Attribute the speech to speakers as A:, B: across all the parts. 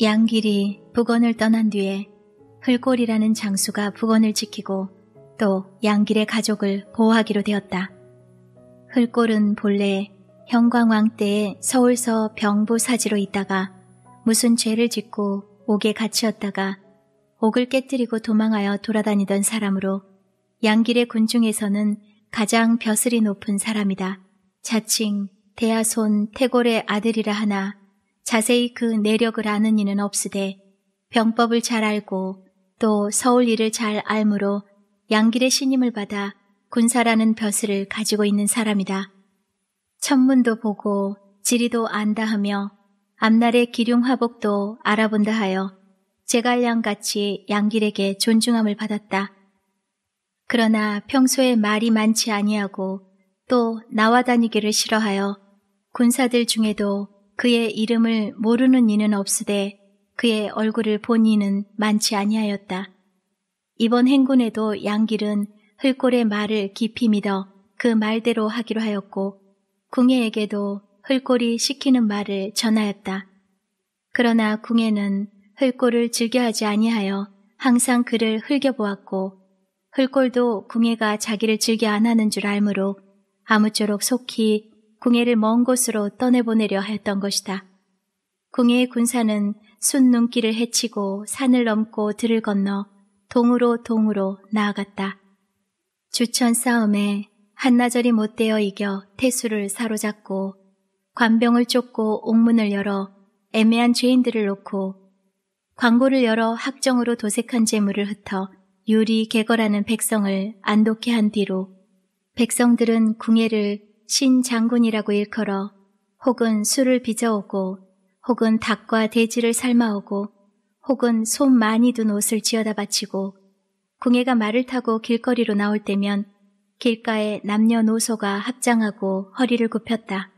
A: 양길이 북원을 떠난 뒤에 흘골이라는 장수가 북원을 지키고 또 양길의 가족을 보호하기로 되었다. 흘골은 본래 형광왕 때에 서울서 병부 사지로 있다가 무슨 죄를 짓고 옥에 갇혔다가 옥을 깨뜨리고 도망하여 돌아다니던 사람으로 양길의 군 중에서는 가장 벼슬이 높은 사람이다. 자칭 대하손 태골의 아들이라 하나 자세히 그 내력을 아는 이는 없으되 병법을 잘 알고 또 서울 일을 잘 알므로 양길의 신임을 받아 군사라는 벼슬을 가지고 있는 사람이다. 천문도 보고 지리도 안다 하며 앞날의 기륭화복도 알아본다 하여 제갈량같이 양길에게 존중함을 받았다. 그러나 평소에 말이 많지 아니하고 또 나와 다니기를 싫어하여 군사들 중에도 그의 이름을 모르는 이는 없으되 그의 얼굴을 본 이는 많지 아니하였다. 이번 행군에도 양길은 헐골의 말을 깊이 믿어 그 말대로 하기로 하였고 궁예에게도 헐골이 시키는 말을 전하였다. 그러나 궁예는 헐골을 즐겨하지 아니하여 항상 그를 흘겨보았고 헐골도 궁예가 자기를 즐겨 안 하는 줄 알므로 아무쪼록 속히 궁예를 먼 곳으로 떠내보내려 했던 것이다. 궁예의 군사는 순눈길을 헤치고 산을 넘고 들을 건너 동으로 동으로 나아갔다. 주천 싸움에 한나절이 못되어 이겨 태수를 사로잡고 관병을 쫓고 옥문을 열어 애매한 죄인들을 놓고 광고를 열어 학정으로 도색한 재물을 흩어 유리 개거라는 백성을 안독해 한 뒤로 백성들은 궁예를 신장군이라고 일컬어 혹은 술을 빚어오고 혹은 닭과 돼지를 삶아오고 혹은 손 많이 둔 옷을 지어다 바치고 궁예가 말을 타고 길거리로 나올 때면 길가에 남녀노소가 합장하고 허리를 굽혔다.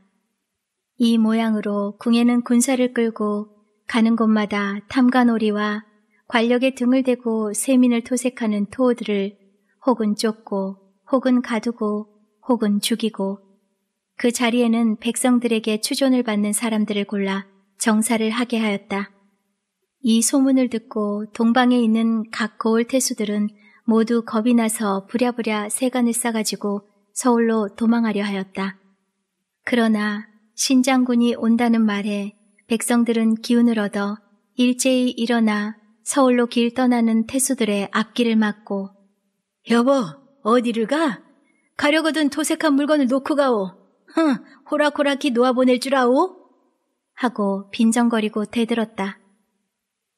A: 이 모양으로 궁예는 군사를 끌고 가는 곳마다 탐관오리와 관력의 등을 대고 세민을 토색하는 토호들을 혹은 쫓고 혹은 가두고 혹은 죽이고 그 자리에는 백성들에게 추존을 받는 사람들을 골라 정사를 하게 하였다. 이 소문을 듣고 동방에 있는 각 거울 태수들은 모두 겁이 나서 부랴부랴 세간을 싸가지고 서울로 도망하려 하였다. 그러나 신장군이 온다는 말에 백성들은 기운을 얻어 일제히 일어나 서울로 길 떠나는 태수들의 앞길을 막고 여보 어디를 가? 가려거든 도색한 물건을 놓고 가오. 흥, 호락호락히 놓아보낼 줄 아오? 하고 빈정거리고 대들었다.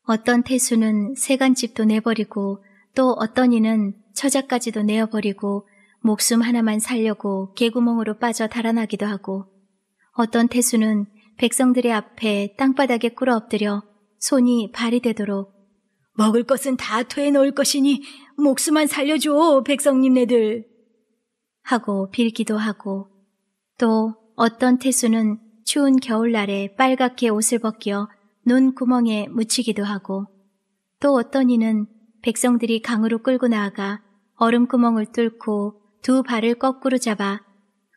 A: 어떤 태수는 세간집도 내버리고 또 어떤 이는 처자까지도 내어버리고 목숨 하나만 살려고 개구멍으로 빠져 달아나기도 하고 어떤 태수는 백성들의 앞에 땅바닥에 꿇어 엎드려 손이 발이 되도록 먹을 것은 다 토해 놓을 것이니 목숨만 살려줘 백성님네들 하고 빌기도 하고 또 어떤 태수는 추운 겨울날에 빨갛게 옷을 벗겨 눈 구멍에 묻히기도 하고 또 어떤 이는 백성들이 강으로 끌고 나아가 얼음 구멍을 뚫고 두 발을 거꾸로 잡아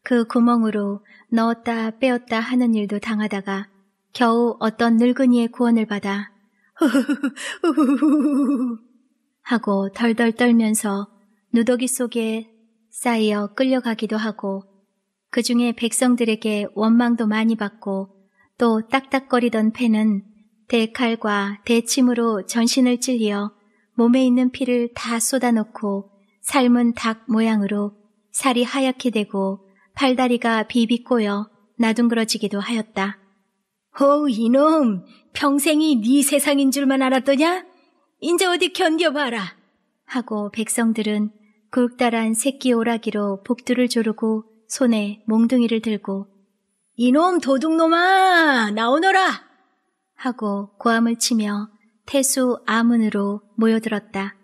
A: 그 구멍으로 넣었다 빼었다 하는 일도 당하다가 겨우 어떤 늙은이의 구원을 받아 하고 덜덜 떨면서 누더기 속에 쌓여 끌려가기도 하고 그 중에 백성들에게 원망도 많이 받고 또 딱딱거리던 패는 대칼과 대침으로 전신을 찔려 몸에 있는 피를 다 쏟아놓고 삶은 닭 모양으로 살이 하얗게 되고 팔다리가 비비꼬여 나둥그러지기도 하였다. 오 이놈 평생이 네 세상인 줄만 알았더냐? 인제 어디 견뎌봐라 하고 백성들은 굵다란 새끼 오라기로 복두를 조르고 손에 몽둥이를 들고 이놈 도둑놈아 나오너라 하고 고함을 치며 태수 아문으로 모여들었다.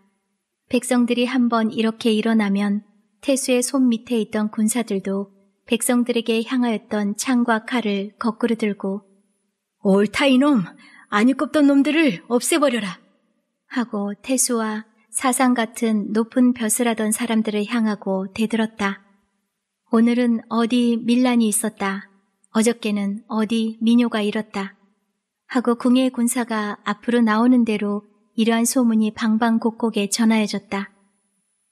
A: 백성들이 한번 이렇게 일어나면 태수의 손 밑에 있던 군사들도 백성들에게 향하였던 창과 칼을 거꾸로 들고 옳다 이놈 안일꼽던 놈들을 없애버려라 하고 태수와 사상 같은 높은 벼슬하던 사람들을 향하고 대들었다. 오늘은 어디 밀란이 있었다. 어저께는 어디 민요가 일었다. 하고 궁예 군사가 앞으로 나오는 대로 이러한 소문이 방방곡곡에 전하여졌다.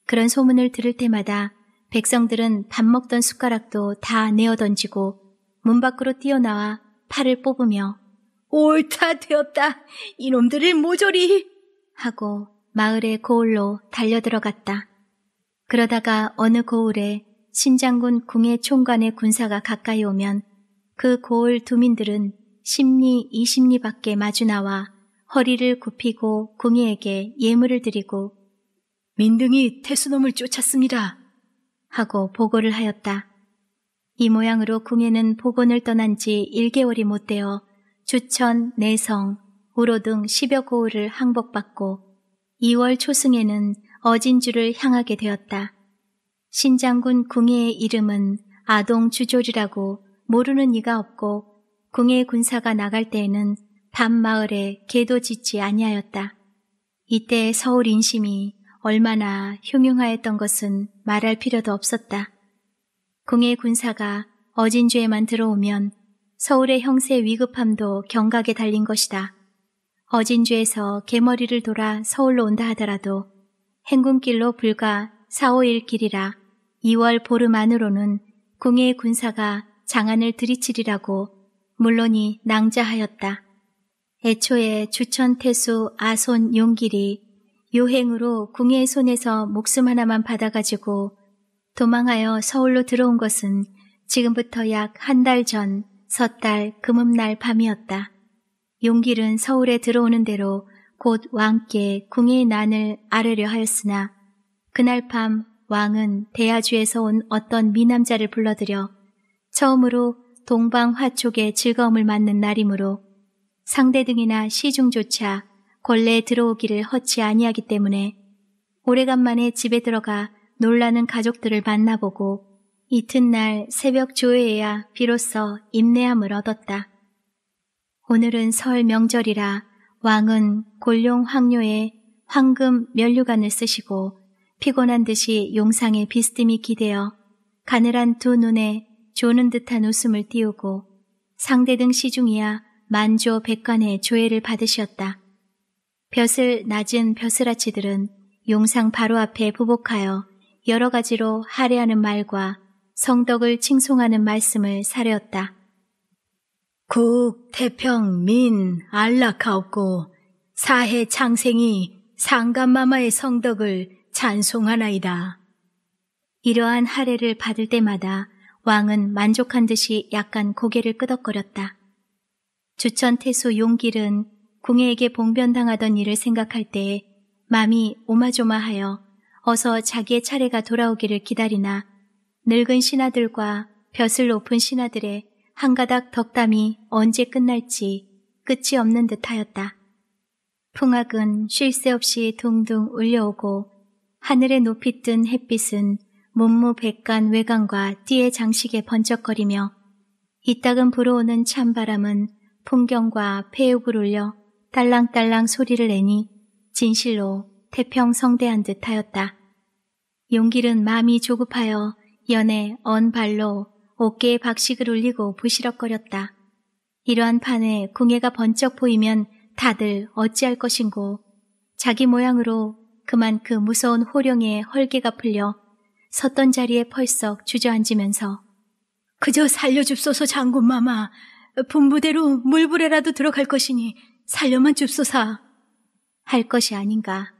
A: 그런 소문을 들을 때마다 백성들은 밥 먹던 숟가락도 다 내어 던지고 문 밖으로 뛰어나와 팔을 뽑으며 옳다 되었다 이놈들을 모조리 하고 마을의 고을로 달려 들어갔다. 그러다가 어느 고을에 신장군 궁의 총관의 군사가 가까이 오면 그 고을 두민들은 십리 이십리 밖에 마주 나와 허리를 굽히고 궁예에게 예물을 드리고 민등이 태수놈을 쫓았습니다. 하고 보고를 하였다. 이 모양으로 궁예는 복원을 떠난 지 1개월이 못 되어 주천, 내성, 우로 등 10여 고을을 항복받고 2월 초승에는 어진주를 향하게 되었다. 신장군 궁예의 이름은 아동 주졸이라고 모르는 이가 없고 궁예 군사가 나갈 때에는 밤마을에 개도 짓지 아니하였다. 이때 서울 인심이 얼마나 흉흉하였던 것은 말할 필요도 없었다. 궁예 군사가 어진주에만 들어오면 서울의 형세 위급함도 경각에 달린 것이다. 어진주에서 개머리를 돌아 서울로 온다 하더라도 행군길로 불과 4, 5일 길이라 2월 보름 안으로는 궁의 군사가 장안을 들이치리라고 물론이 낭자하였다. 애초에 주천 태수 아손 용길이 요행으로 궁의 손에서 목숨 하나만 받아가지고 도망하여 서울로 들어온 것은 지금부터 약 한 달 전 섣달 금음날 밤이었다. 용길은 서울에 들어오는 대로 곧 왕께 궁의 난을 아뢰려 하였으나 그날 밤 왕은 대야주에서 온 어떤 미남자를 불러들여 처음으로 동방 화촉의 즐거움을 맞는 날이므로 상대 등이나 시중조차 권례에 들어오기를 허치 아니하기 때문에 오래간만에 집에 들어가 놀라는 가족들을 만나보고 이튿날 새벽 조회에야 비로소 인내함을 얻었다. 오늘은 설 명절이라 왕은 골룡 황료에 황금 면류관을 쓰시고 피곤한 듯이 용상에 비스듬히 기대어 가늘한 두 눈에 조는 듯한 웃음을 띄우고 상대 등 시중이야 만조 백관의 조회를 받으셨다. 벼슬 낮은 벼슬아치들은 용상 바로 앞에 부복하여 여러 가지로 할애하는 말과 성덕을 칭송하는 말씀을 사려었다. 국, 태평, 민, 안락하옵고 사해 창생이 상감마마의 성덕을 찬송하나이다. 이러한 할애를 받을 때마다 왕은 만족한 듯이 약간 고개를 끄덕거렸다. 주천 태수 용길은 궁예에게 봉변당하던 일을 생각할 때에 맘이 오마조마하여 어서 자기의 차례가 돌아오기를 기다리나 늙은 신하들과 벼슬 높은 신하들의 한 가닥 덕담이 언제 끝날지 끝이 없는 듯하였다. 풍악은 쉴 새 없이 둥둥 울려오고 하늘에 높이 뜬 햇빛은 몸무 백간 외관과 띠의 장식에 번쩍거리며 이따금 불어오는 찬바람은 풍경과 폐욕을 울려 딸랑딸랑 소리를 내니 진실로 태평성대한 듯하였다. 용길은 마음이 조급하여 연애 언발로 어깨에 박식을 울리고 부시럭거렸다. 이러한 판에 궁예가 번쩍 보이면 다들 어찌할 것인고 자기 모양으로 그만 그 무서운 호령에 헐개가 풀려 섰던 자리에 펄썩 주저앉으면서 그저 살려줍소서 장군마마 분부대로 물불에라도 들어갈 것이니 살려만 줍소사 할 것이 아닌가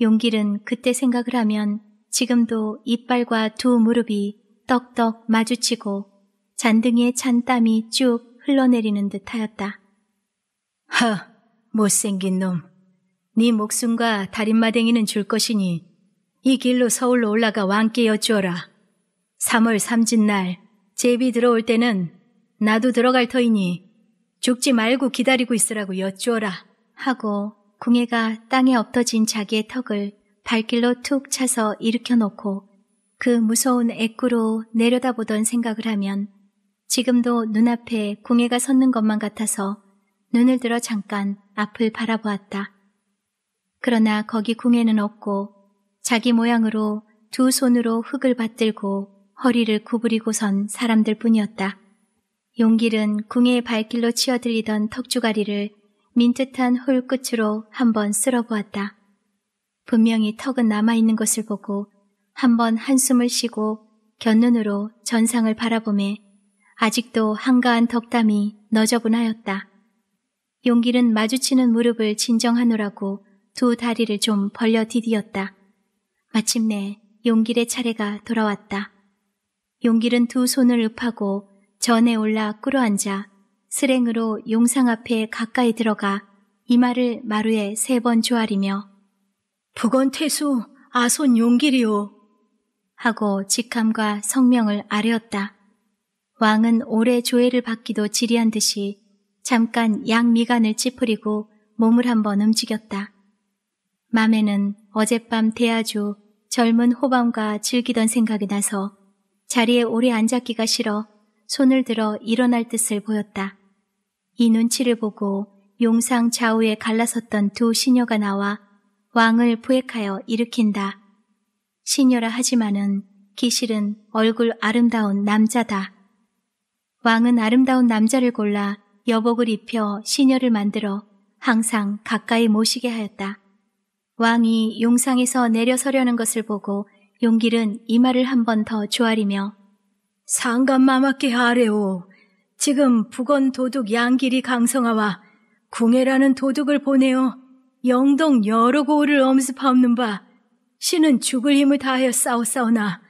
A: 용길은 그때 생각을 하면 지금도 이빨과 두 무릎이 떡떡 마주치고 잔등에 찬 땀이 쭉 흘러내리는 듯 하였다. 하, 못생긴 놈. 네 목숨과 다림마댕이는 줄 것이니 이 길로 서울로 올라가 왕께 여쭈어라. 3월 3진날 제비 들어올 때는 나도 들어갈 터이니 죽지 말고 기다리고 있으라고 여쭈어라 하고 궁예가 땅에 엎어진 자기의 턱을 발길로 툭 차서 일으켜 놓고 그 무서운 애꾸로 내려다보던 생각을 하면 지금도 눈앞에 궁예가 섰는 것만 같아서 눈을 들어 잠깐 앞을 바라보았다. 그러나 거기 궁에는 없고 자기 모양으로 두 손으로 흙을 받들고 허리를 구부리고선 사람들 뿐이었다. 용길은 궁의 발길로 치어들리던 턱주가리를 민듯한 홀 끝으로 한번 쓸어보았다. 분명히 턱은 남아있는 것을 보고 한번 한숨을 쉬고 견눈으로 전상을 바라보며 아직도 한가한 덕담이 너저분하였다. 용길은 마주치는 무릎을 진정하노라고 두 다리를 좀 벌려 디디었다. 마침내 용길의 차례가 돌아왔다. 용길은 두 손을 읍하고 전에 올라 꿇어앉아 스랭으로 용상 앞에 가까이 들어가 이마를 마루에 세 번 조아리며 부건태수 아손 용길이요 하고 직함과 성명을 아뢰었다. 왕은 오래 조회를 받기도 지리한 듯이 잠깐 양미간을 찌푸리고 몸을 한번 움직였다. 맘에는 어젯밤 대아주 젊은 호밤과 즐기던 생각이 나서 자리에 오래 앉았기가 싫어 손을 들어 일어날 뜻을 보였다. 이 눈치를 보고 용상 좌우에 갈라섰던 두 시녀가 나와 왕을 부획하여 일으킨다. 시녀라 하지만은 기실은 얼굴 아름다운 남자다. 왕은 아름다운 남자를 골라 여복을 입혀 시녀를 만들어 항상 가까이 모시게 하였다. 왕이 용상에서 내려서려는 것을 보고 용길은 이마를 한번 더 조아리며 상감마마께 하래오. 지금 북원 도둑 양길이 강성하와 궁예라는 도둑을 보내어 영동 여러 고을을 엄습하옵는 바 신은 죽을 힘을 다하여 싸우사오나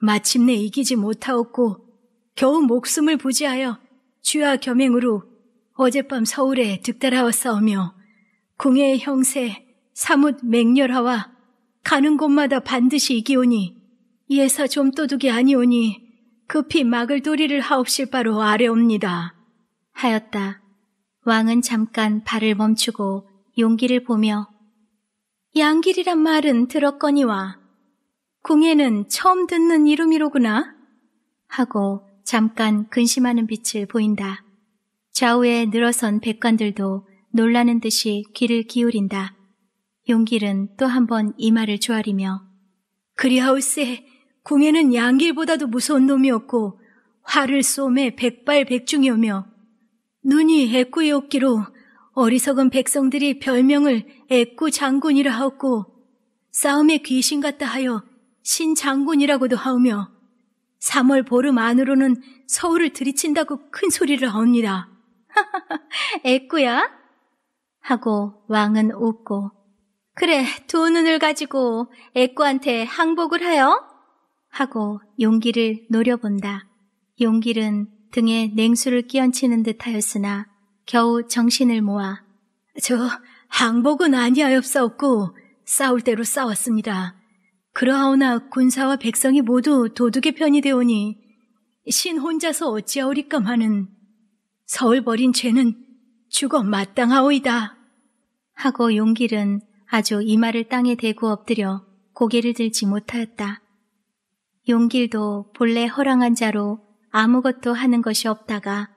A: 마침내 이기지 못하옵고 겨우 목숨을 부지하여 주와 겸행으로 어젯밤 서울에 득달하였사오며 궁예의 형세 사뭇 맹렬하와 가는 곳마다 반드시 이기오니 예사 좀 도둑이 아니오니 급히 막을 도리를 하옵실 바로 아래옵니다. 하였다. 왕은 잠깐 발을 멈추고 용기를 보며 양길이란 말은 들었거니와 궁에는 처음 듣는 이름이로구나 하고 잠깐 근심하는 빛을 보인다. 좌우에 늘어선 백관들도 놀라는 듯이 귀를 기울인다. 용길은 또 한 번 이마를 조아리며 그리하올세 공에는 양길보다도 무서운 놈이었고 화를 쏘매 백발백중이오며 눈이 애꾸였기로 어리석은 백성들이 별명을 애꾸 장군이라 하옵고 싸움의 귀신 같다 하여 신 장군이라고도 하오며 3월 보름 안으로는 서울을 들이친다고 큰 소리를 하옵니다. 애꾸야? 하고 왕은 웃고 그래, 두 눈을 가지고 애꾸한테 항복을 하여? 하고 용기를 노려본다. 용길은 등에 냉수를 끼얹히는 듯 하였으나 겨우 정신을 모아 저 항복은 아니하였사옵고 싸울 대로 싸웠습니다. 그러하오나 군사와 백성이 모두 도둑의 편이 되오니 신 혼자서 어찌하오리까 마는 서울 버린 죄는 죽어 마땅하오이다. 하고 용길은 아주 이마를 땅에 대고 엎드려 고개를 들지 못하였다. 용길도 본래 허랑한 자로 아무것도 하는 것이 없다가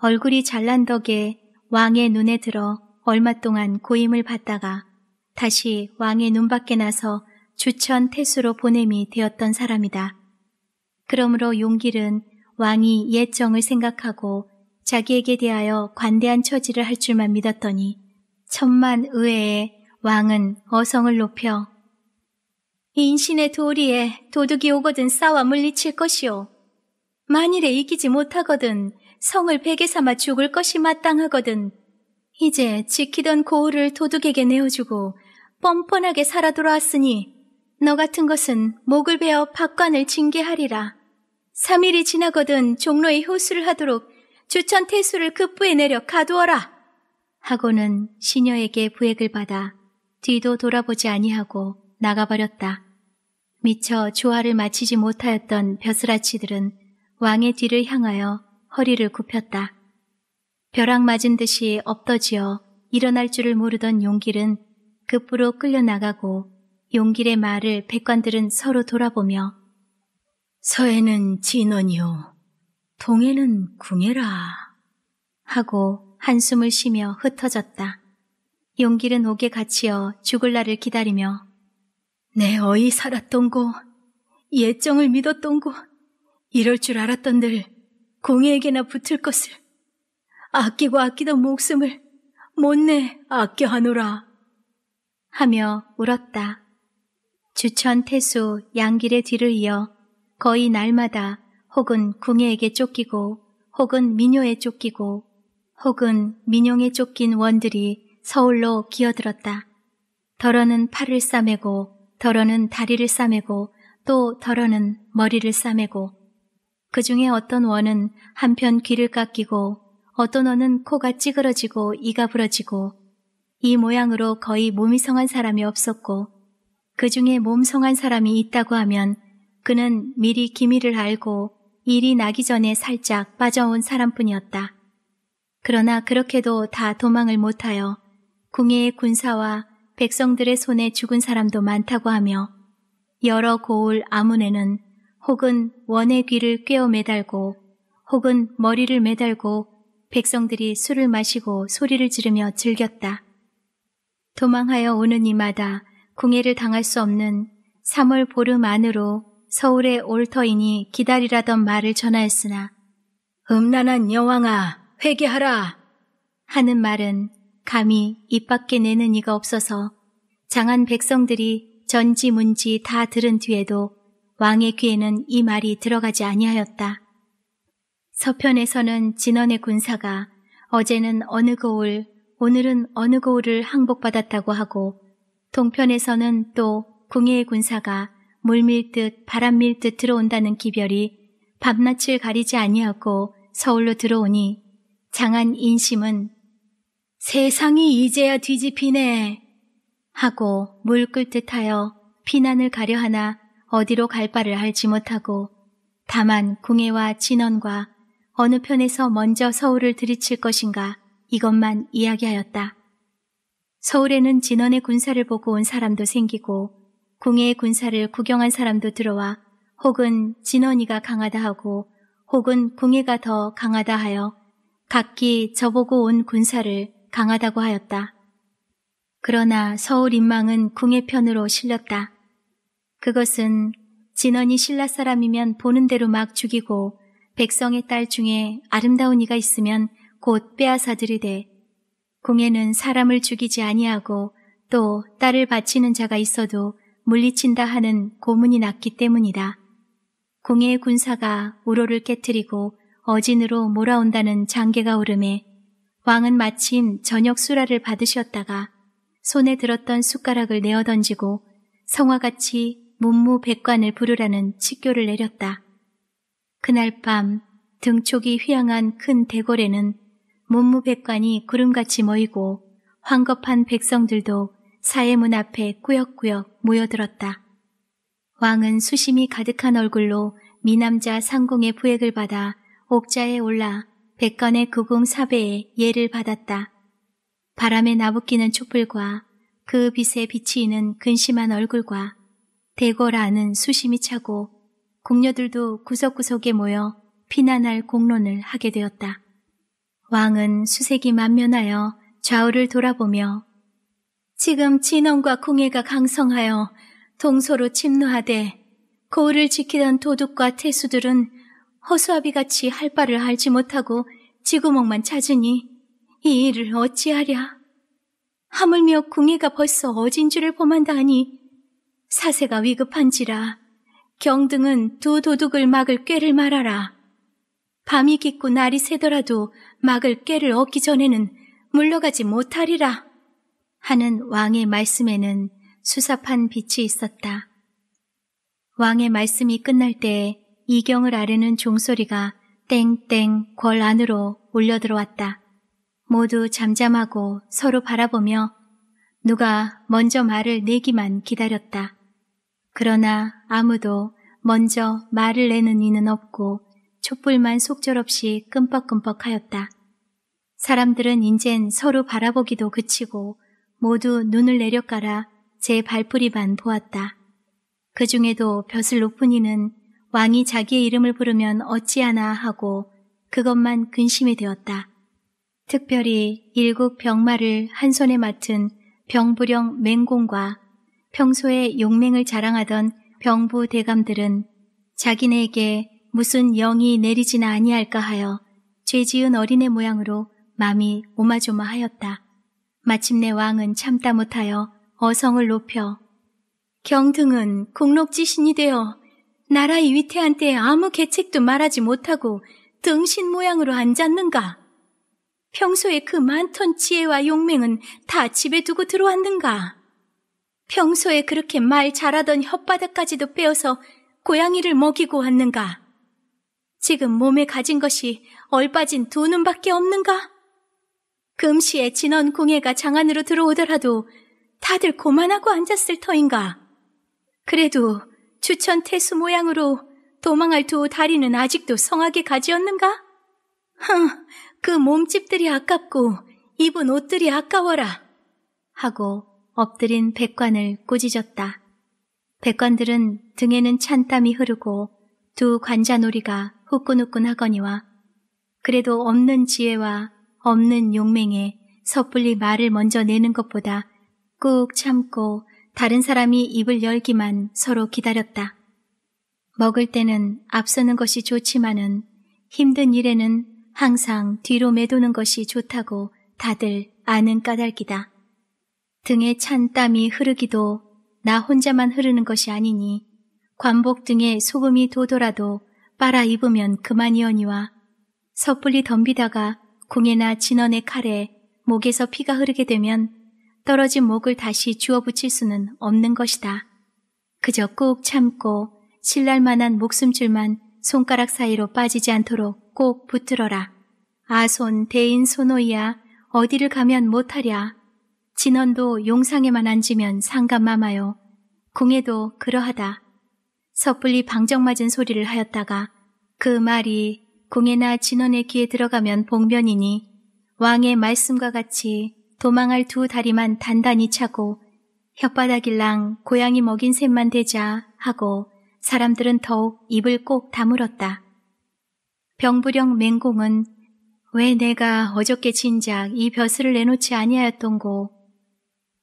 A: 얼굴이 잘난 덕에 왕의 눈에 들어 얼마 동안 고임을 받다가 다시 왕의 눈 밖에 나서 주천 태수로 보냄이 되었던 사람이다. 그러므로 용길은 왕이 옛정을 생각하고 자기에게 대하여 관대한 처지를 할 줄만 믿었더니 천만 의외의 왕은 어성을 높여 인신의 도리에 도둑이 오거든 싸워 물리칠 것이요. 만일에 이기지 못하거든 성을 베개 삼아 죽을 것이 마땅하거든 이제 지키던 고을을 도둑에게 내어주고 뻔뻔하게 살아 돌아왔으니 너 같은 것은 목을 베어 박관을 징계하리라. 3일이 지나거든 종로에 효수를 하도록 주천 태수를 급부에 내려 가두어라. 하고는 시녀에게 부액을 받아 뒤도 돌아보지 아니하고 나가버렸다. 미처 조화를 마치지 못하였던 벼슬아치들은 왕의 뒤를 향하여 허리를 굽혔다. 벼락 맞은 듯이 엎더지어 일어날 줄을 모르던 용길은 급부로 끌려나가고 용길의 말을 백관들은 서로 돌아보며 서해는 진원이요 동해는 궁해라 하고 한숨을 쉬며 흩어졌다. 용길은 옥에 갇히어 죽을 날을 기다리며 내 어이 살았던 고, 예정을 믿었던 고, 이럴 줄 알았던들 공예에게나 붙을 것을 아끼고 아끼던 목숨을 못내 아껴하노라 하며 울었다. 주천 태수 양길의 뒤를 이어 거의 날마다 혹은 궁예에게 쫓기고 혹은 민요에 쫓기고 혹은 민용에 쫓긴 원들이 서울로 기어들었다. 더러는 팔을 싸매고 더러는 다리를 싸매고 또 더러는 머리를 싸매고 그 중에 어떤 원은 한편 귀를 깎이고 어떤 원은 코가 찌그러지고 이가 부러지고 이 모양으로 거의 몸이 성한 사람이 없었고 그 중에 몸 성한 사람이 있다고 하면 그는 미리 기미를 알고 일이 나기 전에 살짝 빠져온 사람뿐이었다. 그러나 그렇게도 다 도망을 못하여 궁예의 군사와 백성들의 손에 죽은 사람도 많다고 하며 여러 고을 아문에는 혹은 원의 귀를 꿰어 매달고 혹은 머리를 매달고 백성들이 술을 마시고 소리를 지르며 즐겼다. 도망하여 오는 이마다 궁예를 당할 수 없는 3월 보름 안으로 서울의 올터이니 기다리라던 말을 전하였으나 음란한 여왕아 회개하라 하는 말은 감히 입 밖에 내는 이가 없어서 장한 백성들이 전지문지 다 들은 뒤에도 왕의 귀에는 이 말이 들어가지 아니하였다. 서편에서는 진원의 군사가 어제는 어느 거울, 오늘은 어느 거울을 항복받았다고 하고 동편에서는 또 궁예의 군사가 물밀듯 바람밀듯 들어온다는 기별이 밤낮을 가리지 아니하고 서울로 들어오니 장한 인심은 세상이 이제야 뒤집히네 하고 물끌 듯하여 피난을 가려 하나 어디로 갈 바를 알지 못하고 다만 궁예와 진원과 어느 편에서 먼저 서울을 들이칠 것인가 이것만 이야기하였다. 서울에는 진원의 군사를 보고 온 사람도 생기고 궁예의 군사를 구경한 사람도 들어와 혹은 진원이가 강하다 하고 혹은 궁예가 더 강하다 하여 각기 저보고 온 군사를 강하다고 하였다. 그러나 서울 인망은 궁의 편으로 실렸다. 그것은 진원이 신라 사람이면 보는 대로 막 죽이고 백성의 딸 중에 아름다운 이가 있으면 곧 빼앗아들이되 궁에는 사람을 죽이지 아니하고 또 딸을 바치는 자가 있어도 물리친다 하는 고문이 났기 때문이다. 궁의 군사가 우로를 깨뜨리고 어진으로 몰아온다는 장계가 오름에 왕은 마침 저녁 수라를 받으셨다가 손에 들었던 숟가락을 내어 던지고 성화같이 문무 백관을 부르라는 칙교를 내렸다. 그날 밤 등촉이 휘황한 큰 대궐에는 문무 백관이 구름같이 모이고 황급한 백성들도 사해문 앞에 꾸역꾸역 모여들었다. 왕은 수심이 가득한 얼굴로 미남자 상공의 부액을 받아 옥자에 올라 백건의 구궁 사배에 예를 받았다. 바람에 나부끼는 촛불과 그 빛에 비치는 근심한 얼굴과 대고라는 수심이 차고 궁녀들도 구석구석에 모여 피난할 공론을 하게 되었다. 왕은 수색이 만면하여 좌우를 돌아보며 지금 진원과 궁예가 강성하여 동서로 침노하되 고을을 지키던 도둑과 태수들은 허수아비 같이 할 바를 알지 못하고 지구멍만 찾으니 이 일을 어찌하랴. 하물며 궁예가 벌써 어진 줄을 범한다하니 사세가 위급한지라 경등은 두 도둑을 막을 꾀를 말하라. 밤이 깊고 날이 새더라도 막을 꾀를 얻기 전에는 물러가지 못하리라. 하는 왕의 말씀에는 수사판 빛이 있었다. 왕의 말씀이 끝날 때에 이경을 아르는 종소리가 땡땡 골 안으로 올려 들어왔다. 모두 잠잠하고 서로 바라보며 누가 먼저 말을 내기만 기다렸다. 그러나 아무도 먼저 말을 내는 이는 없고 촛불만 속절없이 끔뻑끔뻑하였다. 사람들은 인젠 서로 바라보기도 그치고 모두 눈을 내려깔아 제발뿌리만 보았다. 그 중에도 벼슬 높은 이는 왕이 자기의 이름을 부르면 어찌하나 하고 그것만 근심이 되었다. 특별히 일국 병마를 한 손에 맡은 병부령 맹공과 평소에 용맹을 자랑하던 병부 대감들은 자기네에게 무슨 영이 내리지나 아니할까 하여 죄지은 어린애 모양으로 맘이 오마조마하였다. 마침내 왕은 참다 못하여 어성을 높여 경등은 공록지신이 되어 나라의 위태한 테 아무 계책도 말하지 못하고 등신 모양으로 앉았는가? 평소에 그 많던 지혜와 용맹은 다 집에 두고 들어왔는가? 평소에 그렇게 말 잘하던 혓바닥까지도 빼어서 고양이를 먹이고 왔는가? 지금 몸에 가진 것이 얼빠진 두 눈밖에 없는가? 금시에 진원 공예가 장 안으로 들어오더라도 다들 고만하고 앉았을 터인가? 그래도 추천 태수 모양으로 도망할 두 다리는 아직도 성하게 가지었는가? 흥, 그 몸집들이 아깝고 입은 옷들이 아까워라. 하고 엎드린 백관을 꾸짖었다. 백관들은 등에는 찬땀이 흐르고 두 관자놀이가 후끈후끈 하거니와 그래도 없는 지혜와 없는 용맹에 섣불리 말을 먼저 내는 것보다 꾹 참고 다른 사람이 입을 열기만 서로 기다렸다. 먹을 때는 앞서는 것이 좋지만은 힘든 일에는 항상 뒤로 매도는 것이 좋다고 다들 아는 까닭이다. 등에 찬 땀이 흐르기도 나 혼자만 흐르는 것이 아니니 관복 등에 소금이 도더라도 빨아 입으면 그만이어니와 섣불리 덤비다가 궁에나 진원의 칼에 목에서 피가 흐르게 되면 떨어진 목을 다시 주워 붙일 수는 없는 것이다. 그저 꾹 참고 신랄 만한 목숨줄만 손가락 사이로 빠지지 않도록 꼭 붙들어라. 아손 대인 소노이야 어디를 가면 못하랴. 진원도 용상에만 앉으면 상감마마요. 궁에도 그러하다. 섣불리 방정맞은 소리를 하였다가 그 말이 궁에나 진원의 귀에 들어가면 복면이니 왕의 말씀과 같이 도망할 두 다리만 단단히 차고 혓바닥일랑 고양이 먹인 셈만 되자 하고 사람들은 더욱 입을 꼭 다물었다. 병부령 맹공은 왜 내가 어저께 진작 이 벼슬을 내놓지 아니하였던고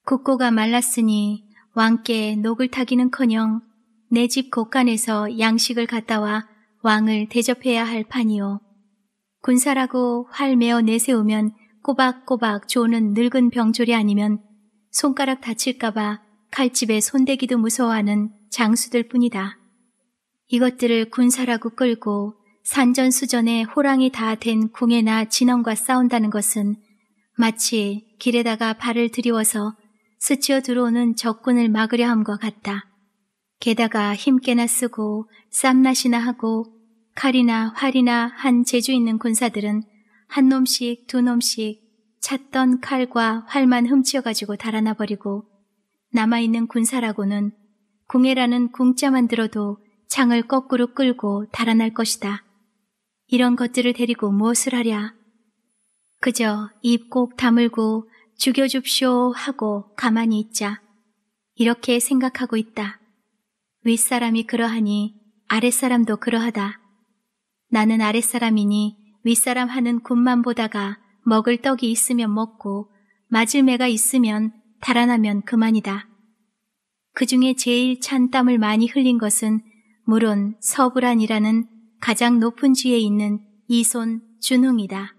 A: 국고가 말랐으니 왕께 녹을 타기는커녕 내 집 곳간에서 양식을 갖다와 왕을 대접해야 할 판이오. 군사라고 활 메어 내세우면 꼬박꼬박 조는 늙은 병졸이 아니면 손가락 다칠까봐 칼집에 손대기도 무서워하는 장수들 뿐이다. 이것들을 군사라고 끌고 산전수전에 호랑이 다 된 궁예나 진원과 싸운다는 것은 마치 길에다가 발을 들이워서 스치어 들어오는 적군을 막으려 함과 같다. 게다가 힘께나 쓰고 쌈낫이나 하고 칼이나 활이나 한 재주 있는 군사들은 한 놈씩 두 놈씩 찾던 칼과 활만 훔쳐가지고 달아나 버리고 남아있는 군사라고는 궁예라는 궁자만 들어도 창을 거꾸로 끌고 달아날 것이다. 이런 것들을 데리고 무엇을 하랴? 그저 입 꼭 다물고 죽여줍쇼 하고 가만히 있자. 이렇게 생각하고 있다. 윗사람이 그러하니 아랫사람도 그러하다. 나는 아랫사람이니 윗사람 하는 굿만 보다가 먹을 떡이 있으면 먹고 맞을 매가 있으면 달아나면 그만이다. 그 중에 제일 찬 땀을 많이 흘린 것은 물론 서부란이라는 가장 높은 지에 있는 이손 준웅이다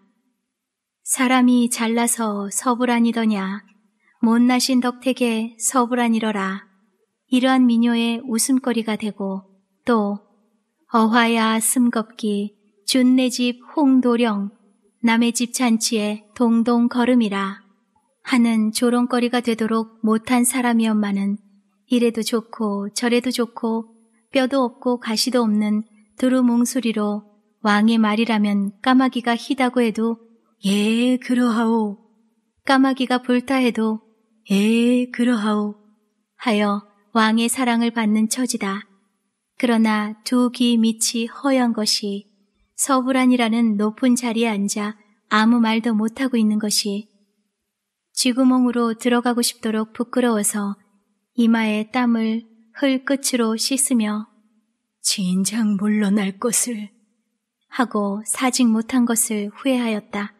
A: 사람이 잘나서 서부란이더냐 못나신 덕택에 서부란이러라 이러한 미녀의 웃음거리가 되고 또 어화야 숨겁기 준내 집 홍도령, 남의 집 잔치에 동동 걸음이라 하는 조롱거리가 되도록 못한 사람이 엄마는 이래도 좋고 저래도 좋고 뼈도 없고 가시도 없는 두루뭉술이로 왕의 말이라면 까마귀가 희다고 해도 예 그러하오 까마귀가 불타해도 예 그러하오 하여 왕의 사랑을 받는 처지다. 그러나 두 귀 밑이 허연 것이 서부란이라는 높은 자리에 앉아 아무 말도 못하고 있는 것이 쥐구멍으로 들어가고 싶도록 부끄러워서 이마에 땀을 흘 끝으로 씻으며 진작 물러날 것을 하고 사직 못한 것을 후회하였다.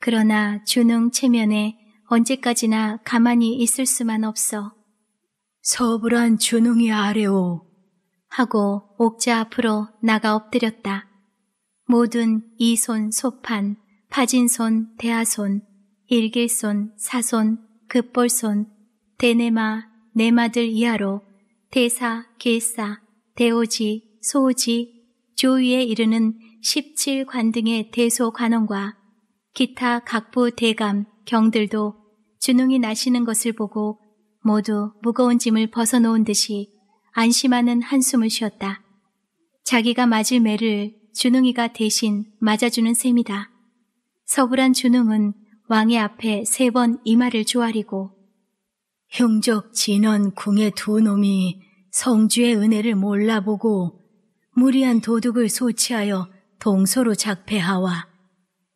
A: 그러나 주능 체면에 언제까지나 가만히 있을 수만 없어 서불한 주능이 아래오 하고 옥자 앞으로 나가 엎드렸다. 모든 이손 소판, 파진손 대하손, 일길손 사손, 급볼손, 대네마, 네마들 이하로 대사, 계사, 대오지, 소오지, 조위에 이르는 17관 등의 대소관원과 기타 각부 대감, 경들도 주능이 나시는 것을 보고 모두 무거운 짐을 벗어놓은 듯이 안심하는 한숨을 쉬었다. 자기가 맞을 매를 준웅이가 대신 맞아주는 셈이다. 서불한 준웅은 왕의 앞에 세 번 이마를 조아리고 형적 진원 궁의 두 놈이 성주의 은혜를 몰라보고 무리한 도둑을 소치하여 동서로 작패하와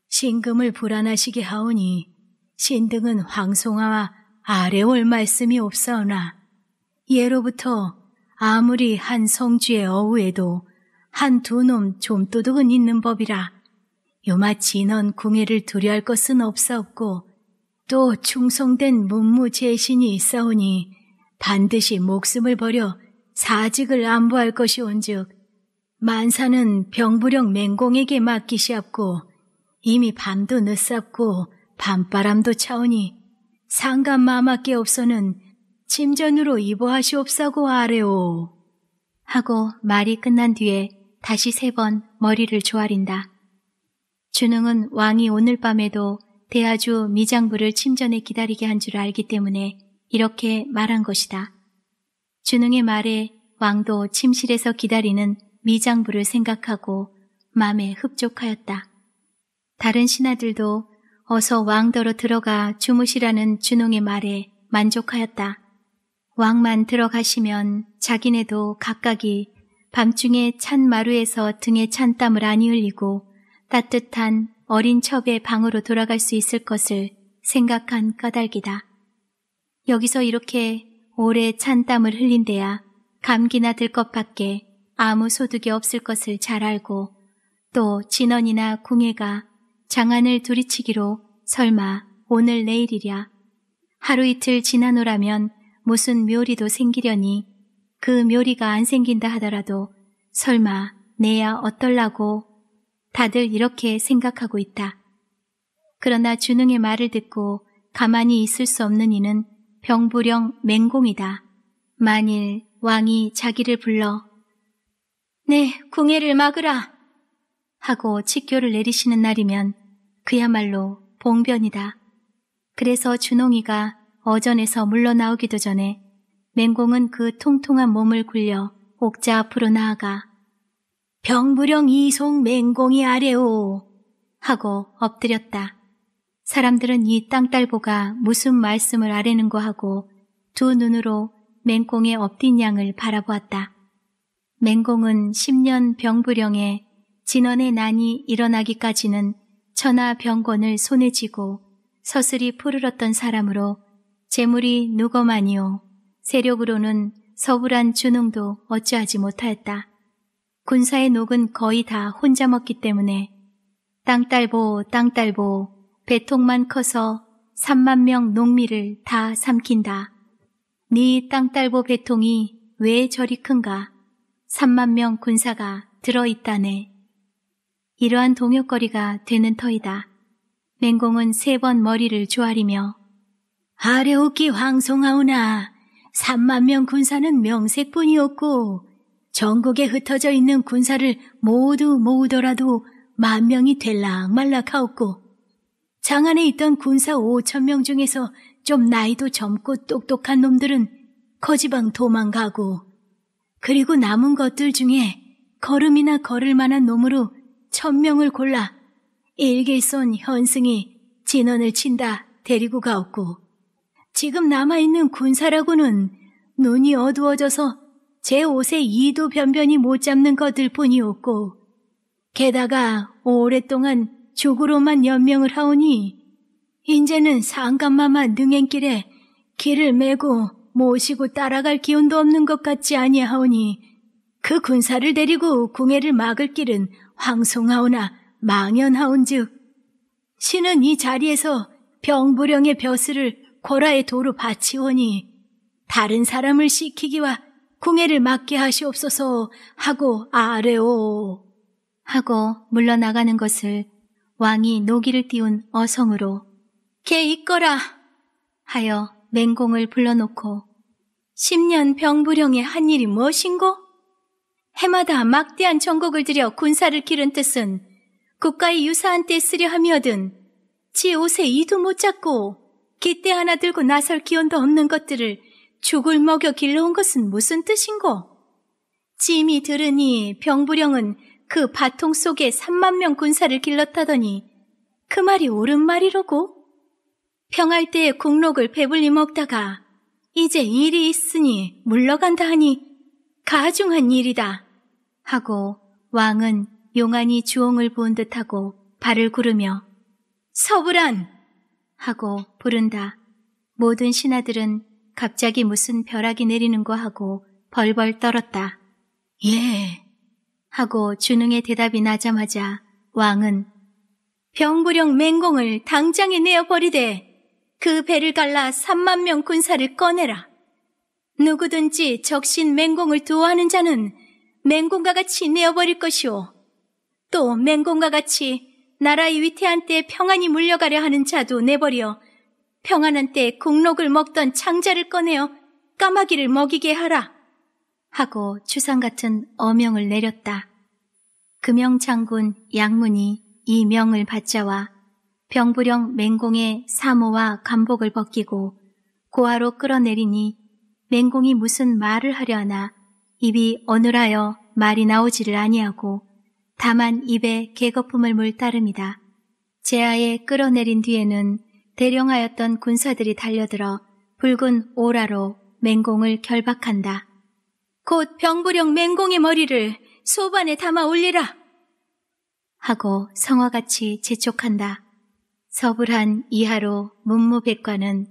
A: 신금을 불안하시게 하오니 신등은 황송하와 아래올 말씀이 없사오나 예로부터 아무리 한 성주의 어우에도 한두놈 좀도둑은 있는 법이라 요마치 넌 궁예를 두려할 것은 없사옵고 또 충성된 문무제신이 있사오니 반드시 목숨을 버려 사직을 안부할 것이온즉 만사는 병부령 맹공에게 맡기시옵고 이미 밤도 늦었고 밤바람도 차오니 상감 마마께 없어는 침전으로 입어하시옵사고 아래오 하고 말이 끝난 뒤에 다시 세 번 머리를 조아린다. 준흥은 왕이 오늘 밤에도 대아주 미장부를 침전에 기다리게 한 줄 알기 때문에 이렇게 말한 것이다. 준흥의 말에 왕도 침실에서 기다리는 미장부를 생각하고 맘에 흡족하였다. 다른 신하들도 어서 왕더러 들어가 주무시라는 준홍의 말에 만족하였다. 왕만 들어가시면 자기네도 각각이 밤중에 찬 마루에서 등에 찬 땀을 안니 흘리고 따뜻한 어린 첩의 방으로 돌아갈 수 있을 것을 생각한 까닭이다. 여기서 이렇게 오래 찬 땀을 흘린 데야 감기나 들 것밖에 아무 소득이 없을 것을 잘 알고 또 진원이나 궁예가 장안을 두리치기로 설마 오늘 내일이랴 하루 이틀 지나노라면 무슨 묘리도 생기려니 그 묘리가 안 생긴다 하더라도 설마 내야 어떨라고 다들 이렇게 생각하고 있다. 그러나 준흥의 말을 듣고 가만히 있을 수 없는 이는 병부령 맹공이다. 만일 왕이 자기를 불러 내 네, 궁예를 막으라 하고 칙교를 내리시는 날이면 그야말로 봉변이다. 그래서 준홍이가 어전에서 물러나오기도 전에 맹공은 그 통통한 몸을 굴려 옥자 앞으로 나아가 병부령 이송 맹공이 아래오 하고 엎드렸다. 사람들은 이 땅딸보가 무슨 말씀을 아래는거 하고 두 눈으로 맹공의 엎딘 양을 바라보았다. 맹공은 10년 병부령에 진원의 난이 일어나기까지는 천하 병권을 손에 쥐고 서슬이 푸르렀던 사람으로 재물이 누거마니오 세력으로는 서불한 준흥도 어찌하지 못하였다. 군사의 녹은 거의 다 혼자 먹기 때문에 땅딸보 땅딸보 배통만 커서 3만 명농미를다 삼킨다. 네 땅딸보 배통이 왜 저리 큰가? 3만 명 군사가 들어있다네. 이러한 동역거리가 되는 터이다. 맹공은 세 번 머리를 조아리며 아려우기 황송하오나 3만 명 군사는 명색뿐이었고 전국에 흩어져 있는 군사를 모두 모으더라도 만 명이 될락말락하였고 장안에 있던 군사 5천 명 중에서 좀 나이도 젊고 똑똑한 놈들은 거지방 도망가고 그리고 남은 것들 중에 걸음이나 걸을 만한 놈으로 천 명을 골라 일길손 현승이 진원을 친다 데리고 가었고 지금 남아있는 군사라고는 눈이 어두워져서 제 옷에 이도 변변히 못 잡는 것들 뿐이었고, 게다가 오랫동안 죽으로만 연명을 하오니, 이제는 상감마마 능행길에 길을 메고 모시고 따라갈 기운도 없는 것 같지 아니하오니, 그 군사를 데리고 궁예를 막을 길은 황송하오나 망연하온즉, 신은 이 자리에서 병부령의 벼슬을 고라의 도로 바치오니 다른 사람을 시키기와 궁예를 맡게 하시옵소서 하고 아뢰오 하고 물러나가는 것을 왕이 노기를 띄운 어성으로 개이꺼라 하여 맹공을 불러놓고 10년 병부령의 한 일이 무엇인고? 해마다 막대한 전곡을 들여 군사를 기른 뜻은 국가의 유사한 때 쓰려 하며든지 옷에 이도 못 잡고 기대 하나 들고 나설 기운도 없는 것들을 죽을 먹여 길러온 것은 무슨 뜻인고? 짐이 들으니 병부령은 그 바통 속에 3만 명 군사를 길렀다더니 그 말이 옳은 말이로고? 평할 때에 국록을 배불리 먹다가 이제 일이 있으니 물러간다 하니 가중한 일이다 하고 왕은 용안이 주홍을 본 듯하고 발을 구르며 서불안 하고 부른다. 모든 신하들은 갑자기 무슨 벼락이 내리는 거 하고 벌벌 떨었다. 예. 하고 준웅의 대답이 나자마자 왕은 병부령 맹공을 당장에 내어버리되 그 배를 갈라 3만 명 군사를 꺼내라. 누구든지 적신 맹공을 도하는 자는 맹공과 같이 내어버릴 것이오. 또 맹공과 같이 나라의 위태한 때평안이 물려가려 하는 자도 내버려 평안한 때국록을 먹던 창자를 꺼내어 까마귀를 먹이게 하라 하고 추상 같은 어명을 내렸다. 금영 그 장군 양문이 이 명을 받자와 병부령 맹공의 사모와 감복을 벗기고 고아로 끌어내리니 맹공이 무슨 말을 하려 하나 입이 어눌하여 말이 나오지를 아니하고 다만 입에 개거품을 물따릅니다 제아에 끌어내린 뒤에는 대령하였던 군사들이 달려들어 붉은 오라로 맹공을 결박한다. 곧 병부령 맹공의 머리를 소반에 담아 올리라! 하고 성화같이 재촉한다. 서불한 이하로 문무백관은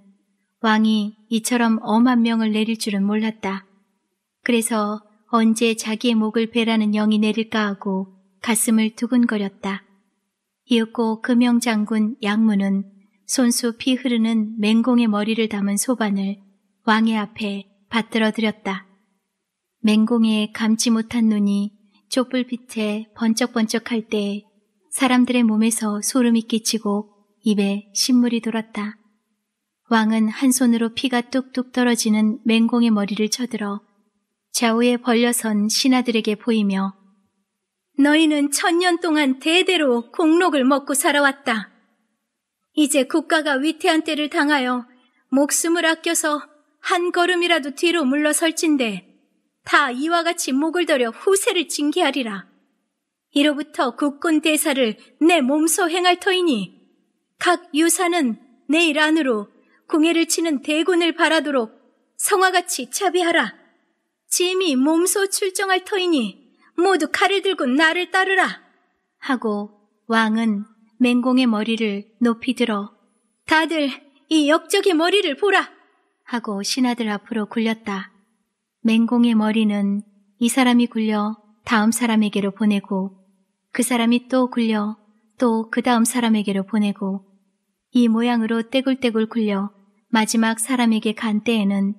A: 왕이 이처럼 엄한 명을 내릴 줄은 몰랐다. 그래서 언제 자기의 목을 베라는 영이 내릴까 하고 가슴을 두근거렸다. 이윽고 금영장군 양문은 손수 피 흐르는 맹공의 머리를 담은 소반을 왕의 앞에 받들어드렸다. 맹공의 감지 못한 눈이 촛불빛에 번쩍번쩍할 때 사람들의 몸에서 소름이 끼치고 입에 신물이 돌았다. 왕은 한 손으로 피가 뚝뚝 떨어지는 맹공의 머리를 쳐들어 좌우에 벌려선 신하들에게 보이며 너희는 천년 동안 대대로 공록을 먹고 살아왔다. 이제 국가가 위태한 때를 당하여 목숨을 아껴서 한 걸음이라도 뒤로 물러설진대다 이와 같이 목을 더려 후세를 징계하리라. 이로부터 국군 대사를 내 몸소 행할 터이니 각 유사는 내일 안으로 궁예를 치는 대군을 바라도록 성화같이 차비하라. 짐이 몸소 출정할 터이니 모두 칼을 들고 나를 따르라! 하고 왕은 맹공의 머리를 높이 들어 다들 이 역적의 머리를 보라! 하고 신하들 앞으로 굴렸다. 맹공의 머리는 이 사람이 굴려 다음 사람에게로 보내고 그 사람이 또 굴려 또 그 다음 사람에게로 보내고 이 모양으로 떼굴떼굴 굴려 마지막 사람에게 간 때에는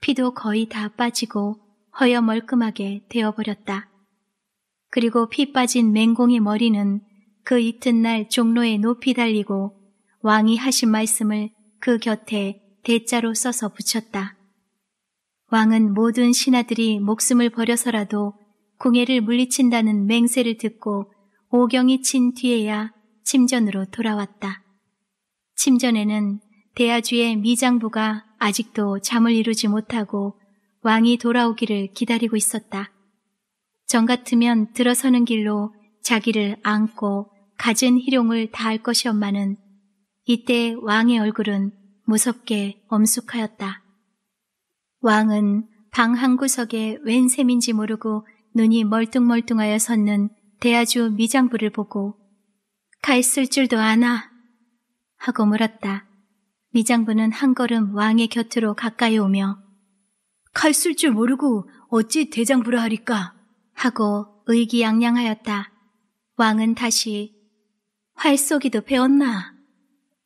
A: 피도 거의 다 빠지고 허여멀끔하게 되어버렸다. 그리고 피 빠진 맹공의 머리는 그 이튿날 종로에 높이 달리고 왕이 하신 말씀을 그 곁에 대자로 써서 붙였다. 왕은 모든 신하들이 목숨을 버려서라도 궁예를 물리친다는 맹세를 듣고 오경이 친 뒤에야 침전으로 돌아왔다. 침전에는 대아주의 미장부가 아직도 잠을 이루지 못하고 왕이 돌아오기를 기다리고 있었다. 정 같으면 들어서는 길로 자기를 안고 가진 희롱을 다할 것이엄마는 이때 왕의 얼굴은 무섭게 엄숙하였다. 왕은 방 한구석에 웬 셈인지 모르고 눈이 멀뚱멀뚱하여 섰는 대아주 미장부를 보고 칼 쓸 줄도 아나 하고 물었다. 미장부는 한 걸음 왕의 곁으로 가까이 오며 칼 쓸 줄 모르고 어찌 대장부라 하리까 하고 의기양양하였다. 왕은 다시 활 쏘기도 배웠나?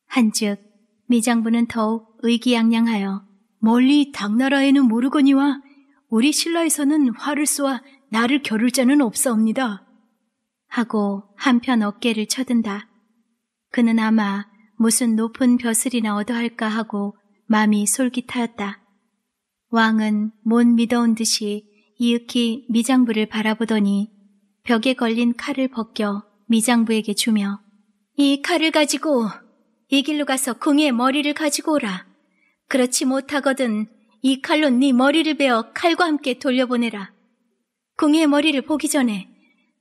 A: 한즉 미장부는 더욱 의기양양하여 멀리 당나라에는 모르거니와 우리 신라에서는 활을 쏘아 나를 겨룰 자는 없사옵니다. 하고 한편 어깨를 쳐든다. 그는 아마 무슨 높은 벼슬이나 얻어 할까 하고 마음이 솔깃하였다. 왕은 못 믿어온 듯이 이윽히 미장부를 바라보더니 벽에 걸린 칼을 벗겨 미장부에게 주며 이 칼을 가지고 이 길로 가서 궁의 머리를 가지고 오라. 그렇지 못하거든 이 칼로 네 머리를 베어 칼과 함께 돌려보내라. 궁의 머리를 보기 전에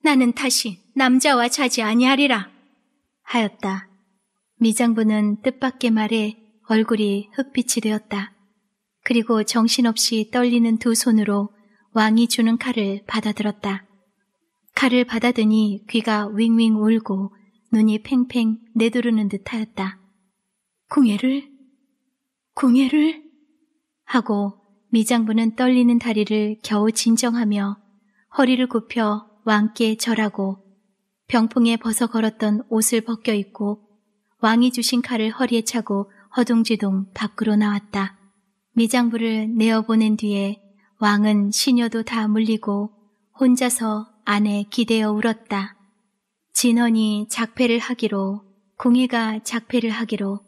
A: 나는 다시 남자와 자지 아니하리라 하였다. 미장부는 뜻밖의 말에 얼굴이 흑빛이 되었다. 그리고 정신없이 떨리는 두 손으로 왕이 주는 칼을 받아들었다. 칼을 받아드니 귀가 윙윙 울고 눈이 팽팽 내두르는 듯 하였다. 궁예를? 궁예를? 하고 미장부는 떨리는 다리를 겨우 진정하며 허리를 굽혀 왕께 절하고 병풍에 벗어 걸었던 옷을 벗겨 입고 왕이 주신 칼을 허리에 차고 허둥지둥 밖으로 나왔다. 미장부를 내어보낸 뒤에 왕은 시녀도 다 물리고 혼자서 안에 기대어 울었다. 진원이 작패를 하기로 궁의가 작패를 하기로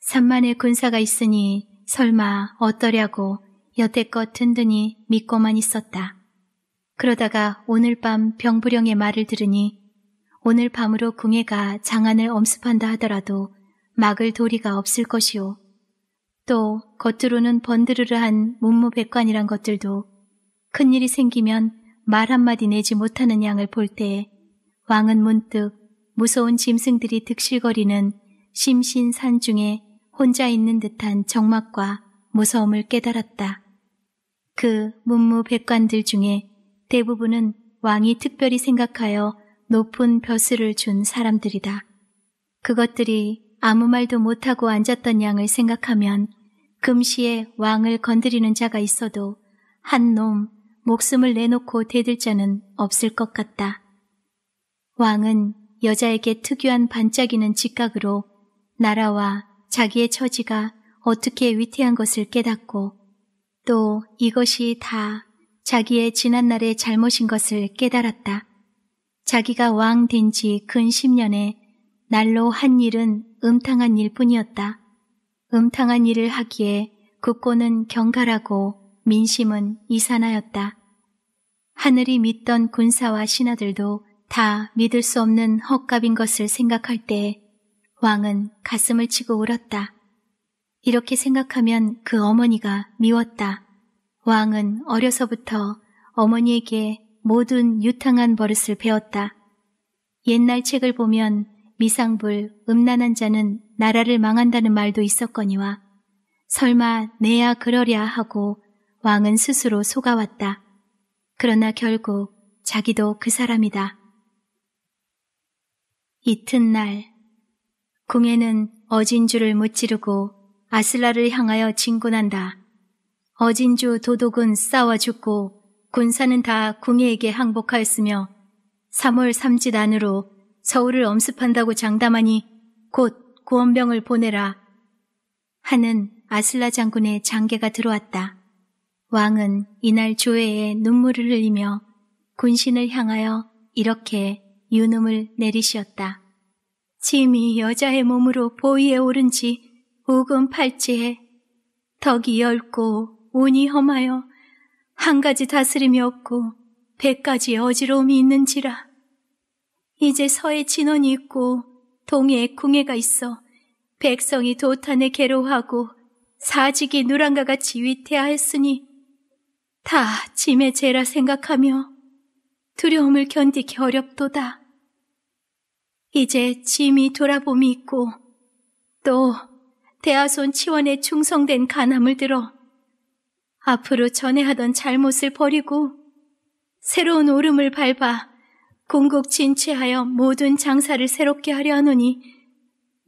A: 산만의 군사가 있으니 설마 어떠랴고 여태껏 든든히 믿고만 있었다. 그러다가 오늘 밤 병부령의 말을 들으니 오늘 밤으로 궁예가 장안을 엄습한다 하더라도 막을 도리가 없을 것이오. 또 겉으로는 번드르르한 문무백관이란 것들도 큰일이 생기면 말 한마디 내지 못하는 양을 볼 때에 왕은 문득 무서운 짐승들이 득실거리는 심신산 중에 혼자 있는 듯한 적막과 무서움을 깨달았다. 그 문무백관들 중에 대부분은 왕이 특별히 생각하여 높은 벼슬을 준 사람들이다. 그것들이 아무 말도 못하고 앉았던 양을 생각하면 금시에 왕을 건드리는 자가 있어도 한 놈 목숨을 내놓고 대들 자는 없을 것 같다. 왕은 여자에게 특유한 반짝이는 직각으로 나라와 자기의 처지가 어떻게 위태한 것을 깨닫고 또 이것이 다 자기의 지난날의 잘못인 것을 깨달았다. 자기가 왕 된 지 근 10년에 날로 한 일은 음탕한 일뿐이었다. 음탕한 일을 하기에 국고는 경갈하고 민심은 이산하였다. 하늘이 믿던 군사와 신하들도 다 믿을 수 없는 헛값인 것을 생각할 때에 왕은 가슴을 치고 울었다. 이렇게 생각하면 그 어머니가 미웠다. 왕은 어려서부터 어머니에게 모든 유탕한 버릇을 배웠다. 옛날 책을 보면 미상불, 음란한 자는 나라를 망한다는 말도 있었거니와 설마 내야 그러랴 하고 왕은 스스로 속아왔다. 그러나 결국 자기도 그 사람이다. 이튿날 궁에는 어진주를 무찌르고 아슬라를 향하여 진군한다. 어진주 도독은 싸워 죽고 군사는 다 궁예에게 항복하였으며 3월 3짓 안으로 서울을 엄습한다고 장담하니 곧 구원병을 보내라. 하는 아슬라 장군의 장계가 들어왔다. 왕은 이날 조회에 눈물을 흘리며 군신을 향하여 이렇게 유놈을 내리시었다. 짐이 여자의 몸으로 보위에 오른 지 오금 팔찌에 덕이 넓고 운이 험하여 한 가지 다스림이 없고 백 가지 어지러움이 있는지라. 이제 서에 진원이 있고 동해에 궁예가 있어 백성이 도탄에 괴로워하고 사직이 누랑과 같이 위태하였으니 다 짐의 죄라 생각하며 두려움을 견디기 어렵도다. 이제 짐이 돌아봄이 있고 또 대하손 치원에 충성된 가함을 들어 앞으로 전에 하던 잘못을 버리고 새로운 오름을 밟아 공국 진취하여 모든 장사를 새롭게 하려 하노니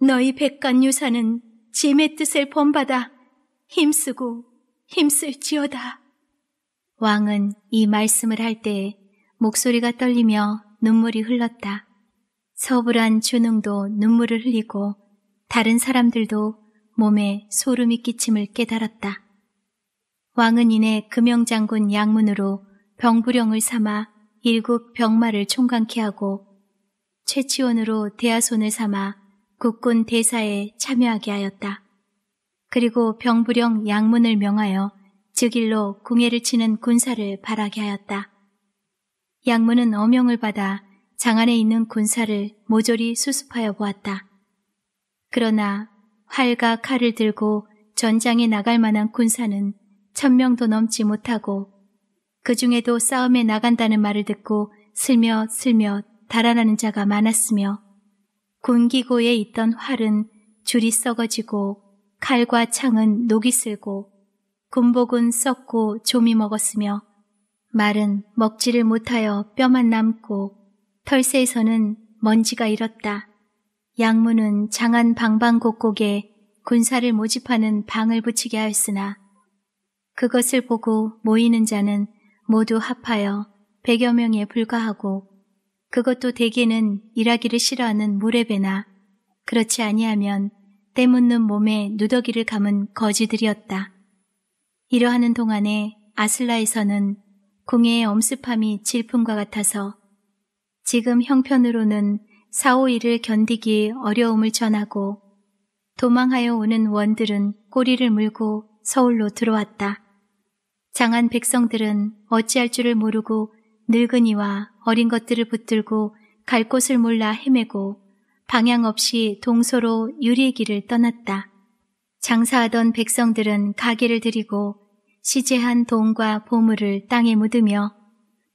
A: 너희 백간유사는 짐의 뜻을 본받아 힘쓰고 힘쓸지어다. 왕은 이 말씀을 할 때에 목소리가 떨리며 눈물이 흘렀다. 서불한 준웅도 눈물을 흘리고 다른 사람들도 몸에 소름이 끼침을 깨달았다. 왕은 이내 금영장군 양문으로 병부령을 삼아 일국 병마를 총강케 하고 최치원으로 대하손을 삼아 국군 대사에 참여하게 하였다. 그리고 병부령 양문을 명하여 즉일로 궁예를 치는 군사를 바라게 하였다. 양문은 어명을 받아 장안에 있는 군사를 모조리 수습하여 보았다. 그러나 활과 칼을 들고 전장에 나갈 만한 군사는 천명도 넘지 못하고 그 중에도 싸움에 나간다는 말을 듣고 슬며슬며 달아나는 자가 많았으며 군기고에 있던 활은 줄이 썩어지고 칼과 창은 녹이 슬고 군복은 썩고 조미 먹었으며 말은 먹지를 못하여 뼈만 남고 털새에서는 먼지가 일었다. 양무는 장안 방방곡곡에 군사를 모집하는 방을 붙이게 하였으나 그것을 보고 모이는 자는 모두 합하여 백여 명에 불과하고 그것도 대개는 일하기를 싫어하는 모래배나 그렇지 아니하면 때묻는 몸에 누더기를 감은 거지들이었다. 이러하는 동안에 아슬라에서는 궁예의 엄습함이 질품과 같아서 지금 형편으로는 사오일을 견디기 어려움을 전하고 도망하여 오는 원들은 꼬리를 물고 서울로 들어왔다. 장한 백성들은 어찌할 줄을 모르고 늙은이와 어린 것들을 붙들고 갈 곳을 몰라 헤매고 방향 없이 동서로 유리의 길을 떠났다. 장사하던 백성들은 가게를 들이고 시제한 돈과 보물을 땅에 묻으며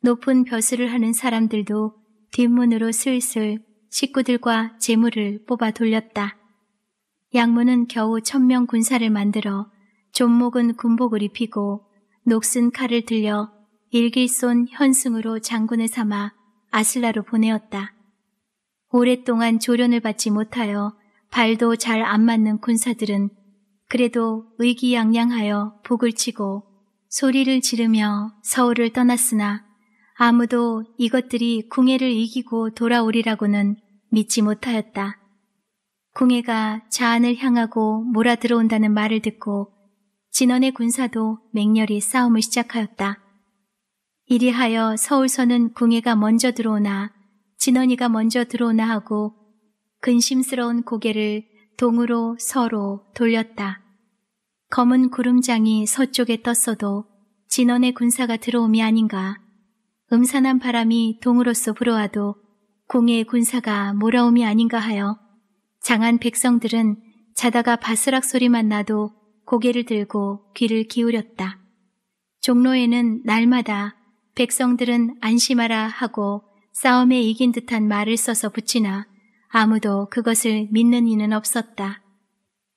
A: 높은 벼슬을 하는 사람들도 뒷문으로 슬슬 식구들과 재물을 뽑아 돌렸다. 양문은 겨우 천명 군사를 만들어 좀목은 군복을 입히고 녹슨 칼을 들려 일길손 현승으로 장군을 삼아 아슬라로 보내었다. 오랫동안 조련을 받지 못하여 발도 잘 안 맞는 군사들은 그래도 의기양양하여 복을 치고 소리를 지르며 서울을 떠났으나 아무도 이것들이 궁예를 이기고 돌아오리라고는 믿지 못하였다. 궁예가 자안을 향하고 몰아들어온다는 말을 듣고 진원의 군사도 맹렬히 싸움을 시작하였다. 이리하여 서울서는 궁예가 먼저 들어오나 진원이가 먼저 들어오나 하고 근심스러운 고개를 동으로 서로 돌렸다. 검은 구름장이 서쪽에 떴어도 진원의 군사가 들어옴이 아닌가. 음산한 바람이 동으로서 불어와도 공예의 군사가 몰아옴이 아닌가 하여 장한 백성들은 자다가 바스락 소리만 나도 고개를 들고 귀를 기울였다. 종로에는 날마다 백성들은 안심하라 하고 싸움에 이긴 듯한 말을 써서 붙이나 아무도 그것을 믿는 이는 없었다.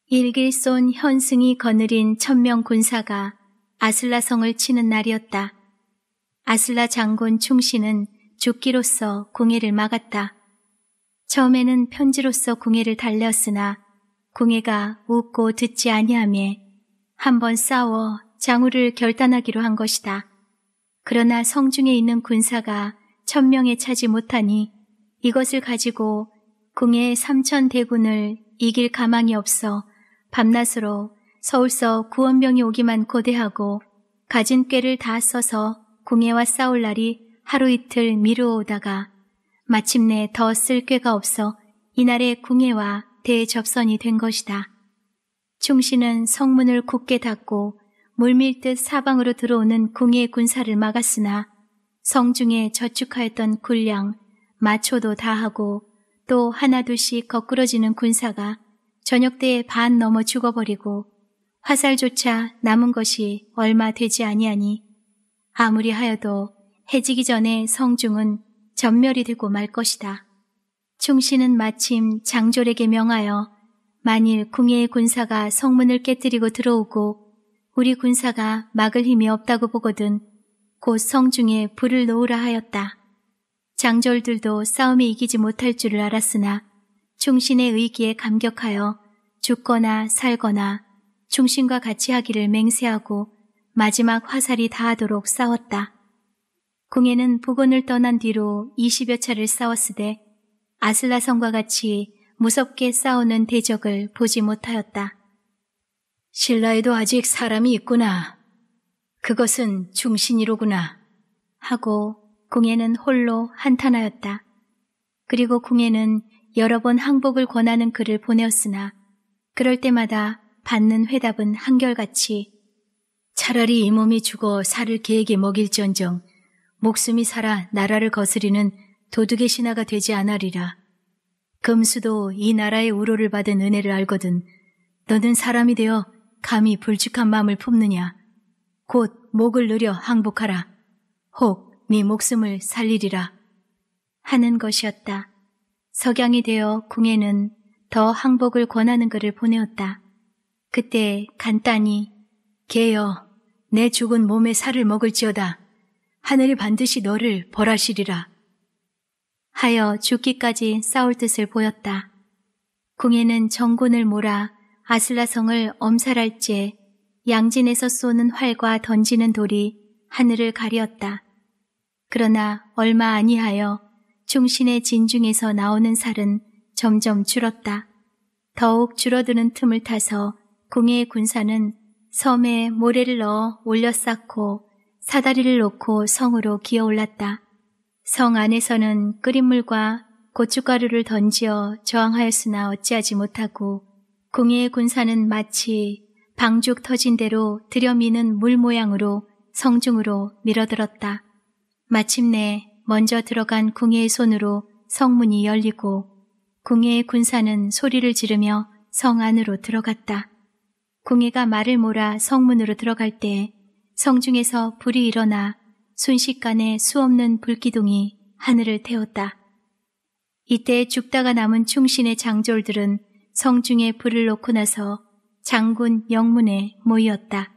A: 일길손 현승이 거느린 천명 군사가 아슬라성을 치는 날이었다. 아슬라 장군 충신은 죽기로서 궁예를 막았다. 처음에는 편지로서 궁예를 달렸으나 궁예가 웃고 듣지 아니함에 한번 싸워 장우를 결단하기로 한 것이다. 그러나 성중에 있는 군사가 천명에 차지 못하니 이것을 가지고 궁예 삼천 대군을 이길 가망이 없어 밤낮으로 서울서 구원병이 오기만 고대하고 가진 꾀를 다 써서 궁예와 싸울 날이 하루 이틀 미루어오다가 마침내 더 쓸 꾀가 없어 이날의 궁예와 대접선이 된 것이다. 충신은 성문을 굳게 닫고 물밀듯 사방으로 들어오는 궁의 군사를 막았으나 성중에 저축하였던 군량, 마초도 다하고 또 하나둘씩 거꾸러지는 군사가 저녁때에 반 넘어 죽어버리고 화살조차 남은 것이 얼마 되지 아니하니 아무리 하여도 해지기 전에 성중은 전멸이 되고 말 것이다. 충신은 마침 장졸에게 명하여 만일 궁예의 군사가 성문을 깨뜨리고 들어오고 우리 군사가 막을 힘이 없다고 보거든 곧 성중에 불을 놓으라 하였다. 장졸들도 싸움에 이기지 못할 줄을 알았으나 충신의 의기에 감격하여 죽거나 살거나 충신과 같이 하기를 맹세하고 마지막 화살이 닿하도록 싸웠다. 궁예는 복원을 떠난 뒤로 20여 차를 싸웠으되 아슬라 성과 같이 무섭게 싸우는 대적을 보지 못하였다. 신라에도 아직 사람이 있구나. 그것은 중신이로구나. 하고 궁에는 홀로 한탄하였다. 그리고 궁에는 여러 번 항복을 권하는 글을 보내었으나 그럴 때마다 받는 회답은 한결같이 차라리 이 몸이 죽어 살을 개에게 먹일전정 목숨이 살아 나라를 거스리는 도둑의 신하가 되지 않으리라. 금수도 이 나라의 우로를 받은 은혜를 알거든 너는 사람이 되어 감히 불축한 마음을 품느냐. 곧 목을 누려 항복하라. 혹 네 목숨을 살리리라. 하는 것이었다. 석양이 되어 궁에는 더 항복을 권하는 글을 보내었다. 그때 간단히 개여 내 죽은 몸에 살을 먹을지어다. 하늘이 반드시 너를 벌하시리라. 하여 죽기까지 싸울 뜻을 보였다. 궁에는 정군을 몰아 아슬라성을 엄살할지에 양진에서 쏘는 활과 던지는 돌이 하늘을 가리었다. 그러나 얼마 아니하여 충신의 진중에서 나오는 살은 점점 줄었다. 더욱 줄어드는 틈을 타서 궁의 군사는 섬에 모래를 넣어 올려 쌓고 사다리를 놓고 성으로 기어올랐다. 성 안에서는 끓인 물과 고춧가루를 던지어 저항하였으나 어찌하지 못하고 궁예의 군사는 마치 방죽 터진 대로 들여미는 물 모양으로 성중으로 밀어들었다. 마침내 먼저 들어간 궁예의 손으로 성문이 열리고 궁예의 군사는 소리를 지르며 성 안으로 들어갔다. 궁예가 말을 몰아 성문으로 들어갈 때 성중에서 불이 일어나 순식간에 수없는 불기둥이 하늘을 태웠다. 이때 죽다가 남은 충신의 장졸들은 성중에 불을 놓고 나서 장군 영문에 모였다.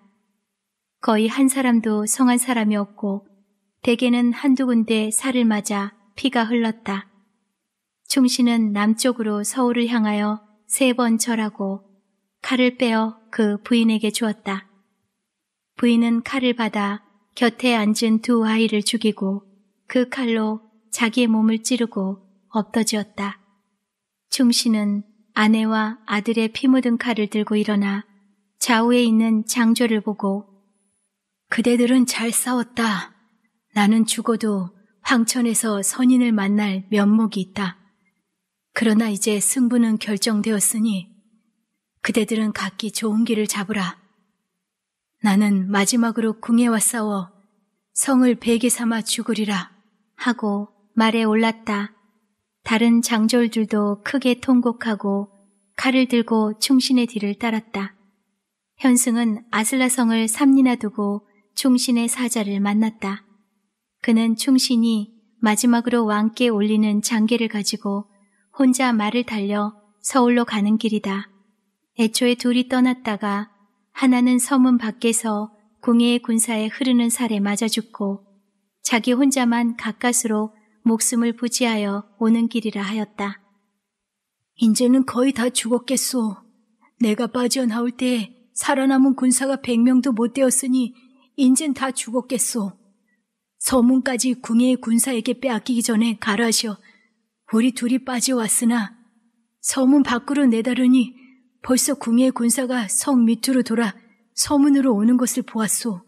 A: 거의 한 사람도 성한 사람이 없고 대개는 한두 군데 살을 맞아 피가 흘렀다. 충신은 남쪽으로 서울을 향하여 세 번 절하고 칼을 빼어 그 부인에게 주었다. 부인은 칼을 받아 곁에 앉은 두 아이를 죽이고 그 칼로 자기의 몸을 찌르고 엎드지었다. 충신은 아내와 아들의 피 묻은 칼을 들고 일어나 좌우에 있는 장조를 보고 그대들은 잘 싸웠다. 나는 죽어도 황천에서 선인을 만날 면목이 있다. 그러나 이제 승부는 결정되었으니 그대들은 각기 좋은 길을 잡으라. 나는 마지막으로 궁예와 싸워 성을 베개 삼아 죽으리라 하고 말에 올랐다. 다른 장졸들도 크게 통곡하고 칼을 들고 충신의 뒤를 따랐다. 현승은 아슬라성을 삼리나 두고 충신의 사자를 만났다. 그는 충신이 마지막으로 왕께 올리는 장계를 가지고 혼자 말을 달려 서울로 가는 길이다. 애초에 둘이 떠났다가 하나는 서문 밖에서 공예의 군사에 흐르는 살에 맞아 죽고 자기 혼자만 가까스로 목숨을 부지하여 오는 길이라 하였다. 이제는 거의 다 죽었겠소. 내가 빠져나올 때에 살아남은 군사가 백명도못 되었으니 인젠 다 죽었겠소. 서문까지 궁예의 군사에게 빼앗기기 전에 가라셔 우리 둘이 빠져왔으나 서문 밖으로 내다르니 벌써 구미의 군사가 성 밑으로 돌아 서문으로 오는 것을 보았소.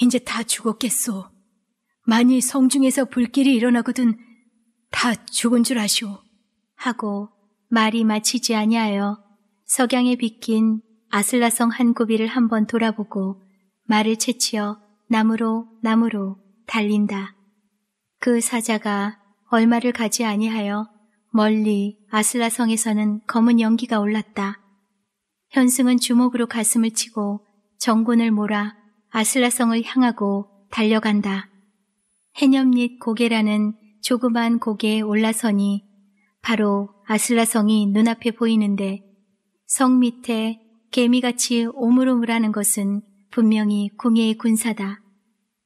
A: 이제 다 죽었겠소. 만일 성중에서 불길이 일어나거든 다 죽은 줄 아시오. 하고 말이 마치지 아니하여 석양에 비낀 아슬라성 한 고비를 한번 돌아보고 말을 채치어 나무로 나무로 달린다. 그 사자가 얼마를 가지 아니하여 멀리 아슬라 성에서는 검은 연기가 올랐다. 현승은 주먹으로 가슴을 치고 정군을 몰아 아슬라 성을 향하고 달려간다. 해념잎 고개라는 조그만 고개에 올라서니 바로 아슬라 성이 눈앞에 보이는데 성 밑에 개미같이 오물오물하는 것은 분명히 궁예의 군사다.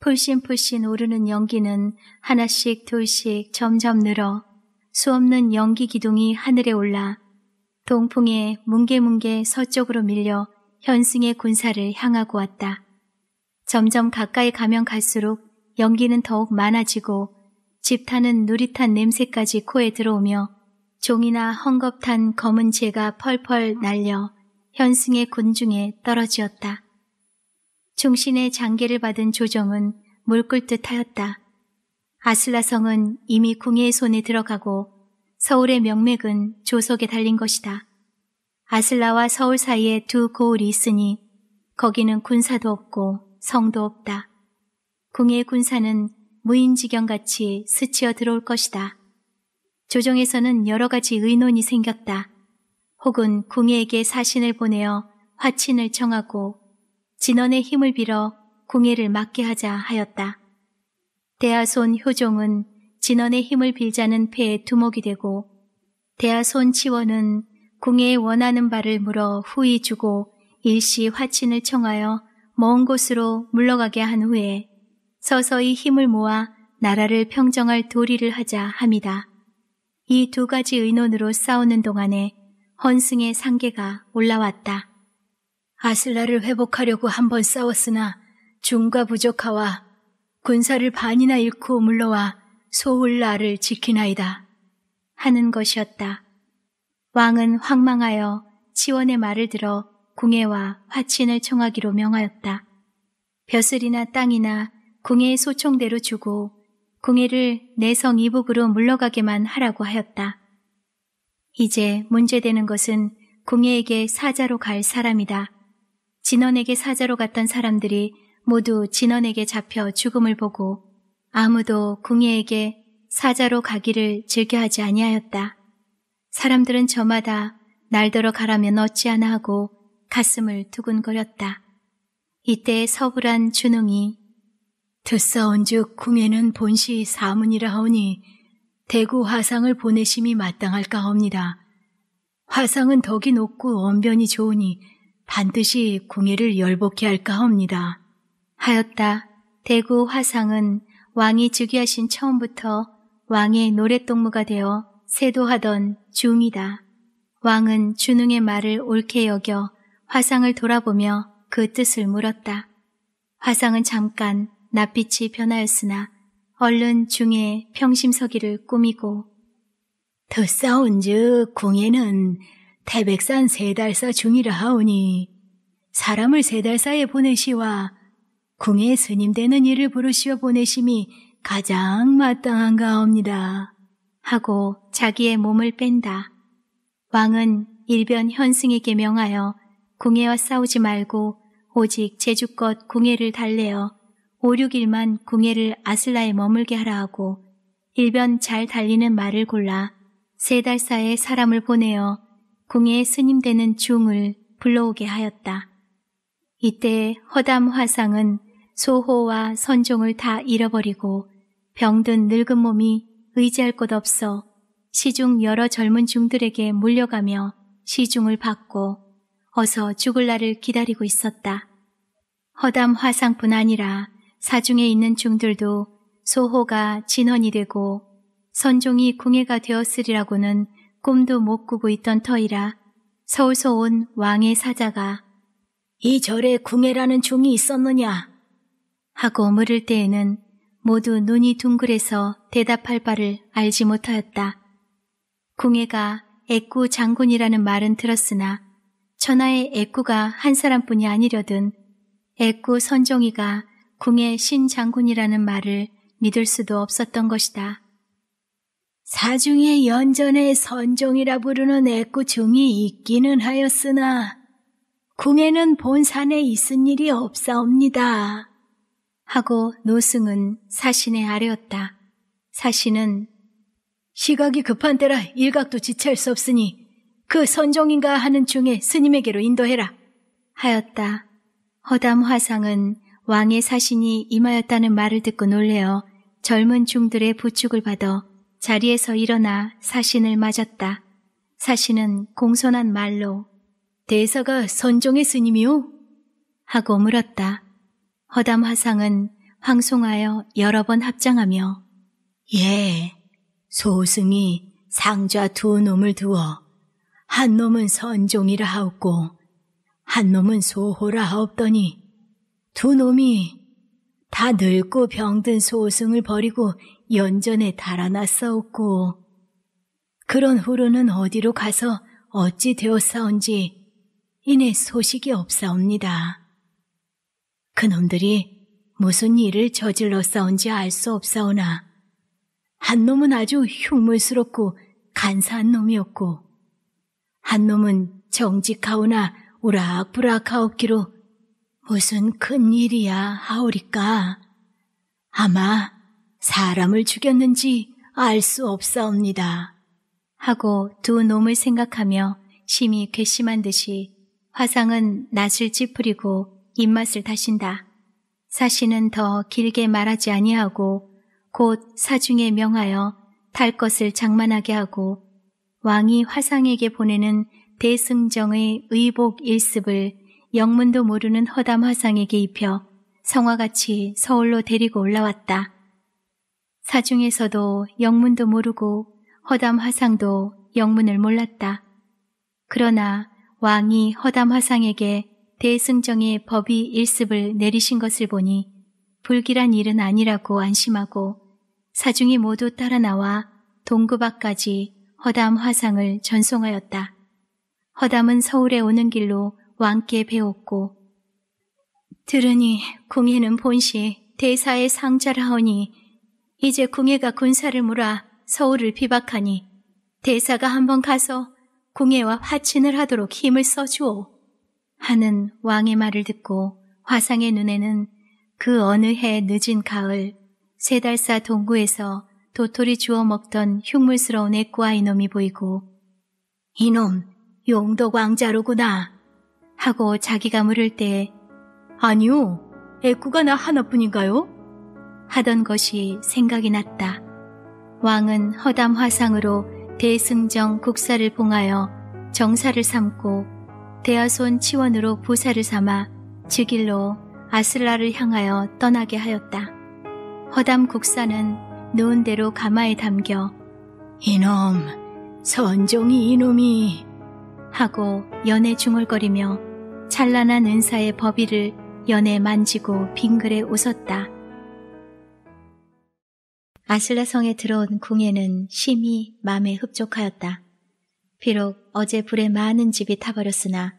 A: 폴신폴신 오르는 연기는 하나씩 둘씩 점점 늘어 수없는 연기 기둥이 하늘에 올라 동풍에 뭉게뭉게 서쪽으로 밀려 현승의 군사를 향하고 왔다. 점점 가까이 가면 갈수록 연기는 더욱 많아지고 집타는 누릿한 냄새까지 코에 들어오며 종이나 헝겊탄 검은 재가 펄펄 날려 현승의 군중에 떨어지었다. 충신의 장계를 받은 조정은 물끓듯 하였다. 아슬라 성은 이미 궁예의 손에 들어가고 서울의 명맥은 조석에 달린 것이다. 아슬라와 서울 사이에 두 고을이 있으니 거기는 군사도 없고 성도 없다. 궁예의 군사는 무인지경같이 스치어 들어올 것이다. 조정에서는 여러 가지 의논이 생겼다. 혹은 궁예에게 사신을 보내어 화친을 청하고 진원의 힘을 빌어 궁예를 맡게 하자 하였다. 대하손 효종은 진원의 힘을 빌자는 패의 두목이 되고 대하손 치원은 궁의 원하는 바를 물어 후이 주고 일시 화친을 청하여 먼 곳으로 물러가게 한 후에 서서히 힘을 모아 나라를 평정할 도리를 하자 합니다. 이 두 가지 의논으로 싸우는 동안에 헌승의 상계가 올라왔다. 아슬라를 회복하려고 한번 싸웠으나 중과 부족하와 군사를 반이나 잃고 물러와 소울 나를 지키나이다 하는 것이었다. 왕은 황망하여 치원의 말을 들어 궁예와 화친을 청하기로 명하였다. 벼슬이나 땅이나 궁예의 소총대로 주고 궁예를 내성 이북으로 물러가게만 하라고 하였다. 이제 문제되는 것은 궁예에게 사자로 갈 사람이다. 진원에게 사자로 갔던 사람들이 모두 진원에게 잡혀 죽음을 보고 아무도 궁예에게 사자로 가기를 즐겨하지 아니하였다. 사람들은 저마다 날더러 가라면 어찌하나 하고 가슴을 두근거렸다. 이때 서불한 준웅이 듣사온즉 궁예는 본시 사문이라 하오니 대구 화상을 보내심이 마땅할까 합니다. 화상은 덕이 높고 언변이 좋으니 반드시 궁예를 열복해 할까 합니다. 하였다. 대구 화상은 왕이 즉위하신 처음부터 왕의 노랫동무가 되어 세도하던 중이다. 왕은 준웅의 말을 옳게 여겨 화상을 돌아보며 그 뜻을 물었다. 화상은 잠깐 낯빛이 변하였으나 얼른 중의 평심서기를 꾸미고 더 싸운 즉 궁에는 태백산 세달사 중이라 하오니 사람을 세달사에 보내시와 궁에 스님 되는 일을 부르시어 보내심이 가장 마땅한가옵니다. 하고 자기의 몸을 뺀다. 왕은 일변 현승에게 명하여 궁예와 싸우지 말고 오직 제주껏 궁예를 달래어 5, 6일만 궁예를 아슬라에 머물게 하라 하고 일변 잘 달리는 말을 골라 세 달 사이에 사람을 보내어 궁예의 스님 되는 중을 불러오게 하였다. 이때 허담 화상은 소호와 선종을 다 잃어버리고 병든 늙은 몸이 의지할 곳 없어 시중 여러 젊은 중들에게 물려가며 시중을 받고 어서 죽을 날을 기다리고 있었다. 허담 화상뿐 아니라 사중에 있는 중들도 소호가 진원이 되고 선종이 궁예가 되었으리라고는 꿈도 못 꾸고 있던 터이라 서울서 온 왕의 사자가 이 절에 궁예라는 종이 있었느냐 하고 물을 때에는 모두 눈이 둥글해서 대답할 바를 알지 못하였다. 궁예가 애꾸 장군이라는 말은 들었으나 천하의 애꾸가 한 사람뿐이 아니려든 애꾸 선종이가 궁예 신장군이라는 말을 믿을 수도 없었던 것이다. 사중에 연전의 선종이라 부르는 애꾸 중이 있기는 하였으나 궁에는 본산에 있은 일이 없사옵니다. 하고 노승은 사신의 아뢰었다 사신은 시각이 급한 때라 일각도 지체할 수 없으니 그 선종인가 하는 중에 스님에게로 인도해라 하였다. 허담 화상은 왕의 사신이 임하였다는 말을 듣고 놀래어 젊은 중들의 부축을 받아 자리에서 일어나 사신을 맞았다. 사신은 공손한 말로 대사가 선종의 스님이오? 하고 물었다. 허담 화상은 황송하여 여러 번 합장하며 예, 소승이 상좌 두 놈을 두어 한 놈은 선종이라 하옵고 한 놈은 소호라 하옵더니 두 놈이 다 늙고 병든 소승을 버리고 연전에 달아났사옵고 그런 후로는 어디로 가서 어찌 되었사온지 이내 소식이 없사옵니다. 그놈들이 무슨 일을 저질러 싸운지 알 수 없사오나 한 놈은 아주 흉물스럽고 간사한 놈이었고 한 놈은 정직하오나 우락부락하옵기로 무슨 큰 일이야 하오리까 아마 사람을 죽였는지 알 수 없사옵니다. 하고 두 놈을 생각하며 심히 괘씸한 듯이 화상은 낯을 찌푸리고 입맛을 다신다. 사시는 더 길게 말하지 아니하고 곧 사중에 명하여 탈 것을 장만하게 하고 왕이 화상에게 보내는 대승정의 의복 일습을 영문도 모르는 허담 화상에게 입혀 성화같이 서울로 데리고 올라왔다. 사중에서도 영문도 모르고 허담 화상도 영문을 몰랐다. 그러나 왕이 허담 화상에게 대승정의 법이 일습을 내리신 것을 보니 불길한 일은 아니라고 안심하고 사중이 모두 따라 나와 동구 밖까지 허담 화상을 전송하였다. 허담은 서울에 오는 길로 왕께 배웠고 들으니 궁예는 본시 대사의 상자라 하니 오 이제 궁예가 군사를 몰아 서울을 비박하니 대사가 한번 가서 궁예와 화친을 하도록 힘을 써주오. 하는 왕의 말을 듣고 화상의 눈에는 그 어느 해 늦은 가을 세 달사 동구에서 도토리 주워 먹던 흉물스러운 애꾸아 이놈이 보이고 이놈 용덕 왕자로구나 하고 자기가 물을 때 아니요 애꾸가 나 하나뿐인가요? 하던 것이 생각이 났다. 왕은 허담 화상으로 대승정 국사를 봉하여 정사를 삼고 대하손 치원으로 보살을 삼아 즉일로 아슬라를 향하여 떠나게 하였다. 허담 국사는 놓은 대로 가마에 담겨 이놈, 선종이 이놈이 하고 연애 중얼거리며 찬란한 은사의 법비를연애 만지고 빙그레 웃었다. 아슬라성에 들어온 궁예는 심히 마음에 흡족하였다. 비록 어제 불에 많은 집이 타버렸으나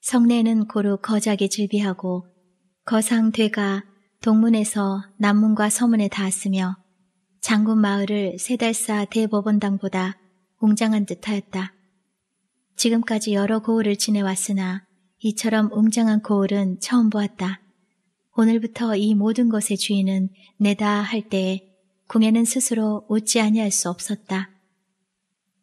A: 성내는 고루 거작이 즐비하고 거상 되가 동문에서 남문과 서문에 닿았으며 장군 마을을 세달사 대법원당보다 웅장한 듯하였다. 지금까지 여러 고을을 지내왔으나 이처럼 웅장한 고을은 처음 보았다. 오늘부터 이 모든 것의 주인은 내다 할 때에 궁에는 스스로 웃지 아니할 수 없었다.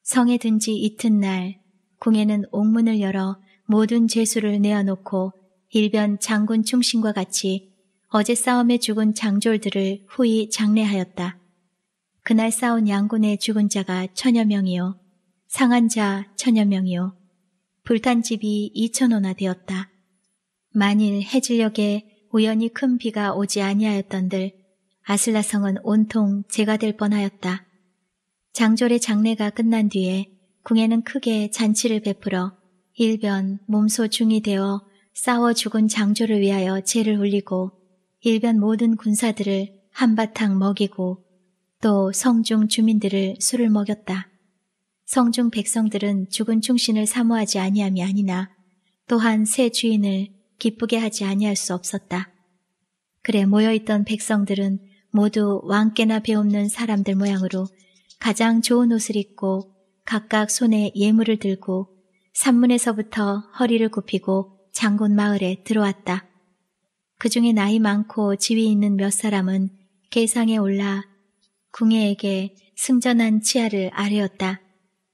A: 성에 든 지 이튿날 궁에는 옥문을 열어 모든 재수를 내어놓고 일변 장군 충신과 같이 어제 싸움에 죽은 장졸들을 후이 장례하였다. 그날 싸운 양군의 죽은 자가 천여 명이요. 상한 자 천여 명이요. 불탄 집이 이천호나 되었다. 만일 해질녘에 우연히 큰 비가 오지 아니하였던들 아슬라성은 온통 재가 될 뻔하였다. 장졸의 장례가 끝난 뒤에 궁에는 크게 잔치를 베풀어 일변 몸소 중이 되어 싸워 죽은 장조를 위하여 죄를 울리고 일변 모든 군사들을 한바탕 먹이고 또 성중 주민들을 술을 먹였다. 성중 백성들은 죽은 충신을 사모하지 아니함이 아니나 또한 새 주인을 기쁘게 하지 아니할 수 없었다. 그래 모여있던 백성들은 모두 왕께나 배없는 사람들 모양으로 가장 좋은 옷을 입고 각각 손에 예물을 들고 산문에서부터 허리를 굽히고 장군 마을에 들어왔다. 그 중에 나이 많고 지위 있는 몇 사람은 계상에 올라 궁예에게 승전한 치아를 아뢰었다.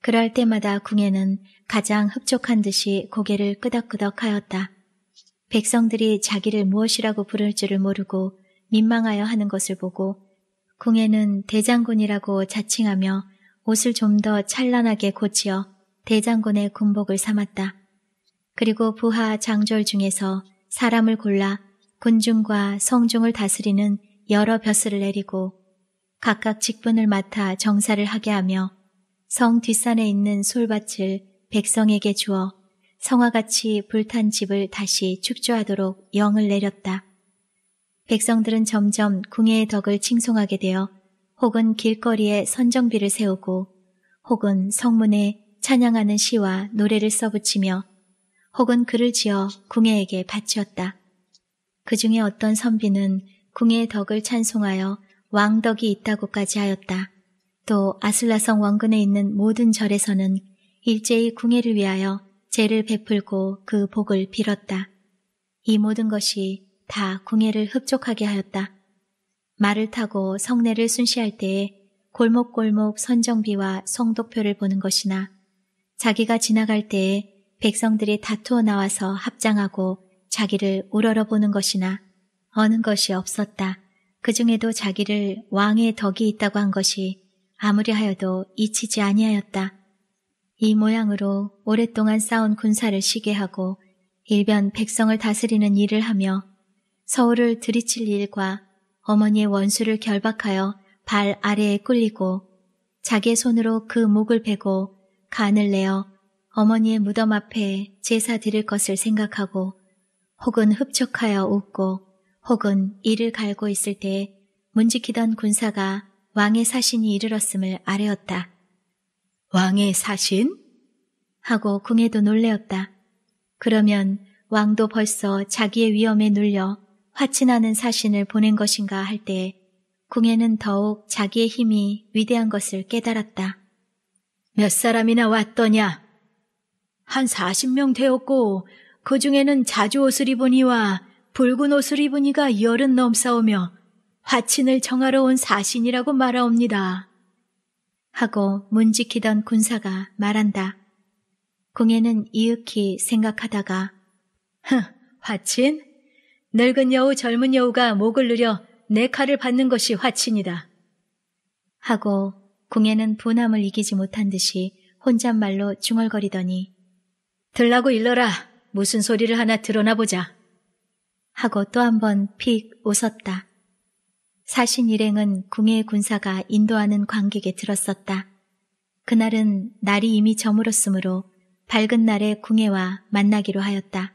A: 그럴 때마다 궁예는 가장 흡족한 듯이 고개를 끄덕끄덕하였다. 백성들이 자기를 무엇이라고 부를 줄을 모르고 민망하여 하는 것을 보고 궁예는 대장군이라고 자칭하며 옷을 좀 더 찬란하게 고치어 대장군의 군복을 삼았다. 그리고 부하 장졸 중에서 사람을 골라 군중과 성중을 다스리는 여러 벼슬을 내리고 각각 직분을 맡아 정사를 하게 하며 성 뒷산에 있는 솔밭을 백성에게 주어 성화같이 불탄 집을 다시 축조하도록 영을 내렸다. 백성들은 점점 궁예의 덕을 칭송하게 되어 혹은 길거리에 선정비를 세우고 혹은 성문에 찬양하는 시와 노래를 써붙이며 혹은 글을 지어 궁예에게 바치었다. 그 중에 어떤 선비는 궁예의 덕을 찬송하여 왕덕이 있다고까지 하였다. 또 아슬라성 왕근에 있는 모든 절에서는 일제히 궁예를 위하여 죄를 베풀고 그 복을 빌었다. 이 모든 것이 다 궁예를 흡족하게 하였다. 말을 타고 성내를 순시할 때에 골목골목 선정비와 성독표를 보는 것이나 자기가 지나갈 때에 백성들이 다투어 나와서 합장하고 자기를 우러러 보는 것이나 어느 것이 없었다. 그 중에도 자기를 왕의 덕이 있다고 한 것이 아무리 하여도 잊히지 아니하였다. 이 모양으로 오랫동안 쌓은 군사를 쉬게 하고 일변 백성을 다스리는 일을 하며 서울을 들이칠 일과 어머니의 원수를 결박하여 발 아래에 꿀리고 자기의 손으로 그 목을 베고 간을 내어 어머니의 무덤 앞에 제사 드릴 것을 생각하고 혹은 흡족하여 웃고 혹은 이를 갈고 있을 때 문지키던 군사가 왕의 사신이 이르렀음을 아뢰었다. 왕의 사신? 하고 궁에도 놀래었다. 그러면 왕도 벌써 자기의 위험에 눌려 화친하는 사신을 보낸 것인가 할때궁에는 더욱 자기의 힘이 위대한 것을 깨달았다. 몇 사람이나 왔더냐? 한 40명 되었고 그 중에는 자주 옷을 입은 이와 붉은 옷을 입은 이가 열은 넘사오며 화친을 정하러 온 사신이라고 말하옵니다. 하고 문지키던 군사가 말한다. 궁에는 이윽히 생각하다가 흥, 화친? 늙은 여우 젊은 여우가 목을 누려 내 칼을 받는 것이 화친이다. 하고 궁예는 분함을 이기지 못한 듯이 혼잣말로 중얼거리더니 들라고 일러라 무슨 소리를 하나 드러나 보자 하고 또 한번 픽 웃었다. 사신 일행은 궁예 군사가 인도하는 관객에 들었었다. 그날은 날이 이미 저물었으므로 밝은 날에 궁예와 만나기로 하였다.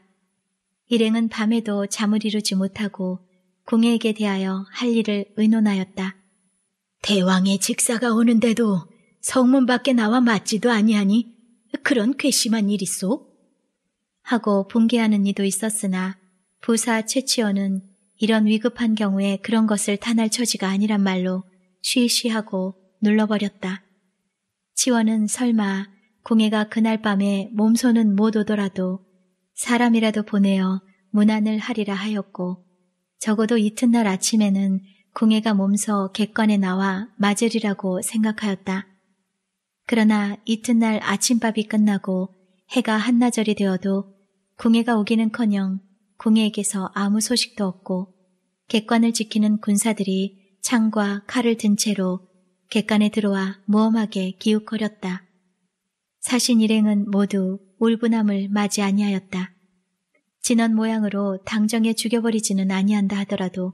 A: 일행은 밤에도 잠을 이루지 못하고 궁예에게 대하여 할 일을 의논하였다. 대왕의 직사가 오는데도 성문 밖에 나와 맞지도 아니하니 그런 괘씸한 일이소? 하고 분개하는 이도 있었으나 부사 최치원은 이런 위급한 경우에 그런 것을 탄할 처지가 아니란 말로 쉬쉬하고 눌러버렸다. 치원은 설마 공예가 그날 밤에 몸소는 못 오더라도 사람이라도 보내어 문안을 하리라 하였고 적어도 이튿날 아침에는 궁예가 몸서 객관에 나와 맞으리라고 생각하였다. 그러나 이튿날 아침밥이 끝나고 해가 한나절이 되어도 궁예가 오기는커녕 궁예에게서 아무 소식도 없고 객관을 지키는 군사들이 창과 칼을 든 채로 객관에 들어와 모험하게 기웃거렸다. 사신 일행은 모두 울분함을 맞이 아니하였다. 진원 모양으로 당정에 죽여버리지는 아니한다 하더라도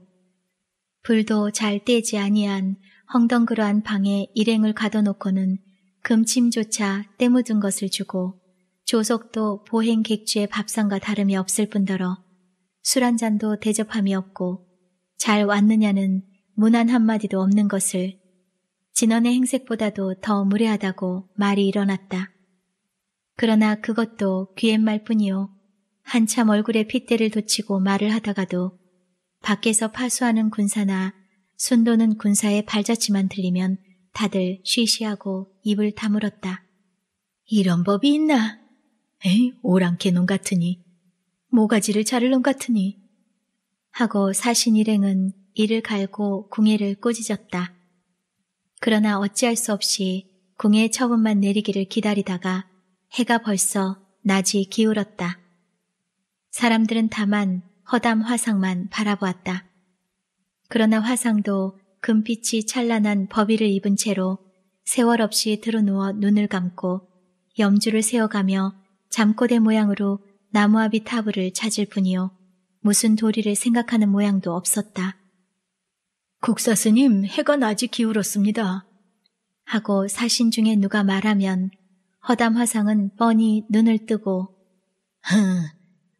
A: 불도 잘 떼지 아니한 헝덩그러한 방에 일행을 가둬놓고는 금침조차 때묻은 것을 주고 조석도 보행 객주의 밥상과 다름이 없을 뿐더러 술 한 잔도 대접함이 없고 잘 왔느냐는 무난 한마디도 없는 것을 진원의 행색보다도 더 무례하다고 말이 일어났다. 그러나 그것도 귀옛말뿐이요. 한참 얼굴에 핏대를 돋치고 말을 하다가도 밖에서 파수하는 군사나 순도는 군사의 발자취만 들리면 다들 쉬쉬하고 입을 다물었다. 이런 법이 있나? 에이, 오랑캐 놈 같으니. 모가지를 자를 놈 같으니. 하고 사신 일행은 이를 갈고 궁예를 꼬지졌다. 그러나 어찌할 수 없이 궁예 처분만 내리기를 기다리다가 해가 벌써 낮이 기울었다. 사람들은 다만 허담 화상만 바라보았다. 그러나 화상도 금빛이 찬란한 법의를 입은 채로 세월 없이 드러누워 눈을 감고 염주를 세어가며 잠꼬대 모양으로 나무아비 타불을 찾을 뿐이요. 무슨 도리를 생각하는 모양도 없었다. 국사스님, 해가 낮이 기울었습니다. 하고 사신 중에 누가 말하면 허담 화상은 뻔히 눈을 뜨고 흥,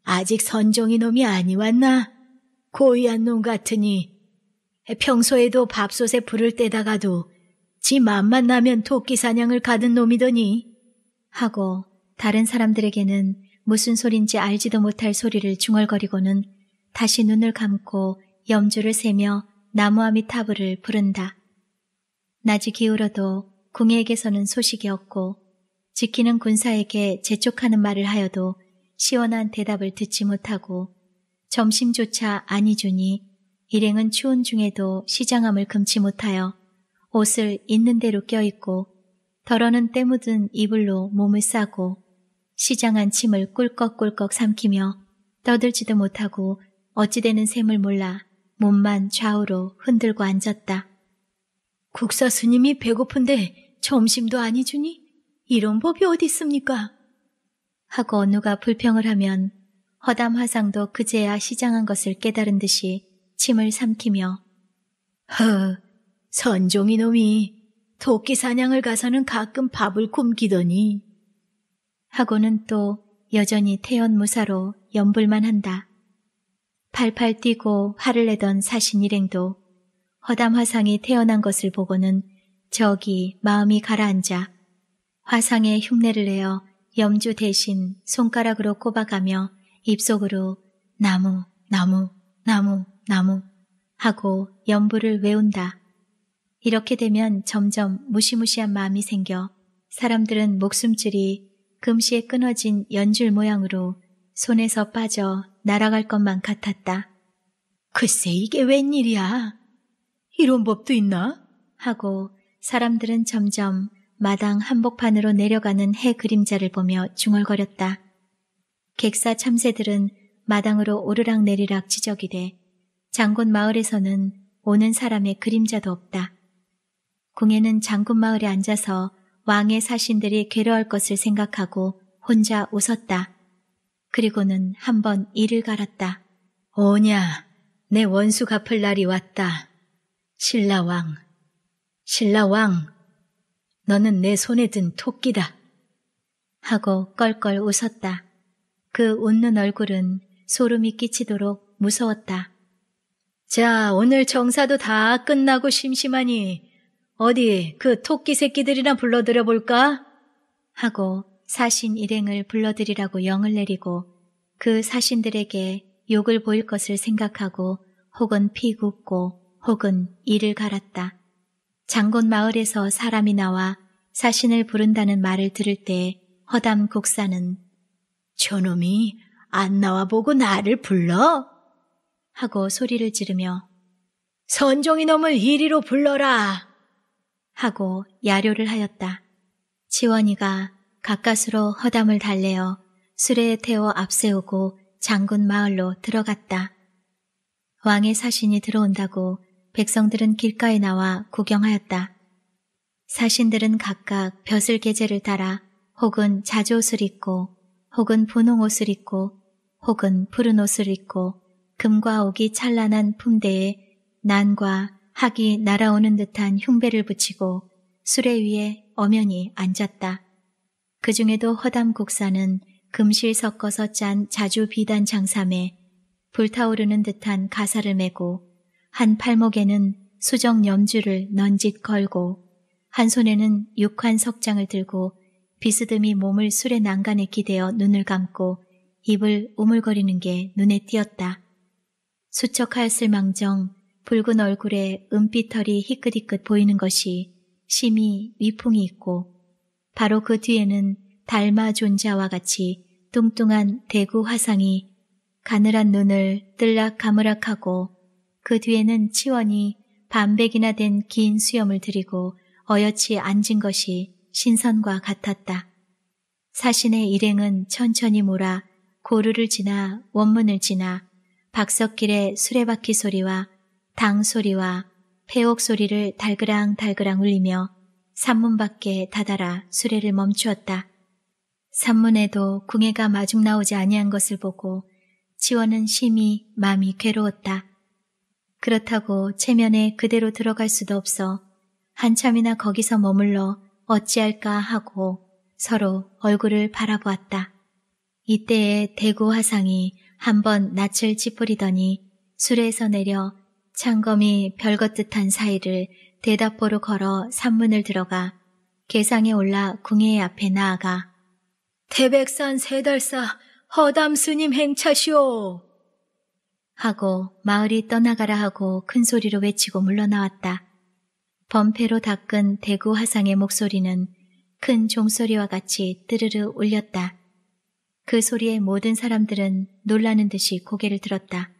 A: 아직 선종이 놈이 아니 왔나? 고의한 놈 같으니 평소에도 밥솥에 불을 떼다가도 지 맘만 나면 토끼 사냥을 가든 놈이더니 하고 다른 사람들에게는 무슨 소린지 알지도 못할 소리를 중얼거리고는 다시 눈을 감고 염주를 세며 나무아 미타불을 부른다. 낮이 기울어도 궁에게서는 예 소식이 없고 지키는 군사에게 재촉하는 말을 하여도 시원한 대답을 듣지 못하고 점심조차 아니 주니 일행은 추운 중에도 시장함을 금치 못하여 옷을 있는 대로 껴입고 덜어는 때묻은 이불로 몸을 싸고 시장한 침을 꿀꺽꿀꺽 삼키며 떠들지도 못하고 어찌되는 셈을 몰라 몸만 좌우로 흔들고 앉았다. 국사 스님이 배고픈데 점심도 아니 주니? 이런 법이 어디 있습니까? 하고 누가 불평을 하면 허담 화상도 그제야 시장한 것을 깨달은 듯이 침을 삼키며 허, 선종이 놈이 토끼 사냥을 가서는 가끔 밥을 굶기더니 하고는 또 여전히 태연무사로 염불만 한다. 팔팔 뛰고 화를 내던 사신 일행도 허담 화상이 태어난 것을 보고는 저기 마음이 가라앉아 화상에 흉내를 내어 염주 대신 손가락으로 꼽아가며 입속으로 나무, 나무, 나무, 나무 하고 염불을 외운다. 이렇게 되면 점점 무시무시한 마음이 생겨 사람들은 목숨줄이 금시에 끊어진 연줄 모양으로 손에서 빠져 날아갈 것만 같았다. 글쎄 이게 웬일이야? 이런 법도 있나? 하고 사람들은 점점 마당 한복판으로 내려가는 해 그림자를 보며 중얼거렸다. 객사 참새들은 마당으로 오르락 내리락 지적이 돼 장군 마을에서는 오는 사람의 그림자도 없다. 궁에는 장군 마을에 앉아서 왕의 사신들이 괴로울 것을 생각하고 혼자 웃었다. 그리고는 한번 이를 갈았다. 오냐, 내 원수 갚을 날이 왔다. 신라왕, 신라왕, 너는 내 손에 든 토끼다. 하고 껄껄 웃었다. 그 웃는 얼굴은 소름이 끼치도록 무서웠다. 자, 오늘 정사도 다 끝나고 심심하니 어디 그 토끼 새끼들이나 불러들여 볼까? 하고 사신 일행을 불러들이라고 영을 내리고 그 사신들에게 욕을 보일 것을 생각하고 혹은 피 굽고 혹은 이를 갈았다. 장곳 마을에서 사람이 나와 사신을 부른다는 말을 들을 때 허담 곡사는 저놈이 안 나와보고 나를 불러? 하고 소리를 지르며 선종이 놈을 이리로 불러라! 하고 야료를 하였다. 지원이가 가까스로 허담을 달래어 수레에 태워 앞세우고 장군 마을로 들어갔다. 왕의 사신이 들어온다고 백성들은 길가에 나와 구경하였다. 사신들은 각각 벼슬 계제를 따라 혹은 자조옷을 입고 혹은 분홍 옷을 입고 혹은 푸른 옷을 입고 금과 옥이 찬란한 품대에 난과 학이 날아오는 듯한 흉배를 붙이고 술레 위에 엄연히 앉았다. 그 중에도 허담 국사는 금실 섞어서 짠 자주 비단 장삼에 불타오르는 듯한 가사를 메고 한 팔목에는 수정 염주를 넌짓 걸고 한 손에는 육환 석장을 들고 비스듬히 몸을 술의 난간에 기대어 눈을 감고 입을 우물거리는 게 눈에 띄었다. 수척하였을 망정 붉은 얼굴에 은빛털이 희끗희끗 보이는 것이 심히 위풍이 있고 바로 그 뒤에는 달마 존자와 같이 뚱뚱한 대구 화상이 가늘한 눈을 뜰락 가물락하고 그 뒤에는 치원이 반백이나 된 긴 수염을 들이고 어여치 앉은 것이 신선과 같았다. 사신의 일행은 천천히 몰아 고루를 지나 원문을 지나 박석길의 수레바퀴 소리와 당 소리와 폐옥 소리를 달그랑달그랑 울리며 산문 밖에 다다라 수레를 멈추었다. 산문에도 궁예가 마중 나오지 아니한 것을 보고 지원은 심히 마음이 괴로웠다. 그렇다고 체면에 그대로 들어갈 수도 없어 한참이나 거기서 머물러 어찌할까 하고 서로 얼굴을 바라보았다. 이때에 대구 화상이 한번 낯을 찌푸리더니 술에서 내려 창검이 별것 듯한 사이를 대답보로 걸어 산문을 들어가 계상에 올라 궁예 앞에 나아가 대백산 세달사 허담스님 행차시오 하고 마을이 떠나가라 하고 큰 소리로 외치고 물러나왔다. 범패로 닦은 대구 화상의 목소리는 큰 종소리와 같이 뜨르르 울렸다. 그 소리에 모든 사람들은 놀라는 듯이 고개를 들었다.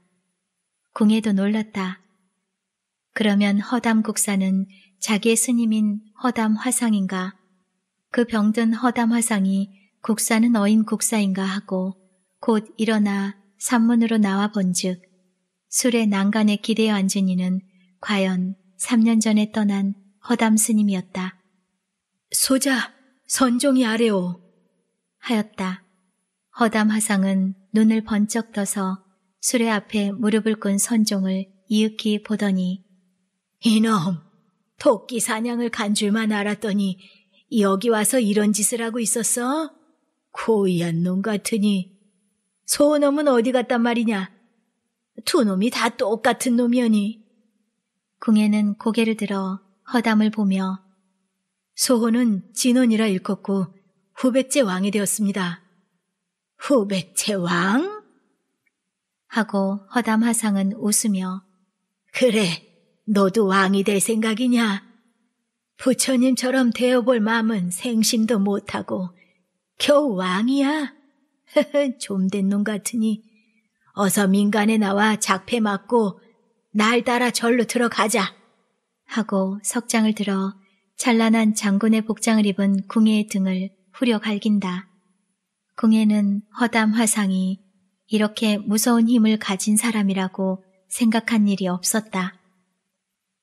A: 궁에도 놀랐다. 그러면 허담 국사는 자기의 스님인 허담 화상인가 그 병든 허담 화상이 국사는 어인 국사인가 하고 곧 일어나 산문으로 나와 본즉 술의 난간에 기대어 앉은 이는 과연 3년 전에 떠난 허담 스님이었다. 소자, 선종이 아래오! 하였다. 허담 화상은 눈을 번쩍 떠서 술의 앞에 무릎을 꾼 선종을 이윽히 보더니 이놈, 토끼 사냥을 간 줄만 알았더니 여기 와서 이런 짓을 하고 있었어? 고이한 놈 같으니 소놈은 어디 갔단 말이냐? 두 놈이 다 똑같은 놈이니. 궁예는 고개를 들어 허담을 보며 소호는 진원이라 일컫고 후백제 왕이 되었습니다. 후백제 왕? 하고 허담 하상은 웃으며 그래, 너도 왕이 될 생각이냐? 부처님처럼 되어볼 마음은 생심도 못하고 겨우 왕이야? 좀된 놈 같으니 어서 민간에 나와 작패 맞고 날 따라 절로 들어가자. 하고 석장을 들어 찬란한 장군의 복장을 입은 궁예의 등을 후려 갈긴다. 궁예는 허담 화상이 이렇게 무서운 힘을 가진 사람이라고 생각한 일이 없었다.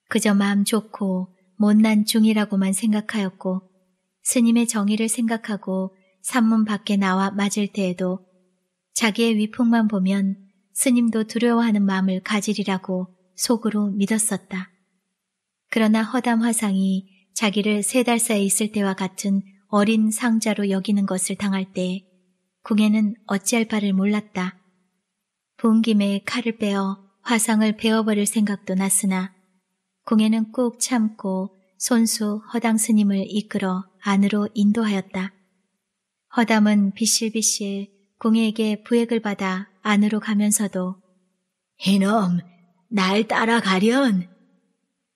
A: 그저 마음 좋고 못난 중이라고만 생각하였고 스님의 정의를 생각하고 산문 밖에 나와 맞을 때에도 자기의 위풍만 보면 스님도 두려워하는 마음을 가지리라고 속으로 믿었었다. 그러나 허담 화상이 자기를 세 달 사이 있을 때와 같은 어린 상자로 여기는 것을 당할 때 궁에는 어찌할 바를 몰랐다. 본 김에 칼을 빼어 화상을 베어버릴 생각도 났으나 궁에는 꾹 참고 손수 허당 스님을 이끌어 안으로 인도하였다. 허담은 비실비실 공예에게 부액을 받아 안으로 가면서도 이놈, 날 따라가련.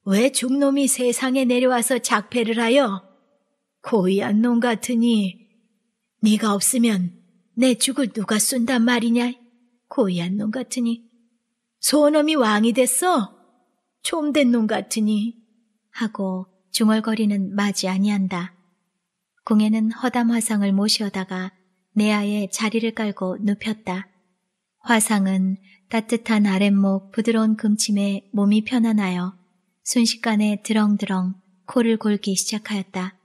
A: 왜 중놈이 세상에 내려와서 작패를 하여? 고의한 놈 같으니 네가 없으면 내 죽을 누가 쏜단 말이냐? 고의한 놈 같으니 소놈이 왕이 됐어? 좀된 놈 같으니 하고 중얼거리는 마지 아니한다. 궁예는 허담 화상을 모시어다가 내 아예 자리를 깔고 눕혔다. 화상은 따뜻한 아랫목 부드러운 금침에 몸이 편안하여 순식간에 드렁드렁 코를 골기 시작하였다.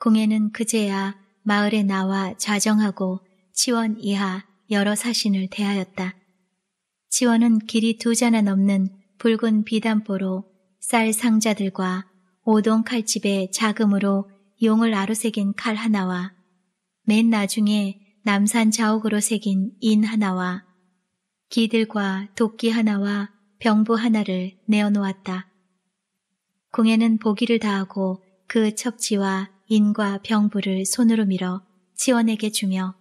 A: 공해는 그제야 마을에 나와 좌정하고 치원 이하 여러 사신을 대하였다. 치원은 길이 두잔나 넘는 붉은 비단보로 쌀 상자들과 오동 칼집에 자금으로 용을 아로 새긴 칼 하나와 맨 나중에 남산 자옥으로 새긴 인 하나와 기들과 도끼 하나와 병부 하나를 내어놓았다. 궁에는 보기를 다하고 그 첩지와 인과 병부를 손으로 밀어 치원에게 주며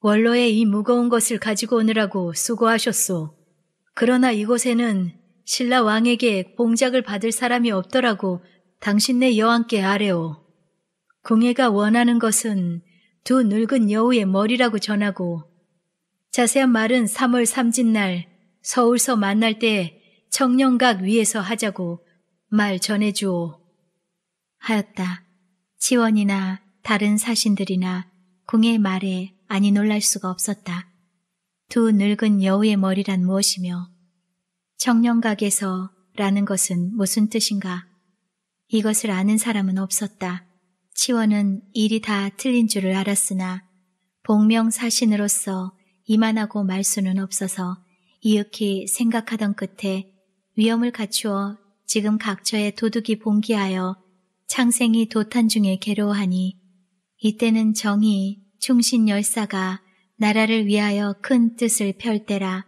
A: 원로의이 무거운 것을 가지고 오느라고 수고하셨소. 그러나 이곳에는 신라 왕에게 봉작을 받을 사람이 없더라고 당신네 여왕께 아래오. 궁예가 원하는 것은 두 늙은 여우의 머리라고 전하고 자세한 말은 3월 3진 날 서울서 만날 때 청년각 위에서 하자고 말 전해주오. 하였다. 지원이나 다른 사신들이나 궁의 말에 아니 놀랄 수가 없었다. 두 늙은 여우의 머리란 무엇이며 청년각에서 라는 것은 무슨 뜻인가? 이것을 아는 사람은 없었다. 치원은 일이 다 틀린 줄을 알았으나 복명사신으로서 이만하고 말 수는 없어서 이윽히 생각하던 끝에 위험을 갖추어 지금 각처에 도둑이 봉기하여 창생이 도탄 중에 괴로워하니 이때는 정의, 충신 열사가 나라를 위하여 큰 뜻을 펼 때라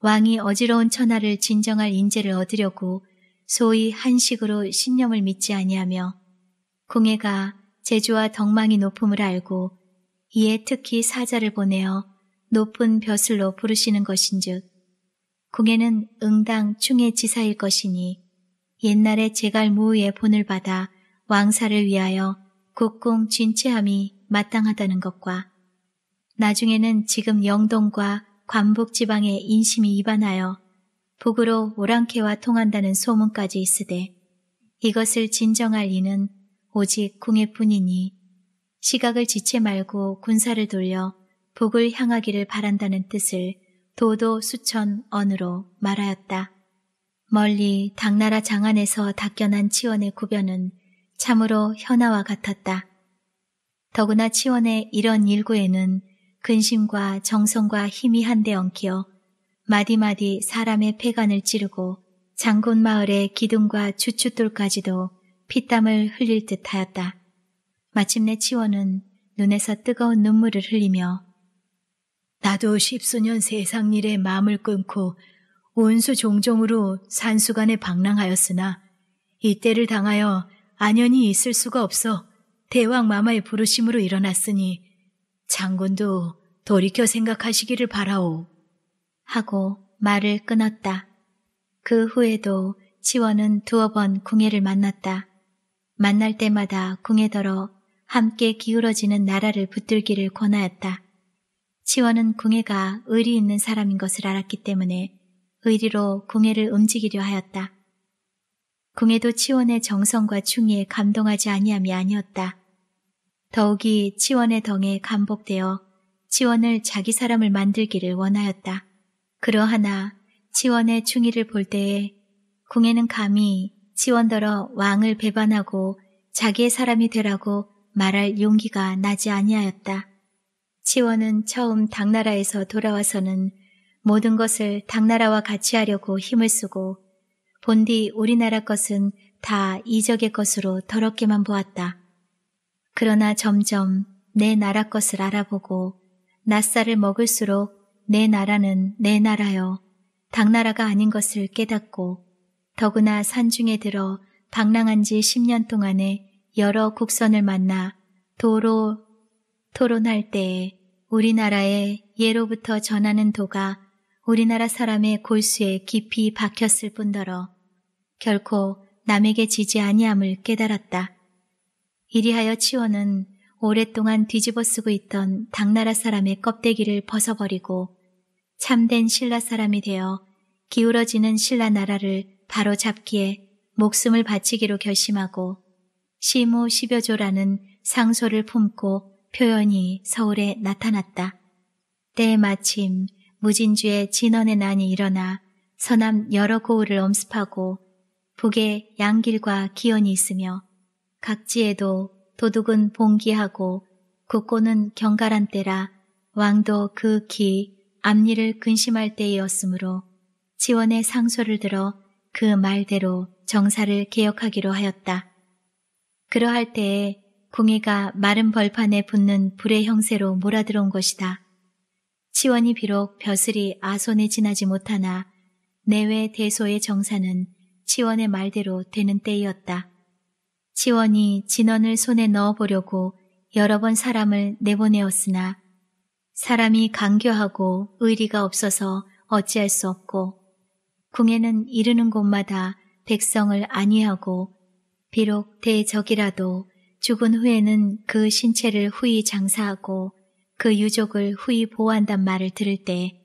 A: 왕이 어지러운 천하를 진정할 인재를 얻으려고 소위 한식으로 신념을 믿지 아니하며 공예가 제주와 덕망이 높음을 알고 이에 특히 사자를 보내어 높은 벼슬로 부르시는 것인즉 공예는 응당 충의 지사일 것이니 옛날에 제갈 무의의 본을 받아 왕사를 위하여 국궁 진체함이 마땅하다는 것과 나중에는 지금 영동과 관북 지방의 인심이 이반하여 북으로 오랑캐와 통한다는 소문까지 있으되 이것을 진정할 이는 오직 궁예뿐이니 시각을 지체 말고 군사를 돌려 복을 향하기를 바란다는 뜻을 도도 수천 언으로 말하였다. 멀리 당나라 장안에서 닦여난 치원의 구변은 참으로 현아와 같았다. 더구나 치원의 이런 일구에는 근심과 정성과 힘이 한데 엉키어 마디마디 사람의 폐관을 찌르고 장군마을의 기둥과 주춧돌까지도 피땀을 흘릴 듯 하였다. 마침내 치원은 눈에서 뜨거운 눈물을 흘리며 나도 십수년 세상 일에 마음을 끊고 온수 종종으로 산수간에 방랑하였으나 이때를 당하여 안연히 있을 수가 없어 대왕 마마의 부르심으로 일어났으니 장군도 돌이켜 생각하시기를 바라오. 하고 말을 끊었다. 그 후에도 치원은 두어 번 궁예를 만났다. 만날 때마다 궁에 들어 함께 기울어지는 나라를 붙들기를 권하였다. 치원은 궁예가 의리 있는 사람인 것을 알았기 때문에 의리로 궁예를 움직이려 하였다. 궁예도 치원의 정성과 충의에 감동하지 아니함이 아니었다. 더욱이 치원의 덩에 감복되어 치원을 자기 사람을 만들기를 원하였다. 그러하나 치원의 충의를 볼 때에 궁예는 감히 치원더러 왕을 배반하고 자기의 사람이 되라고 말할 용기가 나지 아니하였다. 치원은 처음 당나라에서 돌아와서는 모든 것을 당나라와 같이 하려고 힘을 쓰고 본디 우리나라 것은 다 이적의 것으로 더럽게만 보았다. 그러나 점점 내 나라 것을 알아보고 낯살을 먹을수록 내 나라는 내 나라여 당나라가 아닌 것을 깨닫고 더구나 산중에 들어 방랑한 지 10년 동안에 여러 국선을 만나 도로 토론할 때에 우리나라의 예로부터 전하는 도가 우리나라 사람의 골수에 깊이 박혔을 뿐더러 결코 남에게 지지 아니함을 깨달았다. 이리하여 치원은 오랫동안 뒤집어 쓰고 있던 당나라 사람의 껍데기를 벗어버리고 참된 신라 사람이 되어 기울어지는 신라 나라를 바로 잡기에 목숨을 바치기로 결심하고 시모 10여조라는 상소를 품고 표현이 서울에 나타났다. 때 마침 무진주의 진원의 난이 일어나 서남 여러 고을을 엄습하고 북에 양길과 기원이 있으며 각지에도 도둑은 봉기하고 국고는 경갈한 때라 왕도 그 기, 앞니를 근심할 때이었으므로 지원의 상소를 들어 그 말대로 정사를 개혁하기로 하였다. 그러할 때에 궁예가 마른 벌판에 붙는 불의 형세로 몰아들어온 것이다. 치원이 비록 벼슬이 아손에 지나지 못하나 내외 대소의 정사는 치원의 말대로 되는 때이었다. 치원이 진원을 손에 넣어보려고 여러 번 사람을 내보내었으나 사람이 강교하고 의리가 없어서 어찌할 수 없고 궁에는 이르는 곳마다 백성을 안위하고 비록 대적이라도 죽은 후에는 그 신체를 후히 장사하고 그 유족을 후히 보호한단 말을 들을 때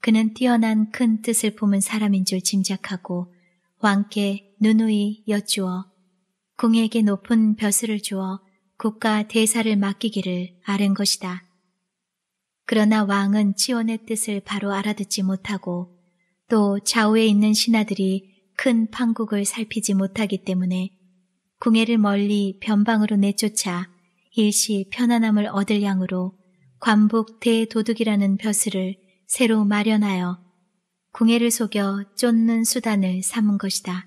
A: 그는 뛰어난 큰 뜻을 품은 사람인 줄 짐작하고 왕께 누누이 여쭈어 궁에게 높은 벼슬을 주어 국가 대사를 맡기기를 아른 것이다. 그러나 왕은 치원의 뜻을 바로 알아듣지 못하고 또 좌우에 있는 신하들이 큰 판국을 살피지 못하기 때문에 궁예를 멀리 변방으로 내쫓아 일시 편안함을 얻을 양으로 관북 대도둑이라는 벼슬을 새로 마련하여 궁예를 속여 쫓는 수단을 삼은 것이다.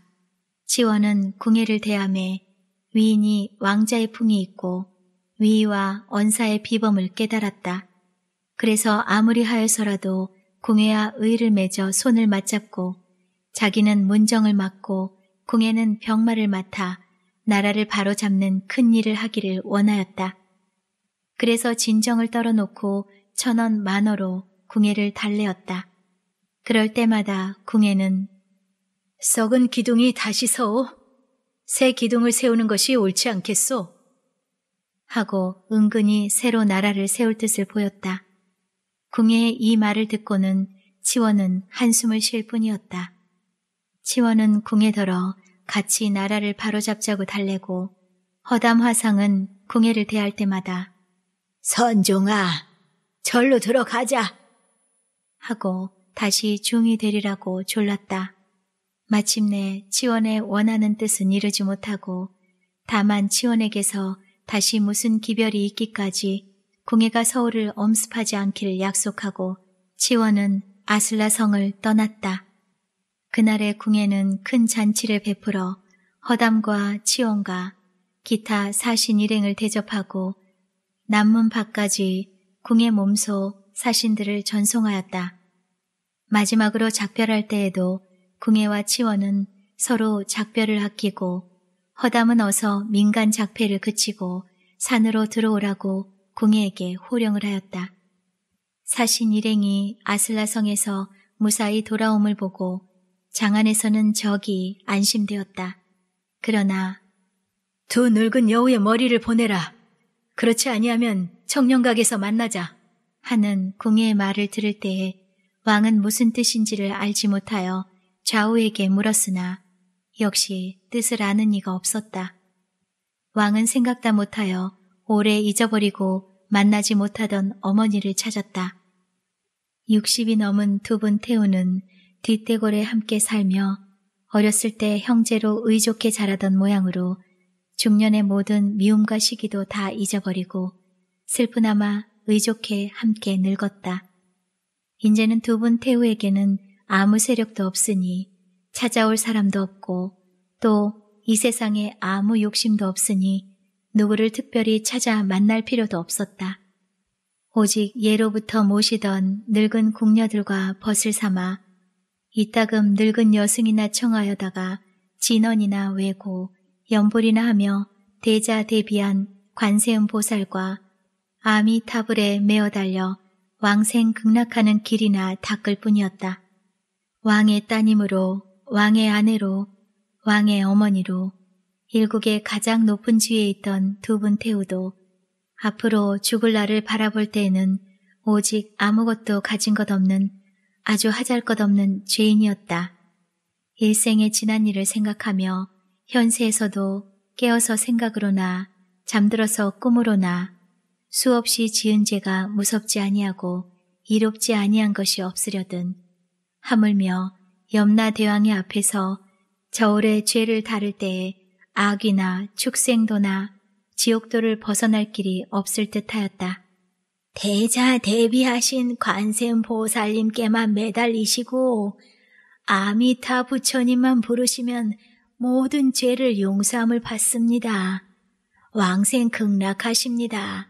A: 지원은 궁예를 대함에 위인이 왕자의 풍이 있고 위와 원사의 비범을 깨달았다. 그래서 아무리 하여서라도 궁예와 의를 맺어 손을 맞잡고 자기는 문정을 맡고 궁예는 병마를 맡아 나라를 바로잡는 큰 일을 하기를 원하였다. 그래서 진정을 떨어놓고 천원 만어로 궁예를 달래었다. 그럴 때마다 궁예는 썩은 기둥이 다시 서오. 새 기둥을 세우는 것이 옳지 않겠소. 하고 은근히 새로 나라를 세울 뜻을 보였다. 궁의 이 말을 듣고는 치원은 한숨을 쉴 뿐이었다. 치원은 궁에 들어 같이 나라를 바로잡자고 달래고 허담 화상은 궁예를 대할 때마다 선종아 절로 들어가자 하고 다시 중이 되리라고 졸랐다. 마침내 치원의 원하는 뜻은 이루지 못하고 다만 치원에게서 다시 무슨 기별이 있기까지 궁예가 서울을 엄습하지 않기를 약속하고 치원은 아슬라 성을 떠났다. 그날의 궁예는 큰 잔치를 베풀어 허담과 치원과 기타 사신 일행을 대접하고 남문 밖까지 궁예 몸소 사신들을 전송하였다. 마지막으로 작별할 때에도 궁예와 치원은 서로 작별을 아끼고 허담은 어서 민간 작패를 그치고 산으로 들어오라고 궁예에게 호령을 하였다. 사신 일행이 아슬라성에서 무사히 돌아옴을 보고 장안에서는 적이 안심되었다. 그러나 두 늙은 여우의 머리를 보내라. 그렇지 아니하면 청년각에서 만나자. 하는 궁예의 말을 들을 때에 왕은 무슨 뜻인지를 알지 못하여 좌우에게 물었으나 역시 뜻을 아는 이가 없었다. 왕은 생각다 못하여 오래 잊어버리고 만나지 못하던 어머니를 찾았다. 60이 넘은 두 분 태우는 뒷대골에 함께 살며 어렸을 때 형제로 의족해 자라던 모양으로 중년의 모든 미움과 시기도 다 잊어버리고 슬프나마 의족해 함께 늙었다. 이제는 두 분 태우에게는 아무 세력도 없으니 찾아올 사람도 없고 또 이 세상에 아무 욕심도 없으니 누구를 특별히 찾아 만날 필요도 없었다. 오직 예로부터 모시던 늙은 궁녀들과 벗을 삼아 이따금 늙은 여승이나 청하여다가 진언이나 외고, 연불이나 하며 대자 대비한 관세음 보살과 아미타불에 메어 달려 왕생 극락하는 길이나 닦을 뿐이었다. 왕의 따님으로, 왕의 아내로, 왕의 어머니로, 일국의 가장 높은 지위에 있던 두 분 태우도 앞으로 죽을 날을 바라볼 때에는 오직 아무것도 가진 것 없는 아주 하잘 것 없는 죄인이었다. 일생의 지난 일을 생각하며 현세에서도 깨어서 생각으로나 잠들어서 꿈으로나 수없이 지은 죄가 무섭지 아니하고 이롭지 아니한 것이 없으려든 하물며 염라 대왕의 앞에서 저울의 죄를 다룰 때에 악이나 축생도나 지옥도를 벗어날 길이 없을 듯하였다. 대자 대비하신 관세음보살님께만 매달리시고 아미타 부처님만 부르시면 모든 죄를 용서함을 받습니다. 왕생 극락하십니다.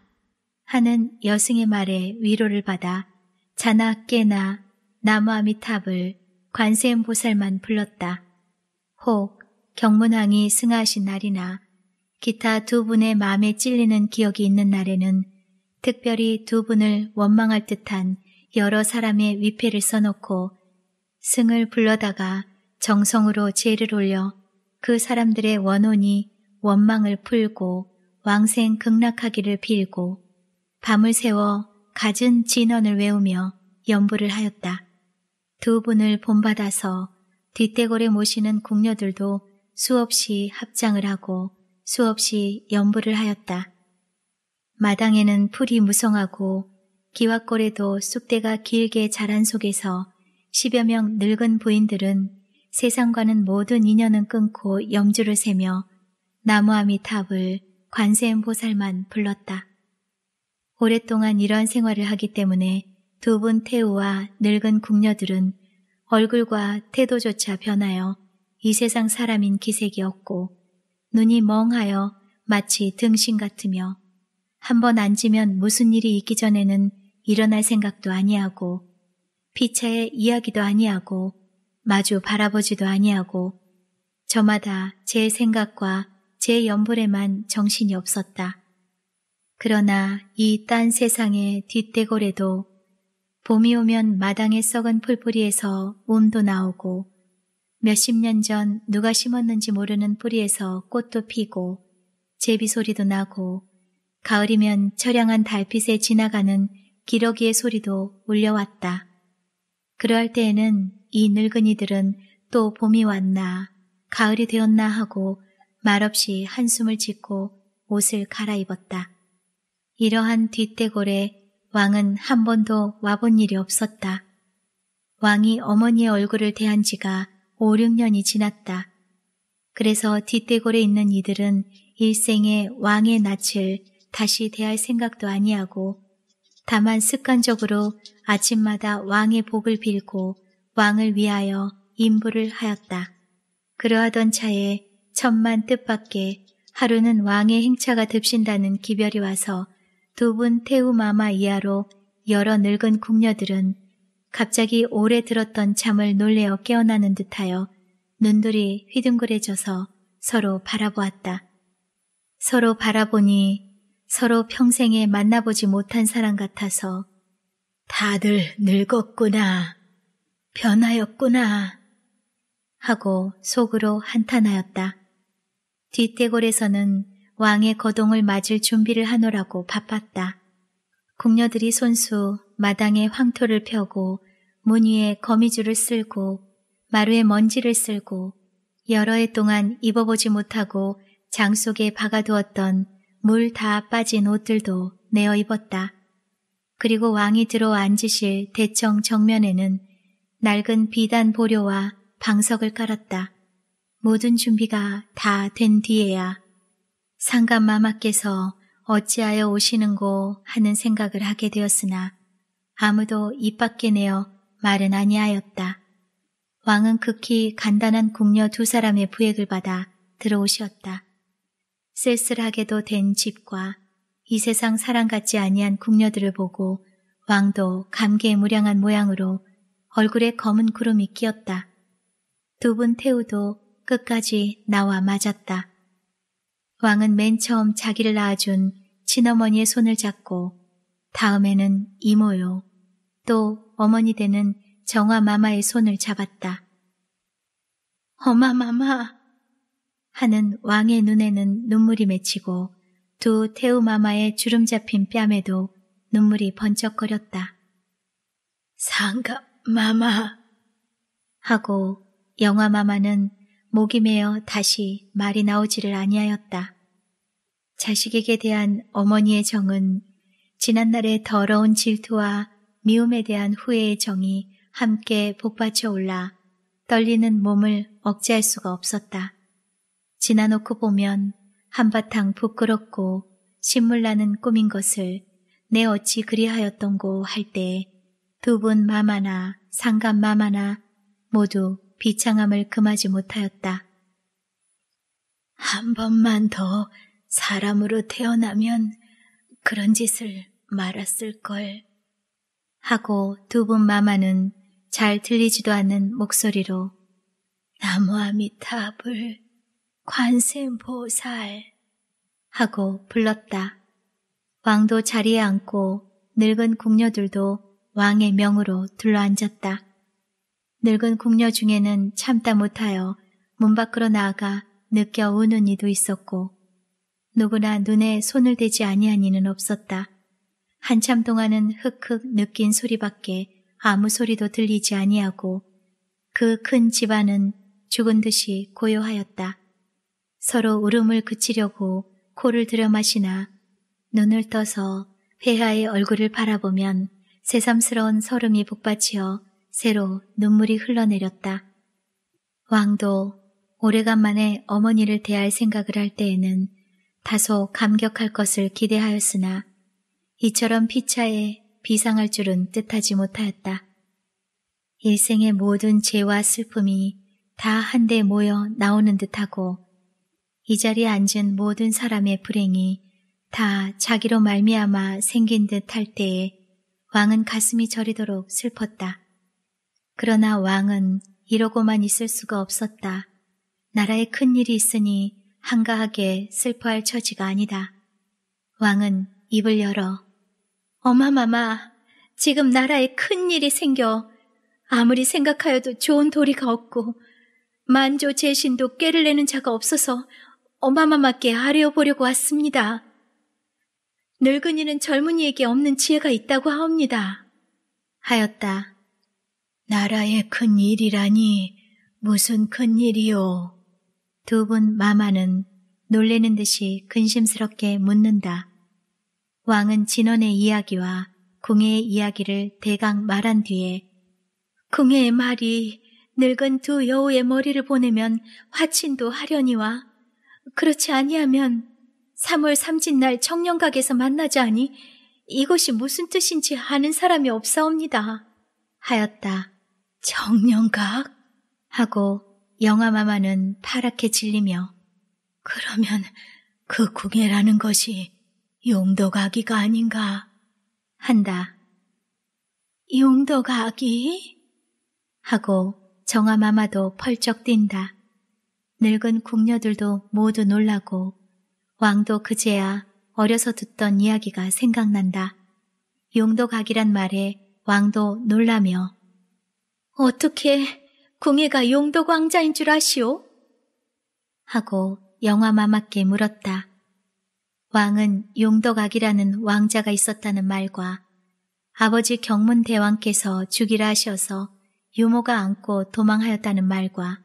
A: 하는 여승의 말에 위로를 받아 자나 깨나 나무아미탑을 관세음보살만 불렀다. 혹 경문왕이 승하신 날이나 기타 두 분의 마음에 찔리는 기억이 있는 날에는 특별히 두 분을 원망할 듯한 여러 사람의 위패를 써놓고 승을 불러다가 정성으로 죄를 올려 그 사람들의 원혼이 원망을 풀고 왕생 극락하기를 빌고 밤을 새워 갖은 진언을 외우며 연부를 하였다. 두 분을 본받아서 뒷대골에 모시는 궁녀들도 수없이 합장을 하고 수없이 연부를 하였다. 마당에는 풀이 무성하고 기와골에도 쑥대가 길게 자란 속에서 십여 명 늙은 부인들은 세상과는 모든 인연은 끊고 염주를 세며 나무아미탑을 관세음보살만 불렀다. 오랫동안 이런 생활을 하기 때문에 두 분 태우와 늙은 궁녀들은 얼굴과 태도조차 변하여 이 세상 사람인 기색이었고 눈이 멍하여 마치 등신 같으며 한번 앉으면 무슨 일이 있기 전에는 일어날 생각도 아니하고 피차에 이야기도 아니하고 마주 바라보지도 아니하고 저마다 제 생각과 제 연불에만 정신이 없었다. 그러나 이 딴 세상의 뒷대골에도 봄이 오면 마당에 썩은 풀뿌리에서 옴도 나오고 몇십 년 전 누가 심었는지 모르는 뿌리에서 꽃도 피고 제비 소리도 나고 가을이면 처량한 달빛에 지나가는 기러기의 소리도 울려왔다. 그러할 때에는 이 늙은이들은 또 봄이 왔나 가을이 되었나 하고 말없이 한숨을 짓고 옷을 갈아입었다. 이러한 뒷대골에 왕은 한 번도 와본 일이 없었다. 왕이 어머니의 얼굴을 대한 지가 5, 6년이 지났다. 그래서 뒷대골에 있는 이들은 일생의 왕의 낯을 다시 대할 생각도 아니하고 다만 습관적으로 아침마다 왕의 복을 빌고 왕을 위하여 임부를 하였다. 그러하던 차에 천만 뜻밖에 하루는 왕의 행차가 듭신다는 기별이 와서 두 분 태우마마 이하로 여러 늙은 궁녀들은 갑자기 오래 들었던 잠을 놀래어 깨어나는 듯하여 눈들이 휘둥그레져서 서로 바라보았다. 서로 바라보니 서로 평생에 만나보지 못한 사람 같아서 다들 늙었구나, 변하였구나 하고 속으로 한탄하였다. 뒷대골에서는 왕의 거동을 맞을 준비를 하노라고 바빴다. 궁녀들이 손수 마당에 황토를 펴고 문 위에 거미줄을 쓸고 마루에 먼지를 쓸고 여러 해 동안 입어보지 못하고 장 속에 박아두었던 물 다 빠진 옷들도 내어 입었다. 그리고 왕이 들어 앉으실 대청 정면에는 낡은 비단 보료와 방석을 깔았다. 모든 준비가 다 된 뒤에야 상감 마마께서 어찌하여 오시는고 하는 생각을 하게 되었으나 아무도 입 밖에 내어 말은 아니하였다. 왕은 극히 간단한 궁녀 두 사람의 부액을 받아 들어오시었다. 쓸쓸하게도 된 집과 이 세상 사람 같지 아니한 궁녀들을 보고 왕도 감개 무량한 모양으로 얼굴에 검은 구름이 끼었다. 두 분 태우도 끝까지 나와 맞았다. 왕은 맨 처음 자기를 낳아준 친어머니의 손을 잡고 다음에는 이모요, 또 어머니 되는 정화 마마의 손을 잡았다. 어마 마마 하는 왕의 눈에는 눈물이 맺히고 두 태우 마마의 주름 잡힌 뺨에도 눈물이 번쩍거렸다. 상갑 마마 하고 영화 마마는 목이 메어 다시 말이 나오지를 아니하였다. 자식에게 대한 어머니의 정은 지난날의 더러운 질투와 미움에 대한 후회의 정이 함께 복받쳐 올라 떨리는 몸을 억제할 수가 없었다. 지나놓고 보면 한바탕 부끄럽고 신물나는 꿈인 것을 내 어찌 그리하였던고 할 때 두 분 마마나 상감 마마나 모두 비창함을 금하지 못하였다. 한 번만 더 사람으로 태어나면 그런 짓을 말았을 걸. 하고 두 분 마마는 잘 들리지도 않는 목소리로 나무아미타불 관세음보살 하고 불렀다. 왕도 자리에 앉고 늙은 궁녀들도 왕의 명으로 둘러앉았다. 늙은 궁녀 중에는 참다 못하여 문 밖으로 나아가 느껴 우는 이도 있었고 누구나 눈에 손을 대지 아니한 이는 없었다. 한참 동안은 흑흑 느낀 소리밖에 아무 소리도 들리지 아니하고 그 큰 집안은 죽은 듯이 고요하였다. 서로 울음을 그치려고 코를 들여마시나 눈을 떠서 배하의 얼굴을 바라보면 새삼스러운 설움이 북받치어 새로 눈물이 흘러내렸다. 왕도 오래간만에 어머니를 대할 생각을 할 때에는 다소 감격할 것을 기대하였으나 이처럼 피차에 비상할 줄은 뜻하지 못하였다. 일생의 모든 죄와 슬픔이 다 한데 모여 나오는 듯하고 이 자리에 앉은 모든 사람의 불행이 다 자기로 말미암아 생긴 듯할 때에 왕은 가슴이 저리도록 슬펐다. 그러나 왕은 이러고만 있을 수가 없었다. 나라에 큰 일이 있으니 한가하게 슬퍼할 처지가 아니다. 왕은 입을 열어 어마마마, 지금 나라에 큰 일이 생겨 아무리 생각하여도 좋은 도리가 없고 만조 제 신도 깨를 내는 자가 없어서 어마마마께 아뢰어보려고 왔습니다. 늙은이는 젊은이에게 없는 지혜가 있다고 하옵니다. 하였다. 나라에 큰 일이라니 무슨 큰 일이요. 두 분 마마는 놀래는 듯이 근심스럽게 묻는다. 왕은 진원의 이야기와 궁예의 이야기를 대강 말한 뒤에 궁예의 말이 늙은 두 여우의 머리를 보내면 화친도 하려니와 그렇지 아니하면 3월 3진날 청년각에서 만나자하니 이것이 무슨 뜻인지 아는 사람이 없사옵니다. 하였다. 청년각? 하고 영화마마는 파랗게 질리며 그러면 그 궁예라는 것이 용도 가기가 아닌가 한다. 용도 가기? 하고 정아마마도 펄쩍 뛴다. 늙은 궁녀들도 모두 놀라고 왕도 그제야 어려서 듣던 이야기가 생각난다. 용도 가기란 말에 왕도 놀라며 어떻게 궁예가 용도 광자인 줄 아시오? 하고 영화마마께 물었다. 왕은 용덕악이라는 왕자가 있었다는 말과 아버지 경문대왕께서 죽이라 하셔서 유모가 안고 도망하였다는 말과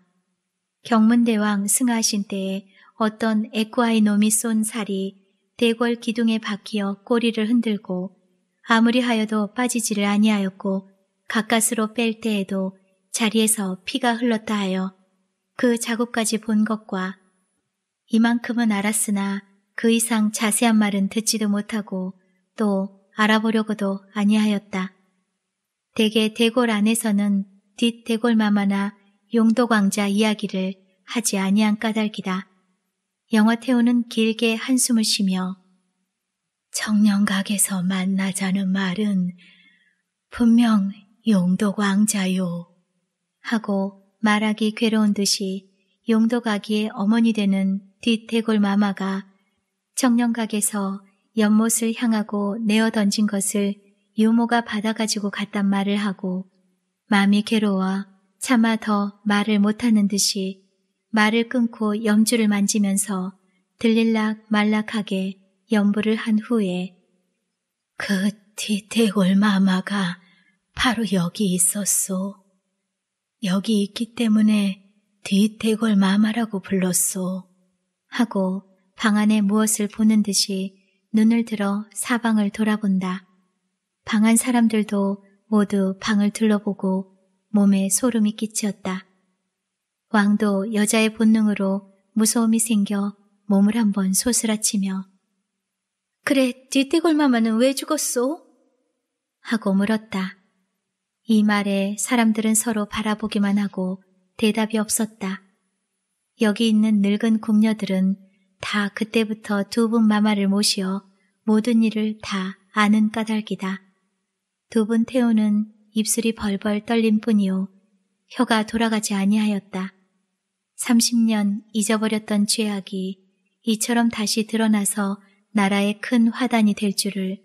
A: 경문대왕 승하신 때에 어떤 에쿠아이 놈이 쏜 살이 대궐 기둥에 박히어 꼬리를 흔들고 아무리 하여도 빠지지를 아니하였고 가까스로 뺄 때에도 자리에서 피가 흘렀다 하여 그 자국까지 본 것과 이만큼은 알았으나 그 이상 자세한 말은 듣지도 못하고 또 알아보려고도 아니하였다. 대개 대골 안에서는 뒷대골 마마나 용도광자 이야기를 하지 아니한 까닭이다. 영화태우는 길게 한숨을 쉬며 청년각에서 만나자는 말은 분명 용도광자요 하고 말하기 괴로운 듯이 용도가기의 어머니 되는 뒷대골 마마가 청년각에서 연못을 향하고 내어 던진 것을 유모가 받아가지고 갔단 말을 하고 마음이 괴로워 차마 더 말을 못하는 듯이 말을 끊고 염주를 만지면서 들릴락 말락하게 염부를 한 후에 그 뒤태골 마마가 바로 여기 있었소. 여기 있기 때문에 뒤태골 마마라고 불렀소. 하고 방 안에 무엇을 보는 듯이 눈을 들어 사방을 돌아본다. 방 안 사람들도 모두 방을 둘러보고 몸에 소름이 끼치었다. 왕도 여자의 본능으로 무서움이 생겨 몸을 한번 소스라치며 그래, 뒤떼골마마는왜 죽었소? 하고 물었다. 이 말에 사람들은 서로 바라보기만 하고 대답이 없었다. 여기 있는 늙은 궁녀들은 다 그때부터 두 분 마마를 모시어 모든 일을 다 아는 까닭이다. 두 분 태우는 입술이 벌벌 떨린 뿐이요. 혀가 돌아가지 아니하였다. 30년 잊어버렸던 죄악이 이처럼 다시 드러나서 나라의 큰 화단이 될 줄을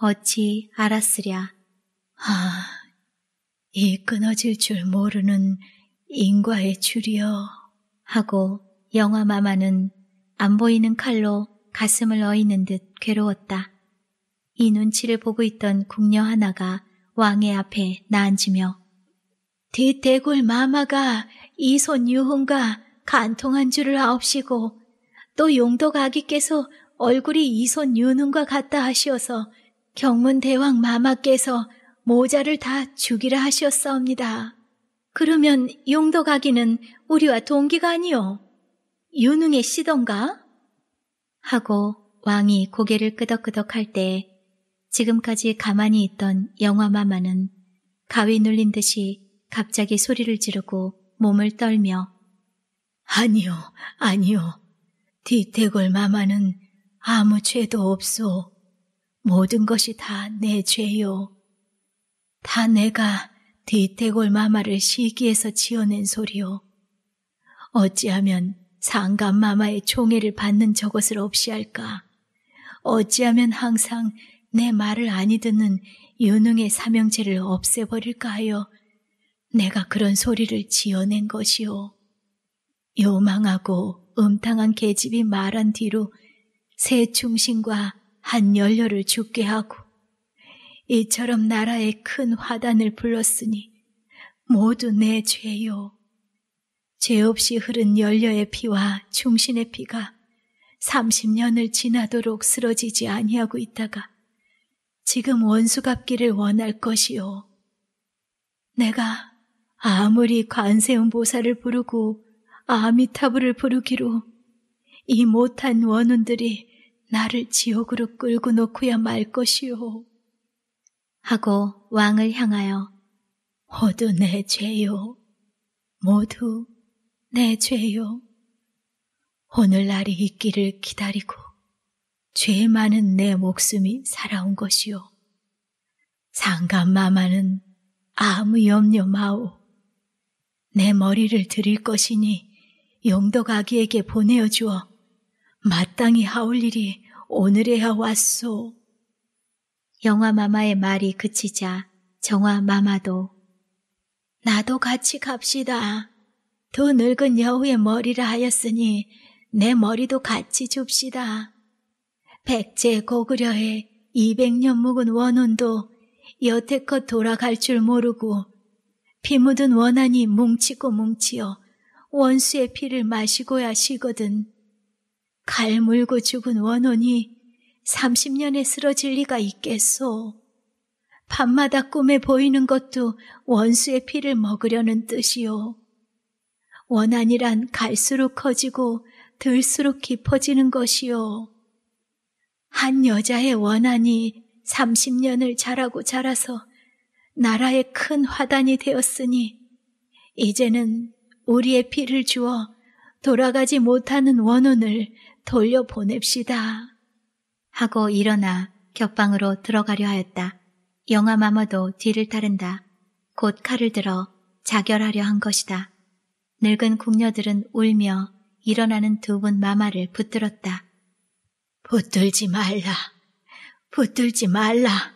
A: 어찌 알았으랴. 아, 이 끊어질 줄 모르는 인과의 줄이여. 하고 영화마마는 안 보이는 칼로 가슴을 어이는 듯 괴로웠다. 이 눈치를 보고 있던 궁녀 하나가 왕의 앞에 나앉으며 뒷대골 마마가 이손 유흥과 간통한 줄을 아옵시고 또 용덕 아기께서 얼굴이 이손 유능과 같다 하시어서 경문대왕 마마께서 모자를 다 죽이라 하셨사옵니다 그러면 용덕 아기는 우리와 동기가 아니오 유능의 시던가 하고 왕이 고개를 끄덕끄덕 할때 지금까지 가만히 있던 영화마마는 가위 눌린 듯이 갑자기 소리를 지르고 몸을 떨며 아니요, 아니요. 뒤태골 마마는 아무 죄도 없소. 모든 것이 다 내 죄요. 다 내가 뒤태골 마마를 시기해서 지어낸 소리요. 어찌하면 상감 마마의 총애를 받는 저것을 없이 할까? 어찌하면 항상 내 말을 아니 듣는 유능의 사명체를 없애버릴까 하여 내가 그런 소리를 지어낸 것이요. 요망하고 음탕한 계집이 말한 뒤로 새 충신과 한 연료를 죽게 하고 이처럼 나라에 큰 화단을 불렀으니 모두 내 죄요. 죄 없이 흐른 연려의 피와 충신의 피가 30년을 지나도록 쓰러지지 아니하고 있다가 지금 원수 갚기를 원할 것이요. 내가 아무리 관세음 보살을 부르고 아미타불을 부르기로 이 못한 원운들이 나를 지옥으로 끌고 놓고야 말것이오 하고 왕을 향하여 모두 내 죄요. 모두 내 죄요. 오늘날이 있기를 기다리고 죄 많은 내 목숨이 살아온 것이요. 상감마마는 아무 염려 마오. 내 머리를 드릴 것이니 용덕 아기에게 보내어 주어 마땅히 하올 일이 오늘에야 왔소. 영화 마마의 말이 그치자 정화 마마도 나도 같이 갑시다. 두 늙은 여우의 머리라 하였으니 내 머리도 같이 줍시다. 백제 고구려의 200년 묵은 원혼도 여태껏 돌아갈 줄 모르고 피 묻은 원한이 뭉치고 뭉치어 원수의 피를 마시고야 쉬거든. 갈 물고 죽은 원혼이 30년에 쓰러질 리가 있겠소. 밤마다 꿈에 보이는 것도 원수의 피를 먹으려는 뜻이요. 원한이란 갈수록 커지고 들수록 깊어지는 것이요. 한 여자의 원한이 30년을 자라고 자라서 나라의 큰 화단이 되었으니 이제는 우리의 피를 주어 돌아가지 못하는 원혼을 돌려보냅시다. 하고 일어나 격방으로 들어가려 하였다. 영화마마도 뒤를 따른다. 곧 칼을 들어 자결하려 한 것이다. 늙은 궁녀들은 울며 일어나는 두 분 마마를 붙들었다. 붙들지 말라. 붙들지 말라.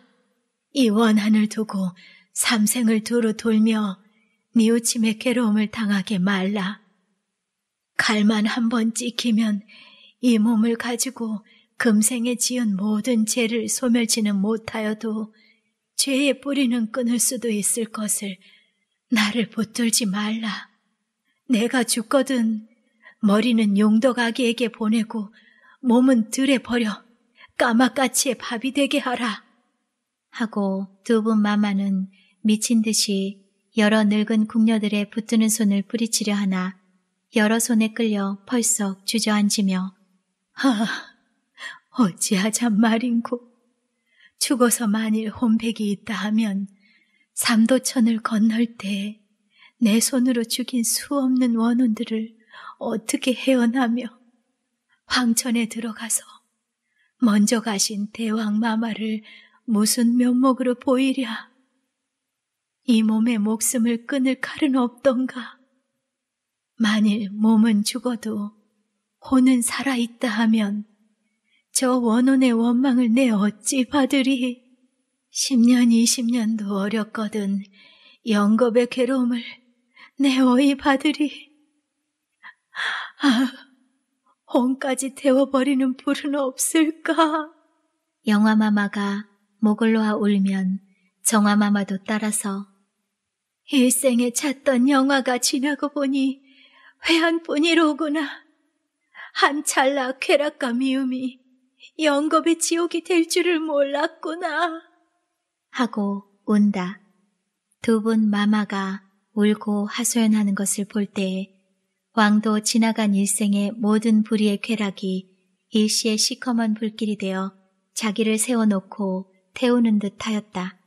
A: 이 원한을 두고 삼생을 두루 돌며 니우침의 괴로움을 당하게 말라. 칼만 한번 찍히면 이 몸을 가지고 금생에 지은 모든 죄를 소멸치는 못하여도 죄의 뿌리는 끊을 수도 있을 것을 나를 붙들지 말라. 내가 죽거든 머리는 용덕 아기에게 보내고 몸은 들에 버려 까마까치의 밥이 되게 하라. 하고 두 분 마마는 미친 듯이 여러 늙은 궁녀들의 붙드는 손을 뿌리치려 하나 여러 손에 끌려 펄썩 주저앉으며 하 어찌하자 말인고 죽어서 만일 혼백이 있다 하면 삼도천을 건널 때내 손으로 죽인 수없는 원혼들을 어떻게 헤어나며 황천에 들어가서 먼저 가신 대왕 마마를 무슨 면목으로 보이랴? 이 몸의 목숨을 끊을 칼은 없던가? 만일 몸은 죽어도 혼은 살아있다 하면 저 원혼의 원망을 내 어찌 받으리? 10년, 20년도 어렵거든 영겁의 괴로움을 내 어이 바들이 아, 혼까지 태워버리는 불은 없을까? 영화마마가 목을 놓아 울면 정화마마도 따라서 일생에 찾던 영화가 지나고 보니 회한뿐이로구나. 한 찰나 쾌락과 미움이 영겁의 지옥이 될 줄을 몰랐구나. 하고 운다. 두 분 마마가 울고 하소연하는 것을 볼 때에 왕도 지나간 일생의 모든 불의의 쾌락이 일시의 시커먼 불길이 되어 자기를 세워놓고 태우는 듯 하였다.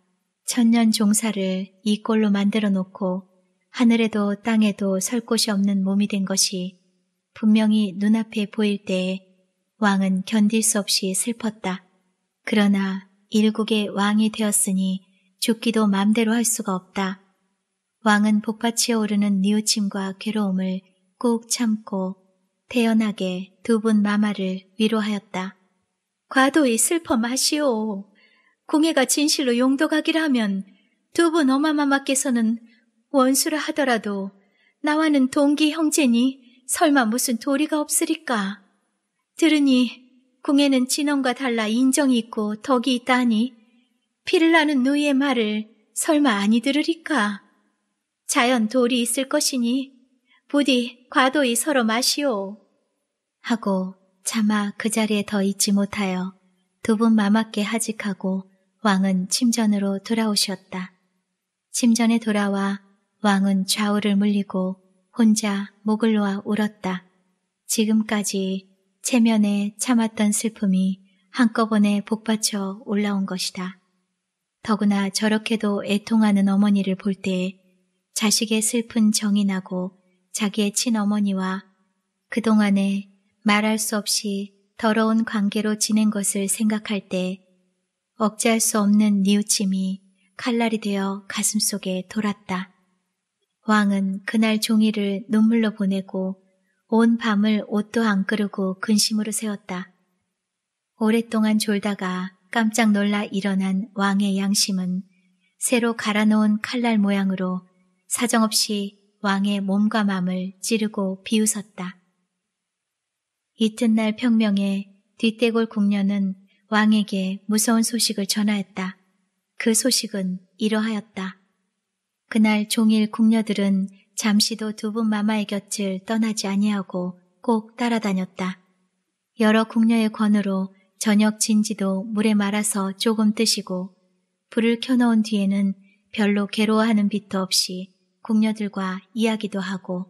A: 천년 종사를 이 꼴로 만들어 놓고 하늘에도 땅에도 설 곳이 없는 몸이 된 것이 분명히 눈앞에 보일 때에 왕은 견딜 수 없이 슬펐다. 그러나 일국의 왕이 되었으니 죽기도 맘대로 할 수가 없다. 왕은 복치에 오르는 니우침과 괴로움을 꾹 참고 태연하게 두 분 마마를 위로하였다. 과도히 슬퍼 마시오. 공예가 진실로 용도각이라면 두 분 어마마마께서는 원수라 하더라도 나와는 동기 형제니 설마 무슨 도리가 없으리까. 들으니 궁예는 진원과 달라 인정이 있고 덕이 있다니 하 피를 나는 누이의 말을 설마 아니 들으리까. 자연 돌이 있을 것이니 부디 과도히 서로 마시오. 하고 차마 그 자리에 더 있지 못하여 두 분 마맞게 하직하고 왕은 침전으로 돌아오셨다. 침전에 돌아와 왕은 좌우를 물리고 혼자 목을 놓아 울었다. 지금까지 체면에 참았던 슬픔이 한꺼번에 복받쳐 올라온 것이다. 더구나 저렇게도 애통하는 어머니를 볼 때에 자식의 슬픈 정이 나고 자기의 친어머니와 그동안에 말할 수 없이 더러운 관계로 지낸 것을 생각할 때 억제할 수 없는 니우침이 칼날이 되어 가슴속에 돌았다. 왕은 그날 종일을 눈물로 보내고 온 밤을 옷도 안 끄르고 근심으로 세웠다. 오랫동안 졸다가 깜짝 놀라 일어난 왕의 양심은 새로 갈아놓은 칼날 모양으로 사정없이 왕의 몸과 마음을 찌르고 비웃었다. 이튿날 평명에 뒷대골 궁녀는 왕에게 무서운 소식을 전하였다. 그 소식은 이러하였다. 그날 종일 궁녀들은 잠시도 두 분 마마의 곁을 떠나지 아니하고 꼭 따라다녔다. 여러 궁녀의 권으로 저녁 진지도 물에 말아서 조금 뜨시고 불을 켜놓은 뒤에는 별로 괴로워하는 빛도 없이 궁녀들과 이야기도 하고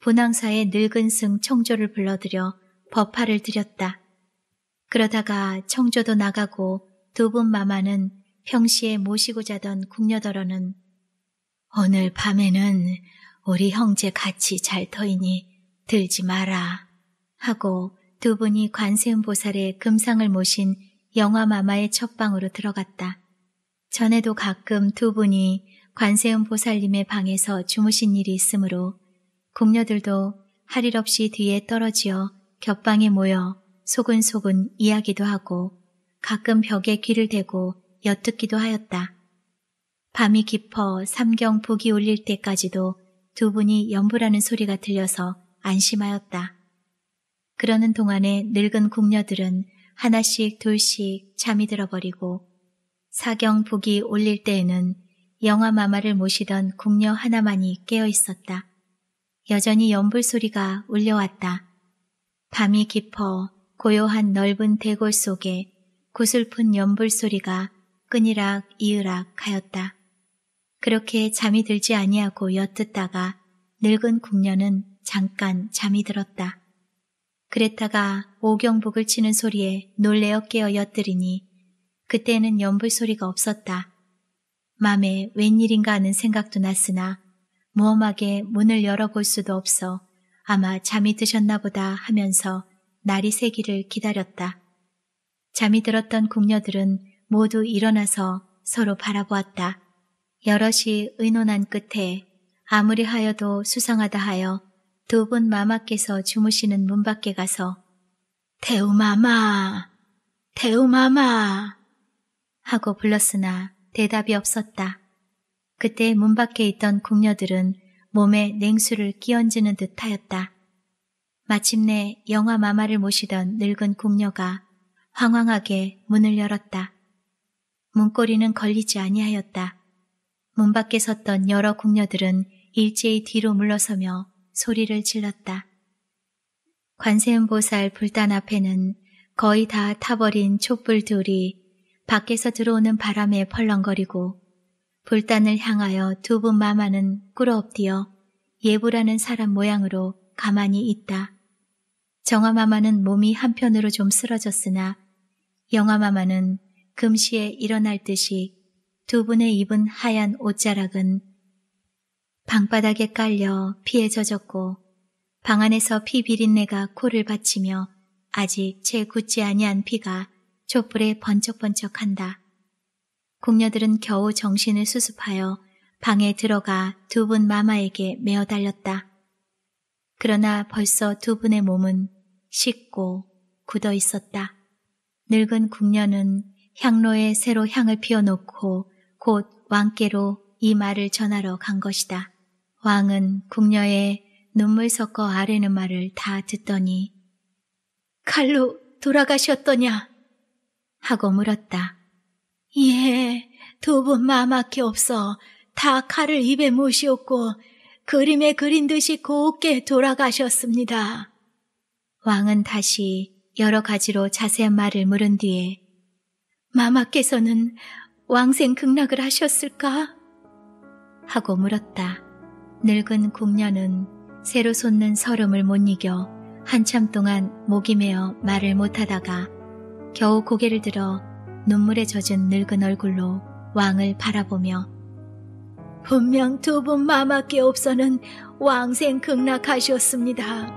A: 분황사의 늙은 승 청조를 불러들여 법화를 드렸다. 그러다가 청조도 나가고 두 분 마마는 평시에 모시고 자던 궁녀더러는 오늘 밤에는 우리 형제 같이 잘 터이니 들지 마라 하고 두 분이 관세음보살의 금상을 모신 영화마마의 첫방으로 들어갔다. 전에도 가끔 두 분이 관세음 보살님의 방에서 주무신 일이 있으므로 궁녀들도 할일 없이 뒤에 떨어지어 겹방에 모여 소근소근 이야기도 하고 가끔 벽에 귀를 대고 엿듣기도 하였다. 밤이 깊어 삼경 복이 울릴 때까지도 두 분이 연불하는 소리가 들려서 안심하였다. 그러는 동안에 늙은 궁녀들은 하나씩 둘씩 잠이 들어버리고 사경 복이 울릴 때에는 영화 마마를 모시던 궁녀 하나만이 깨어 있었다. 여전히 연불 소리가 울려왔다. 밤이 깊어 고요한 넓은 대골 속에 구슬픈 연불 소리가 끈이락 이으락 가였다 그렇게 잠이 들지 아니하고 엿듣다가 늙은 궁녀는 잠깐 잠이 들었다. 그랬다가 오경북을 치는 소리에 놀래어 깨어 엿들이니 그때는 연불 소리가 없었다. 맘에 웬일인가 하는 생각도 났으나 모험하게 문을 열어볼 수도 없어 아마 잠이 드셨나 보다 하면서 날이 새기를 기다렸다. 잠이 들었던 궁녀들은 모두 일어나서 서로 바라보았다. 여럿이 의논한 끝에 아무리 하여도 수상하다 하여 두 분 마마께서 주무시는 문 밖에 가서 대우마마대우마마 하고 불렀으나 대답이 없었다. 그때 문 밖에 있던 궁녀들은 몸에 냉수를 끼얹는 듯 하였다. 마침내 영화 마마를 모시던 늙은 궁녀가 황황하게 문을 열었다. 문고리는 걸리지 아니하였다. 문 밖에 섰던 여러 궁녀들은 일제히 뒤로 물러서며 소리를 질렀다. 관세음보살 불단 앞에는 거의 다 타버린 촛불 둘이 밖에서 들어오는 바람에 펄렁거리고 불단을 향하여 두 분 마마는 꿇어엎디어 예부라는 사람 모양으로 가만히 있다. 정화마마는 몸이 한편으로 좀 쓰러졌으나 영화마마는 금시에 일어날 듯이 두 분의 입은 하얀 옷자락은 방바닥에 깔려 피에 젖었고 방 안에서 피 비린내가 코를 받치며 아직 채 굳지 아니한 피가 촛불에 번쩍번쩍한다. 궁녀들은 겨우 정신을 수습하여 방에 들어가 두 분 마마에게 메어 달렸다. 그러나 벌써 두 분의 몸은 식고 굳어 있었다. 늙은 궁녀는 향로에 새로 향을 피워놓고 곧 왕께로 이 말을 전하러 간 것이다. 왕은 궁녀의 눈물 섞어 아래는 말을 다 듣더니 칼로 돌아가셨더냐? 하고 물었다. 예, 두 분 마마께 없어 다 칼을 입에 무시었고 그림에 그린 듯이 곱게 돌아가셨습니다. 왕은 다시 여러 가지로 자세한 말을 물은 뒤에 마마께서는 왕생 극락을 하셨을까? 하고 물었다. 늙은 궁녀는 새로 솟는 설움을 못 이겨 한참 동안 목이 메어 말을 못하다가 겨우 고개를 들어 눈물에 젖은 늙은 얼굴로 왕을 바라보며 분명 두 분 마마께 없어는 왕생 극락하셨습니다.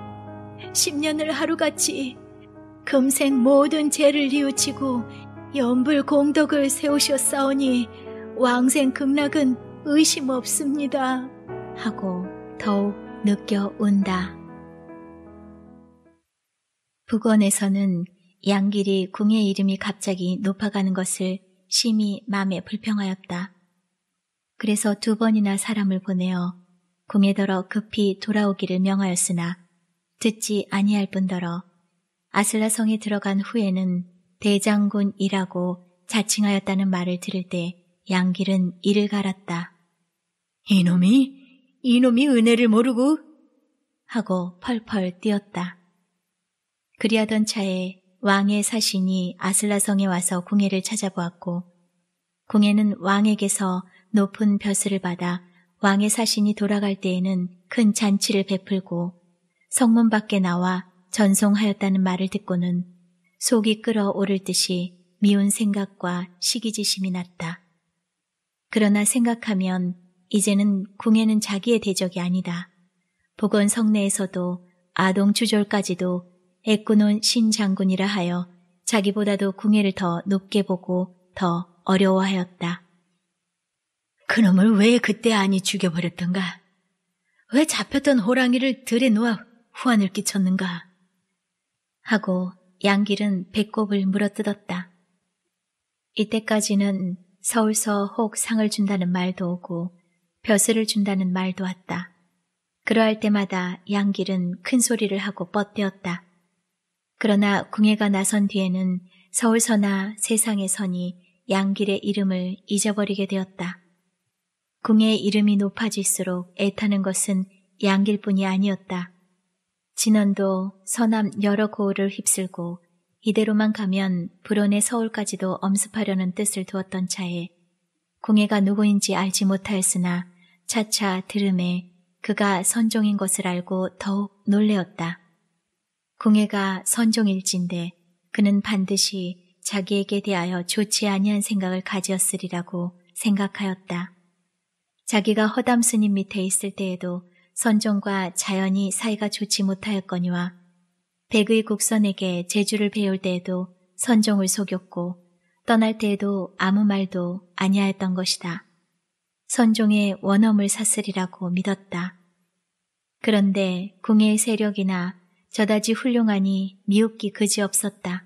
A: 10년을 하루같이 금생 모든 죄를 뉘우치고 연불 공덕을 세우셨사오니 왕생 극락은 의심 없습니다. 하고 더욱 느껴 운다. 북원에서는 양길이 궁의 이름이 갑자기 높아가는 것을 심히 마음에 불평하였다. 그래서 두 번이나 사람을 보내어 궁에 더러 급히 돌아오기를 명하였으나 듣지 아니할 뿐더러 아슬라성에 들어간 후에는 대장군이라고 자칭하였다는 말을 들을 때 양길은 이를 갈았다. 이놈이 이놈이 은혜를 모르고 하고 펄펄 뛰었다. 그리하던 차에 왕의 사신이 아슬라성에 와서 궁예를 찾아보았고 궁예는 왕에게서 높은 벼슬을 받아 왕의 사신이 돌아갈 때에는 큰 잔치를 베풀고 성문 밖에 나와 전송하였다는 말을 듣고는 속이 끓어오를 듯이 미운 생각과 시기지심이 났다. 그러나 생각하면 이제는 궁예는 자기의 대적이 아니다. 복원 성내에서도 아동 주졸까지도 에꾸논 신장군이라 하여 자기보다도 궁예를 더 높게 보고 더 어려워하였다. 그놈을 왜 그때 아니 죽여버렸던가? 왜 잡혔던 호랑이를 들에 놓아 후안을 끼쳤는가? 하고 양길은 배꼽을 물어뜯었다. 이때까지는 서울서 혹 상을 준다는 말도 오고 벼슬을 준다는 말도 왔다. 그러할 때마다 양길은 큰 소리를 하고 뻗대었다. 그러나 궁예가 나선 뒤에는 서울서나 세상의 선이 양길의 이름을 잊어버리게 되었다. 궁예의 이름이 높아질수록 애타는 것은 양길뿐이 아니었다. 진원도 서남 여러 고을을 휩쓸고 이대로만 가면 불온의 서울까지도 엄습하려는 뜻을 두었던 차에 궁예가 누구인지 알지 못하였으나 차차 들음에 그가 선종인 것을 알고 더욱 놀래었다. 궁예가 선종일진데 그는 반드시 자기에게 대하여 좋지 아니한 생각을 가지었으리라고 생각하였다. 자기가 허담 스님 밑에 있을 때에도 선종과 자연히 사이가 좋지 못하였거니와 백의 국선에게 재주를 배울 때에도 선종을 속였고 떠날 때에도 아무 말도 아니하였던 것이다. 선종의 원엄을 샀으리라고 믿었다. 그런데 궁의 예 세력이나 저다지 훌륭하니 미웃기 그지없었다.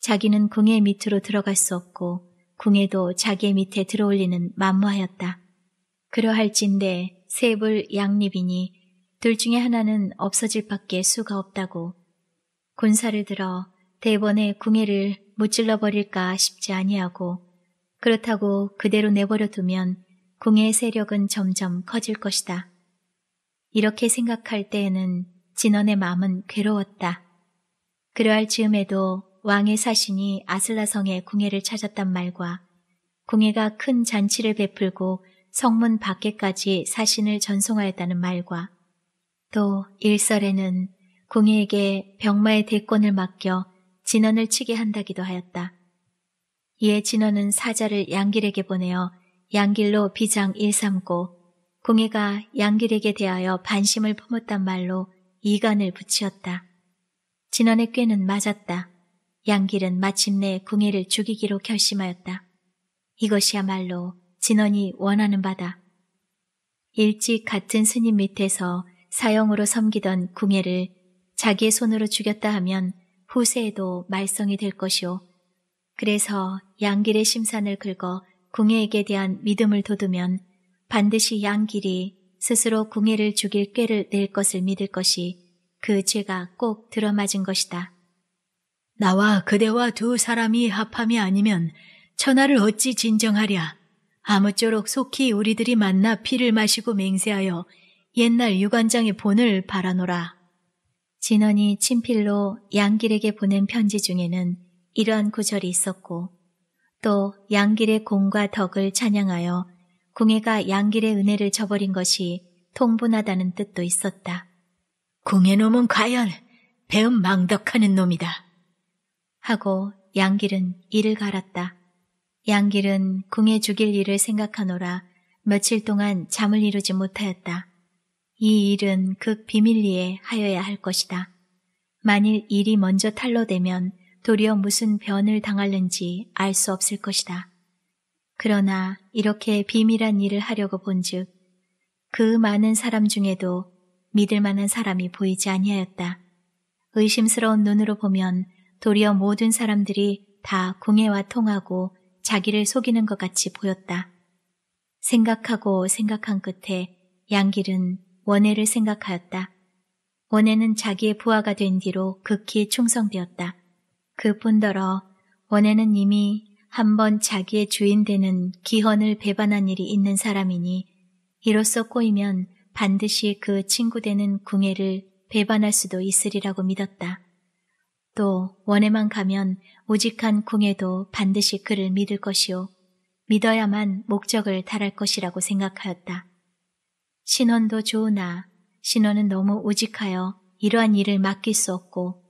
A: 자기는 궁의 밑으로 들어갈 수 없고 궁에도 자기의 밑에 들어올리는 만무하였다. 그러할진대 세불 양립이니 둘 중에 하나는 없어질 밖에 수가 없다고 군사를 들어 대번에 궁예를 무찔러 버릴까 싶지 아니하고 그렇다고 그대로 내버려 두면 궁의 세력은 점점 커질 것이다. 이렇게 생각할 때에는 진원의 마음은 괴로웠다. 그러할 즈음에도 왕의 사신이 아슬라성의 궁예를 찾았단 말과 궁예가 큰 잔치를 베풀고 성문 밖에까지 사신을 전송하였다는 말과 또 일설에는 궁예에게 병마의 대권을 맡겨 진원을 치게 한다기도 하였다. 이에 진원은 사자를 양길에게 보내어 양길로 비장 일삼고 궁예가 양길에게 대하여 반심을 품었단 말로 이간을 붙이었다. 진원의 꾀는 맞았다. 양길은 마침내 궁예를 죽이기로 결심하였다. 이것이야말로 진원이 원하는 바다. 일찍 같은 스님 밑에서 사형으로 섬기던 궁예를 자기의 손으로 죽였다 하면 후세에도 말썽이 될 것이오. 그래서 양길의 심산을 긁어 궁예에게 대한 믿음을 돋우면 반드시 양길이 스스로 궁예를 죽일 꾀를 낼 것을 믿을 것이 그 죄가 꼭 들어맞은 것이다. 나와 그대와 두 사람이 합함이 아니면 천하를 어찌 진정하랴. 아무쪼록 속히 우리들이 만나 피를 마시고 맹세하여 옛날 유관장의 본을 바라노라. 진원이 친필로 양길에게 보낸 편지 중에는 이러한 구절이 있었고 또 양길의 공과 덕을 찬양하여 궁예가 양길의 은혜를 저버린 것이 통분하다는 뜻도 있었다. 궁예놈은 과연 배은 망덕하는 놈이다. 하고 양길은 이를 갈았다. 양길은 궁예 죽일 일을 생각하노라 며칠 동안 잠을 이루지 못하였다. 이 일은 그 비밀리에 하여야 할 것이다. 만일 일이 먼저 탈로되면 도리어 무슨 변을 당할는지 알 수 없을 것이다. 그러나 이렇게 비밀한 일을 하려고 본즉 그 많은 사람 중에도 믿을 만한 사람이 보이지 아니하였다. 의심스러운 눈으로 보면 도리어 모든 사람들이 다 궁예와 통하고 자기를 속이는 것 같이 보였다. 생각하고 생각한 끝에 양길은 원해를 생각하였다. 원해는 자기의 부하가 된 뒤로 극히 충성되었다. 그뿐더러 원해는 이미 한번 자기의 주인 되는 기헌을 배반한 일이 있는 사람이니 이로써 꼬이면 반드시 그 친구 되는 궁예를 배반할 수도 있으리라고 믿었다. 또 원에만 가면 오직한 궁예도 반드시 그를 믿을 것이요. 믿어야만 목적을 달할 것이라고 생각하였다. 신원도 좋으나 신원은 너무 오직하여 이러한 일을 맡길 수 없고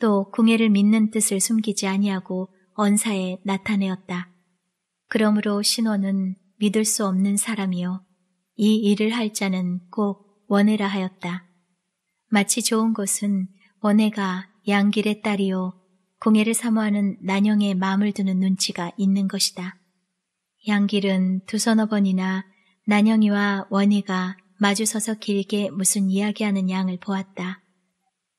A: 또 궁예를 믿는 뜻을 숨기지 아니하고 언사에 나타내었다. 그러므로 신원은 믿을 수 없는 사람이요. 이 일을 할 자는 꼭 원해라 하였다. 마치 좋은 것은 원해가 양길의 딸이요. 공예를 사모하는 난영의 마음을 두는 눈치가 있는 것이다. 양길은 두서너 번이나 난영이와 원희가 마주서서 길게 무슨 이야기하는 양을 보았다.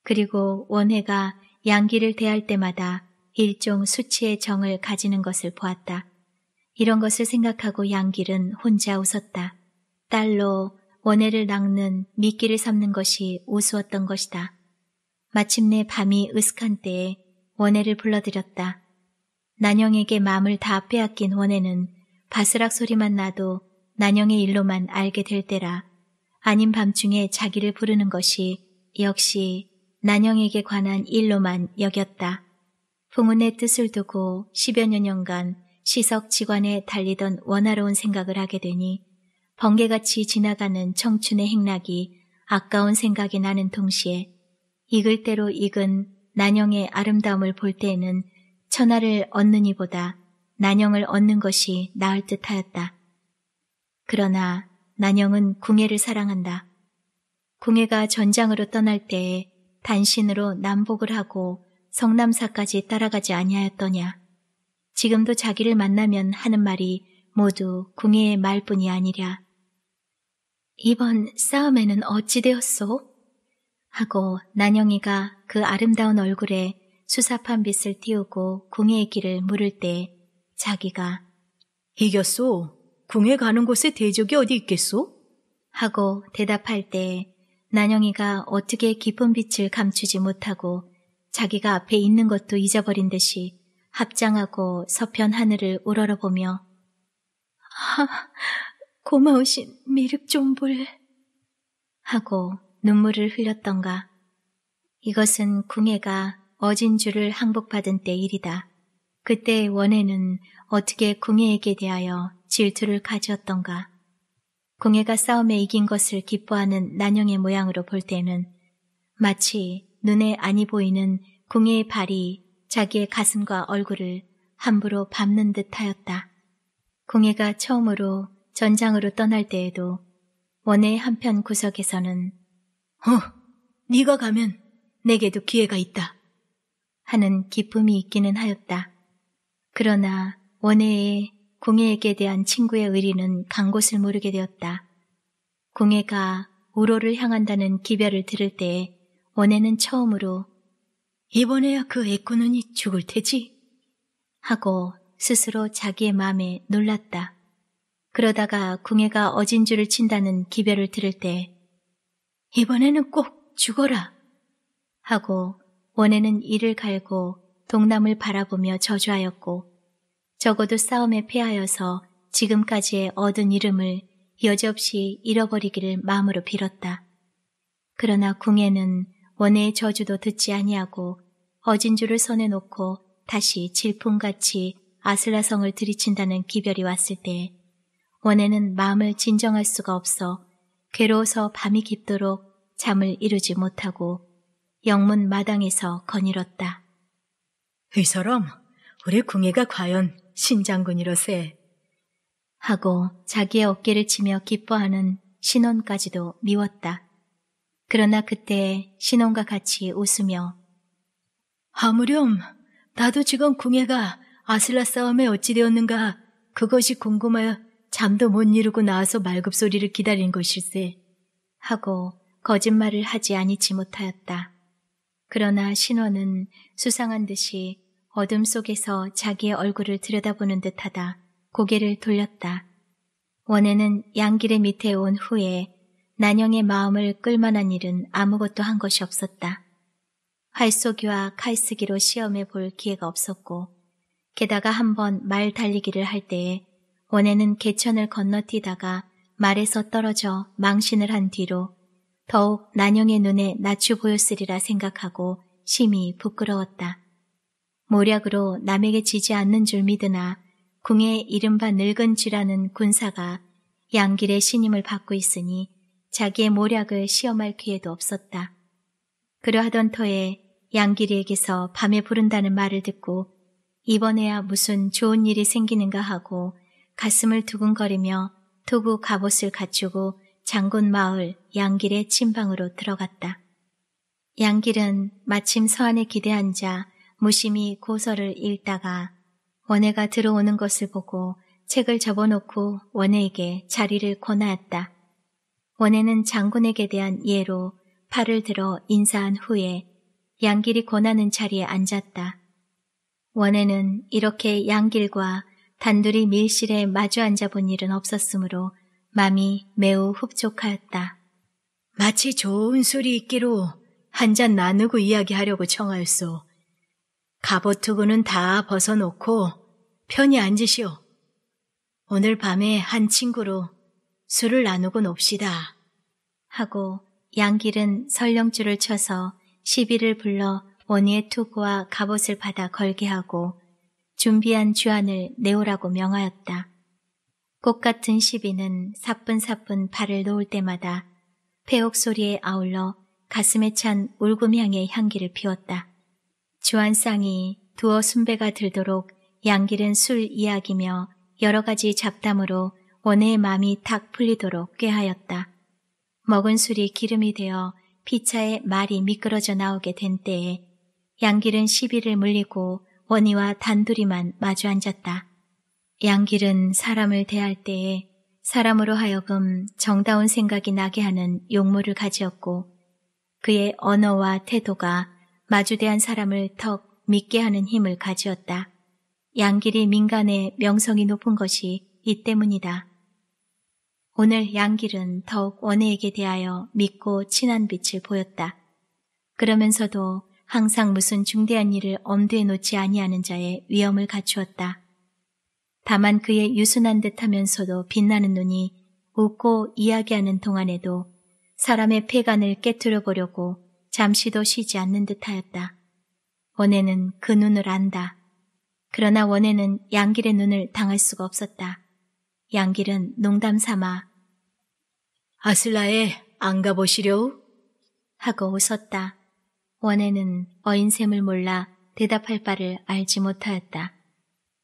A: 그리고 원혜가 양기를 대할 때마다 일종 수치의 정을 가지는 것을 보았다. 이런 것을 생각하고 양길은 혼자 웃었다. 딸로 원해를 낚는 미끼를 삼는 것이 우스웠던 것이다. 마침내 밤이 으슥한 때에 원해를 불러들였다. 난영에게 마음을 다 빼앗긴 원해는 바스락 소리만 나도 난영의 일로만 알게 될 때라 아닌 밤중에 자기를 부르는 것이 역시 난영에게 관한 일로만 여겼다. 부문의 뜻을 두고 10여 년간 시석 직관에 달리던 원활로운 생각을 하게 되니 번개같이 지나가는 청춘의 행락이 아까운 생각이 나는 동시에 익을 대로 익은 난영의 아름다움을 볼 때에는 천하를 얻는 이보다 난영을 얻는 것이 나을 듯 하였다. 그러나 난영은 궁예를 사랑한다. 궁예가 전장으로 떠날 때에 단신으로 남복을 하고 성남사까지 따라가지 아니하였더냐. 지금도 자기를 만나면 하는 말이 모두 궁예의 말뿐이 아니랴. 이번 싸움에는 어찌 되었소? 하고 난영이가 그 아름다운 얼굴에 수사판 빛을 띄우고 궁예의 길을 물을 때 자기가 이겼소. 궁예 가는 곳에 대적이 어디 있겠소? 하고 대답할 때 난영이가 어떻게 깊은 빛을 감추지 못하고 자기가 앞에 있는 것도 잊어버린 듯이 합장하고 서편 하늘을 우러러보며 아, 고마우신 미륵존불 하고 눈물을 흘렸던가 이것은 궁예가 어진 주를 항복받은 때 일이다. 그때의 원해는 어떻게 궁예에게 대하여 질투를 가졌던가 궁예가 싸움에 이긴 것을 기뻐하는 난영의 모양으로 볼 때는 마치 눈에 안이 보이는 공의 발이 자기의 가슴과 얼굴을 함부로 밟는 듯하였다. 궁예가 처음으로 전장으로 떠날 때에도 원의 한편 구석에서는 어, 네가 가면 내게도 기회가 있다 하는 기쁨이 있기는 하였다. 그러나 원해의 궁예에게 대한 친구의 의리는 간 곳을 모르게 되었다. 궁예가 우로를 향한다는 기별을 들을 때에 원해는 처음으로 이번에야 그 애꾸눈이 죽을 테지 하고 스스로 자기의 마음에 놀랐다. 그러다가 궁예가 어진줄을 친다는 기별을 들을 때 이번에는 꼭 죽어라 하고 원해는 이를 갈고 동남을 바라보며 저주하였고 적어도 싸움에 패하여서 지금까지의 얻은 이름을 여지없이 잃어버리기를 마음으로 빌었다. 그러나 궁예는 원의 저주도 듣지 아니하고 어진 줄을 손에 놓고 다시 질풍같이 아슬라성을 들이친다는 기별이 왔을 때 원에는 마음을 진정할 수가 없어 괴로워서 밤이 깊도록 잠을 이루지 못하고 영문 마당에서 거닐었다. 이 사람, 우리 궁예가 과연 신장군이로세. 하고 자기의 어깨를 치며 기뻐하는 신원까지도 미웠다. 그러나 그때 신혼과 같이 웃으며 아무렴 나도 지금 궁예가 아슬라 싸움에 어찌 되었는가 그것이 궁금하여 잠도 못 이루고 나와서 말급 소리를 기다린 것일세 하고 거짓말을 하지 아니지 못하였다. 그러나 신원은 수상한 듯이 어둠 속에서 자기의 얼굴을 들여다보는 듯하다 고개를 돌렸다. 원해는 양길의 밑에 온 후에 난영의 마음을 끌만한 일은 아무것도 한 것이 없었다. 활쏘기와 칼쓰기로 시험해 볼 기회가 없었고 게다가 한번 말 달리기를 할 때에 원에는 개천을 건너뛰다가 말에서 떨어져 망신을 한 뒤로 더욱 난영의 눈에 낮추 보였으리라 생각하고 심히 부끄러웠다. 모략으로 남에게 지지 않는 줄 믿으나 궁의 이른바 늙은 쥐라는 군사가 양길의 신임을 받고 있으니 자기의 모략을 시험할 기회도 없었다. 그러하던 터에 양길이에게서 밤에 부른다는 말을 듣고 이번에야 무슨 좋은 일이 생기는가 하고 가슴을 두근거리며 토구 갑옷을 갖추고 장군 마을 양길의 침방으로 들어갔다. 양길은 마침 서안에 기대앉아 무심히 고서를 읽다가 원해가 들어오는 것을 보고 책을 접어놓고 원해에게 자리를 권하였다. 원에는 장군에게 대한 예로 팔을 들어 인사한 후에 양길이 권하는 자리에 앉았다. 원에는 이렇게 양길과 단둘이 밀실에 마주 앉아본 일은 없었으므로 맘이 매우 흡족하였다. 마치 좋은 술이 있기로 한 잔 나누고 이야기하려고 청하였소. 갑옷투구는 다 벗어놓고 편히 앉으시오. 오늘 밤에 한 친구로 술을 나누고 놉시다. 하고 양길은 설령줄을 쳐서 시비를 불러 원희의 투구와 갑옷을 받아 걸게 하고 준비한 주안을 내오라고 명하였다. 꽃 같은 시비는 사뿐사뿐 발을 놓을 때마다 폐옥 소리에 아울러 가슴에 찬 울금향의 향기를 피웠다. 주안쌍이 두어 순배가 들도록 양길은 술 이야기며 여러 가지 잡담으로 원혜의 마음이 탁 풀리도록 꾀하였다. 먹은 술이 기름이 되어 피차에 말이 미끄러져 나오게 된 때에 양길은 시비를 물리고 원희와 단둘이만 마주 앉았다. 양길은 사람을 대할 때에 사람으로 하여금 정다운 생각이 나게 하는 용모를 가지었고 그의 언어와 태도가 마주대한 사람을 턱 믿게 하는 힘을 가지었다. 양길이 민간의 명성이 높은 것이 이 때문이다. 오늘 양길은 더욱 원혜에게 대하여 믿고 친한 빛을 보였다. 그러면서도 항상 무슨 중대한 일을 엄두에 놓지 아니하는 자의 위험을 갖추었다. 다만 그의 유순한 듯 하면서도 빛나는 눈이 웃고 이야기하는 동안에도 사람의 폐간을 깨뜨려 보려고 잠시도 쉬지 않는 듯 하였다. 원혜는 그 눈을 안다. 그러나 원혜는 양길의 눈을 당할 수가 없었다. 양길은 농담 삼아 아슬라에 안 가보시려우? 하고 웃었다. 원에는 어인샘을 몰라 대답할 바를 알지 못하였다.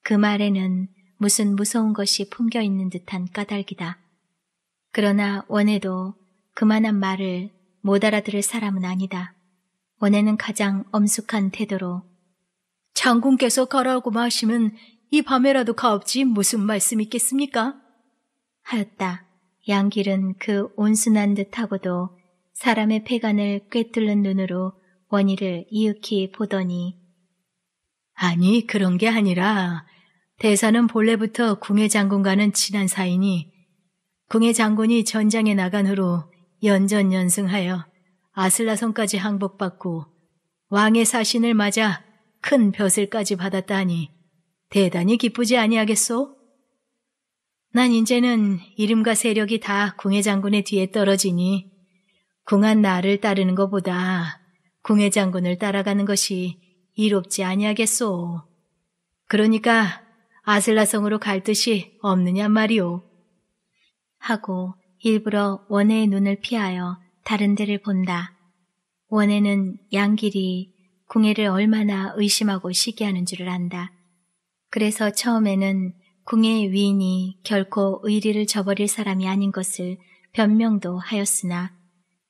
A: 그 말에는 무슨 무서운 것이 풍겨 있는 듯한 까닭이다. 그러나 원에도 그만한 말을 못 알아들을 사람은 아니다. 원에는 가장 엄숙한 태도로 장군께서 가라고 마시면 이 밤에라도 가없지 무슨 말씀 있겠습니까? 하였다. 양길은 그 온순한 듯하고도 사람의 폐간을 꿰뚫는 눈으로 원희를 이윽히 보더니 아니 그런 게 아니라 대사는 본래부터 궁예 장군과는 친한 사이니 궁예 장군이 전장에 나간 후로 연전연승하여 아슬라성까지 항복받고 왕의 사신을 맞아 큰 벼슬까지 받았다니 대단히 기쁘지 아니하겠소? 난 이제는 이름과 세력이 다 궁의 장군의 뒤에 떨어지니 궁한 나를 따르는 것보다 궁의 장군을 따라가는 것이 이롭지 아니하겠소. 그러니까 아슬라성으로 갈 뜻이 없느냐 말이오. 하고 일부러 원해의 눈을 피하여 다른 데를 본다. 원해는 양길이 궁예를 얼마나 의심하고 시기하는 줄을 안다. 그래서 처음에는 궁의 위인이 결코 의리를 저버릴 사람이 아닌 것을 변명도 하였으나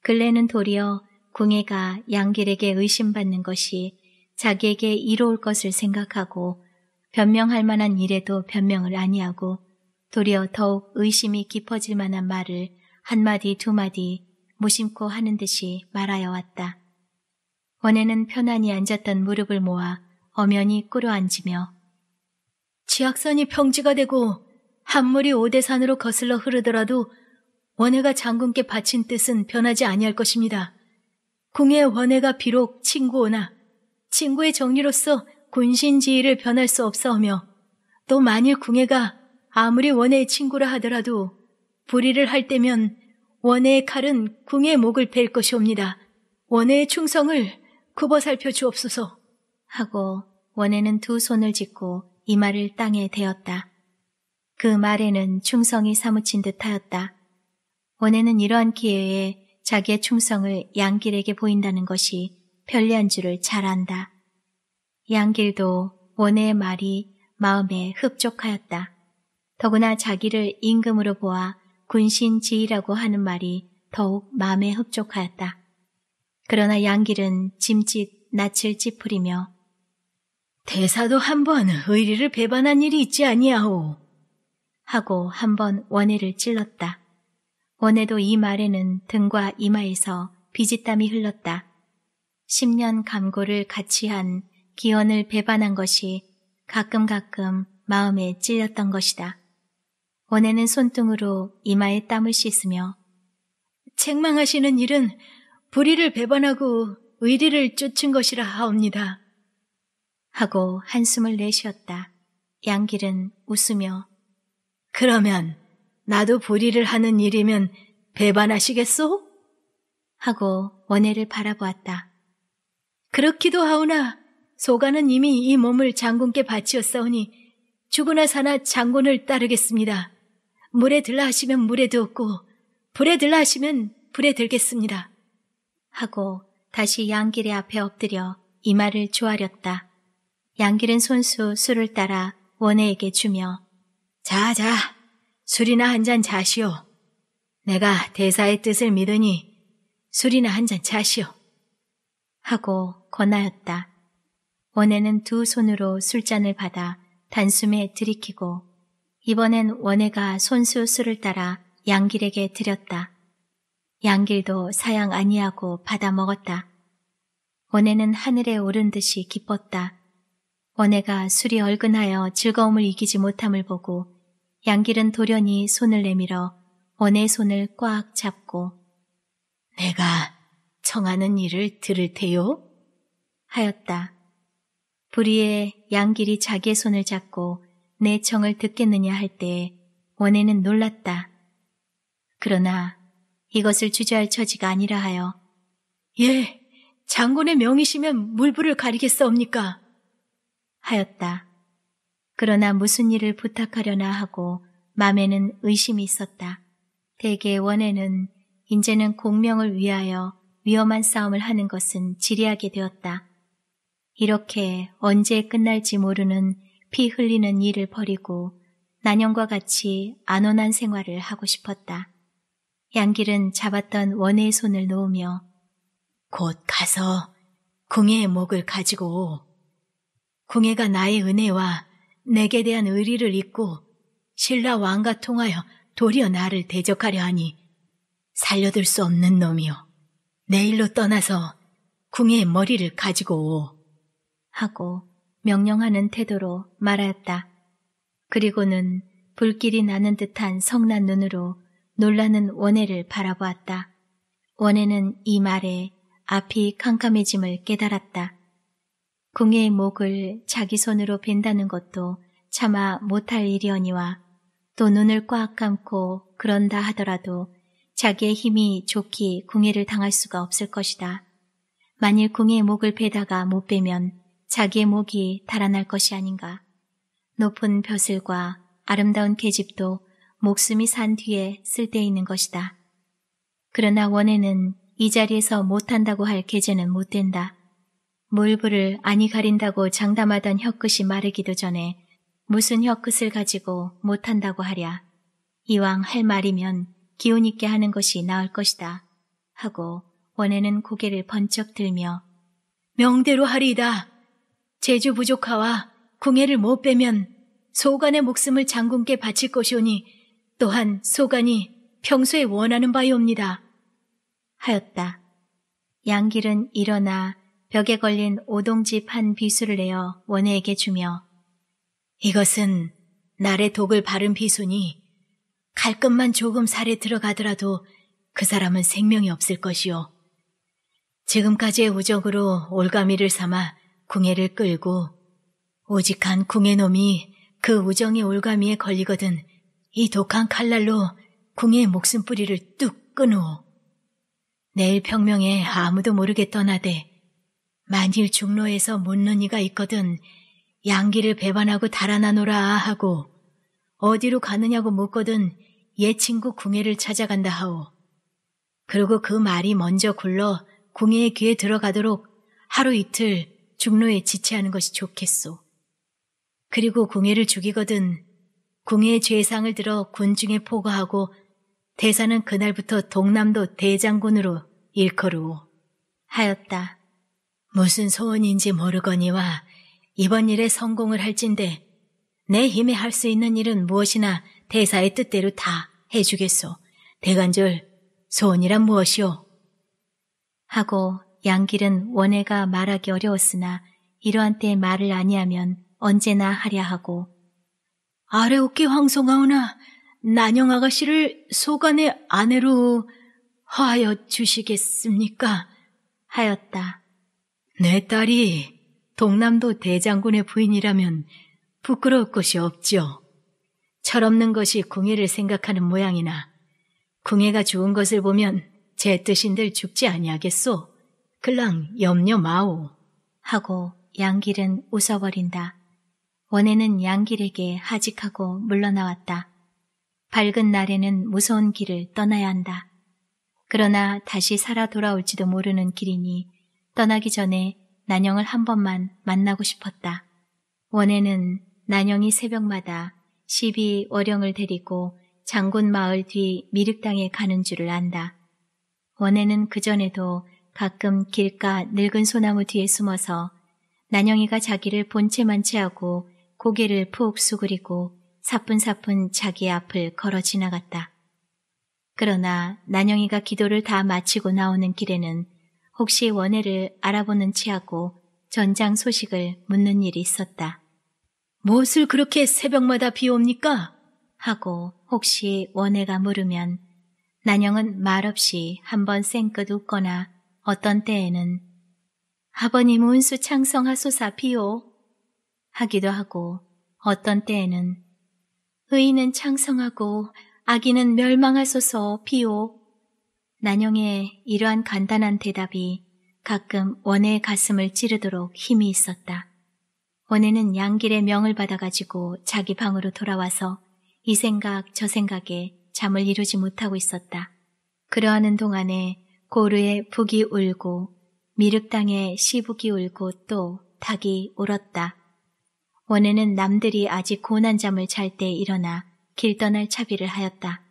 A: 근래는 도리어 궁예가 양길에게 의심받는 것이 자기에게 이로울 것을 생각하고 변명할 만한 일에도 변명을 아니하고 도리어 더욱 의심이 깊어질 만한 말을 한마디 두마디 무심코 하는 듯이 말하여 왔다. 원에는 편안히 앉았던 무릎을 모아 엄연히 꿇어 앉으며 지악산이 평지가 되고 한물이 오대산으로 거슬러 흐르더라도 원해가 장군께 바친 뜻은 변하지 아니할 것입니다. 궁의 원해가 비록 친구오나 친구의 정리로서 군신지위를 변할 수 없사오며 또 만일 궁예가 아무리 원해의 친구라 하더라도 불의를 할 때면 원해의 칼은 궁의 목을 벨 것이옵니다. 원해의 충성을 굽어 살펴 주옵소서 하고 원해는 두 손을 짚고 이마를 땅에 대었다. 그 말에는 충성이 사무친 듯하였다. 원에는 이러한 기회에 자기의 충성을 양길에게 보인다는 것이 편리한 줄을 잘 안다. 양길도 원의 말이 마음에 흡족하였다. 더구나 자기를 임금으로 보아 군신 지이라고 하는 말이 더욱 마음에 흡족하였다. 그러나 양길은 짐짓 낯을 찌푸리며 대사도 한 번 의리를 배반한 일이 있지 아니하오. 하고 한 번 원해를 찔렀다. 원해도 이 말에는 등과 이마에서 비지땀이 흘렀다. 10년 감고를 같이 한 기원을 배반한 것이 가끔 가끔 마음에 찔렸던 것이다. 원해는 손등으로 이마에 땀을 씻으며 책망하시는 일은 불의를 배반하고 의리를 쫓은 것이라 하옵니다. 하고 한숨을 내쉬었다. 양길은 웃으며 그러면 나도 보리를 하는 일이면 배반하시겠소? 하고 원해를 바라보았다. 그렇기도 하오나 소가는 이미 이 몸을 장군께 바치었사오니 죽으나 사나 장군을 따르겠습니다. 물에 들라 하시면 물에 들었고 불에 들라 하시면 불에 들겠습니다. 하고 다시 양길의 앞에 엎드려 이마를 조아렸다. 양길은 손수 술을 따라 원혜에게 주며 자자 술이나 한 잔 자시오. 내가 대사의 뜻을 믿으니 술이나 한 잔 자시오. 하고 권하였다. 원혜는 두 손으로 술잔을 받아 단숨에 들이키고 이번엔 원혜가 손수 술을 따라 양길에게 드렸다. 양길도 사양 아니하고 받아 먹었다. 원혜는 하늘에 오른 듯이 기뻤다. 원해가 술이 얼근하여 즐거움을 이기지 못함을 보고 양길은 돌연히 손을 내밀어 원의 손을 꽉 잡고 내가 청하는 일을 들을 테요? 하였다. 불의에 양길이 자기의 손을 잡고 내 청을 듣겠느냐 할 때에 원해는 놀랐다. 그러나 이것을 주저할 처지가 아니라 하여 예, 장군의 명이시면 물불을 가리겠사옵니까? 하였다. 그러나 무슨 일을 부탁하려나 하고 맘에는 의심이 있었다. 대개 원에는 인제는 공명을 위하여 위험한 싸움을 하는 것은 지리하게 되었다. 이렇게 언제 끝날지 모르는 피 흘리는 일을 버리고 난영과 같이 안원한 생활을 하고 싶었다. 양길은 잡았던 원의 손을 놓으며 곧 가서 궁의 목을 가지고 공예가 나의 은혜와 내게 대한 의리를 잊고 신라 왕과 통하여 도리어 나를 대적하려 하니 살려둘 수 없는 놈이요. 내일로 떠나서 궁의 예 머리를 가지고 오. 하고 명령하는 태도로 말하였다. 그리고는 불길이 나는 듯한 성난 눈으로 놀라는 원해를 바라보았다. 원해는 이 말에 앞이 캄캄해짐을 깨달았다. 궁의 목을 자기 손으로 벤다는 것도 차마 못할 일이어니와 또 눈을 꽉 감고 그런다 하더라도 자기의 힘이 좋기 궁예를 당할 수가 없을 것이다. 만일 궁의 목을 베다가 못 베면 자기의 목이 달아날 것이 아닌가. 높은 벼슬과 아름다운 계집도 목숨이 산 뒤에 쓸데 있는 것이다. 그러나 원에는 이 자리에서 못한다고 할 계제는 못 된다. 물불을 아니 가린다고 장담하던 혀끝이 마르기도 전에 무슨 혀끝을 가지고 못한다고 하랴. 이왕 할 말이면 기운 있게 하는 것이 나을 것이다. 하고 원에는 고개를 번쩍 들며 명대로 하리이다. 제주 부족하와 궁예를 못 빼면 소간의 목숨을 장군께 바칠 것이오니 또한 소간이 평소에 원하는 바이옵니다. 하였다. 양길은 일어나 벽에 걸린 오동지 판 비수를 내어 원해에게 주며 이것은 날의 독을 바른 비수니 갈끝만 조금 살에 들어가더라도 그 사람은 생명이 없을 것이요. 지금까지의 우적으로 올가미를 삼아 궁예를 끌고 오직한 궁예놈이 그 우정의 올가미에 걸리거든 이 독한 칼날로 궁예의 목숨 뿌리를 뚝끊어 내일 평명에 아무도 모르게 떠나되 만일 중로에서 못는 이가 있거든 양기를 배반하고 달아나노라 하고 어디로 가느냐고 묻거든 옛 친구 궁예를 찾아간다 하오. 그리고 그 말이 먼저 굴러 궁예의 귀에 들어가도록 하루 이틀 중로에 지체하는 것이 좋겠소. 그리고 궁예를 죽이거든 궁예의 죄상을 들어 군중에 포거하고 대사는 그날부터 동남도 대장군으로 일컬어오 하였다. 무슨 소원인지 모르거니와 이번 일에 성공을 할진대내 힘에 할 수 있는 일은 무엇이나 대사의 뜻대로 다 해주겠소. 대간절 소원이란 무엇이오? 하고 양길은 원해가 말하기 어려웠으나 이러한 때 말을 아니하면 언제나 하랴 하고 아래옥기 황송하오나 난영 아가씨를 소간의 아내로 하여 주시겠습니까? 하였다. 내 딸이 동남도 대장군의 부인이라면 부끄러울 것이 없지요. 철없는 것이 궁예를 생각하는 모양이나 궁예가 죽은 것을 보면 제 뜻인들 죽지 아니하겠소. 글랑 염려 마오. 하고 양길은 웃어버린다. 원해는 양길에게 하직하고 물러나왔다. 밝은 날에는 무서운 길을 떠나야 한다. 그러나 다시 살아 돌아올지도 모르는 길이니 떠나기 전에 난영을 한 번만 만나고 싶었다. 원에는 난영이 새벽마다 시비 월영을 데리고 장군 마을 뒤 미륵당에 가는 줄을 안다. 원에는 그전에도 가끔 길가 늙은 소나무 뒤에 숨어서 난영이가 자기를 본체만 체하고 고개를 푹 수그리고 사뿐사뿐 자기 앞을 걸어 지나갔다. 그러나 난영이가 기도를 다 마치고 나오는 길에는 혹시 원해를 알아보는 체하고 전장 소식을 묻는 일이 있었다. 무엇을 그렇게 새벽마다 비옵니까? 하고 혹시 원해가 물으면 난영은 말없이 한번 쌩끗 웃거나 어떤 때에는 아버님 운수 창성하소사 비오 하기도 하고 어떤 때에는 의인은 창성하고 악인은 멸망하소서 비오 난영의 이러한 간단한 대답이 가끔 원혜의 가슴을 찌르도록 힘이 있었다. 원혜는 양길의 명을 받아가지고 자기 방으로 돌아와서 이 생각 저 생각에 잠을 이루지 못하고 있었다. 그러하는 동안에 고루의 북이 울고 미륵당의 시북이 울고 또 닭이 울었다. 원에는 남들이 아직 고난잠을 잘 때 일어나 길 떠날 차비를 하였다.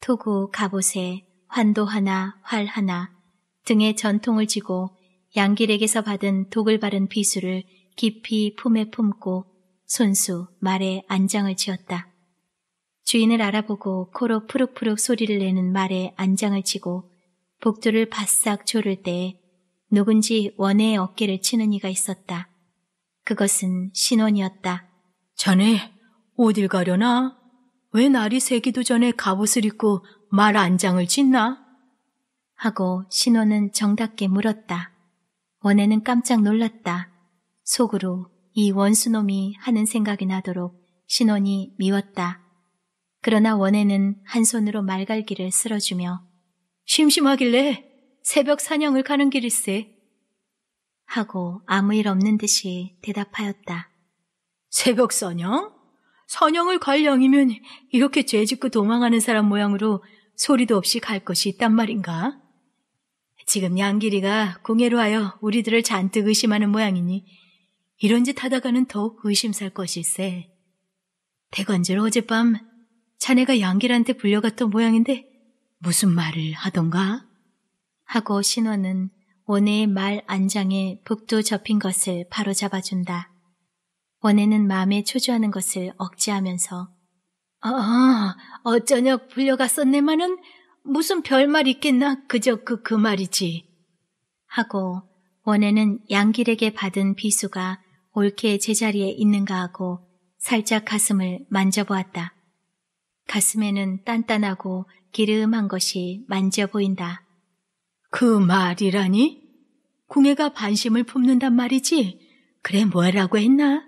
A: 토구 갑옷에 환도 하나, 활 하나, 등의 전통을 지고 양길에게서 받은 독을 바른 비수를 깊이 품에 품고 손수, 말에 안장을 지었다. 주인을 알아보고 코로 푸룩푸룩 소리를 내는 말에 안장을 치고 복두를 바싹 조를 때에 누군지 원의 어깨를 치는 이가 있었다. 그것은 신원이었다. 자네, 어딜 가려나? 왜 날이 새기도 전에 갑옷을 입고 말 안장을 짓나? 하고 신호는 정답게 물었다. 원해는 깜짝 놀랐다. 속으로 이 원수놈이 하는 생각이 나도록 신원이 미웠다. 그러나 원해는 한 손으로 말갈기를 쓸어주며 심심하길래 새벽 사냥을 가는 길일세. 하고 아무 일 없는 듯이 대답하였다. 새벽 사냥? 사냥을 갈 양이면 이렇게 죄짓고 도망하는 사람 모양으로 소리도 없이 갈 것이 있단 말인가? 지금 양길이가 공예로하여 우리들을 잔뜩 의심하는 모양이니 이런 짓 하다가는 더욱 의심살 것일세. 대관절 어젯밤 자네가 양길한테 불려갔던 모양인데 무슨 말을 하던가? 하고 신원은 원혜의 말 안장에 북도 접힌 것을 바로잡아준다. 원혜는 마음에 초조하는 것을 억제하면서 아, 어쩌녁 불려갔었네마는 무슨 별말 있겠나 그저 그그 그 말이지. 하고 원에는 양길에게 받은 비수가 옳게 제자리에 있는가 하고 살짝 가슴을 만져보았다. 가슴에는 단단하고 기름한 것이 만져 보인다. 그 말이라니? 궁예가 반심을 품는단 말이지? 그래 뭐라고 했나?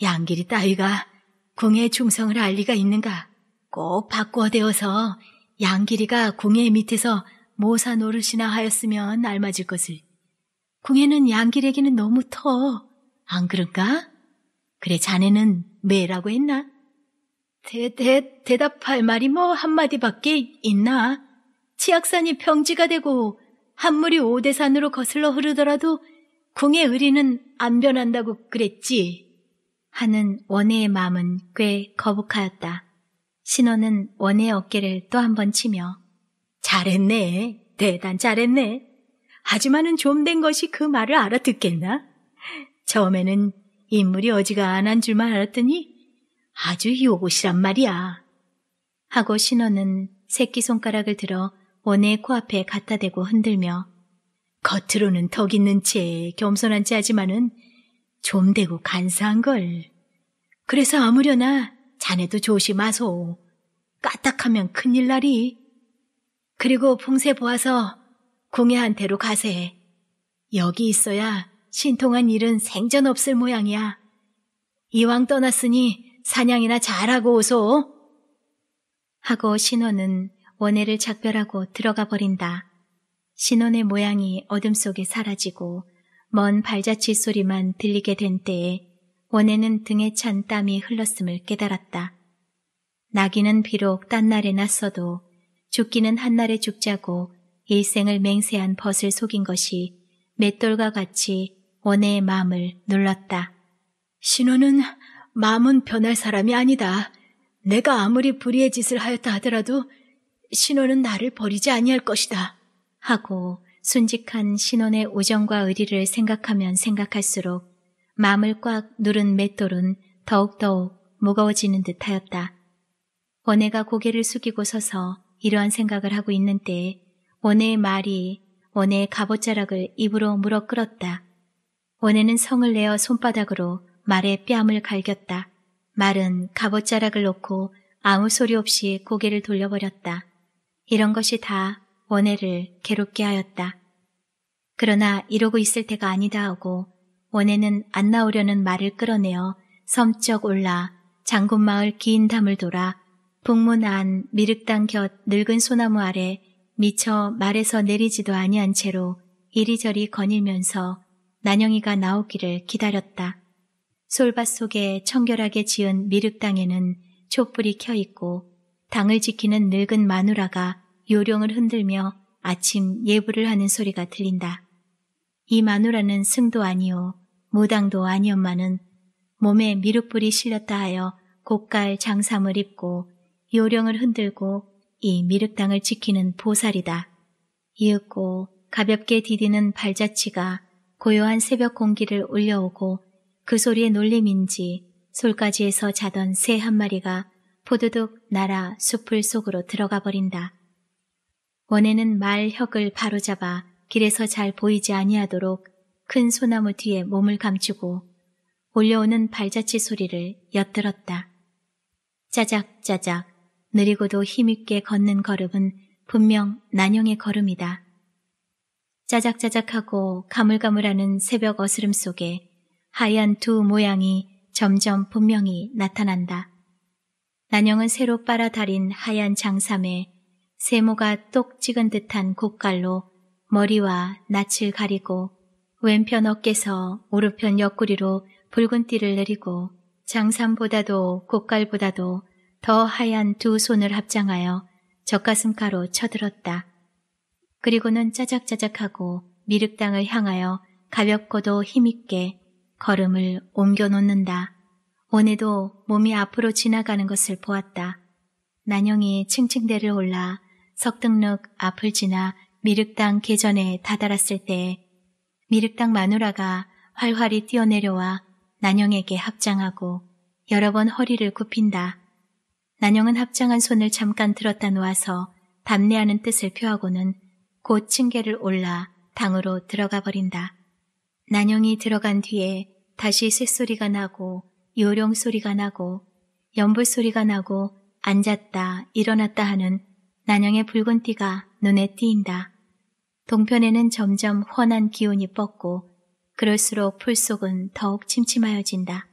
A: 양길이 따위가 궁의 중성을 알 리가 있는가? 꼭바꿔 대어서 양길이가 궁의 밑에서 모사 노릇이나 하였으면 알맞을 것을. 궁에는 양길에게는 너무 터. 안 그런가? 그래 자네는 매라고 했나? 대, 대, 대답할 말이 뭐 한마디밖에 있나? 치악산이 평지가 되고 한물이 오대산으로 거슬러 흐르더라도 궁의 의리는 안 변한다고 그랬지. 하는 원혜의 마음은 꽤 거북하였다. 신호는 원혜의 어깨를 또 한 번 치며 잘했네. 대단 잘했네. 하지만은 좀 된 것이 그 말을 알아듣겠나? 처음에는 인물이 어지간한 줄만 알았더니 아주 요것이란 말이야. 하고 신호는 새끼손가락을 들어 원혜의 코앞에 갖다 대고 흔들며 겉으로는 덕 있는 채 겸손한 채 하지만은 좀 되고 간사한걸. 그래서 아무려나 자네도 조심하소. 까딱하면 큰일 나리. 그리고 풍세 보아서 공예한테로 가세. 여기 있어야 신통한 일은 생전 없을 모양이야. 이왕 떠났으니 사냥이나 잘하고 오소. 하고 신호는 원해를 작별하고 들어가 버린다. 신혼의 모양이 어둠 속에 사라지고 먼 발자취 소리만 들리게 된 때에 원에는 등에 찬 땀이 흘렀음을 깨달았다. 나기는 비록 딴 날에 났어도 죽기는 한날에 죽자고 일생을 맹세한 벗을 속인 것이 맷돌과 같이 원해의 마음을 눌렀다. 신호는 마음은 변할 사람이 아니다. 내가 아무리 불의의 짓을 하였다 하더라도 신호는 나를 버리지 아니할 것이다. 하고 순직한 신혼의 우정과 의리를 생각하면 생각할수록 마음을 꽉 누른 맷돌은 더욱더욱 무거워지는 듯하였다. 원해가 고개를 숙이고 서서 이러한 생각을 하고 있는 때에 원해의 말이 원해의 갑옷자락을 입으로 물어 끌었다. 원해는 성을 내어 손바닥으로 말의 뺨을 갈겼다. 말은 갑옷자락을 놓고 아무 소리 없이 고개를 돌려버렸다. 이런 것이 다 원해를 괴롭게 하였다. 그러나 이러고 있을 때가 아니다 하고 원해는 안 나오려는 말을 끌어내어 섬쩍 올라 장군마을 긴 담을 돌아 북문 안 미륵당 곁 늙은 소나무 아래 미처 말에서 내리지도 아니한 채로 이리저리 거닐면서 난영이가 나오기를 기다렸다. 솔밭 속에 청결하게 지은 미륵당에는 촛불이 켜 있고 당을 지키는 늙은 마누라가 요령을 흔들며 아침 예불을 하는 소리가 들린다. 이 마누라는 승도 아니오 무당도 아니엄마는 몸에 미륵불이 실렸다 하여 고깔 장삼을 입고 요령을 흔들고 이 미륵당을 지키는 보살이다. 이윽고 가볍게 디디는 발자취가 고요한 새벽 공기를 울려오고 그 소리에 놀림인지 솔까지에서 자던 새 한 마리가 포드득 날아 숲을 속으로 들어가 버린다. 원에는 말 혁을 바로잡아 길에서 잘 보이지 아니하도록 큰 소나무 뒤에 몸을 감추고 올려오는 발자취 소리를 엿들었다. 짜작짜작 느리고도 힘있게 걷는 걸음은 분명 난영의 걸음이다. 짜작짜작하고 가물가물하는 새벽 어스름 속에 하얀 두 모양이 점점 분명히 나타난다. 난영은 새로 빨아다린 하얀 장삼에 세모가 똑 찍은 듯한 고깔로 머리와 낯을 가리고 왼편 어깨서 오른편 옆구리로 붉은 띠를 내리고 장삼보다도 고깔보다도 더 하얀 두 손을 합장하여 젖가슴가로 쳐들었다. 그리고는 짜작짜작하고 미륵당을 향하여 가볍고도 힘있게 걸음을 옮겨놓는다. 오늘도 몸이 앞으로 지나가는 것을 보았다. 난영이 층층대를 올라 석등록 앞을 지나 미륵당 계전에 다다랐을 때 미륵당 마누라가 활활히 뛰어내려와 난영에게 합장하고 여러 번 허리를 굽힌다. 난영은 합장한 손을 잠깐 들었다 놓아서 담내하는 뜻을 표하고는 곧 층계를 올라 당으로 들어가 버린다. 난영이 들어간 뒤에 다시 새소리가 나고 요령 소리가 나고 연불 소리가 나고 앉았다 일어났다 하는 난영의 붉은 띠가 눈에 띄인다. 동편에는 점점 훤한 기운이 뻗고 그럴수록 풀 속은 더욱 침침하여진다.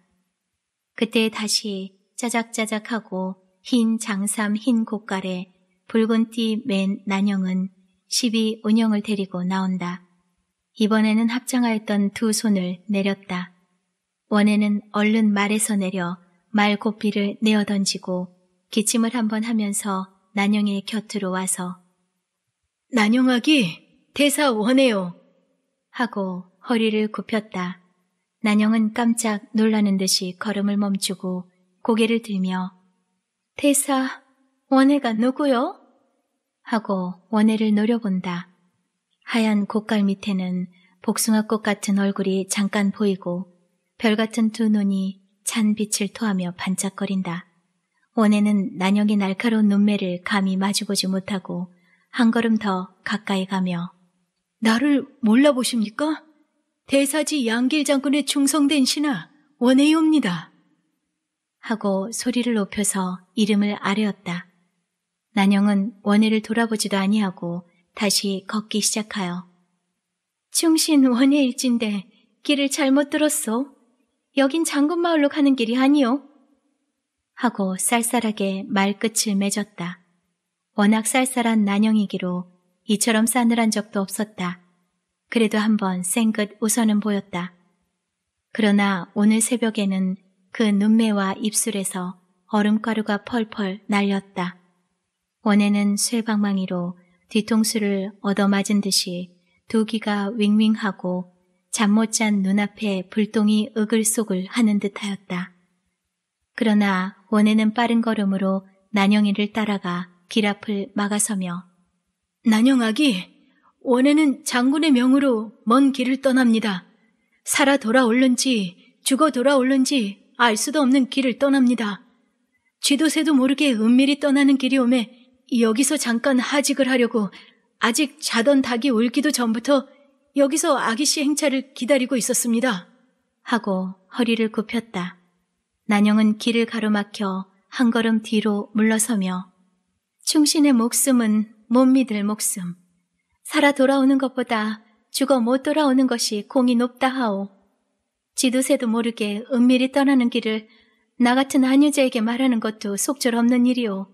A: 그때 다시 짜작짜작하고 흰 장삼 흰 고깔에 붉은 띠 맨 난영은 12 운영을 데리고 나온다. 이번에는 합장하였던 두 손을 내렸다. 원에는 얼른 말에서 내려 말 고삐를 내어던지고 기침을 한번 하면서 난영의 곁으로 와서 난영아기 대사 원해요 하고 허리를 굽혔다. 난영은 깜짝 놀라는 듯이 걸음을 멈추고 고개를 들며 대사 원해가 누구요? 하고 원해를 노려본다. 하얀 고깔 밑에는 복숭아꽃 같은 얼굴이 잠깐 보이고 별 같은 두 눈이 찬 빛을 토하며 반짝거린다. 원에는 난영이 날카로운 눈매를 감히 마주보지 못하고 한 걸음 더 가까이 가며 나를 몰라보십니까? 대사지 양길 장군의 충성된 신하 원해이옵니다. 하고 소리를 높여서 이름을 아뢰었다. 난영은 원해를 돌아보지도 아니하고 다시 걷기 시작하여 충신 원해일진데 길을 잘못 들었소. 여긴 장군마을로 가는 길이 아니오. 하고 쌀쌀하게 말끝을 맺었다. 워낙 쌀쌀한 난영이기로 이처럼 싸늘한 적도 없었다. 그래도 한번 생긋 웃어는 보였다. 그러나 오늘 새벽에는 그 눈매와 입술에서 얼음가루가 펄펄 날렸다. 원에는 쇠방망이로 뒤통수를 얻어맞은 듯이 두 귀가 윙윙하고 잠 못 잔 눈앞에 불똥이 으글속을 하는 듯하였다. 그러나 원해는 빠른 걸음으로 난영이를 따라가 길 앞을 막아서며 난영아기, 원해는 장군의 명으로 먼 길을 떠납니다. 살아 돌아올는지 죽어 돌아올는지 알 수도 없는 길을 떠납니다. 쥐도 새도 모르게 은밀히 떠나는 길이 오매 여기서 잠깐 하직을 하려고 아직 자던 닭이 울기도 전부터 여기서 아기씨 행차를 기다리고 있었습니다. 하고 허리를 굽혔다. 난영은 길을 가로막혀 한 걸음 뒤로 물러서며 충신의 목숨은 못 믿을 목숨. 살아 돌아오는 것보다 죽어 못 돌아오는 것이 공이 높다 하오. 지도새도 모르게 은밀히 떠나는 길을 나 같은 한유자에게 말하는 것도 속절없는 일이오.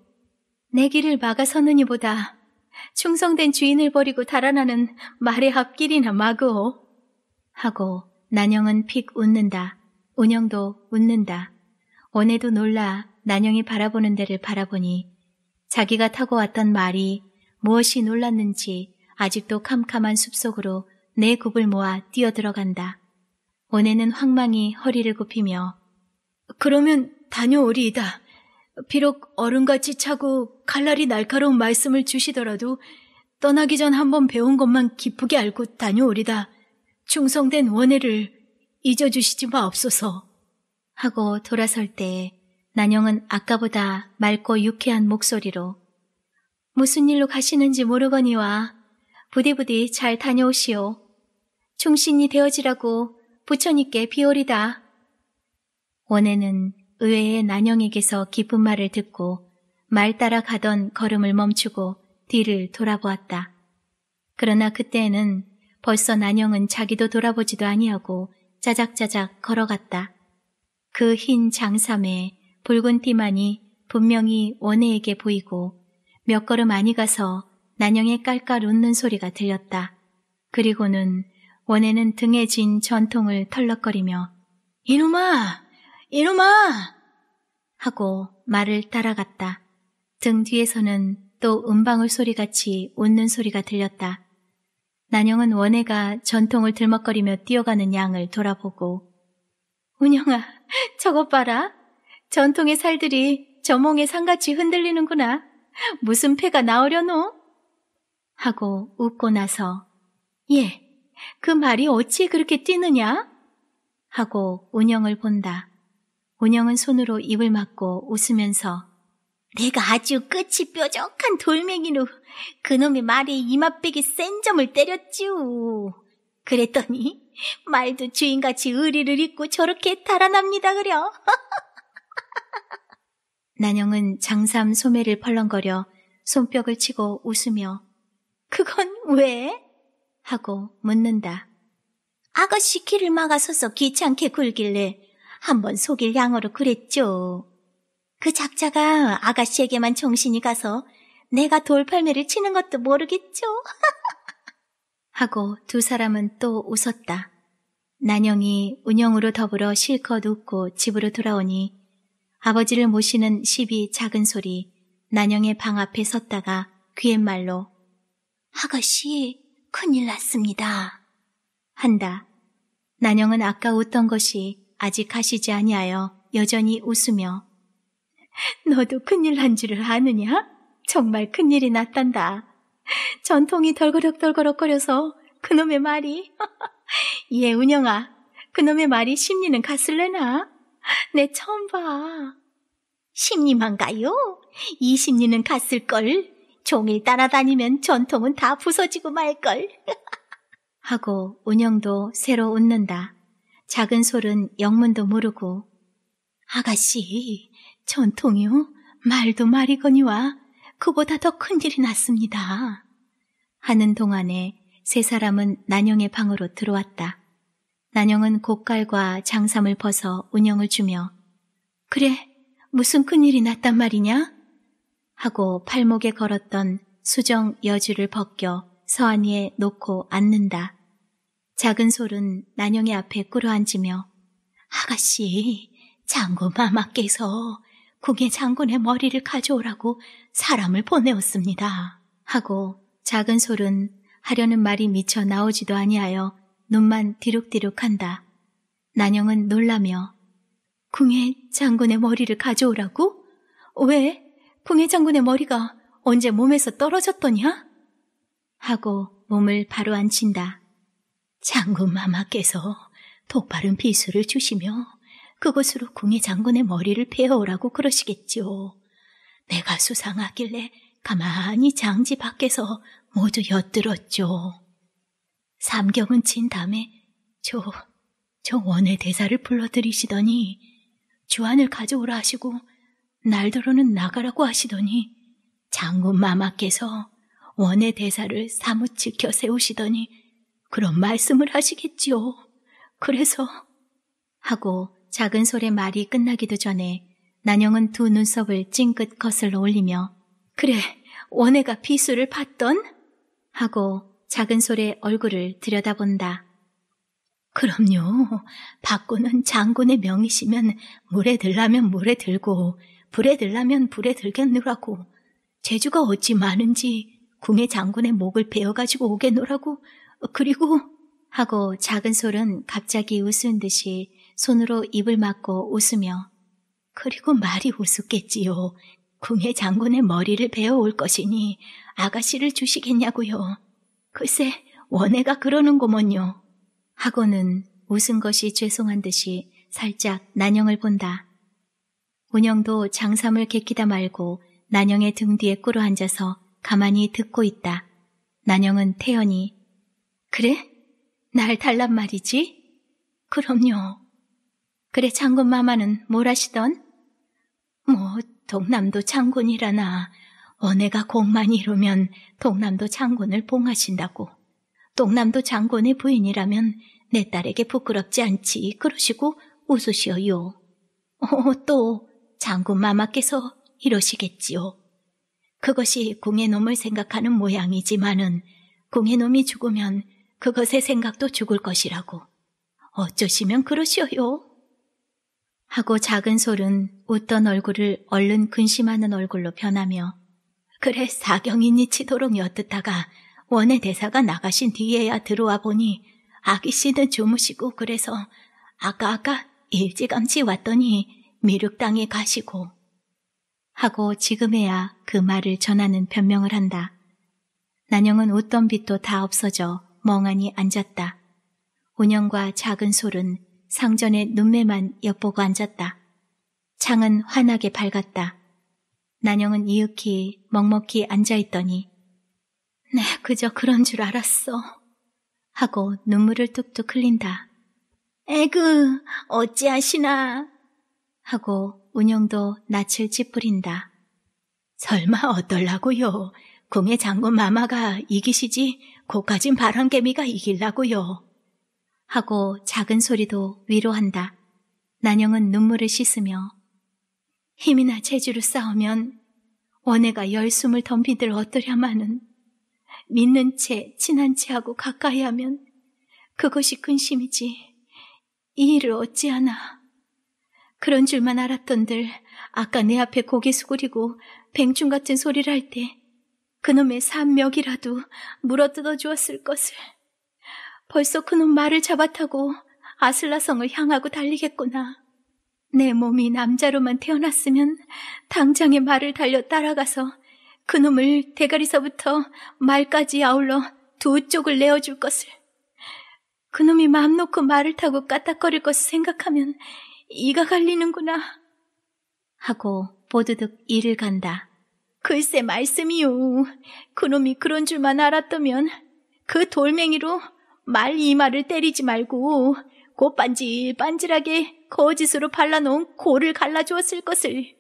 A: 내 길을 막아서느니보다 충성된 주인을 버리고 달아나는 말의 합길이나마으오 하고 난영은 픽 웃는다. 운영도 웃는다. 원해도 놀라 난영이 바라보는 데를 바라보니 자기가 타고 왔던 말이 무엇이 놀랐는지 아직도 캄캄한 숲속으로 내 네 굽을 모아 뛰어들어간다. 원해는 황망히 허리를 굽히며 그러면 다녀오리이다. 비록 어른같이 차고 칼날이 날카로운 말씀을 주시더라도 떠나기 전 한 번 배운 것만 기쁘게 알고 다녀오리다. 충성된 원해를 잊어주시지 마옵소서. 하고 돌아설 때에 난영은 아까보다 맑고 유쾌한 목소리로 무슨 일로 가시는지 모르거니와 부디부디 잘 다녀오시오. 충신이 되어지라고 부처님께 비오리다. 원해는 의외의 난영에게서 기쁜 말을 듣고 말 따라 가던 걸음을 멈추고 뒤를 돌아보았다. 그러나 그때에는 벌써 난영은 자기도 돌아보지도 아니하고 짜작짜작 걸어갔다. 그흰 장삼에 붉은 피만이 분명히 원해에게 보이고 몇 걸음 안이 가서 난영의 깔깔 웃는 소리가 들렸다. 그리고는 원해는 등에 진 전통을 털럭거리며 이놈아! 이놈아! 하고 말을 따라갔다. 등 뒤에서는 또 음방울 소리같이 웃는 소리가 들렸다. 난영은 원해가 전통을 들먹거리며 뛰어가는 양을 돌아보고 운영아, 저것 봐라. 전통의 살들이 저몽에 상같이 흔들리는구나. 무슨 패가 나오려노? 하고 웃고 나서 예, 그 말이 어찌 그렇게 뛰느냐? 하고 운영을 본다. 운영은 손으로 입을 막고 웃으면서 내가 아주 끝이 뾰족한 돌멩이로 그놈의 말에 이마빼기 센 점을 때렸지요. 그랬더니 말도 주인같이 의리를 잊고 저렇게 달아납니다 그려. 난영은 장삼 소매를 펄렁거려 손뼉을 치고 웃으며 그건 왜? 하고 묻는다. 아가씨 길을 막아서서 귀찮게 굴길래 한번 속일 양으로 그랬죠. 그 작자가 아가씨에게만 정신이 가서 내가 돌팔매를 치는 것도 모르겠죠. 하고 두 사람은 또 웃었다. 난영이 운영으로 더불어 실컷 웃고 집으로 돌아오니 아버지를 모시는 시비 작은 소리 난영의 방 앞에 섰다가 귀앤말로 아가씨 큰일 났습니다. 한다. 난영은 아까 웃던 것이 아직 가시지 아니하여 여전히 웃으며 너도 큰일 난 줄을 아느냐? 정말 큰일이 났단다. 전통이 덜거럭덜거럭거려서 그놈의 말이. 예, 운영아. 그놈의 말이 심리는 갔을래나? 내 처음 봐. 심리만가요? 이 심리는 갔을걸. 종일 따라다니면 전통은 다 부서지고 말걸. 하고 운영도 새로 웃는다. 작은 솔은 영문도 모르고. 아가씨, 전통이요? 말도 말이거니와 그보다 더 큰일이 났습니다. 하는 동안에 세 사람은 난영의 방으로 들어왔다. 난영은 고깔과 장삼을 벗어 운영을 주며 그래, 무슨 큰일이 났단 말이냐? 하고 팔목에 걸었던 수정 여주를 벗겨 서안이에 놓고 앉는다. 작은 솔은 난영의 앞에 꿇어앉으며 아가씨, 장군 마마께서 궁의 장군의 머리를 가져오라고 사람을 보내었습니다. 하고 작은 솔은 하려는 말이 미쳐 나오지도 아니하여 눈만 디룩디룩한다. 난영은 놀라며 궁예 장군의 머리를 가져오라고? 왜? 궁예 장군의 머리가 언제 몸에서 떨어졌더냐? 하고 몸을 바로 앉힌다. 장군 마마께서 독바른 비수를 주시며 그곳으로 궁예 장군의 머리를 베어오라고 그러시겠지요. 내가 수상하길래 가만히 장지 밖에서 모두 엿들었죠. 삼경은 친 다음에 저, 저 원의 대사를 불러들이시더니 주안을 가져오라 하시고 날더러는 나가라고 하시더니 장군 마마께서 원의 대사를 사뭇 지켜 세우시더니 그런 말씀을 하시겠지요. 그래서 하고 작은 소리 말이 끝나기도 전에 난영은 두 눈썹을 찡긋 거슬러 올리며 그래 원해가 비수를 봤던 하고 작은 솔의 얼굴을 들여다본다. 그럼요. 박구는 장군의 명이시면 물에 들라면 물에 들고 불에 들라면 불에 들겠느라고 재주가 어찌 많은지 궁의 장군의 목을 베어가지고 오겠노라고 그리고 하고 작은 솔은 갑자기 웃은 듯이 손으로 입을 막고 웃으며 그리고 말이 우습겠지요. 궁의 장군의 머리를 베어올 것이니 아가씨를 주시겠냐고요. 글쎄 원해가 그러는구먼요. 하고는 웃은 것이 죄송한 듯이 살짝 난영을 본다. 운영도 장삼을 개키다 말고 난영의 등 뒤에 꿇어 앉아서 가만히 듣고 있다. 난영은 태연이 그래? 날 달란 말이지? 그럼요. 그래 장군 마마는 뭘 하시던? 뭐 동남도 장군이라나 어내가 공만 이루면 동남도 장군을 봉하신다고 동남도 장군의 부인이라면 내 딸에게 부끄럽지 않지 그러시고 웃으시어요. 어, 또 장군 마마께서 이러시겠지요. 그것이 궁의 놈을 생각하는 모양이지만은 궁의 놈이 죽으면 그것의 생각도 죽을 것이라고 어쩌시면 그러시어요. 하고 작은 솔은 웃던 얼굴을 얼른 근심하는 얼굴로 변하며 그래 사경이니 치도록 엿듣다가 원의 대사가 나가신 뒤에야 들어와 보니 아기 씨는 주무시고 그래서 아까 아까 일찌감치 왔더니 미륵당에 가시고 하고 지금에야 그 말을 전하는 변명을 한다. 난영은 웃던 빛도 다 없어져 멍하니 앉았다. 운영과 작은 솔은 상전의 눈매만 엿보고 앉았다. 창은 환하게 밝았다. 난영은 이윽히 먹먹히 앉아있더니 네, 그저 그런 줄 알았어. 하고 눈물을 뚝뚝 흘린다. 에그, 어찌하시나. 하고 운영도 낯을 찌푸린다. 설마 어떨라고요? 궁의 장군 마마가 이기시지 고가진 바람개미가 이길라고요. 하고 작은 소리도 위로한다. 난영은 눈물을 씻으며 힘이나 재주로 싸우면 원해가 열숨을 덤비들 어떠랴마는 믿는 채 친한 채하고 가까이 하면 그것이 근심이지 이 일을 어찌하나 그런 줄만 알았던들 아까 내 앞에 고개 숙으리고 뱅충 같은 소리를 할 때 그놈의 산멱이라도 물어뜯어 주었을 것을 벌써 그놈 말을 잡아타고 아슬라성을 향하고 달리겠구나. 내 몸이 남자로만 태어났으면 당장에 말을 달려 따라가서 그놈을 대가리서부터 말까지 아울러 두 쪽을 내어줄 것을. 그놈이 마음 놓고 말을 타고 까딱거릴 것을 생각하면 이가 갈리는구나. 하고 보드득 일을 간다. 글쎄 말씀이요. 그놈이 그런 줄만 알았다면 그 돌멩이로 말 이마를 때리지 말고 곧반질 반질하게 거짓으로 발라놓은 고를 갈라주었을 것을.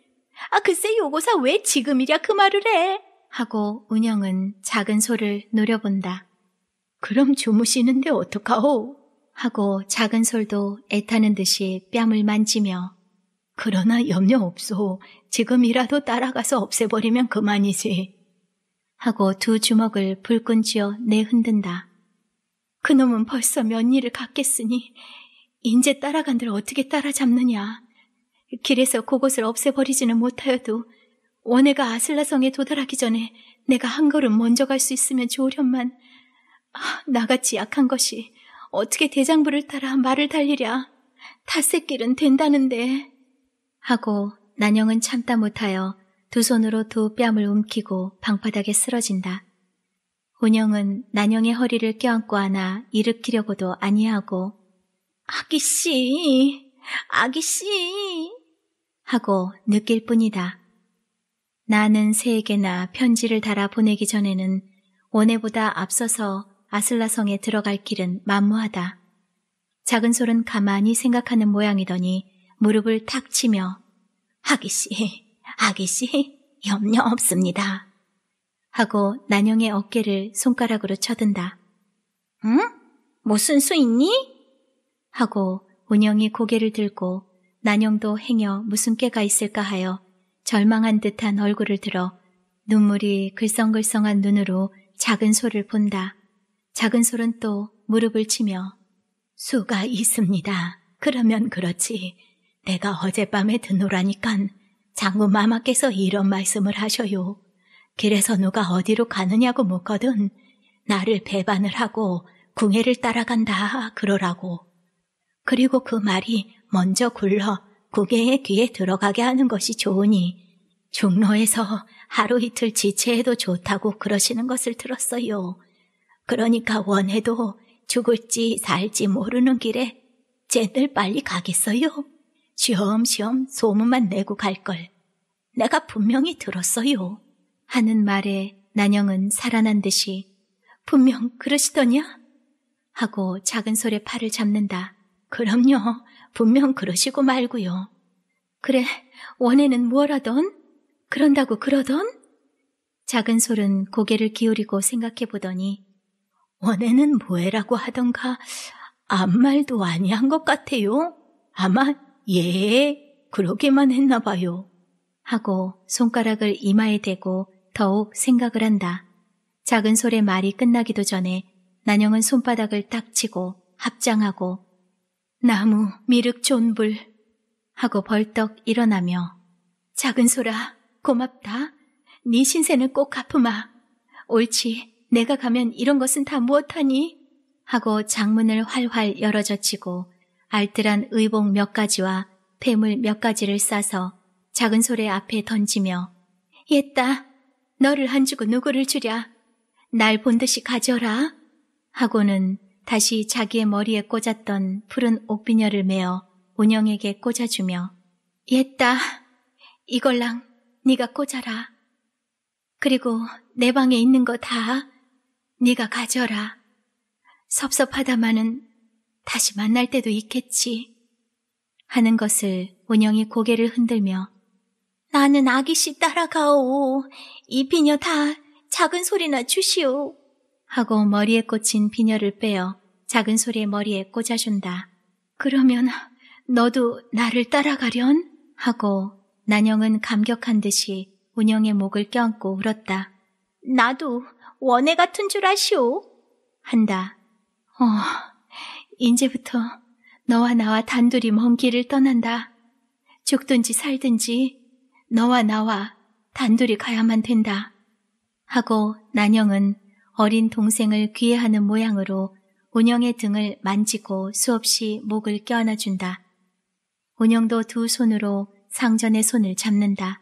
A: 아 글쎄 요고사왜 지금이랴 그 말을 해? 하고 운영은 작은 소를 노려본다. 그럼 주무시는데 어떡하오? 하고 작은 솔도 애타는 듯이 뺨을 만지며 그러나 염려 없소. 지금이라도 따라가서 없애버리면 그만이지. 하고 두 주먹을 불끈 쥐어 내흔든다. 그놈은 벌써 몇 일을 갔겠으니 인제 따라간들 어떻게 따라잡느냐. 길에서 그곳을 없애버리지는 못하여도 원해가 아슬라성에 도달하기 전에 내가 한 걸음 먼저 갈 수 있으면 좋으련만 아, 나같이 약한 것이 어떻게 대장부를 따라 말을 달리랴. 다새길은 된다는데. 하고 난영은 참다 못하여 두 손으로 두 뺨을 움키고 방바닥에 쓰러진다. 본영은 난영의 허리를 껴안고 하나 일으키려고도 아니하고 아기씨, 아기씨 하고 느낄 뿐이다. 나는 새에게나 편지를 달아 보내기 전에는 원해보다 앞서서 아슬라성에 들어갈 길은 만무하다. 작은 솔은 가만히 생각하는 모양이더니 무릎을 탁 치며 아기씨, 아기씨 염려 없습니다. 하고 난영의 어깨를 손가락으로 쳐든다. 응? 무슨 수 있니? 하고 운영이 고개를 들고 난영도 행여 무슨 깨가 있을까 하여 절망한 듯한 얼굴을 들어 눈물이 글썽글썽한 눈으로 작은 소를 본다. 작은 소는 또 무릎을 치며 수가 있습니다. 그러면 그렇지. 내가 어젯밤에 드노라니깐 장군 마마께서 이런 말씀을 하셔요. 길에서 누가 어디로 가느냐고 묻거든 나를 배반을 하고 궁예를 따라간다 그러라고. 그리고 그 말이 먼저 굴러 고개의 귀에 들어가게 하는 것이 좋으니 중로에서 하루 이틀 지체해도 좋다고 그러시는 것을 들었어요. 그러니까 원해도 죽을지 살지 모르는 길에 쟤들 빨리 가겠어요. 쉬엄쉬엄 소문만 내고 갈 걸. 내가 분명히 들었어요. 하는 말에 난영은 살아난 듯이 분명 그러시더냐? 하고 작은 소리 에 팔을 잡는다. 그럼요. 분명 그러시고 말고요. 그래, 원에는 뭐라던? 그런다고 그러던? 작은 솔은 고개를 기울이고 생각해 보더니 원에는 뭐해라고 하던가 아무 말도 아니한 것 같아요. 아마 예, 그러기만 했나 봐요. 하고 손가락을 이마에 대고 더욱 생각을 한다. 작은 솔의 말이 끝나기도 전에 난영은 손바닥을 딱 치고 합장하고 나무 미륵 존불 하고 벌떡 일어나며 작은 소라 고맙다. 네 신세는 꼭 갚으마. 옳지. 내가 가면 이런 것은 다 무엇하니? 하고 장문을 활활 열어젖히고 알뜰한 의복 몇 가지와 폐물 몇 가지를 싸서 작은 소래 앞에 던지며 옛다 너를 한 주고 누구를 주랴? 날 본 듯이 가져라. 하고는 다시 자기의 머리에 꽂았던 푸른 옥비녀를 메어 운영에게 꽂아주며 옛다 이걸랑 네가 꽂아라. 그리고 내 방에 있는 거 다 네가 가져라. 섭섭하다마는 다시 만날 때도 있겠지. 하는 것을 운영이 고개를 흔들며 나는 아기씨 따라가오. 이 비녀 다 작은 소리나 주시오. 하고 머리에 꽂힌 비녀를 빼어 작은 소리의 머리에 꽂아준다. 그러면 너도 나를 따라가련? 하고 난영은 감격한 듯이 운영의 목을 껴안고 울었다. 나도 원해 같은 줄 아시오. 한다. 어, 이제부터 너와 나와 단둘이 먼 길을 떠난다. 죽든지 살든지 너와 나와 단둘이 가야만 된다. 하고 난영은 어린 동생을 귀해하는 모양으로 운영의 등을 만지고 수없이 목을 껴안아준다. 운영도 두 손으로 상전의 손을 잡는다.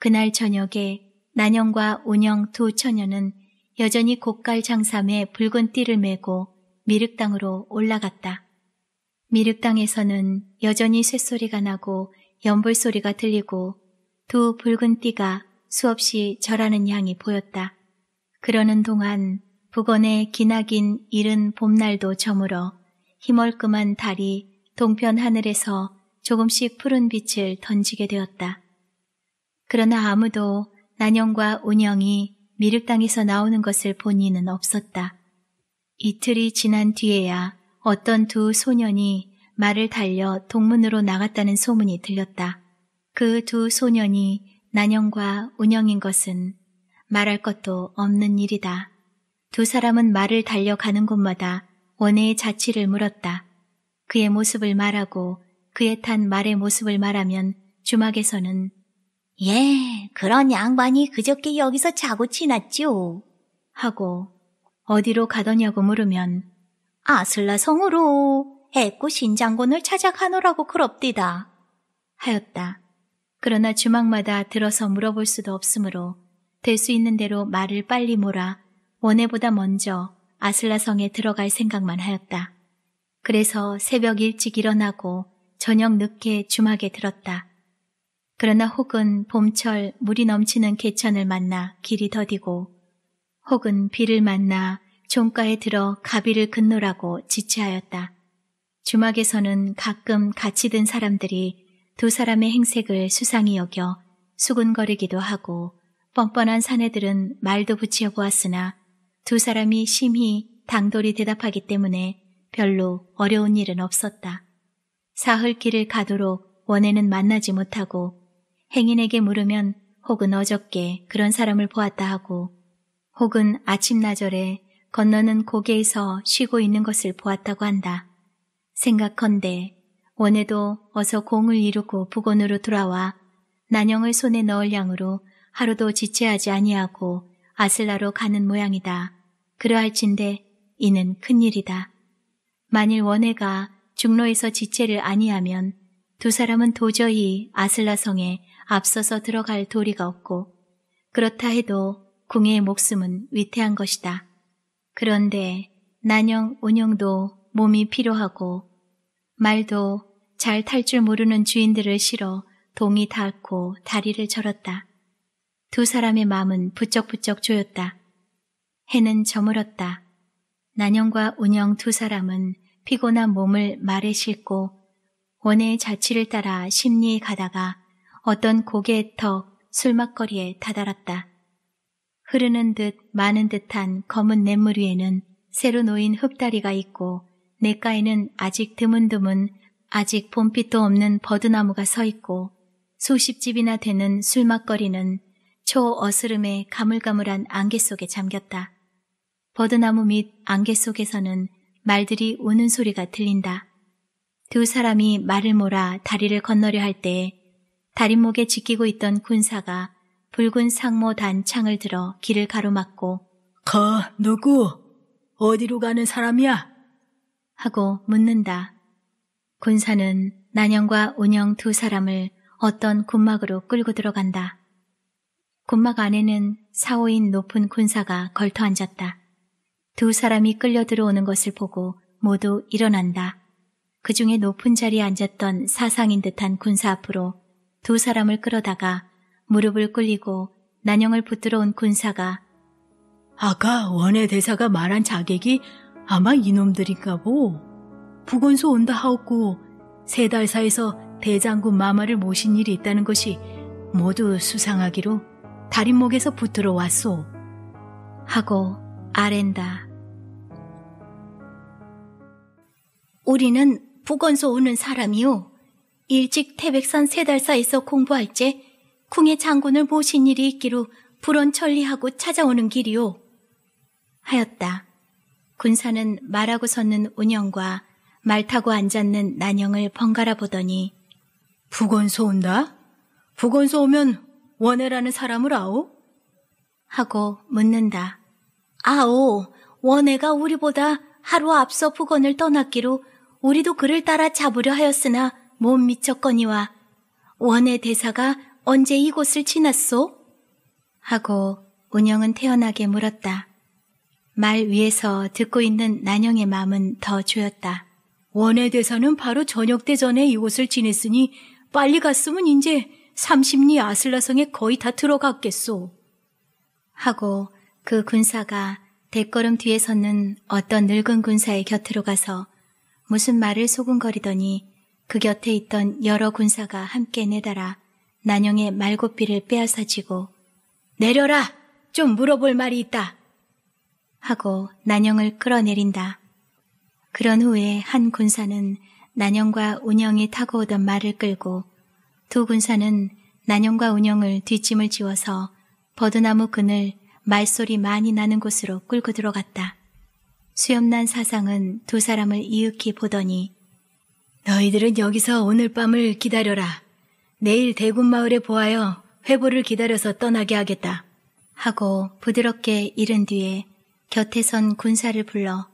A: 그날 저녁에 난영과 운영 두 처녀는 여전히 곡갈 장삼에 붉은 띠를 메고 미륵당으로 올라갔다. 미륵당에서는 여전히 쇳소리가 나고 연불 소리가 들리고 두 붉은 띠가 수없이 절하는 향이 보였다. 그러는 동안 북원의 기나긴 이른 봄날도 저물어 희멀끔한 달이 동편 하늘에서 조금씩 푸른 빛을 던지게 되었다. 그러나 아무도 난영과 운영이 미륵당에서 나오는 것을 본 이는 없었다. 이틀이 지난 뒤에야 어떤 두 소년이 말을 달려 동문으로 나갔다는 소문이 들렸다. 그두 소년이 난영과 운영인 것은 말할 것도 없는 일이다. 두 사람은 말을 달려가는 곳마다 원해의 자취를 물었다. 그의 모습을 말하고 그의 탄 말의 모습을 말하면 주막에서는 예, 그런 양반이 그저께 여기서 자고 지났지요. 하고 어디로 가더냐고 물으면 아슬라 성으로 애꾸 신장군을 찾아가노라고 그럽디다 하였다. 그러나 주막마다 들어서 물어볼 수도 없으므로 될 수 있는 대로 말을 빨리 몰아 원해보다 먼저 아슬라성에 들어갈 생각만 하였다. 그래서 새벽 일찍 일어나고 저녁 늦게 주막에 들었다. 그러나 혹은 봄철 물이 넘치는 개천을 만나 길이 더디고 혹은 비를 만나 종가에 들어 가비를 긋노라고 지체하였다. 주막에서는 가끔 같이 든 사람들이 두 사람의 행색을 수상히 여겨 수군거리기도 하고 뻔뻔한 사내들은 말도 붙여 보았으나 두 사람이 심히 당돌이 대답하기 때문에 별로 어려운 일은 없었다. 사흘 길을 가도록 원에는 만나지 못하고 행인에게 물으면 혹은 어저께 그런 사람을 보았다 하고 혹은 아침나절에 건너는 고개에서 쉬고 있는 것을 보았다고 한다. 생각컨대 원해도 어서 공을 이루고 북원으로 돌아와 난영을 손에 넣을 양으로 하루도 지체하지 아니하고 아슬라로 가는 모양이다. 그러할진데 이는 큰일이다. 만일 원해가 중로에서 지체를 아니하면 두 사람은 도저히 아슬라 성에 앞서서 들어갈 도리가 없고 그렇다 해도 궁의 예 목숨은 위태한 것이다. 그런데 난영 운영도 몸이 필요하고 말도 잘탈줄 모르는 주인들을 실어 동이 닿고 다리를 절었다. 두 사람의 마음은 부쩍부쩍 조였다. 해는 저물었다. 난영과 운영 두 사람은 피곤한 몸을 말에 싣고 원의 자취를 따라 심리에 가다가 어떤 고개의 턱 술막거리에 다다랐다. 흐르는 듯 많은 듯한 검은 냇물 위에는 새로 놓인 흙다리가 있고 냇가에는 아직 드문드문 아직 봄빛도 없는 버드나무가 서 있고 수십 집이나 되는 술막거리는 초 어스름의 가물가물한 안개 속에 잠겼다. 버드나무 밑 안개 속에서는 말들이 우는 소리가 들린다. 두 사람이 말을 몰아 다리를 건너려 할 때에 다리목에 지키고 있던 군사가 붉은 상모 단창을 들어 길을 가로막고 거 누구? 어디로 가는 사람이야? 하고 묻는다. 군사는 난영과 운영 두 사람을 어떤 군막으로 끌고 들어간다. 군막 안에는 사오인 높은 군사가 걸터 앉았다. 두 사람이 끌려 들어오는 것을 보고 모두 일어난다. 그 중에 높은 자리에 앉았던 사상인 듯한 군사 앞으로 두 사람을 끌어다가 무릎을 꿇리고 난영을 붙들어 온 군사가 아까 원의 대사가 말한 자객이 아마 이놈들인가 보. 부건소 온다 하옵고 세달사에서 대장군 마마를 모신 일이 있다는 것이 모두 수상하기로 다림목에서 붙들어 왔소. 하고 아랜다. 우리는 부건소 오는 사람이요. 일찍 태백산 세달사에서 공부할 때궁의 장군을 모신 일이 있기로 불언천리하고 찾아오는 길이요. 하였다. 군사는 말하고 섰는 운영과 말 타고 앉았는 난영을 번갈아 보더니 부건소 온다? 부건소 오면 원해라는 사람을 아오? 하고 묻는다. 아오, 원해가 우리보다 하루 앞서 부건을 떠났기로 우리도 그를 따라 잡으려 하였으나 못 미쳤거니와 원해 대사가 언제 이곳을 지났소? 하고 운영은 태연하게 물었다. 말 위에서 듣고 있는 난영의 마음은 더 조였다. 원의 대사는 바로 저녁 때 전에 이곳을 지냈으니 빨리 갔으면 이제 삼십리 아슬라성에 거의 다 들어갔겠소. 하고 그 군사가 대걸음 뒤에 섰는 어떤 늙은 군사의 곁으로 가서 무슨 말을 소근거리더니 그 곁에 있던 여러 군사가 함께 내달아 난영의 말고삐를 빼앗아지고 내려라! 좀 물어볼 말이 있다! 하고 난영을 끌어내린다. 그런 후에 한 군사는 난영과 운영이 타고 오던 말을 끌고 두 군사는 난영과 운영을 뒷짐을 지워서 버드나무 그늘 말소리 많이 나는 곳으로 끌고 들어갔다. 수염난 사상은 두 사람을 이윽히 보더니 너희들은 여기서 오늘 밤을 기다려라. 내일 대군 마을에 보아여 회보를 기다려서 떠나게 하겠다. 하고 부드럽게 이른 뒤에 곁에 선 군사를 불러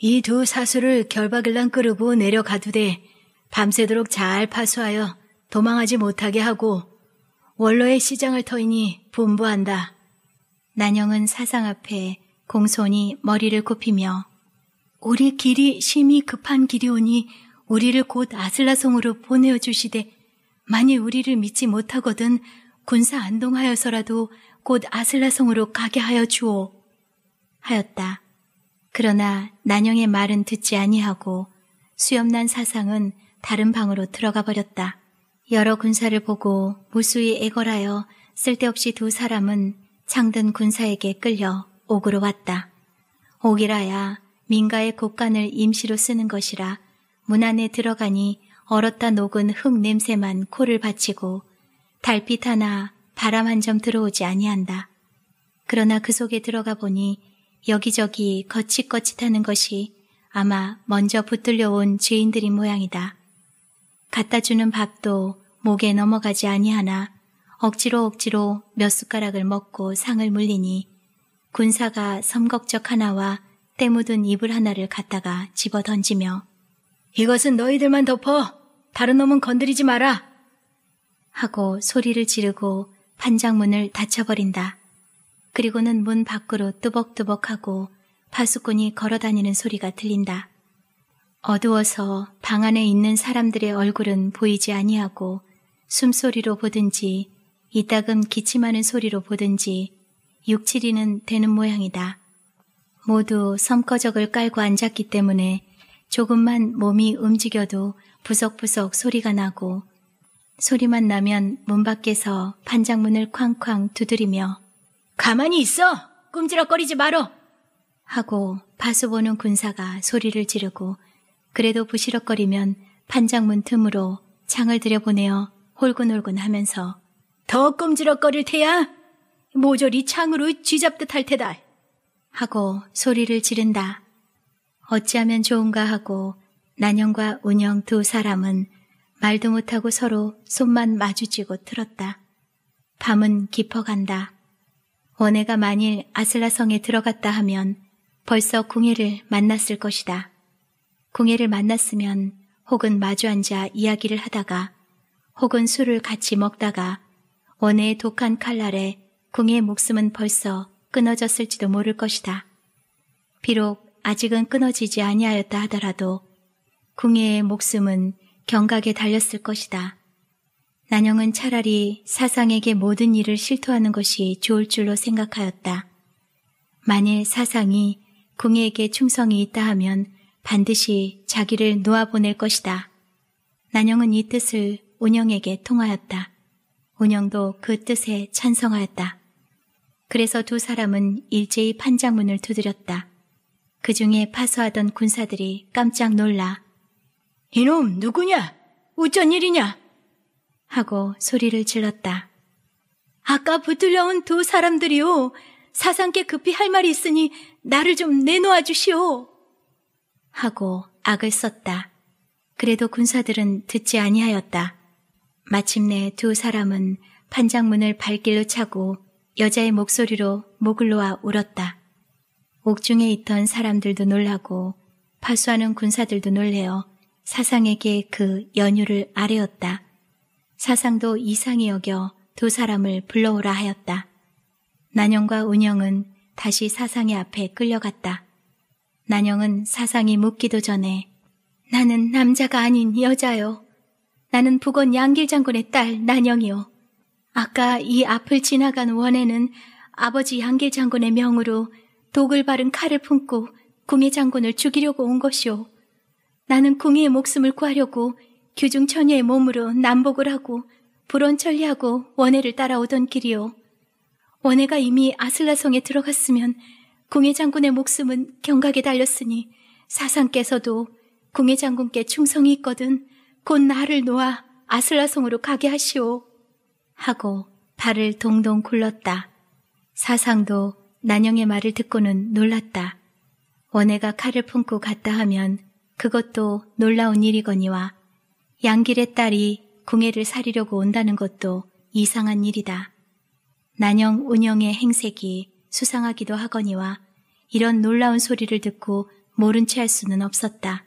A: 이두 사수를 결박을랑 끌고 내려가두되 밤새도록 잘 파수하여 도망하지 못하게 하고 원로의 시장을 터이니 분부한다. 난영은 사상 앞에 공손히 머리를 굽히며 우리 길이 심히 급한 길이오니 우리를 곧아슬라송으로 보내어 주시되 만일 우리를 믿지 못하거든 군사 안동하여서라도 곧아슬라송으로 가게 하여 주오 하였다. 그러나 난영의 말은 듣지 아니하고 수염난 사상은 다른 방으로 들어가 버렸다. 여러 군사를 보고 무수히 애걸하여 쓸데없이 두 사람은 창든 군사에게 끌려 옥으로 왔다. 옥이라야 민가의 곳간을 임시로 쓰는 것이라 문 안에 들어가니 얼었다 녹은 흙 냄새만 코를 바치고 달빛 하나 바람 한 점 들어오지 아니한다. 그러나 그 속에 들어가 보니 여기저기 거칫거칫하는 것이 아마 먼저 붙들려 온 죄인들인 모양이다. 갖다 주는 밥도 목에 넘어가지 아니하나 억지로 억지로 몇 숟가락을 먹고 상을 물리니 군사가 섬걱적 하나와 때묻은 이불 하나를 갖다가 집어 던지며 이것은 너희들만 덮어 다른 놈은 건드리지 마라 하고 소리를 지르고 판장문을 닫혀버린다. 그리고는 문 밖으로 뚜벅뚜벅하고 파수꾼이 걸어다니는 소리가 들린다. 어두워서 방 안에 있는 사람들의 얼굴은 보이지 아니하고 숨소리로 보든지 이따금 기침하는 소리로 보든지 6, 7이는 되는 모양이다. 모두 섬거적을 깔고 앉았기 때문에 조금만 몸이 움직여도 부석부석 소리가 나고 소리만 나면 문 밖에서 판장문을 쾅쾅 두드리며 가만히 있어! 꿈지락거리지 말어! 하고 파수 보는 군사가 소리를 지르고 그래도 부시럭거리면 판장문 틈으로 창을 들여보내어 홀근홀근 하면서 더꿈지럭거릴 테야 모조리 창으로 쥐잡듯 할 테다 하고 소리를 지른다. 어찌하면 좋은가 하고 난영과 운영 두 사람은 말도 못하고 서로 손만 마주치고 틀었다. 밤은 깊어간다. 원해가 만일 아슬라성에 들어갔다 하면 벌써 궁예를 만났을 것이다. 궁예를 만났으면 혹은 마주 앉아 이야기를 하다가 혹은 술을 같이 먹다가 원해의 독한 칼날에 궁의 예 목숨은 벌써 끊어졌을지도 모를 것이다. 비록 아직은 끊어지지 아니하였다 하더라도 궁예의 목숨은 경각에 달렸을 것이다. 난영은 차라리 사상에게 모든 일을 실토하는 것이 좋을 줄로 생각하였다. 만일 사상이 궁예에게 충성이 있다 하면 반드시 자기를 놓아보낼 것이다. 난영은 이 뜻을 운영에게 통하였다. 운영도그 뜻에 찬성하였다. 그래서 두 사람은 일제히 판장문을 두드렸다. 그 중에 파서하던 군사들이 깜짝 놀라 이놈 누구냐? 우쩐 일이냐? 하고 소리를 질렀다. 아까 붙들려 온 두 사람들이요. 사상께 급히 할 말이 있으니 나를 좀 내놓아 주시오. 하고 악을 썼다. 그래도 군사들은 듣지 아니하였다. 마침내 두 사람은 판장문을 발길로 차고 여자의 목소리로 목을 놓아 울었다. 옥중에 있던 사람들도 놀라고 파수하는 군사들도 놀래어 사상에게 그 연유를 아뢰었다. 사상도 이상히 여겨 두 사람을 불러오라 하였다. 난영과 운영은 다시 사상의 앞에 끌려갔다. 난영은 사상이 묻기도 전에 나는 남자가 아닌 여자요. 나는 북원 양길 장군의 딸 난영이요. 아까 이 앞을 지나간 원에는 아버지 양길 장군의 명으로 독을 바른 칼을 품고 궁의 장군을 죽이려고 온 것이오. 나는 궁의 목숨을 구하려고 규중 처녀의 몸으로 남복을 하고 불온천리하고 원해를 따라오던 길이요. 원해가 이미 아슬라성에 들어갔으면 궁예 장군의 목숨은 경각에 달렸으니 사상께서도 궁예 장군께 충성이 있거든 곧 나를 놓아 아슬라성으로 가게 하시오. 하고 발을 동동 굴렀다. 사상도 난영의 말을 듣고는 놀랐다. 원해가 칼을 품고 갔다 하면 그것도 놀라운 일이거니와 양길의 딸이 궁예를 사리려고 온다는 것도 이상한 일이다. 난영 운영의 행색이 수상하기도 하거니와 이런 놀라운 소리를 듣고 모른 체할 수는 없었다.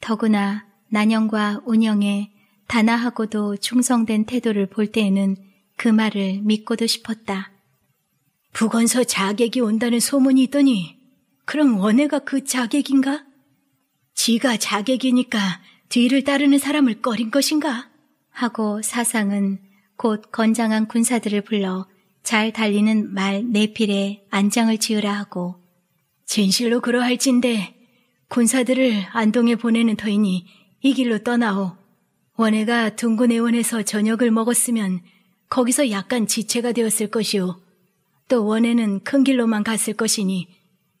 A: 더구나 난영과 운영의 단아하고도 충성된 태도를 볼 때에는 그 말을 믿고도 싶었다. 부건서 자객이 온다는 소문이 있더니 그럼 원해가 그 자객인가? 지가 자객이니까 뒤를 따르는 사람을 꺼린 것인가? 하고 사상은 곧 건장한 군사들을 불러 잘 달리는 말 내필에 안장을 지으라 하고 진실로 그러할진데 군사들을 안동에 보내는 터이니 이 길로 떠나오. 원해가 둥근 해원에서 저녁을 먹었으면 거기서 약간 지체가 되었을 것이오. 또 원해는 큰 길로만 갔을 것이니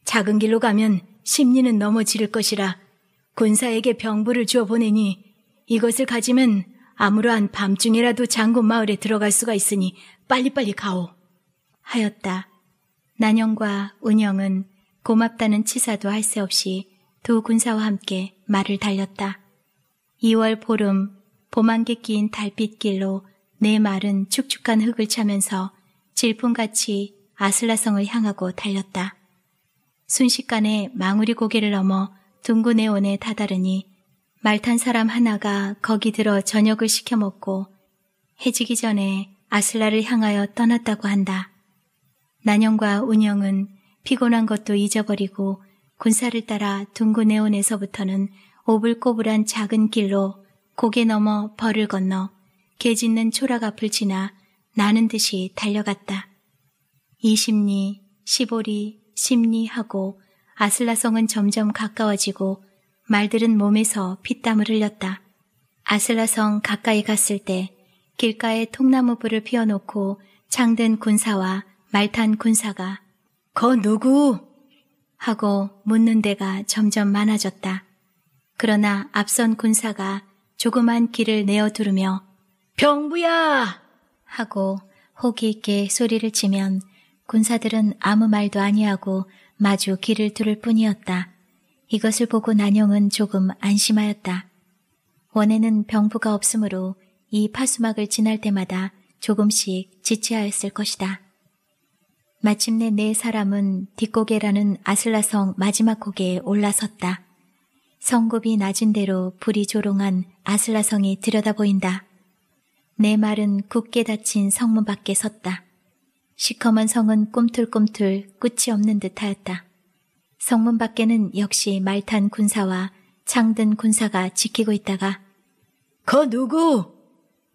A: 작은 길로 가면 심리는 넘어질 것이라 군사에게 병부를 주어 보내니 이것을 가지면 아무러한 밤중이라도 장군 마을에 들어갈 수가 있으니 빨리빨리 가오. 하였다. 난영과 은영은 고맙다는 치사도 할 새 없이 두 군사와 함께 말을 달렸다. 2월 보름 봄안개 끼인 달빛길로 내 말은 축축한 흙을 차면서 질풍같이 아슬라성을 향하고 달렸다. 순식간에 망우리 고개를 넘어 둥구내온에 다다르니 말탄 사람 하나가 거기 들어 저녁을 시켜 먹고 해지기 전에 아슬라를 향하여 떠났다고 한다. 난영과 운영은 피곤한 것도 잊어버리고 군사를 따라 둥구내온에서부터는 오불꼬불한 작은 길로 고개 넘어 벌을 건너 개 짖는 초락 앞을 지나 나는 듯이 달려갔다. 2십리 시보리, 1 0리하고 아슬라성은 점점 가까워지고 말들은 몸에서 피땀을 흘렸다. 아슬라성 가까이 갔을 때 길가에 통나무불을 피워놓고 창든 군사와 말탄 군사가 거 누구? 하고 묻는 데가 점점 많아졌다. 그러나 앞선 군사가 조그만 길을 내어두르며 병부야! 하고 호기 있게 소리를 치면 군사들은 아무 말도 아니하고 마주 길을 뚫을 뿐이었다. 이것을 보고 난영은 조금 안심하였다. 원에는 병부가 없으므로 이 파수막을 지날 때마다 조금씩 지체하였을 것이다. 마침내 네 사람은 뒷고개라는 아슬라성 마지막 고개에 올라섰다. 성급이 낮은 대로 불이 조롱한 아슬라성이 들여다보인다. 내 말은 굳게 닫힌 성문 밖에 섰다. 시커먼 성은 꿈틀꿈틀 끝이 없는 듯하였다. 성문 밖에는 역시 말탄 군사와 창든 군사가 지키고 있다가 거 누구?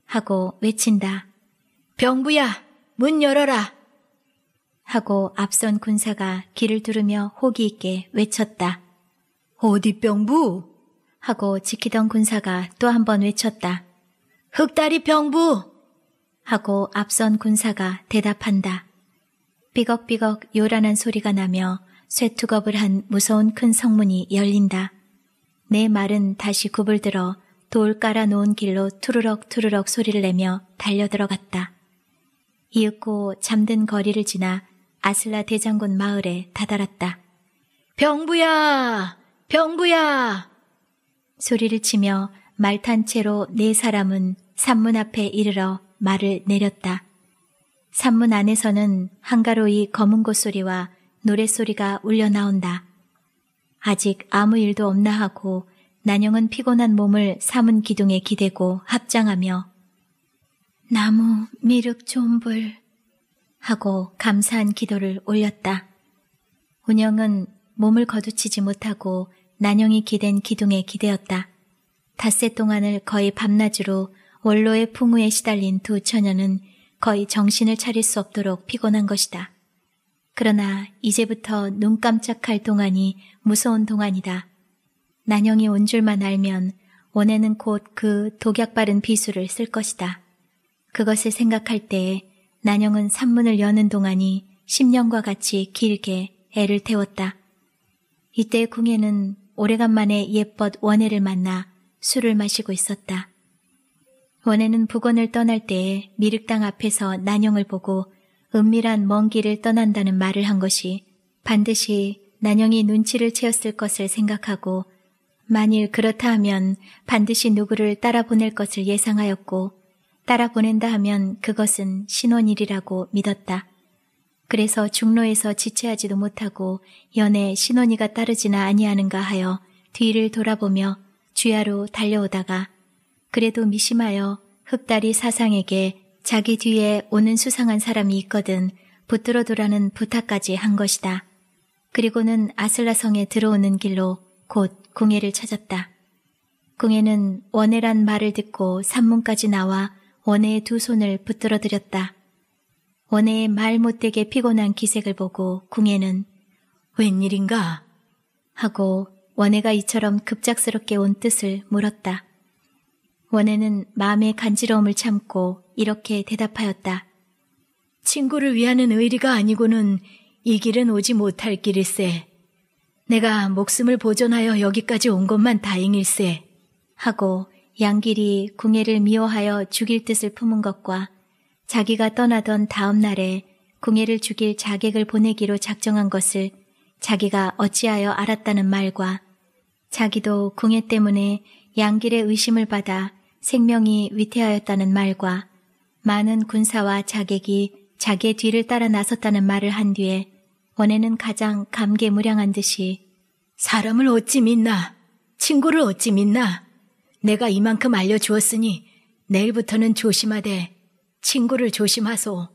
A: 하고 외친다. 병부야 문 열어라 하고 앞선 군사가 길을 두르며 호기 있게 외쳤다. 어디 병부? 하고 지키던 군사가 또 한 번 외쳤다. 흑다리 병부! 하고 앞선 군사가 대답한다. 삐걱삐걱 요란한 소리가 나며 쇠투겁을 한 무서운 큰 성문이 열린다. 내 말은 다시 구불 들어 돌 깔아놓은 길로 투르럭 투르럭 소리를 내며 달려들어갔다. 이윽고 잠든 거리를 지나 아슬라 대장군 마을에 다다랐다. 병부야! 병부야! 소리를 치며 말탄 채로 네 사람은 산문 앞에 이르러 말을 내렸다. 산문 안에서는 한가로이 검은 고소리와 노랫소리가 울려나온다. 아직 아무 일도 없나 하고 난영은 피곤한 몸을 사문 기둥에 기대고 합장하며 나무 미륵 존불 하고 감사한 기도를 올렸다. 운영은 몸을 거두치지 못하고 난영이 기댄 기둥에 기대었다. 닷새 동안을 거의 밤낮으로 원로의 풍우에 시달린 두 처녀는 거의 정신을 차릴 수 없도록 피곤한 것이다. 그러나 이제부터 눈 깜짝할 동안이 무서운 동안이다. 난영이 온 줄만 알면 원해는 곧 그 독약 바른 비수를 쓸 것이다. 그것을 생각할 때에 난영은 산문을 여는 동안이 10년과 같이 길게 애를 태웠다. 이때 궁에는 오래간만에 예뻤 원해를 만나 술을 마시고 있었다. 원에는 북원을 떠날 때에 미륵당 앞에서 난영을 보고 은밀한 먼 길을 떠난다는 말을 한 것이 반드시 난영이 눈치를 채었을 것을 생각하고 만일 그렇다 하면 반드시 누구를 따라 보낼 것을 예상하였고 따라 보낸다 하면 그것은 신혼일이라고 믿었다. 그래서 중로에서 지체하지도 못하고 연에 신혼이가 따르지나 아니하는가 하여 뒤를 돌아보며 주야로 달려오다가 그래도 미심하여 흑다리 사상에게 자기 뒤에 오는 수상한 사람이 있거든 붙들어두라는 부탁까지 한 것이다. 그리고는 아슬라성에 들어오는 길로 곧 궁예를 찾았다. 궁예는 원해란 말을 듣고 산문까지 나와 원해의 두 손을 붙들어드렸다. 원해의 말 못되게 피곤한 기색을 보고 궁예는 웬일인가? 하고 원해가 이처럼 급작스럽게 온 뜻을 물었다. 원에는 마음의 간지러움을 참고 이렇게 대답하였다. 친구를 위하는 의리가 아니고는 이 길은 오지 못할 길일세. 내가 목숨을 보존하여 여기까지 온 것만 다행일세. 하고 양길이 궁예를 미워하여 죽일 뜻을 품은 것과 자기가 떠나던 다음 날에 궁예를 죽일 자객을 보내기로 작정한 것을 자기가 어찌하여 알았다는 말과 자기도 궁예 때문에 양길의 의심을 받아 생명이 위태하였다는 말과 많은 군사와 자객이 자기의 뒤를 따라 나섰다는 말을 한 뒤에 원해는 가장 감개무량한 듯이 사람을 어찌 믿나? 친구를 어찌 믿나? 내가 이만큼 알려주었으니 내일부터는 조심하되 친구를 조심하소.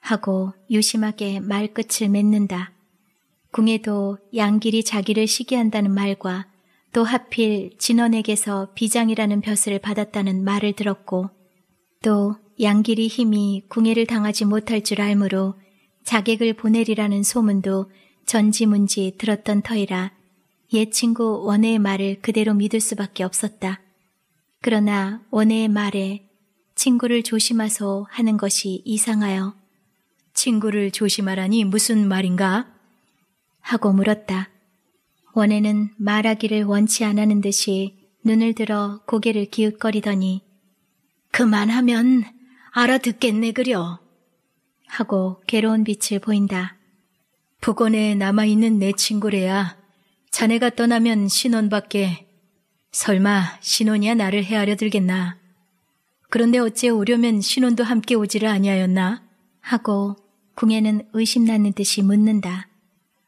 A: 하고 유심하게 말끝을 맺는다. 궁에도 양길이 자기를 시기한다는 말과 또 하필 진원에게서 비장이라는 벼슬을 받았다는 말을 들었고 또 양길이 힘이 궁예를 당하지 못할 줄 알므로 자객을 보내리라는 소문도 전지문지 들었던 터이라 옛 친구 원혜의 말을 그대로 믿을 수밖에 없었다. 그러나 원혜의 말에 친구를 조심하소 하는 것이 이상하여 친구를 조심하라니 무슨 말인가? 하고 물었다. 원에는 말하기를 원치 않았는 듯이 눈을 들어 고개를 기웃거리더니 그만하면 알아듣겠네 그려 하고 괴로운 빛을 보인다. 북원에 남아있는 내 친구래야. 자네가 떠나면 신혼밖에 설마 신혼이야 나를 헤아려 들겠나. 그런데 어째 오려면 신혼도 함께 오지를 아니하였나? 하고 궁에는 의심나는 듯이 묻는다.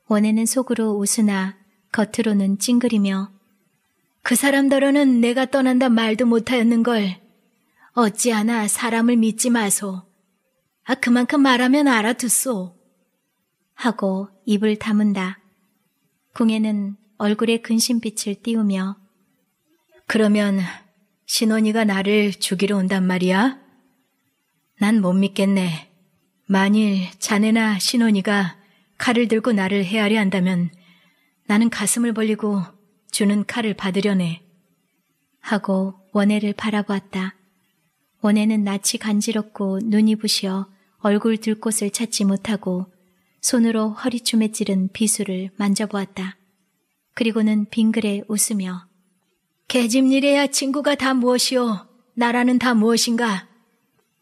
A: 원에는 속으로 웃으나 겉으로는 찡그리며 그 사람더러는 내가 떠난다 말도 못하였는걸. 어찌하나 사람을 믿지 마소. 아, 그만큼 말하면 알아듣소. 하고 입을 다문다. 궁예는 얼굴에 근심빛을 띄우며 그러면 신원이가 나를 죽이러 온단 말이야? 난 못 믿겠네. 만일 자네나 신원이가 칼을 들고 나를 헤아려 한다면 나는 가슴을 벌리고 주는 칼을 받으려네. 하고 원해를 바라보았다. 원해는 낯이 간지럽고 눈이 부시어 얼굴 들 곳을 찾지 못하고 손으로 허리춤에 찌른 비수를 만져보았다. 그리고는 빙그레 웃으며 개집일에야 친구가 다 무엇이오? 나라는 다 무엇인가?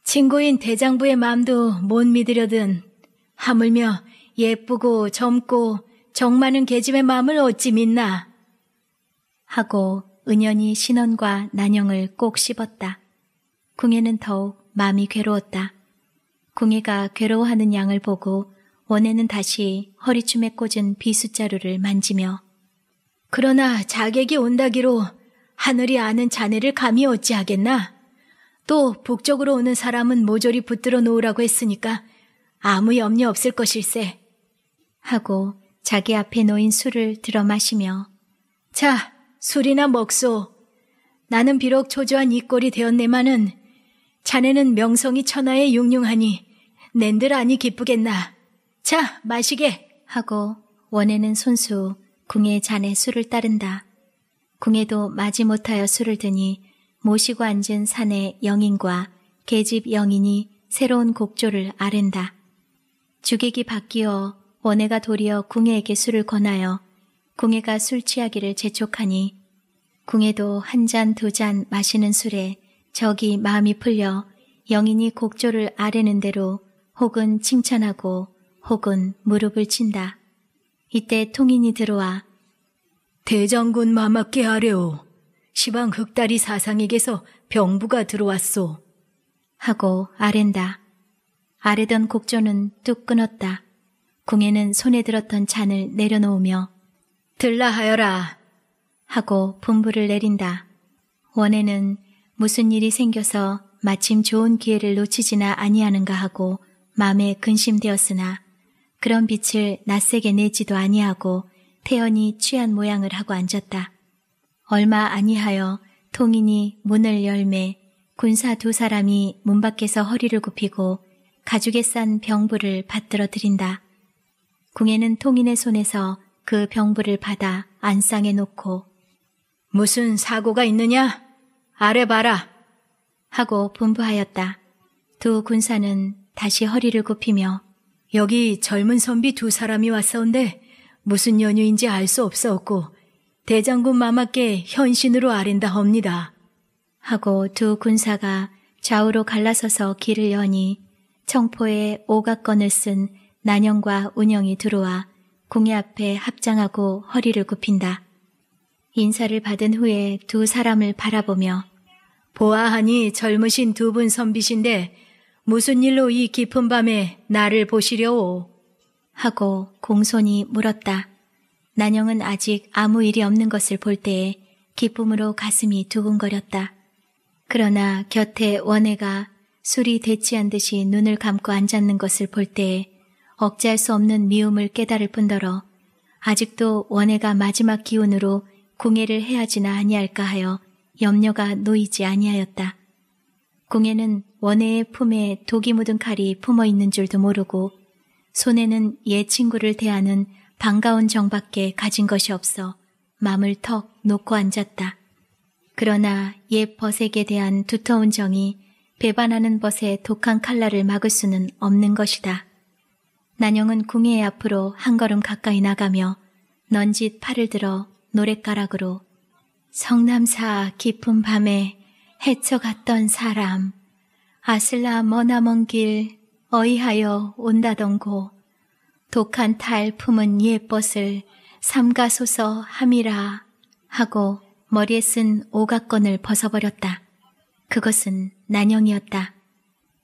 A: 친구인 대장부의 마음도 못 믿으려든 하물며 예쁘고 젊고 정많은 계집의 마음을 어찌 믿나? 하고 은연히 신원과 난영을 꼭 씹었다. 궁예는 더욱 마음이 괴로웠다. 궁예가 괴로워하는 양을 보고 원해는 다시 허리춤에 꽂은 비숫자루를 만지며 그러나 자객이 온다기로 하늘이 아는 자네를 감히 어찌하겠나? 또 북쪽으로 오는 사람은 모조리 붙들어 놓으라고 했으니까 아무 염려 없을 것일세. 하고 자기 앞에 놓인 술을 들어 마시며 자, 술이나 먹소. 나는 비록 초조한 이 꼴이 되었네마는 자네는 명성이 천하에 융융하니 낸들 아니 기쁘겠나. 자, 마시게. 하고 원에는 손수 궁의 잔에 술을 따른다. 궁에도 마지 못하여 술을 드니 모시고 앉은 산의 영인과 계집 영인이 새로운 곡조를 아른다. 주객이 바뀌어 원해가 도리어 궁예에게 술을 권하여 궁예가 술 취하기를 재촉하니 궁예도 한 잔 두잔 잔 마시는 술에 적이 마음이 풀려 영인이 곡조를 아래는 대로 혹은 칭찬하고 혹은 무릎을 친다. 이때 통인이 들어와 대장군 마마께 하려오. 시방 흑다리 사상에게서 병부가 들어왔소. 하고 아랜다. 아래던 곡조는 뚝 끊었다. 궁예는 손에 들었던 잔을 내려놓으며 들라 하여라 하고 분부를 내린다. 원에는 무슨 일이 생겨서 마침 좋은 기회를 놓치지나 아니하는가 하고 마음에 근심되었으나 그런 빛을 낯세게 내지도 아니하고 태연히 취한 모양을 하고 앉았다. 얼마 아니하여 통인이 문을 열매 군사 두 사람이 문 밖에서 허리를 굽히고 가죽에 싼 병부를 받들어 드린다. 궁에는 통인의 손에서 그 병부를 받아 안상에 놓고 무슨 사고가 있느냐? 아래 봐라! 하고 분부하였다. 두 군사는 다시 허리를 굽히며 여기 젊은 선비 두 사람이 왔사온데 무슨 연유인지 알 수 없사옵고 대장군 마마께 현신으로 아린다 합니다. 하고 두 군사가 좌우로 갈라서서 길을 여니 청포에 오각건을 쓴 난영과 운영이 들어와 공예 앞에 합장하고 허리를 굽힌다. 인사를 받은 후에 두 사람을 바라보며 보아하니 젊으신 두 분 선비신데 무슨 일로 이 깊은 밤에 나를 보시려오? 하고 공손히 물었다. 난영은 아직 아무 일이 없는 것을 볼 때에 기쁨으로 가슴이 두근거렸다. 그러나 곁에 원해가 술이 대치한 듯이 눈을 감고 앉았는 것을 볼 때에 억제할 수 없는 미움을 깨달을 뿐더러 아직도 원해가 마지막 기운으로 공예를 해야지나 아니할까 하여 염려가 놓이지 아니하였다. 공예는 원해의 품에 독이 묻은 칼이 품어 있는 줄도 모르고 손에는 옛 친구를 대하는 반가운 정밖에 가진 것이 없어 맘을 턱 놓고 앉았다. 그러나 옛 버색에 대한 두터운 정이 배반하는 벗의 독한 칼날을 막을 수는 없는 것이다. 난영은 궁예 의 앞으로 한 걸음 가까이 나가며 넌짓 팔을 들어 노랫가락으로 성남사 깊은 밤에 헤쳐갔던 사람 아슬라 머나먼 길 어이하여 온다던 고 독한 탈 품은 예벗을 삼가소서 함이라 하고 머리에 쓴 오각건을 벗어버렸다. 그것은 난영이었다.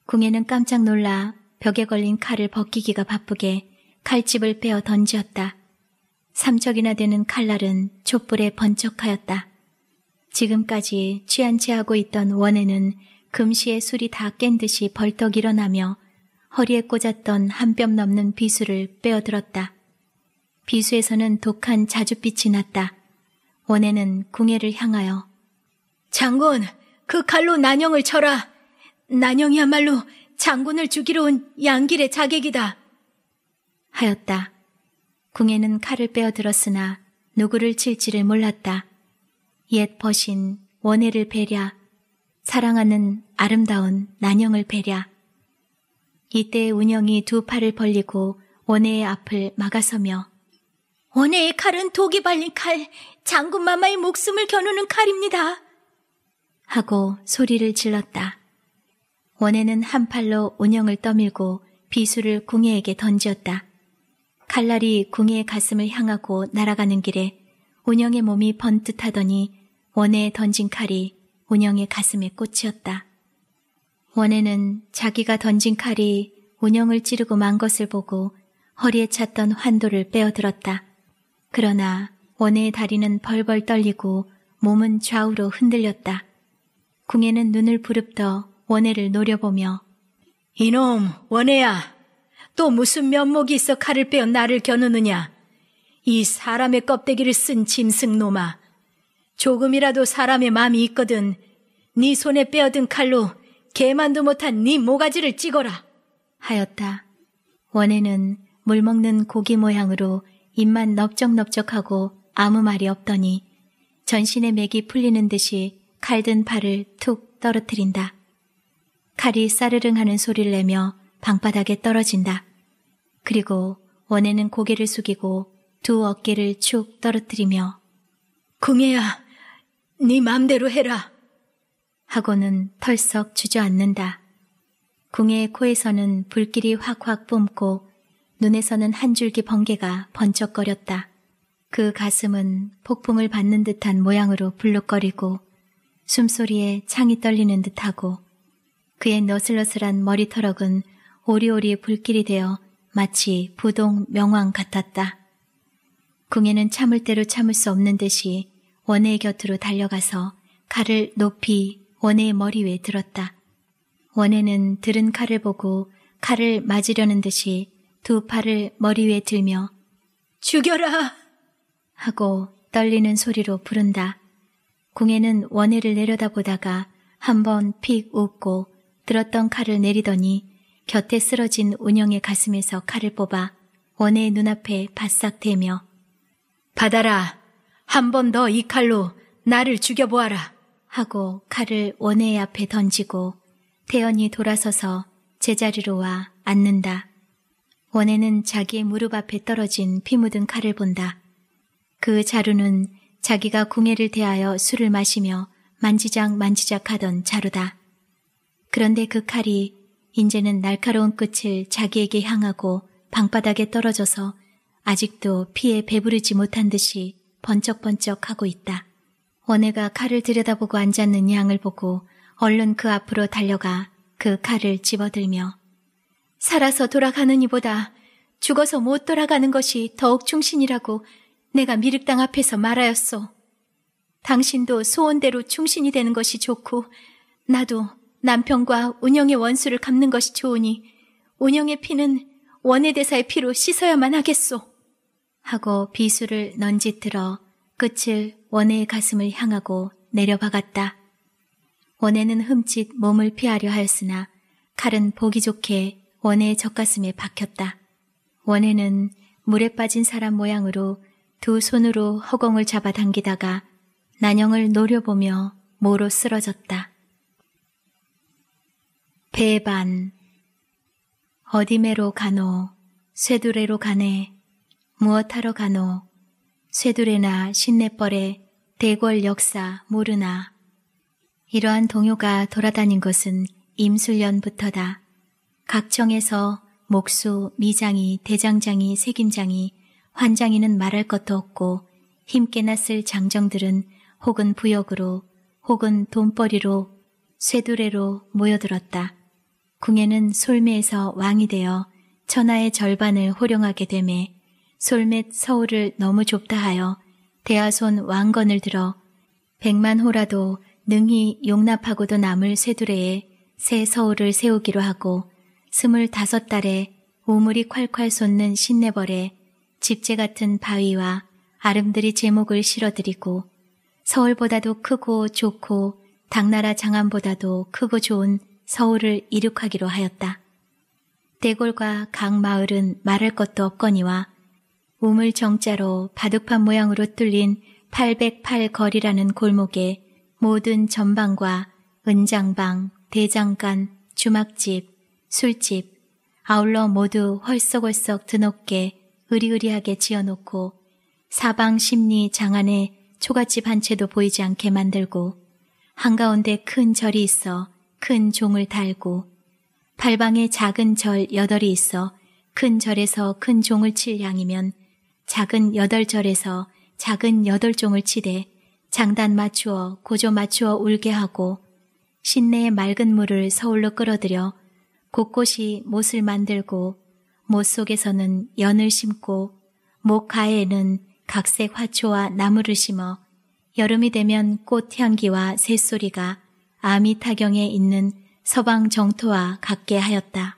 A: 궁예는 깜짝 놀라 벽에 걸린 칼을 벗기기가 바쁘게 칼집을 빼어 던지었다. 삼척이나 되는 칼날은 촛불에 번쩍하였다. 지금까지 취한 채하고 있던 원에는 금시에 술이 다 깬 듯이 벌떡 일어나며 허리에 꽂았던 한 뼘 넘는 비수를 빼어들었다. 비수에서는 독한 자줏빛이 났다. 원에는 궁예를 향하여 장군, 그 칼로 난영을 쳐라. 난영이야말로 장군을 죽이러 온 양길의 자객이다. 하였다. 궁에는 칼을 빼어 들었으나 누구를 칠지를 몰랐다. 옛 버신 원해를 베랴 사랑하는 아름다운 난영을 베랴 이때 운영이 두 팔을 벌리고 원해의 앞을 막아서며 원해의 칼은 독이 발린 칼, 장군마마의 목숨을 겨누는 칼입니다. 하고 소리를 질렀다. 원에는 한 팔로 운영을 떠밀고 비수를 궁예에게 던지었다. 칼날이 궁예의 가슴을 향하고 날아가는 길에 운영의 몸이 번듯하더니 원에 던진 칼이 운영의 가슴에 꽂히었다. 원에는 자기가 던진 칼이 운영을 찌르고 만 것을 보고 허리에 찼던 환도를 빼어들었다. 그러나 원의 다리는 벌벌 떨리고 몸은 좌우로 흔들렸다. 궁예는 눈을 부릅떠 원해를 노려보며 이놈 원해야 또 무슨 면목이 있어 칼을 빼어 나를 겨누느냐 이 사람의 껍데기를 쓴 짐승놈아 조금이라도 사람의 마음이 있거든 네 손에 빼어든 칼로 개만도 못한 네 모가지를 찍어라 하였다. 원해는 물 먹는 고기 모양으로 입만 넓적넓적하고 아무 말이 없더니 전신의 맥이 풀리는 듯이 칼든 팔을 툭 떨어뜨린다. 칼이 싸르릉 하는 소리를 내며 방바닥에 떨어진다. 그리고 원에는 고개를 숙이고 두 어깨를 축 떨어뜨리며 궁예야, 네 맘대로 해라. 하고는 털썩 주저앉는다. 궁예의 코에서는 불길이 확확 뿜고 눈에서는 한 줄기 번개가 번쩍거렸다. 그 가슴은 폭풍을 받는 듯한 모양으로 불룩거리고 숨소리에 창이 떨리는 듯하고 그의 너슬너슬한 머리털럭은 오리오리 불길이 되어 마치 부동 명왕 같았다. 궁에는 참을 대로 참을 수 없는 듯이 원해의 곁으로 달려가서 칼을 높이 원해의 머리 위에 들었다. 원해는 들은 칼을 보고 칼을 맞으려는 듯이 두 팔을 머리 위에 들며 죽여라! 하고 떨리는 소리로 부른다. 궁에는 원해를 내려다보다가 한번 픽 웃고 들었던 칼을 내리더니 곁에 쓰러진 운영의 가슴에서 칼을 뽑아 원의 눈앞에 바싹 대며 받아라. 한 번 더 이 칼로 나를 죽여보아라. 하고 칼을 원의 앞에 던지고 태연이 돌아서서 제자리로 와 앉는다. 원해는 자기의 무릎 앞에 떨어진 피 묻은 칼을 본다. 그 자루는 자기가 궁예를 대하여 술을 마시며 만지작 만지작 하던 자루다. 그런데 그 칼이 이제는 날카로운 끝을 자기에게 향하고 방바닥에 떨어져서 아직도 피에 배부르지 못한 듯이 번쩍번쩍 하고 있다. 원해가 칼을 들여다보고 앉았는 양을 보고 얼른 그 앞으로 달려가 그 칼을 집어들며 살아서 돌아가느니보다 죽어서 못 돌아가는 것이 더욱 충신이라고 내가 미륵당 앞에서 말하였소. 당신도 소원대로 충신이 되는 것이 좋고 나도 남편과 운영의 원수를 갚는 것이 좋으니 운영의 피는 원의대사의 피로 씻어야만 하겠소. 하고 비수를 넌지들어 끝을 원의 가슴을 향하고 내려박았다. 원해는 흠칫 몸을 피하려 하였으나 칼은 보기 좋게 원의 젖가슴에 박혔다. 원해는 물에 빠진 사람 모양으로 두 손으로 허공을 잡아당기다가 난영을 노려보며 모로 쓰러졌다. 대반어디매로 가노 쇠두레로 가네 무엇하러 가노 쇠두레나 신내벌에 대궐 역사 모르나 이러한 동요가 돌아다닌 것은 임술년부터다. 각청에서 목수, 미장이, 대장장이, 세김장이, 환장이는 말할 것도 없고 힘께나 쓸 장정들은 혹은 부역으로 혹은 돈벌이로 쇠두레로 모여들었다. 궁에는 솔매에서 왕이 되어 천하의 절반을 호령하게 되매 솔멧 서울을 너무 좁다 하여 대하손 왕건을 들어 백만 호라도 능히 용납하고도 남을 세두레에 새 서울을 세우기로 하고 스물다섯 달에 오물이 콸콸 솟는 신내벌에 집재 같은 바위와 아름드리 제목을 실어드리고 서울보다도 크고 좋고 당나라 장안보다도 크고 좋은 서울을 이륙하기로 하였다. 대골과 각 마을은 말할 것도 없거니와 우물 정자로 바둑판 모양으로 뚫린 808 거리라는 골목에 모든 전방과 은장방, 대장간, 주막집, 술집, 아울러 모두 헐썩헐썩 드높게 으리으리하게 지어놓고 사방 심리 장안에 초가집 한 채도 보이지 않게 만들고 한가운데 큰 절이 있어 큰 종을 달고 팔방에 작은 절 여덟이 있어 큰 절에서 큰 종을 칠 양이면 작은 여덟 절에서 작은 여덟 종을 치되 장단 맞추어 고조 맞추어 울게 하고 신내의 맑은 물을 서울로 끌어들여 곳곳이 못을 만들고 못 속에서는 연을 심고 목 가에는 각색 화초와 나무를 심어 여름이 되면 꽃 향기와 새소리가 아미타경에 있는 서방 정토와 같게 하였다.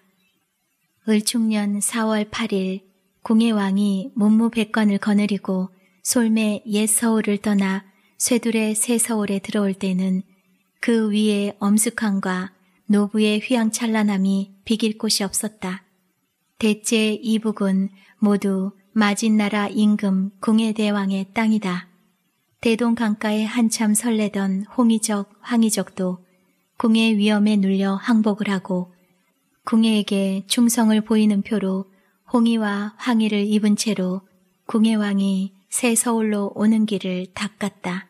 A: 을충년 4월 8일 공예왕이 문무백관을 거느리고 솔매 옛 서울을 떠나 쇠둘의 새 서울에 들어올 때는 그 위에 엄숙함과 노부의 휘황찬란함이 비길 곳이 없었다. 대체 이북은 모두 마진나라 임금 궁예대왕의 땅이다. 대동강가에 한참 설레던 홍의적, 황의적도 궁의 위험에 눌려 항복을 하고 궁예에게 충성을 보이는 표로 홍의와 황의를 입은 채로 궁예 왕이 새 서울로 오는 길을 닦았다.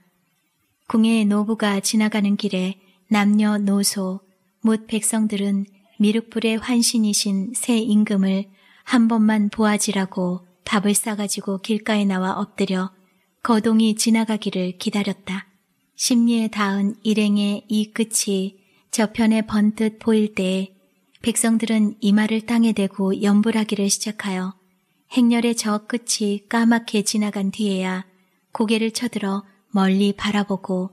A: 궁예 노부가 지나가는 길에 남녀 노소 못 백성들은 미륵불의 환신이신 새 임금을 한 번만 보아지라고 밥을 싸가지고 길가에 나와 엎드려 거동이 지나가기를 기다렸다. 심리에 닿은 일행의 이 끝이 저편에 번듯 보일 때에 백성들은 이마를 땅에 대고 연불하기를 시작하여 행렬의 저 끝이 까맣게 지나간 뒤에야 고개를 쳐들어 멀리 바라보고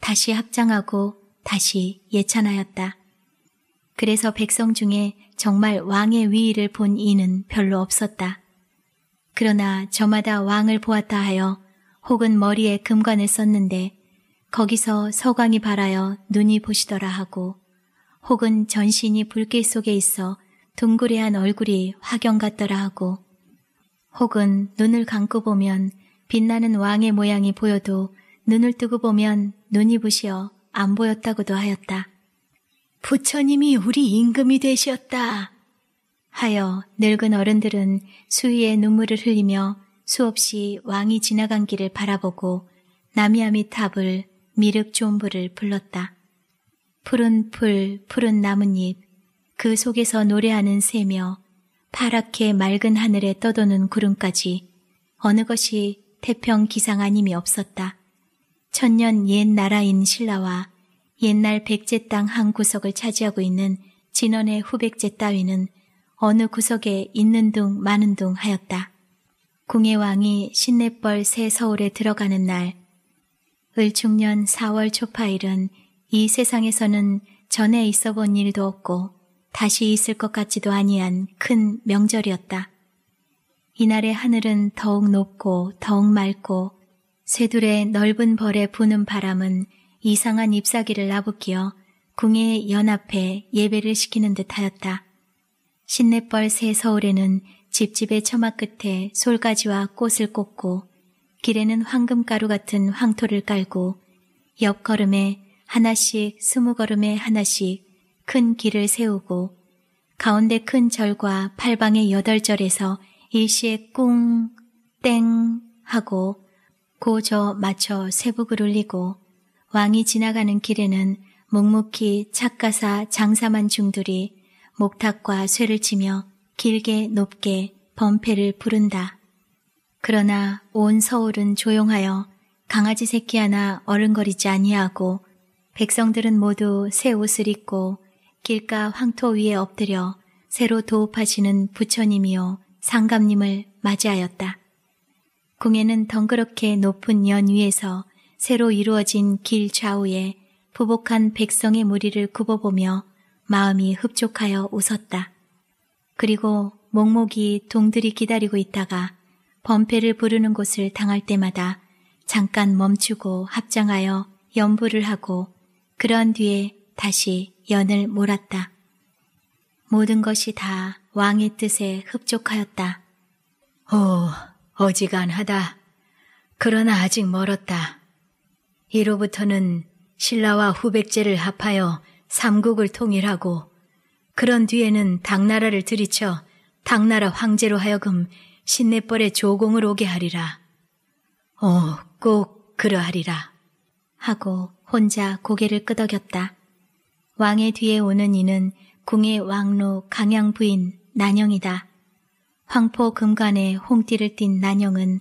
A: 다시 합장하고 다시 예찬하였다. 그래서 백성 중에 정말 왕의 위위를 본 이는 별로 없었다. 그러나 저마다 왕을 보았다 하여 혹은 머리에 금관을 썼는데 거기서 서광이 발하여 눈이 보시더라 하고 혹은 전신이 불길 속에 있어 둥그레한 얼굴이 화경 같더라 하고 혹은 눈을 감고 보면 빛나는 왕의 모양이 보여도 눈을 뜨고 보면 눈이 부시어 안 보였다고도 하였다. 부처님이 우리 임금이 되셨다. 하여 늙은 어른들은 수위에 눈물을 흘리며 수없이 왕이 지나간 길을 바라보고 나미아미 탑을 미륵 존부를 불렀다. 푸른 풀, 푸른 나뭇잎, 그 속에서 노래하는 새며 파랗게 맑은 하늘에 떠도는 구름까지 어느 것이 태평 기상 아님이 없었다. 천년 옛 나라인 신라와 옛날 백제 땅 한 구석을 차지하고 있는 진원의 후백제 따위는 어느 구석에 있는 둥 마는 둥 하였다. 궁의 왕이 신내뻘 새 서울에 들어가는 날, 을축년 4월 초파일은 이 세상에서는 전에 있어 본 일도 없고 다시 있을 것 같지도 아니한 큰 명절이었다. 이날의 하늘은 더욱 높고 더욱 맑고 쇠둘의 넓은 벌에 부는 바람은 이상한 잎사귀를 나부끼어 궁의 연앞에 예배를 시키는 듯하였다. 신내뻘 새 서울에는 집집의 처마 끝에 솔가지와 꽃을 꽂고 길에는 황금가루 같은 황토를 깔고 옆 걸음에 하나씩 스무 걸음에 하나씩 큰 길을 세우고 가운데 큰 절과 팔방의 여덟 절에서 일시에 꿍, 땡 하고 고저 맞춰 세북을 울리고 왕이 지나가는 길에는 묵묵히 착가사 장사만 중들이 목탁과 쇠를 치며 길게 높게 범패를 부른다. 그러나 온 서울은 조용하여 강아지 새끼 하나 어른거리지 아니하고 백성들은 모두 새 옷을 입고 길가 황토 위에 엎드려 새로 도읍하시는 부처님이요 상감님을 맞이하였다. 궁에는 덩그렇게 높은 연 위에서 새로 이루어진 길 좌우에 부복한 백성의 무리를 굽어보며 마음이 흡족하여 웃었다. 그리고 목목이 동들이 기다리고 있다가 범패를 부르는 곳을 당할 때마다 잠깐 멈추고 합장하여 연부를 하고 그런 뒤에 다시 연을 몰았다. 모든 것이 다 왕의 뜻에 흡족하였다. 오, 어지간하다. 그러나 아직 멀었다. 이로부터는 신라와 후백제를 합하여 삼국을 통일하고 그런 뒤에는 당나라를 들이쳐 당나라 황제로 하여금 신내벌의 조공을 오게 하리라. 어, 꼭 그러하리라. 하고 혼자 고개를 끄덕였다. 왕의 뒤에 오는 이는 궁의 왕로 강양 부인 난영이다. 황포 금관에 홍띠를 띤 난영은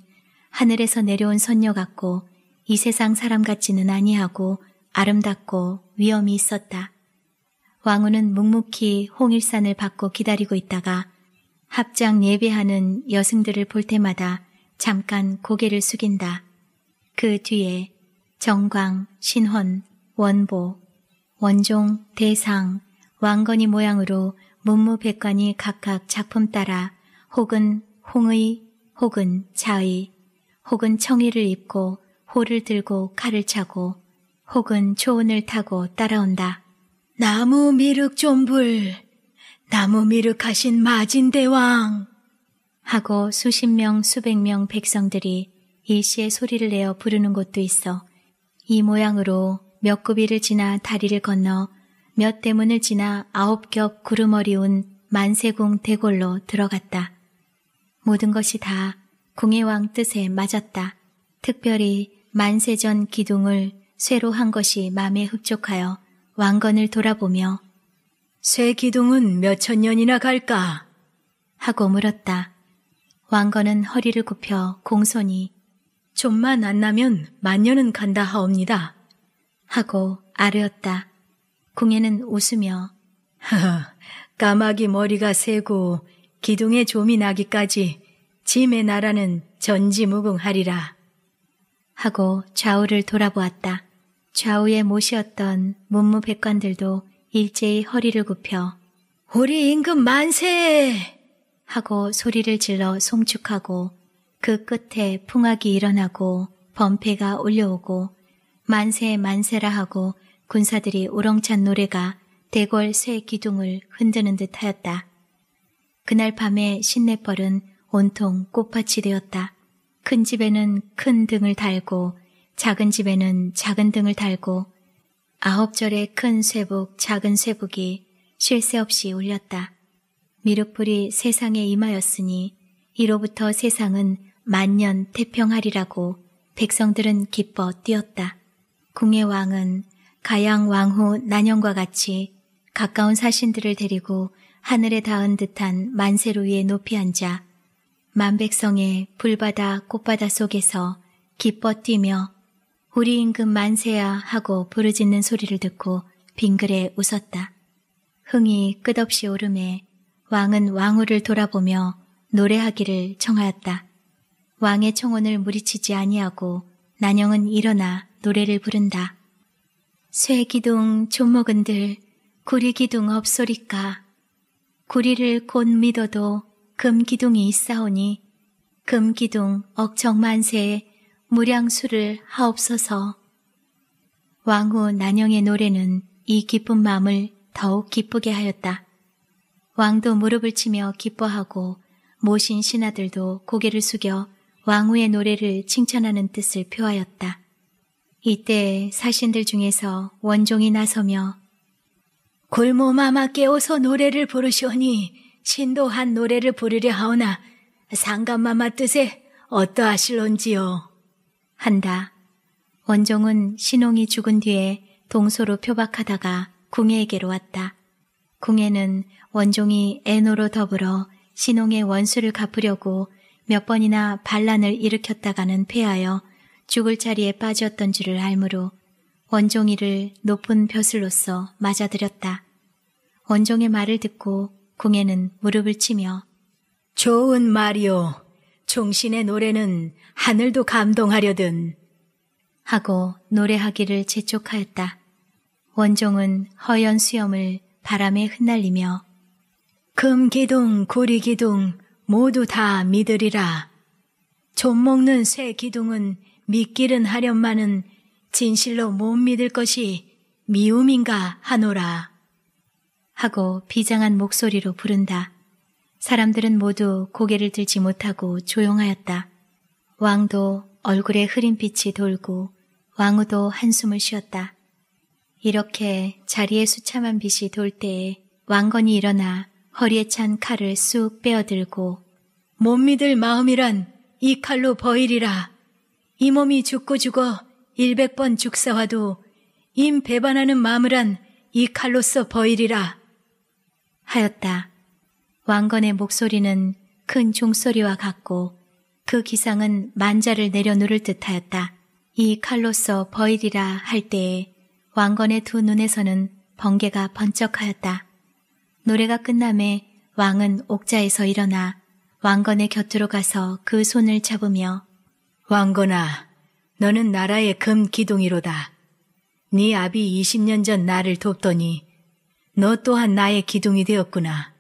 A: 하늘에서 내려온 선녀 같고 이 세상 사람 같지는 아니하고 아름답고 위엄이 있었다. 왕후는 묵묵히 홍일산을 받고 기다리고 있다가 합장 예배하는 여승들을 볼 때마다 잠깐 고개를 숙인다. 그 뒤에 정광, 신헌, 원보, 원종, 대상, 왕건이 모양으로 문무백관이 각각 작품 따라 혹은 홍의, 혹은 자의, 혹은 청의를 입고 호를 들고 칼을 차고 혹은 초원을 타고 따라온다. 나무 미륵 존불, 나무 미륵하신 마진대왕 하고 수십 명, 수백 명 백성들이 이 시의 소리를 내어 부르는 곳도 있어 이 모양으로 몇 구비를 지나 다리를 건너 몇 대문을 지나 아홉 겹 구름어리운 만세궁 대골로 들어갔다. 모든 것이 다 궁의 왕 뜻에 맞았다. 특별히 만세전 기둥을 쇠로 한 것이 마음에 흡족하여 왕건을 돌아보며 쇠 기둥은 몇 천 년이나 갈까? 하고 물었다. 왕건은 허리를 굽혀 공손히 좀만 안 나면 만년은 간다 하옵니다. 하고 아뢰었다. 궁예는 웃으며 허허, 까마귀 머리가 세고 기둥에 좀이 나기까지 짐의 나라는 전지무궁하리라 하고 좌우를 돌아보았다. 좌우의 못이었던 문무백관들도 일제히 허리를 굽혀 우리 임금 만세! 하고 소리를 질러 송축하고 그 끝에 풍악이 일어나고 범패가 올려오고 만세 만세라 하고 군사들이 우렁찬 노래가 대궐 새 기둥을 흔드는 듯 하였다. 그날 밤에 신내벌은 온통 꽃밭이 되었다. 큰 집에는 큰 등을 달고 작은 집에는 작은 등을 달고 아홉 절의 큰 쇠북 작은 쇠북이 쉴 새 없이 울렸다. 미륵불이 세상에 임하였으니 이로부터 세상은 만년 태평하리라고 백성들은 기뻐 뛰었다. 궁의 왕은 가양 왕후 난영과 같이 가까운 사신들을 데리고 하늘에 닿은 듯한 만세로 위에 높이 앉아 만백성의 불바다 꽃바다 속에서 기뻐 뛰며 우리 임금 그 만세야 하고 부르짖는 소리를 듣고 빙그레 웃었다. 흥이 끝없이 오름에 왕은 왕후를 돌아보며 노래하기를 청하였다. 왕의 청혼을 무리치지 아니하고 난영은 일어나 노래를 부른다. 쇠기둥 조목은들 구리기둥 업소리까 구리를 곧 믿어도 금기둥이 있사오니 금기둥 억척만세에 무량수를 하옵소서. 왕후 난영의 노래는 이 기쁜 마음을 더욱 기쁘게 하였다. 왕도 무릎을 치며 기뻐하고 모신 신하들도 고개를 숙여 왕후의 노래를 칭찬하는 뜻을 표하였다. 이때 사신들 중에서 원종이 나서며 골모마마 깨워서 노래를 부르시오니 신도한 노래를 부르려 하오나 상감마마 뜻에 어떠하실런지요? 한다. 원종은 신홍이 죽은 뒤에 동서로 표박하다가 궁예에게로 왔다. 궁예는 원종이 애노로 더불어 신홍의 원수를 갚으려고 몇 번이나 반란을 일으켰다가는 패하여 죽을 자리에 빠졌던 줄을 알므로 원종이를 높은 벼슬로서 맞아들였다. 원종의 말을 듣고 궁예는 무릎을 치며 좋은 말이오. 종신의 노래는 하늘도 감동하려든 하고 노래하기를 재촉하였다. 원종은 허연 수염을 바람에 흩날리며 금기둥 고리기둥 모두 다 믿으리라. 좀 먹는 새 기둥은 믿기는 하련만은 진실로 못 믿을 것이 미움인가 하노라. 하고 비장한 목소리로 부른다. 사람들은 모두 고개를 들지 못하고 조용하였다. 왕도 얼굴에 흐린 빛이 돌고 왕후도 한숨을 쉬었다. 이렇게 자리에 수참한 빛이 돌 때에 왕건이 일어나 허리에 찬 칼을 쑥 빼어들고 못 믿을 마음이란 이 칼로 버이리라. 이 몸이 죽고 죽어 일백 번 죽사와도 임 배반하는 마음이란 이 칼로써 버이리라. 하였다. 왕건의 목소리는 큰 종소리와 같고 그 기상은 만자를 내려누를 듯하였다. 이 칼로서 버이리라 할 때에 왕건의 두 눈에서는 번개가 번쩍하였다. 노래가 끝남에 왕은 옥자에서 일어나 왕건의 곁으로 가서 그 손을 잡으며 왕건아 너는 나라의 금 기둥이로다. 네 아비 20년 전 나를 돕더니 너 또한 나의 기둥이 되었구나.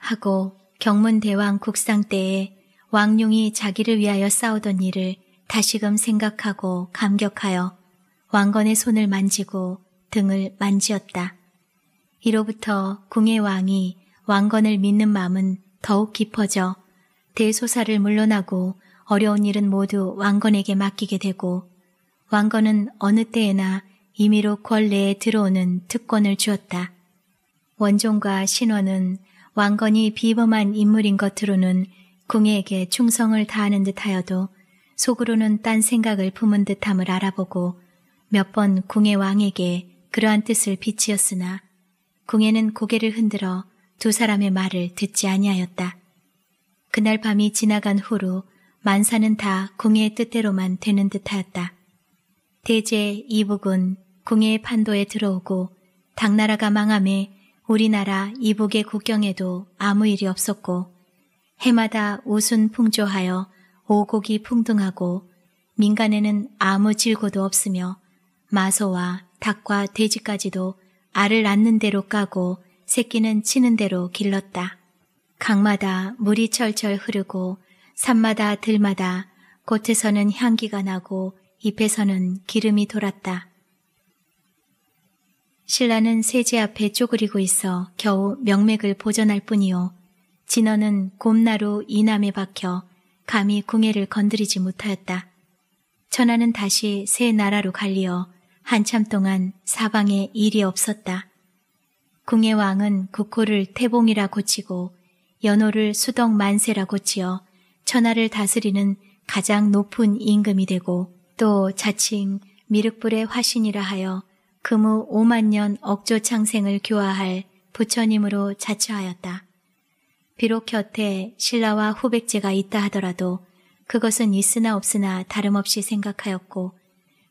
A: 하고 경문대왕 국상 때에 왕룡이 자기를 위하여 싸우던 일을 다시금 생각하고 감격하여 왕건의 손을 만지고 등을 만지었다. 이로부터 궁의 왕이 왕건을 믿는 마음은 더욱 깊어져 대소사를 물러나고 어려운 일은 모두 왕건에게 맡기게 되고 왕건은 어느 때에나 임의로 권례에 들어오는 특권을 주었다. 원종과 신원은 왕건이 비범한 인물인 겉으로는 궁예에게 충성을 다하는 듯하여도 속으로는 딴 생각을 품은 듯함을 알아보고 몇 번 궁예 왕에게 그러한 뜻을 비치었으나 궁예는 고개를 흔들어 두 사람의 말을 듣지 아니하였다. 그날 밤이 지나간 후로 만사는 다 궁예의 뜻대로만 되는 듯하였다. 대제 이북은 궁예의 판도에 들어오고 당나라가 망함에 우리나라 이북의 국경에도 아무 일이 없었고 해마다 우순 풍조하여 오곡이 풍등하고 민간에는 아무 질고도 없으며 마소와 닭과 돼지까지도 알을 낳는 대로 까고 새끼는 치는 대로 길렀다. 강마다 물이 철철 흐르고 산마다 들마다 곳에서는 향기가 나고 잎에서는 기름이 돌았다. 신라는 세제 앞에 쪼그리고 있어 겨우 명맥을 보전할 뿐이요. 진원은 곰나로 이남에 박혀 감히 궁예를 건드리지 못하였다. 천하는 다시 새 나라로 갈리어 한참 동안 사방에 일이 없었다. 궁예 왕은 국호를 태봉이라 고치고 연호를 수덕 만세라 고치어 천하를 다스리는 가장 높은 임금이 되고 또 자칭 미륵불의 화신이라 하여 금후 5만 년 억조 창생을 교화할 부처님으로 자처하였다. 비록 곁에 신라와 후백제가 있다 하더라도 그것은 있으나 없으나 다름없이 생각하였고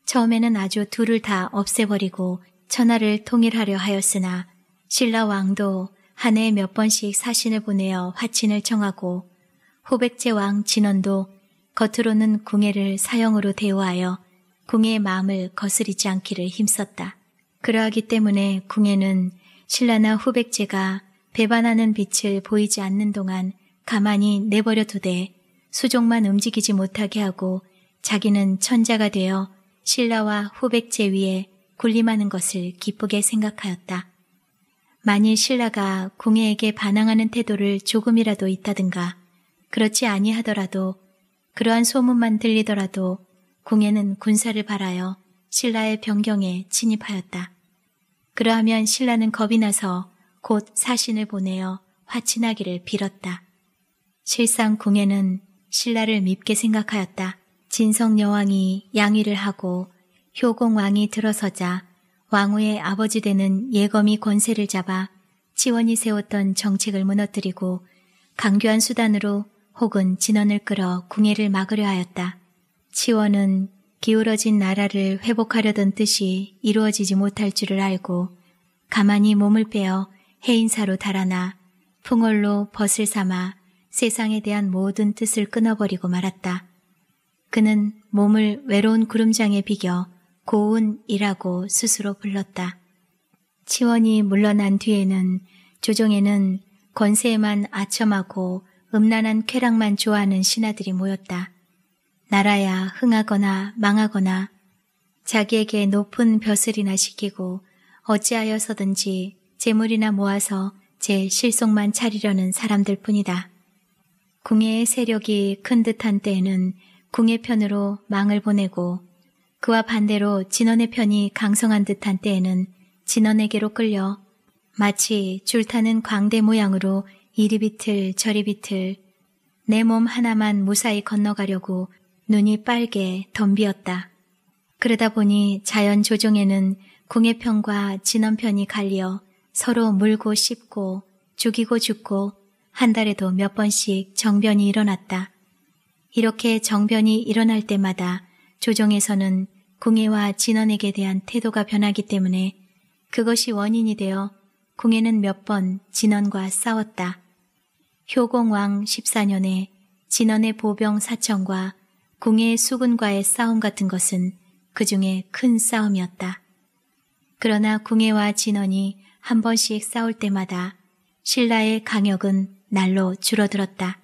A: 처음에는 아주 둘을 다 없애버리고 천하를 통일하려 하였으나 신라 왕도 한 해에 몇 번씩 사신을 보내어 화친을 청하고 후백제 왕 진원도 겉으로는 궁예를 사형으로 대우하여 궁예의 마음을 거스리지 않기를 힘썼다. 그러하기 때문에 궁에는 신라나 후백제가 배반하는 빛을 보이지 않는 동안 가만히 내버려 두되 수종만 움직이지 못하게 하고 자기는 천자가 되어 신라와 후백제 위에 군림하는 것을 기쁘게 생각하였다. 만일 신라가 궁예에게 반항하는 태도를 조금이라도 있다든가 그렇지 아니하더라도 그러한 소문만 들리더라도 궁예는 군사를 바라여 신라의 변경에 진입하였다. 그러하면 신라는 겁이 나서 곧 사신을 보내어 화친하기를 빌었다. 실상 궁에는 신라를 밉게 생각하였다. 진성 여왕이 양위를 하고 효공 왕이 들어서자 왕후의 아버지 되는 예검이 권세를 잡아 치원이 세웠던 정책을 무너뜨리고 강교한 수단으로 혹은 진언을 끌어 궁예를 막으려 하였다. 치원은 기울어진 나라를 회복하려던 뜻이 이루어지지 못할 줄을 알고 가만히 몸을 빼어 해인사로 달아나 풍월로 벗을 삼아 세상에 대한 모든 뜻을 끊어버리고 말았다. 그는 몸을 외로운 구름장에 비겨 고운이라고 스스로 불렀다. 치원이 물러난 뒤에는 조정에는 권세에만 아첨하고 음란한 쾌락만 좋아하는 신하들이 모였다. 나라야 흥하거나 망하거나 자기에게 높은 벼슬이나 시키고 어찌하여서든지 재물이나 모아서 제 실속만 차리려는 사람들 뿐이다. 궁예의 세력이 큰 듯한 때에는 궁예 편으로 망을 보내고 그와 반대로 진원의 편이 강성한 듯한 때에는 진원에게로 끌려 마치 줄타는 광대 모양으로 이리 비틀 저리 비틀 내 몸 하나만 무사히 건너가려고 눈이 빨개 덤비었다. 그러다 보니 자연 조종에는 궁해편과 진원편이 갈려 서로 물고 씹고 죽이고 죽고 한 달에도 몇 번씩 정변이 일어났다. 이렇게 정변이 일어날 때마다 조정에서는 궁해와 진원에게 대한 태도가 변하기 때문에 그것이 원인이 되어 궁해는몇 번 진원과 싸웠다. 효공왕 14년에 진원의 보병 사천과 공의 수군과의 싸움 같은 것은 그 중에 큰 싸움이었다. 그러나 궁예와 진원이 한 번씩 싸울 때마다 신라의 강역은 날로 줄어들었다.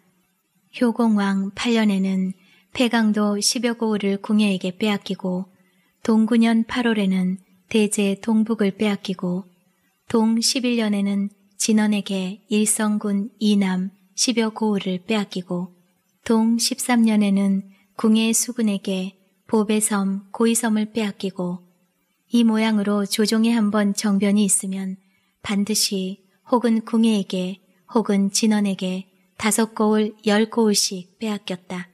A: 효공왕 8년에는 폐강도 10여 고을을 궁예에게 빼앗기고 동구년 8월에는 대제 동북을 빼앗기고 동 11년에는 진원에게 일성군 이남 10여 고을을 빼앗기고 동 13년에는 궁의 수군에게 보배섬, 고이섬을 빼앗기고 이 모양으로 조종에 한번 정변이 있으면 반드시 혹은 궁예에게 혹은 진원에게 다섯 고울, 열 고울씩 빼앗겼다.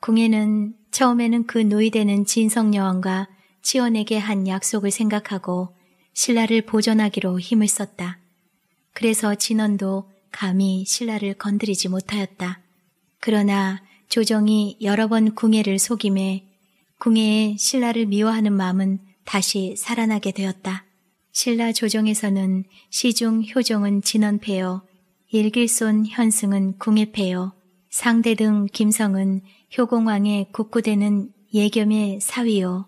A: 궁예는 처음에는 그 노이되는 진성여왕과 치원에게 한 약속을 생각하고 신라를 보존하기로 힘을 썼다. 그래서 진원도 감히 신라를 건드리지 못하였다. 그러나 조정이 여러 번 궁예를 속임해 궁예의 신라를 미워하는 마음은 다시 살아나게 되었다. 신라 조정에서는 시중 효정은 진원패요, 일길손 현승은 궁예패요, 상대 등 김성은 효공왕의 국구대는 예겸의 사위요,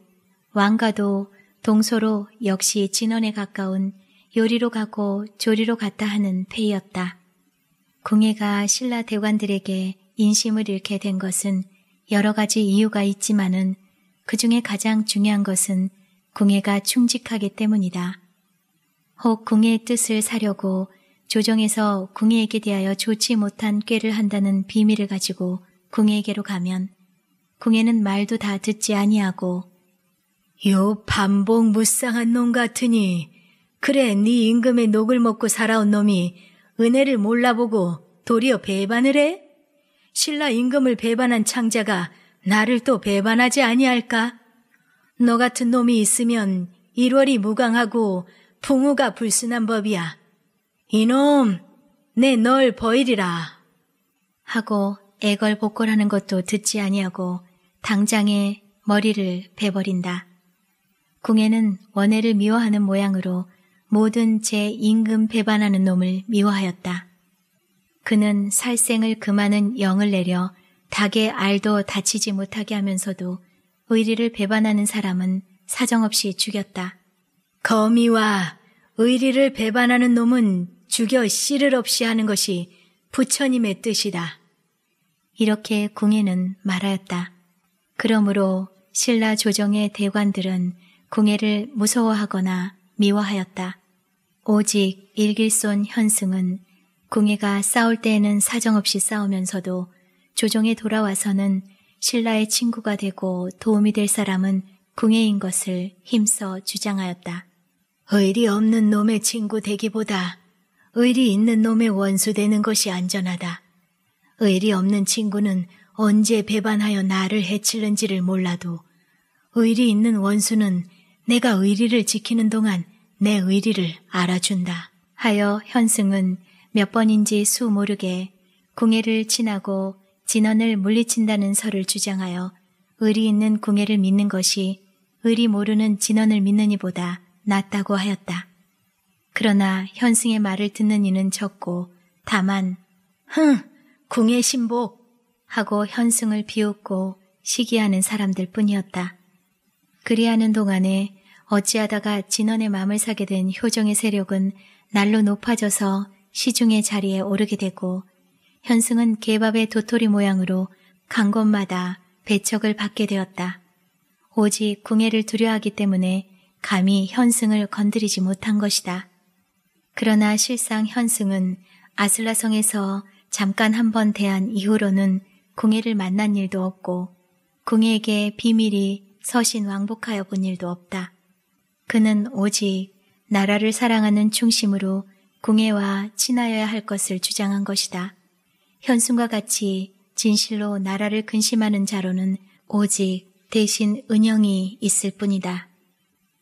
A: 왕가도 동서로 역시 진원에 가까운 요리로 가고 조리로 갔다 하는 패이었다. 궁예가 신라 대관들에게 인심을 잃게 된 것은 여러 가지 이유가 있지만은 그 중에 가장 중요한 것은 궁예가 충직하기 때문이다. 혹 궁예의 뜻을 사려고 조정에서 궁예에게 대하여 좋지 못한 꾀를 한다는 비밀을 가지고 궁예에게로 가면 궁예는 말도 다 듣지 아니하고 요 반복 무쌍한 놈 같으니 그래 네 임금의 녹을 먹고 살아온 놈이 은혜를 몰라보고 도리어 배반을 해? 신라 임금을 배반한 창자가 나를 또 배반하지 아니할까? 너 같은 놈이 있으면 일월이 무강하고 풍우가 불순한 법이야. 이놈, 내 널 버이리라. 하고 애걸복걸하는 것도 듣지 아니하고 당장에 머리를 베버린다. 궁에는 원해를 미워하는 모양으로 모든 제 임금 배반하는 놈을 미워하였다. 그는 살생을 금하는 영을 내려 닭의 알도 다치지 못하게 하면서도 의리를 배반하는 사람은 사정없이 죽였다. 거미와 의리를 배반하는 놈은 죽여 씨를 없이 하는 것이 부처님의 뜻이다. 이렇게 궁예는 말하였다. 그러므로 신라 조정의 대관들은 궁예를 무서워하거나 미워하였다. 오직 일길손 현승은 공예가 싸울 때에는 사정없이 싸우면서도 조정에 돌아와서는 신라의 친구가 되고 도움이 될 사람은 궁예인 것을 힘써 주장하였다. 의리 없는 놈의 친구 되기보다 의리 있는 놈의 원수 되는 것이 안전하다. 의리 없는 친구는 언제 배반하여 나를 해치는지를 몰라도 의리 있는 원수는 내가 의리를 지키는 동안 내 의리를 알아준다. 하여 현승은 몇 번인지 수 모르게 궁예를 친하고 진언을 물리친다는 설을 주장하여 의리 있는 궁예를 믿는 것이 의리 모르는 진언을 믿느니보다 낫다고 하였다. 그러나 현승의 말을 듣는 이는 적고 다만 흥! 궁예 신복! 하고 현승을 비웃고 시기하는 사람들 뿐이었다. 그리하는 동안에 어찌하다가 진언의 마음을 사게 된 효정의 세력은 날로 높아져서 시중의 자리에 오르게 되고 현승은 개밥의 도토리 모양으로 간 곳마다 배척을 받게 되었다. 오직 궁예를 두려워하기 때문에 감히 현승을 건드리지 못한 것이다. 그러나 실상 현승은 아슬라성에서 잠깐 한번 대한 이후로는 궁예를 만난 일도 없고 궁예에게 비밀이 서신 왕복하여 본 일도 없다. 그는 오직 나라를 사랑하는 중심으로 공예와 친하여야 할 것을 주장한 것이다. 현순과 같이 진실로 나라를 근심하는 자로는 오직 대신 은영이 있을 뿐이다.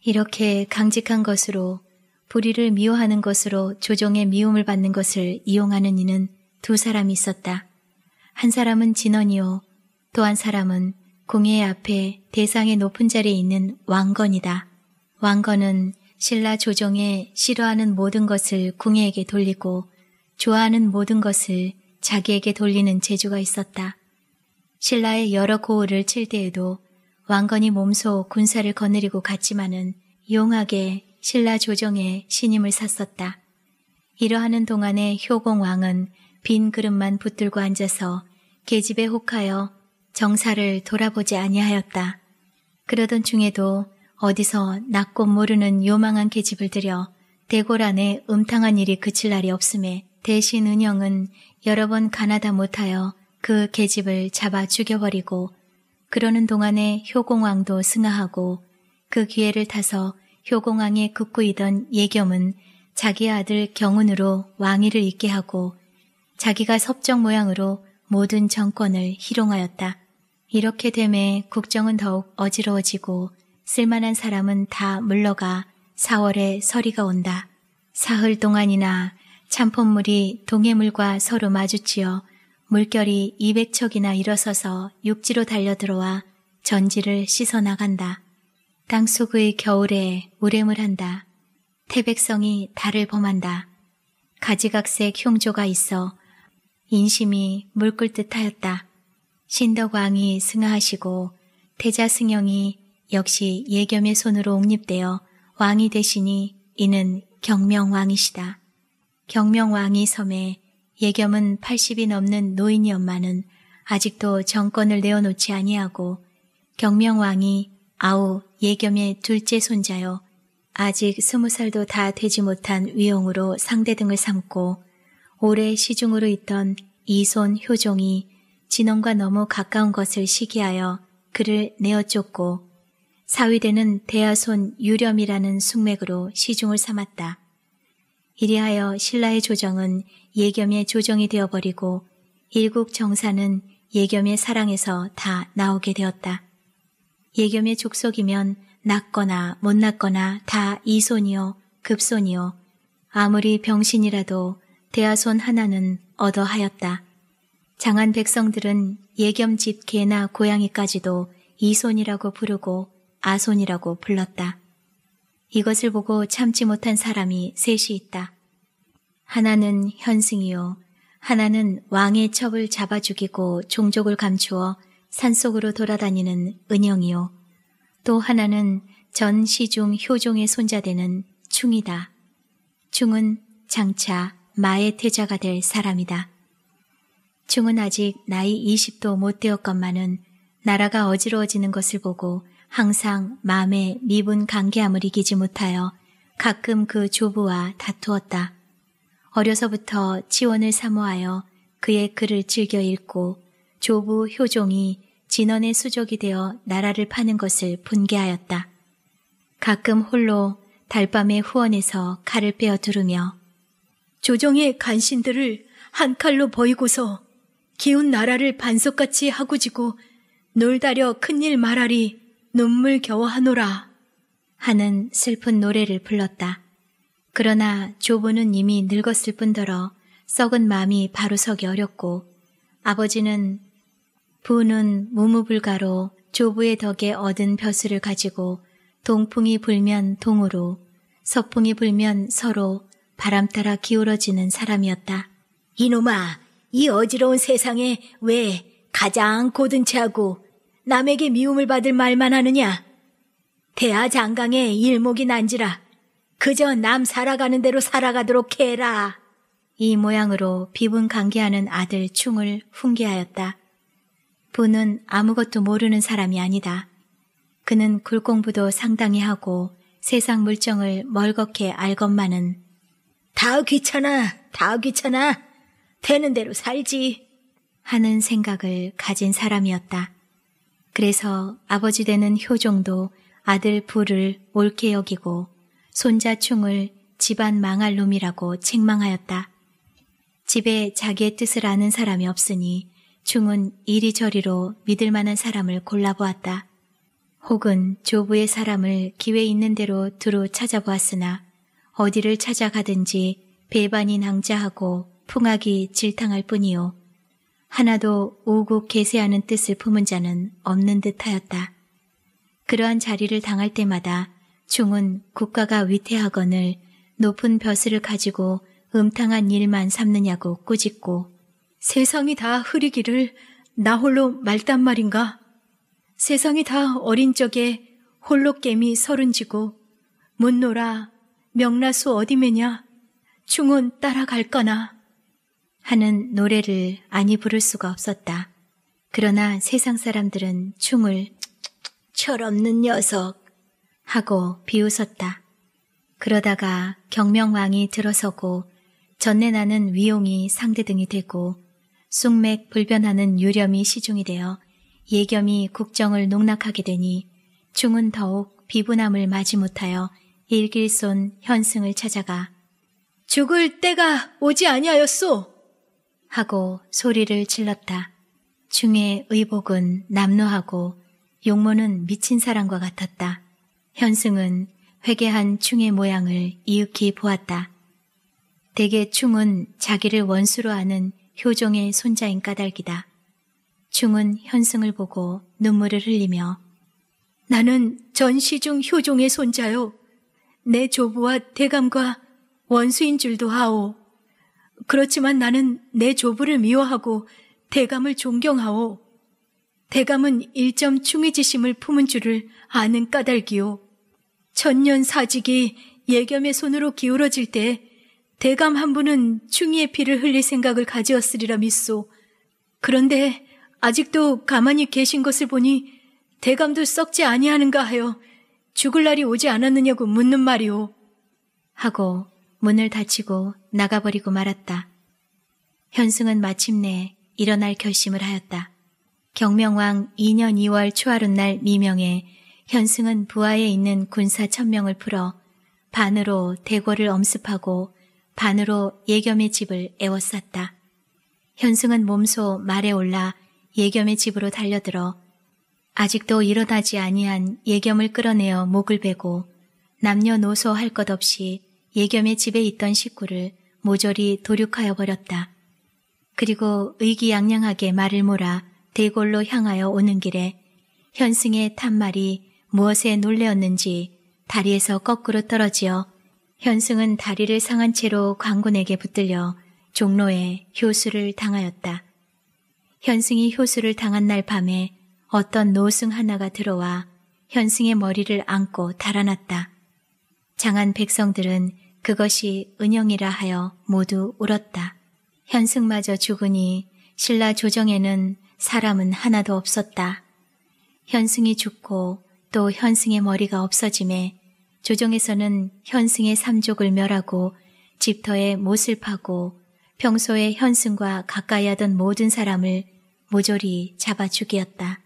A: 이렇게 강직한 것으로 불의를 미워하는 것으로 조정의 미움을 받는 것을 이용하는 이는 두 사람이 있었다. 한 사람은 진원이요. 또 한 사람은 공예 앞에 대상의 높은 자리에 있는 왕건이다. 왕건은 신라 조정에 싫어하는 모든 것을 궁예에게 돌리고 좋아하는 모든 것을 자기에게 돌리는 재주가 있었다. 신라의 여러 고을을 칠 때에도 왕건이 몸소 군사를 거느리고 갔지만은 용하게 신라 조정에 신임을 샀었다. 이러하는 동안에 효공 왕은 빈 그릇만 붙들고 앉아서 계집에 혹하여 정사를 돌아보지 아니하였다. 그러던 중에도 어디서 낮고 모르는 요망한 계집을 들여 대골 안에 음탕한 일이 그칠 날이 없음에 대신 은영은 여러 번 가나다 못하여 그 계집을 잡아 죽여버리고 그러는 동안에 효공왕도 승하하고 그 기회를 타서 효공왕에 극구이던 예겸은 자기 아들 경운으로 왕위를 잇게 하고 자기가 섭정 모양으로 모든 정권을 희롱하였다. 이렇게 됨에 국정은 더욱 어지러워지고 쓸만한 사람은 다 물러가 4월에 서리가 온다. 사흘 동안이나 참폰물이 동해물과 서로 마주치어 물결이 200척이나 일어서서 육지로 달려들어와 전지를 씻어나간다. 땅속의 겨울에 우렘을 한다. 태백성이 달을 범한다. 가지각색 흉조가 있어 인심이 물끓듯 하였다. 신덕왕이 승하하시고 대자승영이 역시 예겸의 손으로 옹립되어 왕이 되시니 이는 경명왕이시다. 경명왕이 섬에 예겸은 80이 넘는 노인이 엄마는 아직도 정권을 내어놓지 아니하고 경명왕이 아우 예겸의 둘째 손자여 아직 스무 살도 다 되지 못한 위용으로 상대 등을 삼고 올해 시중으로 있던 이손 효종이 진원과 너무 가까운 것을 시기하여 그를 내어쫓고 사위대는 대하손 유렴이라는 숙맥으로 시중을 삼았다. 이리하여 신라의 조정은 예겸의 조정이 되어버리고 일국 정사는 예겸의 사랑에서 다 나오게 되었다. 예겸의 족속이면 낫거나 못 낫거나 다 이손이요 급손이요 아무리 병신이라도 대하손 하나는 얻어 하였다. 장한 백성들은 예겸집 개나 고양이까지도 이손이라고 부르고 아손이라고 불렀다. 이것을 보고 참지 못한 사람이 셋이 있다. 하나는 현승이요. 하나는 왕의 첩을 잡아 죽이고 종족을 감추어 산속으로 돌아다니는 은영이요. 또 하나는 전 시중 효종의 손자되는 충이다. 충은 장차 마의 태자가 될 사람이다. 충은 아직 나이 20도 못 되었건만은 나라가 어지러워지는 것을 보고 항상 마음에 미분 감기함을 이기지 못하여 가끔 그 조부와 다투었다. 어려서부터 지원을 사모하여 그의 글을 즐겨 읽고 조부 효종이 진원의 수족이 되어 나라를 파는 것을 분개하였다. 가끔 홀로 달밤의 후원에서 칼을 빼어 두르며 조정의 간신들을 한 칼로 버이고서 기운 나라를 반석같이 하고지고 놀다려 큰일 말하리 눈물 겨워하노라 하는 슬픈 노래를 불렀다. 그러나 조부는 이미 늙었을 뿐더러 썩은 마음이 바로 서기 어렵고 아버지는 부는 무무불가로 조부의 덕에 얻은 벼슬을 가지고 동풍이 불면 동으로 서풍이 불면 서로 바람 따라 기울어지는 사람이었다. 이놈아, 이 어지러운 세상에 왜 가장 고든 체하고 남에게 미움을 받을 말만 하느냐? 대하장강에 일목이 난지라. 그저 남 살아가는 대로 살아가도록 해라. 이 모양으로 비분 강기하는 아들 충을 훈계하였다. 부는 아무것도 모르는 사람이 아니다. 그는 굴공부도 상당히 하고 세상 물정을 멀겋게 알것만은 다 귀찮아, 다 귀찮아. 되는 대로 살지. 하는 생각을 가진 사람이었다. 그래서 아버지 되는 효종도 아들 부를 옳게 여기고 손자 충을 집안 망할 놈이라고 책망하였다. 집에 자기의 뜻을 아는 사람이 없으니 충은 이리저리로 믿을 만한 사람을 골라보았다. 혹은 조부의 사람을 기회 있는 대로 두루 찾아보았으나 어디를 찾아가든지 배반이 낭자하고 풍악이 질탕할 뿐이요. 하나도 오고 계세하는 뜻을 품은 자는 없는 듯하였다. 그러한 자리를 당할 때마다 중은 국가가 위태하거늘 높은 벼슬을 가지고 음탕한 일만 삼느냐고 꾸짖고 세상이 다 흐리기를 나 홀로 말단 말인가? 세상이 다 어린 적에 홀로 깨미 서른지고 못 놀아 명라수 어디매냐? 중은 따라갈거나 하는 노래를 아니 부를 수가 없었다. 그러나 세상 사람들은 충을 철없는 녀석 하고 비웃었다. 그러다가 경명왕이 들어서고 전내나는 위용이 상대등이 되고 숙맥 불변하는 유렴이 시중이 되어 예겸이 국정을 농락하게 되니 충은 더욱 비분함을 맞이 못하여 일길손 현승을 찾아가 죽을 때가 오지 아니하였소 하고 소리를 질렀다. 중의 의복은 남노하고 용모는 미친 사람과 같았다. 현승은 회개한 충의 모양을 이윽히 보았다. 대개 충은 자기를 원수로 아는 효종의 손자인 까닭이다. 충은 현승을 보고 눈물을 흘리며 나는 전시중 효종의 손자요. 내 조부와 대감과 원수인 줄도 하오. 그렇지만 나는 내 조부를 미워하고 대감을 존경하오. 대감은 일점 충의지심을 품은 줄을 아는 까닭이오 천년 사직이 예겸의 손으로 기울어질 때 대감 한 분은 충의의 피를 흘릴 생각을 가지었으리라 믿소. 그런데 아직도 가만히 계신 것을 보니 대감도 썩지 아니하는가 하여 죽을 날이 오지 않았느냐고 묻는 말이오. 하고 문을 닫히고 나가버리고 말았다. 현승은 마침내 일어날 결심을 하였다. 경명왕 2년 2월 초하룻날 미명에 현승은 부하에 있는 군사 천명을 풀어 반으로 대궐을 엄습하고 반으로 예겸의 집을 애워쌌다. 현승은 몸소 말에 올라 예겸의 집으로 달려들어 아직도 일어나지 아니한 예겸을 끌어내어 목을 베고 남녀노소 할 것 없이 예겸의 집에 있던 식구를 모조리 도륙하여 버렸다. 그리고 의기양양하게 말을 몰아 대골로 향하여 오는 길에 현승의 탄말이 무엇에 놀래었는지 다리에서 거꾸로 떨어지어 현승은 다리를 상한 채로 광군에게 붙들려 종로에 효수를 당하였다. 현승이 효수를 당한 날 밤에 어떤 노승 하나가 들어와 현승의 머리를 안고 달아났다. 장한 백성들은 그것이 은영이라 하여 모두 울었다. 현승마저 죽으니 신라 조정에는 사람은 하나도 없었다. 현승이 죽고 또 현승의 머리가 없어짐에 조정에서는 현승의 삼족을 멸하고 집터에 못을 파고 평소에 현승과 가까이 하던 모든 사람을 모조리 잡아 죽이었다.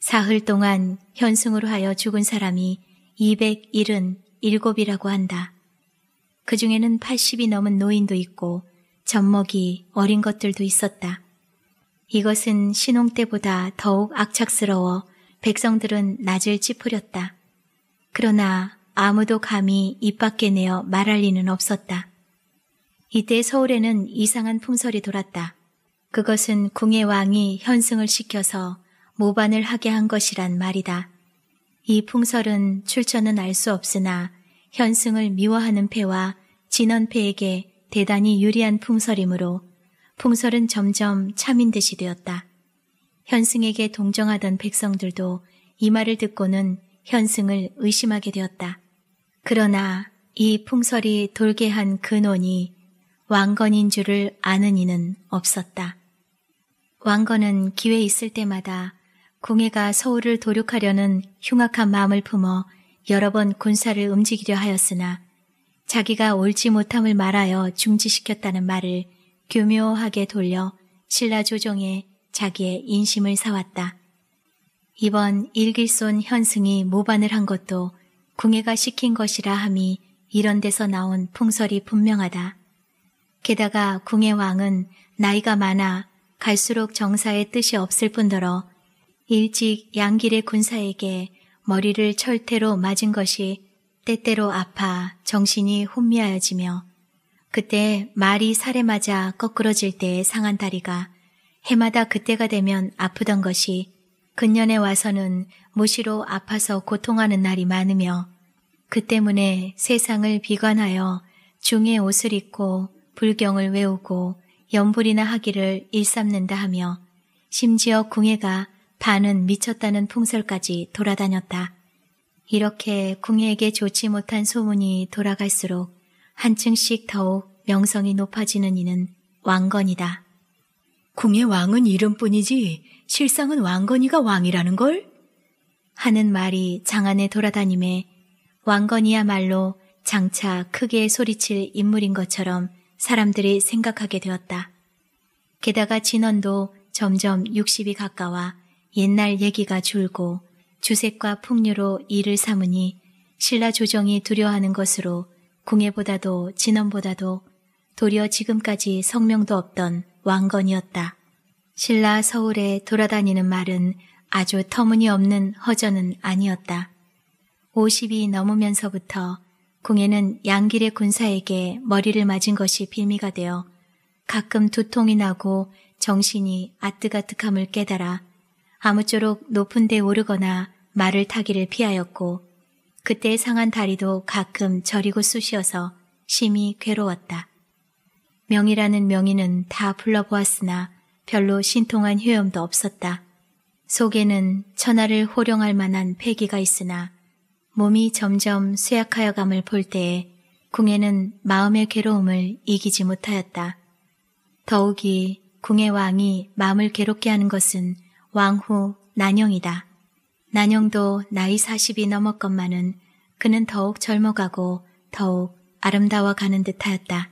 A: 사흘 동안 현승으로 하여 죽은 사람이 277이라고 한다. 그 중에는 80이 넘은 노인도 있고 젖먹이 어린 것들도 있었다. 이것은 신홍 때보다 더욱 악착스러워 백성들은 낮을 찌푸렸다. 그러나 아무도 감히 입 밖에 내어 말할 리는 없었다. 이때 서울에는 이상한 풍설이 돌았다. 그것은 궁의 왕이 현승을 시켜서 모반을 하게 한 것이란 말이다. 이 풍설은 출처는 알 수 없으나 현승을 미워하는 패와 진원패에게 대단히 유리한 풍설이므로 풍설은 점점 참인 듯이 되었다. 현승에게 동정하던 백성들도 이 말을 듣고는 현승을 의심하게 되었다. 그러나 이 풍설이 돌게 한 근원이 왕건인 줄을 아는 이는 없었다. 왕건은 기회 있을 때마다 궁예가 서울을 도륙하려는 흉악한 마음을 품어 여러 번 군사를 움직이려 하였으나 자기가 옳지 못함을 말하여 중지시켰다는 말을 교묘하게 돌려 신라 조정에 자기의 인심을 사왔다. 이번 일길손 현승이 모반을 한 것도 궁예가 시킨 것이라 함이 이런 데서 나온 풍설이 분명하다. 게다가 궁예 왕은 나이가 많아 갈수록 정사의 뜻이 없을 뿐더러 일찍 양길의 군사에게 머리를 철퇴로 맞은 것이 때때로 아파 정신이 혼미하여지며 그때 말이 살에 맞아 거꾸러질 때의 상한 다리가 해마다 그때가 되면 아프던 것이 근년에 와서는 무시로 아파서 고통하는 날이 많으며 그 때문에 세상을 비관하여 중의 옷을 입고 불경을 외우고 연불이나 하기를 일삼는다 하며 심지어 궁예가 반은 미쳤다는 풍설까지 돌아다녔다. 이렇게 궁예에게 좋지 못한 소문이 돌아갈수록 한층씩 더욱 명성이 높아지는 이는 왕건이다. 궁예 왕은 이름뿐이지 실상은 왕건이가 왕이라는 걸? 하는 말이 장안에 돌아다님에 왕건이야말로 장차 크게 소리칠 인물인 것처럼 사람들이 생각하게 되었다. 게다가 진원도 점점 60이 가까워 옛날 얘기가 줄고 주색과 풍류로 일을 삼으니 신라 조정이 두려워하는 것으로 궁예보다도 진원보다도 도리어 지금까지 성명도 없던 왕건이었다. 신라 서울에 돌아다니는 말은 아주 터무니없는 허전은 아니었다. 50이 넘으면서부터 궁예는 양길의 군사에게 머리를 맞은 것이 빌미가 되어 가끔 두통이 나고 정신이 아뜩아뜩함을 깨달아 아무쪼록 높은 데 오르거나 말을 타기를 피하였고 그때 상한 다리도 가끔 저리고 쑤시어서 심히 괴로웠다. 명이라는 명의는 다 불러보았으나 별로 신통한 효염도 없었다. 속에는 천하를 호령할 만한 패기가 있으나 몸이 점점 쇠약하여 감을 볼 때에 궁예는 마음의 괴로움을 이기지 못하였다. 더욱이 궁예 왕이 마음을 괴롭게 하는 것은 왕후 난영이다. 난영도 나이 40이 넘었건만은 그는 더욱 젊어가고 더욱 아름다워가는 듯하였다.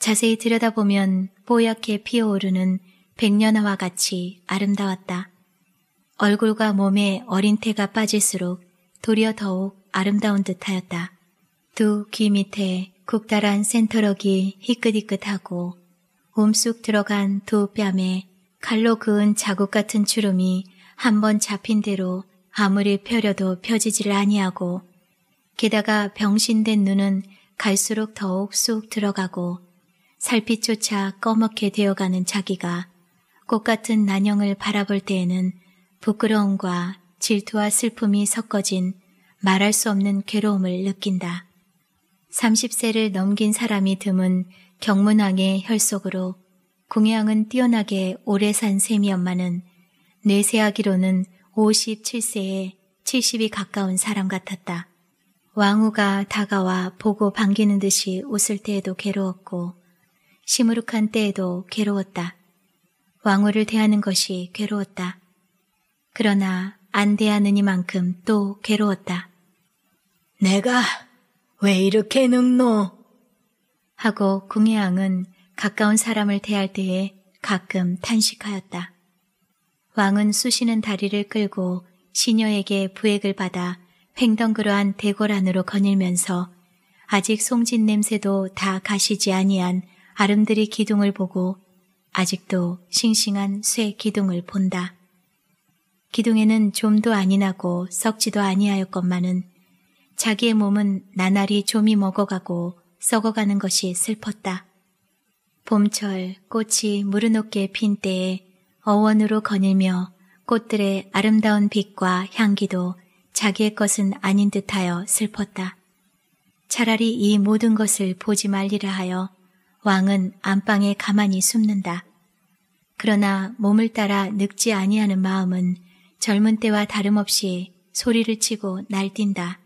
A: 자세히 들여다보면 뽀얗게 피어오르는 백년화와 같이 아름다웠다. 얼굴과 몸에 어린 태가 빠질수록 도리어 더욱 아름다운 듯하였다. 두 귀 밑에 굵다란 센터럭이 희끗희끗하고 움쑥 들어간 두 뺨에 칼로 그은 자국 같은 주름이 한번 잡힌 대로 아무리 펴려도 펴지질 아니하고 게다가 병신된 눈은 갈수록 더욱 쑥 들어가고 살빛조차 꺼멓게 되어가는 자기가 꽃 같은 난영을 바라볼 때에는 부끄러움과 질투와 슬픔이 섞어진 말할 수 없는 괴로움을 느낀다. 30세를 넘긴 사람이 드문 경문왕의 혈속으로 공양은 뛰어나게 오래 산세이 엄마는 뇌세하기로는 57세에 70이 가까운 사람 같았다. 왕후가 다가와 보고 반기는 듯이 웃을 때에도 괴로웠고 시무룩한 때에도 괴로웠다. 왕후를 대하는 것이 괴로웠다. 그러나 안 대하느니만큼 또 괴로웠다. 내가 왜 이렇게 늙노? 하고 궁예왕은 가까운 사람을 대할 때에 가끔 탄식하였다. 왕은 쑤시는 다리를 끌고 시녀에게 부액을 받아 횡덩 그러한 대궐 안으로 거닐면서 아직 송진 냄새도 다 가시지 아니한 아름드리 기둥을 보고 아직도 싱싱한 쇠 기둥을 본다. 기둥에는 좀도 아니나고 썩지도 아니하였건만은 자기의 몸은 나날이 좀이 먹어가고 썩어가는 것이 슬펐다. 봄철 꽃이 무르높게 핀 때에 어원으로 거닐며 꽃들의 아름다운 빛과 향기도 자기의 것은 아닌 듯하여 슬펐다. 차라리 이 모든 것을 보지 말리라 하여 왕은 안방에 가만히 숨는다. 그러나 몸을 따라 늙지 아니하는 마음은 젊은 때와 다름없이 소리를 치고 날뛴다.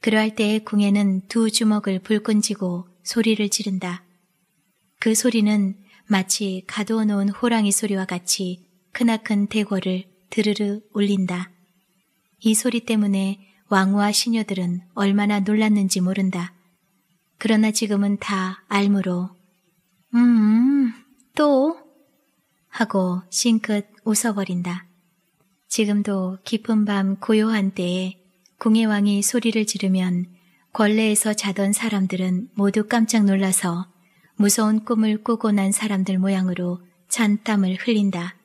A: 그러할 때에 궁에는 두 주먹을 불끈 쥐고 소리를 지른다. 그 소리는 마치 가두어 놓은 호랑이 소리와 같이 크나큰 대궐을 드르르 울린다. 이 소리 때문에 왕후와 시녀들은 얼마나 놀랐는지 모른다. 그러나 지금은 다 알무로 음, 또? 하고 싱긋 웃어버린다. 지금도 깊은 밤 고요한 때에 궁의 왕이 소리를 지르면 권례에서 자던 사람들은 모두 깜짝 놀라서 무서운 꿈을 꾸고 난 사람들 모양으로 잔땀을 흘린다.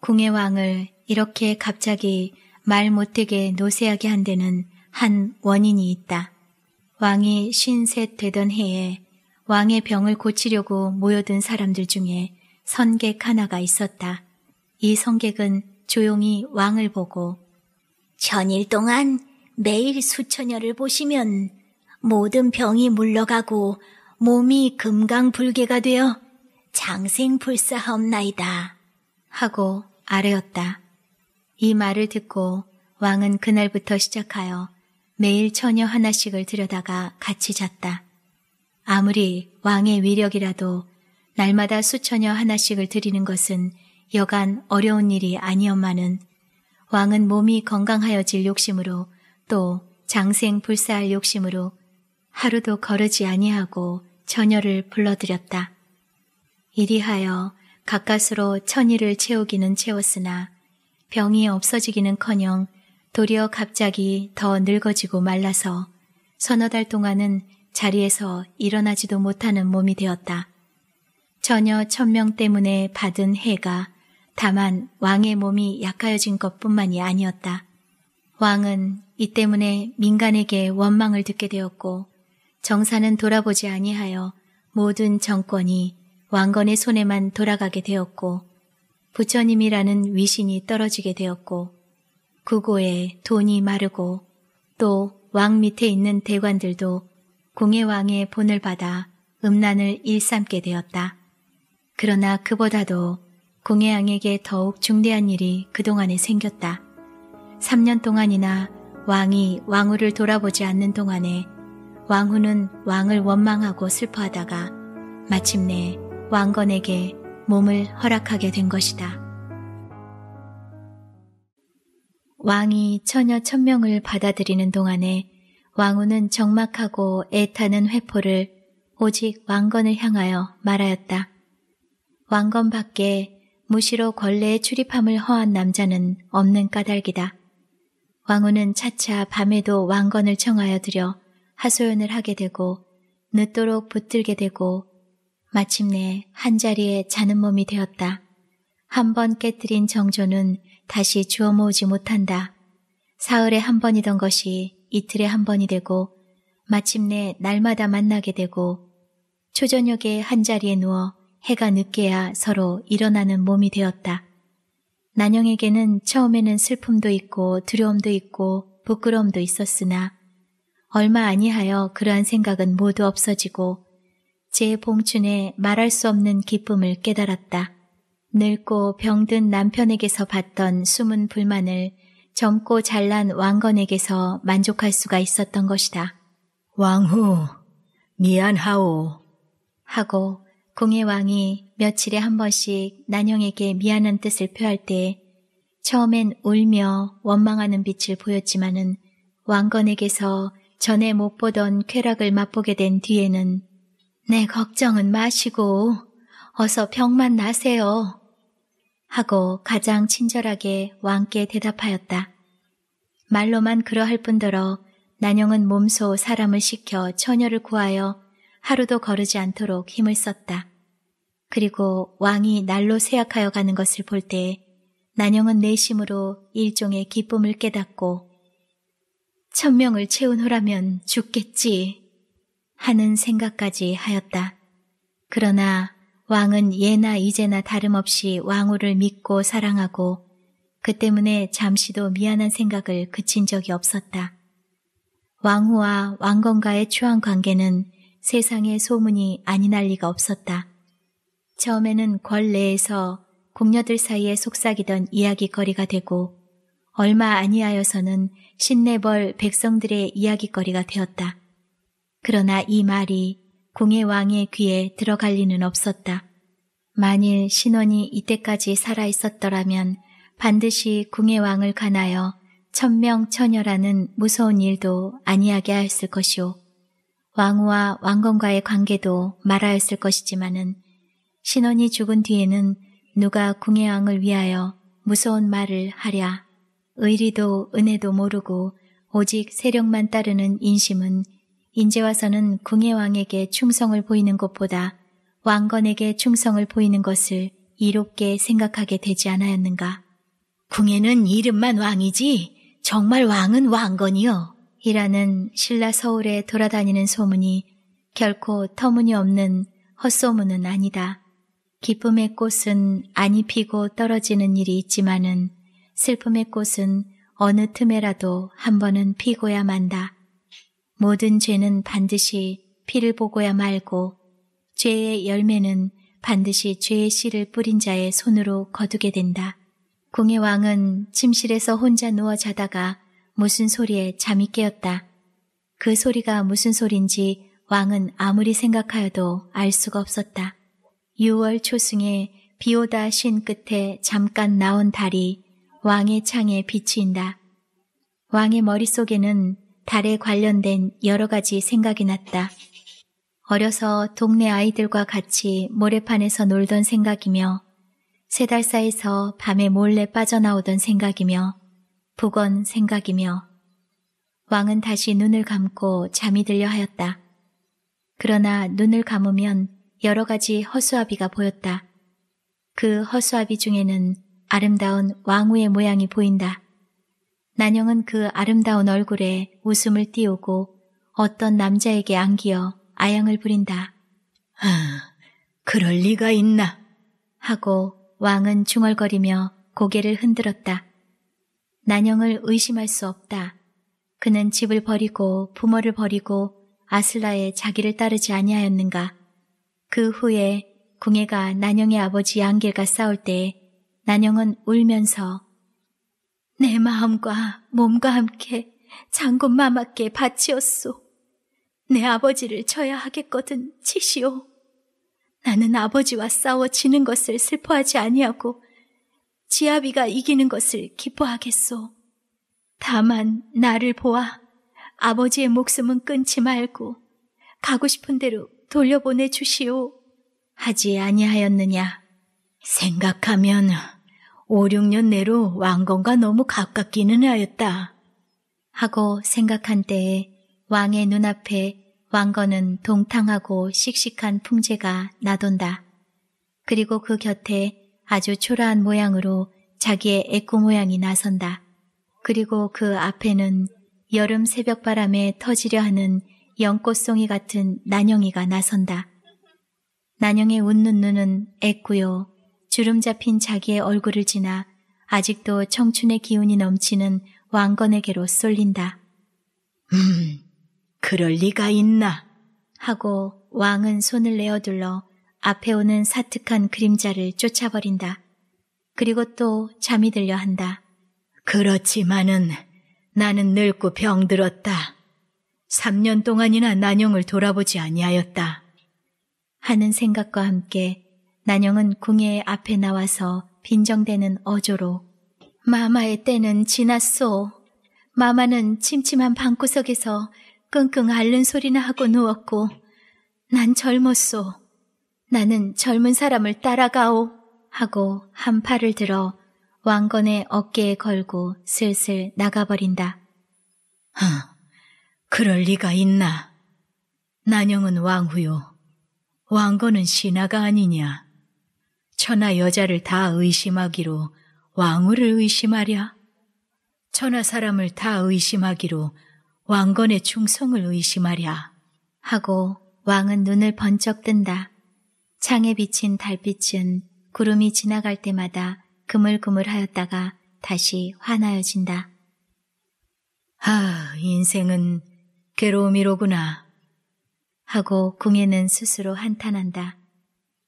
A: 궁의 왕을 이렇게 갑자기 말 못되게 노세하게한 데는 한 원인이 있다. 왕이 신셋 되던 해에 왕의 병을 고치려고 모여든 사람들 중에 선객 하나가 있었다. 이 선객은 조용히 왕을 보고 전일 동안 매일 수천여를 보시면 모든 병이 물러가고 몸이 금강불개가 되어 장생불사하옵나이다. 하고 아뢰었다. 이 말을 듣고 왕은 그날부터 시작하여 매일 처녀 하나씩을 들여다가 같이 잤다. 아무리 왕의 위력이라도 날마다 수처녀 하나씩을 드리는 것은 여간 어려운 일이 아니었마는 왕은 몸이 건강하여질 욕심으로 또 장생 불사할 욕심으로 하루도 거르지 아니하고 처녀를 불러들였다. 이리하여 가까스로 천일을 채우기는 채웠으나 병이 없어지기는커녕 도리어 갑자기 더 늙어지고 말라서 서너 달 동안은 자리에서 일어나지도 못하는 몸이 되었다. 전혀 천명 때문에 받은 해가 다만 왕의 몸이 약하여진 것뿐만이 아니었다. 왕은 이 때문에 민간에게 원망을 듣게 되었고 정사는 돌아보지 아니하여 모든 정권이 왕건의 손에만 돌아가게 되었고 부처님이라는 위신이 떨어지게 되었고 구고에 돈이 마르고 또 왕 밑에 있는 대관들도 공예왕의 본을 받아 음란을 일삼게 되었다. 그러나 그보다도 공예왕에게 더욱 중대한 일이 그동안에 생겼다. 3년 동안이나 왕이 왕후를 돌아보지 않는 동안에 왕후는 왕을 원망하고 슬퍼하다가 마침내 왕건에게 몸을 허락하게 된 것이다. 왕이 처녀 천명을 받아들이는 동안에 왕후는 적막하고 애타는 회포를 오직 왕건을 향하여 말하였다. 왕건 밖에 무시로 권례에 출입함을 허한 남자는 없는 까닭이다. 왕후는 차차 밤에도 왕건을 청하여 들여 하소연을 하게 되고 늦도록 붙들게 되고 마침내 한자리에 자는 몸이 되었다. 한 번 깨뜨린 정조는 다시 주워 모으지 못한다. 사흘에 한 번이던 것이 이틀에 한 번이 되고 마침내 날마다 만나게 되고 초저녁에 한자리에 누워 해가 늦게야 서로 일어나는 몸이 되었다. 난영에게는 처음에는 슬픔도 있고 두려움도 있고 부끄러움도 있었으나 얼마 아니하여 그러한 생각은 모두 없어지고 제 봉춘에 말할 수 없는 기쁨을 깨달았다. 늙고 병든 남편에게서 봤던 숨은 불만을 젊고 잘난 왕건에게서 만족할 수가 있었던 것이다.
B: 왕후,
A: 미안하오. 하고 궁의 왕이 며칠에 한 번씩 난영에게 미안한 뜻을 표할 때 처음엔 울며 원망하는 빛을 보였지만은 왕건에게서 전에 못 보던 쾌락을 맛보게 된 뒤에는 내 네, 걱정은 마시고 어서 병만 나세요. 하고 가장 친절하게 왕께 대답하였다. 말로만 그러할 뿐더러 난영은 몸소 사람을 시켜 처녀를 구하여 하루도 거르지 않도록 힘을 썼다. 그리고 왕이 날로 세약하여 가는 것을 볼 때 난영은 내심으로 일종의 기쁨을 깨닫고 천명을 채운 후라면 죽겠지 하는 생각까지 하였다. 그러나 왕은 예나 이제나 다름없이 왕후를 믿고 사랑하고 그 때문에 잠시도 미안한 생각을 그친 적이 없었다. 왕후와 왕건과의 추한 관계는 세상에 소문이 아니날 리가 없었다. 처음에는 궐 내에서 궁녀들 사이에 속삭이던 이야기거리가 되고 얼마 아니하여서는 신내벌 백성들의 이야기거리가 되었다. 그러나 이 말이 궁의 왕의 귀에 들어갈 리는 없었다. 만일 신원이 이때까지 살아 있었더라면 반드시 궁의 왕을 가나여 천명천여라는 무서운 일도 아니하게 하였을 것이오. 왕후와 왕건과의 관계도 말하였을 것이지만은 신원이 죽은 뒤에는 누가 궁의 왕을 위하여 무서운 말을 하랴 의리도 은혜도 모르고 오직 세력만 따르는 인심은 인제 와서는 궁예 왕에게 충성을 보이는 것보다 왕건에게 충성을 보이는 것을 이롭게 생각하게 되지 않았는가. 궁예는 이름만 왕이지 정말 왕은 왕건이요. 이라는 신라 서울에 돌아다니는 소문이 결코 터무니없는 헛소문은 아니다. 기쁨의 꽃은 안입히고 떨어지는 일이 있지만은 슬픔의 꽃은 어느 틈에라도 한 번은 피고야 만다. 모든 죄는 반드시 피를 보고야 말고 죄의 열매는 반드시 죄의 씨를 뿌린 자의 손으로 거두게 된다. 궁의 왕은 침실에서 혼자 누워 자다가 무슨 소리에 잠이 깨었다. 그 소리가 무슨 소린지 왕은 아무리 생각하여도 알 수가 없었다. 6월 초승에 비오다 신 끝에 잠깐 나온 달이 왕의 창에 비추인다. 왕의 머릿속에는 달에 관련된 여러 가지 생각이 났다. 어려서 동네 아이들과 같이 모래판에서 놀던 생각이며 세달 사이서 에 밤에 몰래 빠져나오던 생각이며 북원 생각이며 왕은 다시 눈을 감고 잠이 들려 하였다. 그러나 눈을 감으면 여러 가지 허수아비가 보였다. 그 허수아비 중에는 아름다운 왕후의 모양이 보인다. 난영은 그 아름다운 얼굴에 웃음을 띄우고 어떤 남자에게 안기어 아양을 부린다. 아, 그럴 리가 있나? 하고 왕은 중얼거리며 고개를 흔들었다. 난영을 의심할 수 없다. 그는 집을 버리고 부모를 버리고 아슬라의 자기를 따르지 아니하였는가. 그 후에 궁예가 난영의 아버지 양길과 싸울 때 난영은 울면서 내 마음과 몸과 함께 장군 마마께 바치었소. 내 아버지를 쳐야 하겠거든 치시오. 나는 아버지와 싸워 지는 것을 슬퍼하지 아니하고 지아비가 이기는 것을 기뻐하겠소. 다만 나를 보아 아버지의 목숨은 끊지 말고 가고 싶은 대로 돌려보내 주시오. 하지 아니하였느냐? 생각하면 5, 6년 내로 왕건과 너무 가깝기는 하였다. 하고 생각한 때에 왕의 눈앞에 왕건은 동탕하고 씩씩한 풍제가 나돈다. 그리고 그 곁에 아주 초라한 모양으로 자기의 애꾸 모양이 나선다. 그리고 그 앞에는 여름 새벽 바람에 터지려 하는 연꽃송이 같은 난영이가 나선다. 난영의 웃는 눈은 애꾸요 주름 잡힌 자기의 얼굴을 지나 아직도 청춘의 기운이 넘치는 왕건에게로 쏠린다. 음, 그럴 리가 있나? 하고 왕은 손을 내어둘러 앞에 오는 사특한 그림자를 쫓아버린다. 그리고 또 잠이 들려 한다. 그렇지만은 나는 늙고 병들었다. 3년 동안이나 난영을 돌아보지 아니하였다. 하는 생각과 함께 난영은 궁예 앞에 나와서 빈정대는 어조로 마마의 때는 지났소. 마마는 침침한 방구석에서 끙끙 앓는 소리나 하고 누웠고 난 젊었소. 나는 젊은 사람을 따라가오 하고 한 팔을 들어 왕건의 어깨에 걸고 슬슬 나가버린다. 하, 그럴 리가 있나? 난영은 왕후요. 왕건은 신하가 아니냐? 천하 여자를 다 의심하기로 왕후를 의심하랴. 천하 사람을 다 의심하기로 왕건의 충성을 의심하랴. 하고 왕은 눈을 번쩍 뜬다. 창에 비친 달빛은 구름이 지나갈 때마다 그물그물하였다가 다시 환하여진다. 아, 인생은 괴로움이로구나. 하고 궁에는 스스로 한탄한다.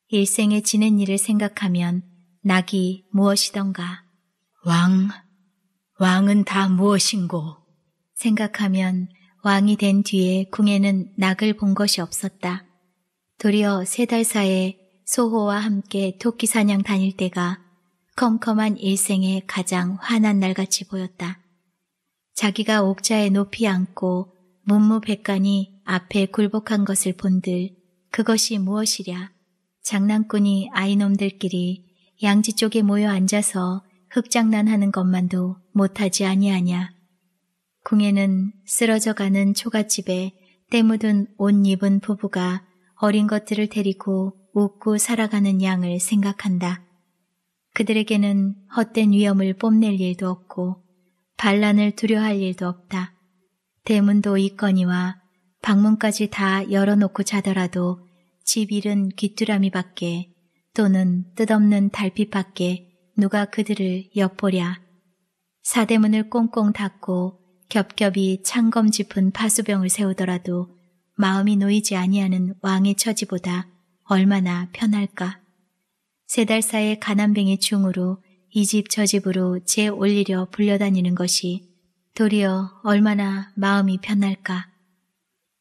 A: 일생에 지낸 일을 생각하면 낙이 무엇이던가 왕, 왕은 다 무엇인고 생각하면 왕이 된 뒤에 궁에는 낙을 본 것이 없었다. 도리어 세 달 사이에 소호와 함께 토끼 사냥 다닐 때가 컴컴한 일생의 가장 환한 날같이 보였다. 자기가 옥자에 높이 앉고 문무백관이 앞에 굴복한 것을 본들 그것이 무엇이랴. 장난꾼이 아이놈들끼리 양지 쪽에 모여 앉아서 흙장난하는 것만도 못하지 아니하냐. 궁에는 쓰러져가는 초가집에 때묻은 옷 입은 부부가 어린 것들을 데리고 웃고 살아가는 양을 생각한다. 그들에게는 헛된 위험을 뽐낼 일도 없고 반란을 두려할 워 일도 없다. 대문도 있거니와 방문까지 다 열어놓고 자더라도 집 잃은 귀뚜라미밖에 또는 뜻없는 달빛밖에 누가 그들을 엿보랴. 사대문을 꽁꽁 닫고 겹겹이 창검 짚은 파수병을 세우더라도 마음이 놓이지 아니하는 왕의 처지보다 얼마나 편할까. 세달 사이 가난뱅의 충으로 이 집 저 집으로 재 올리려 불려다니는 것이 도리어 얼마나 마음이 편할까.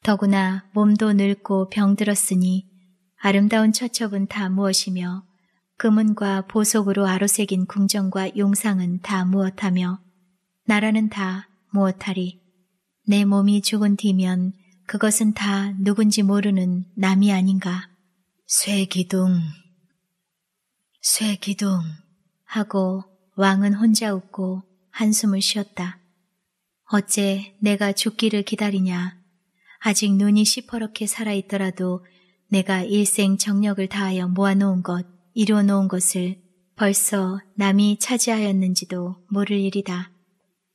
A: 더구나 몸도 늙고 병들었으니 아름다운 처첩은 다 무엇이며 금은과 보석으로 아로새긴 궁정과 용상은 다 무엇하며 나라는 다 무엇하리 내 몸이 죽은 뒤면 그것은 다 누군지 모르는 남이 아닌가 쇠기둥 쇠기둥 하고 왕은 혼자 웃고 한숨을 쉬었다. 어째 내가 죽기를 기다리냐. 아직 눈이 시퍼렇게 살아있더라도 내가 일생 정력을 다하여 모아놓은 것, 이루어놓은 것을 벌써 남이 차지하였는지도 모를 일이다.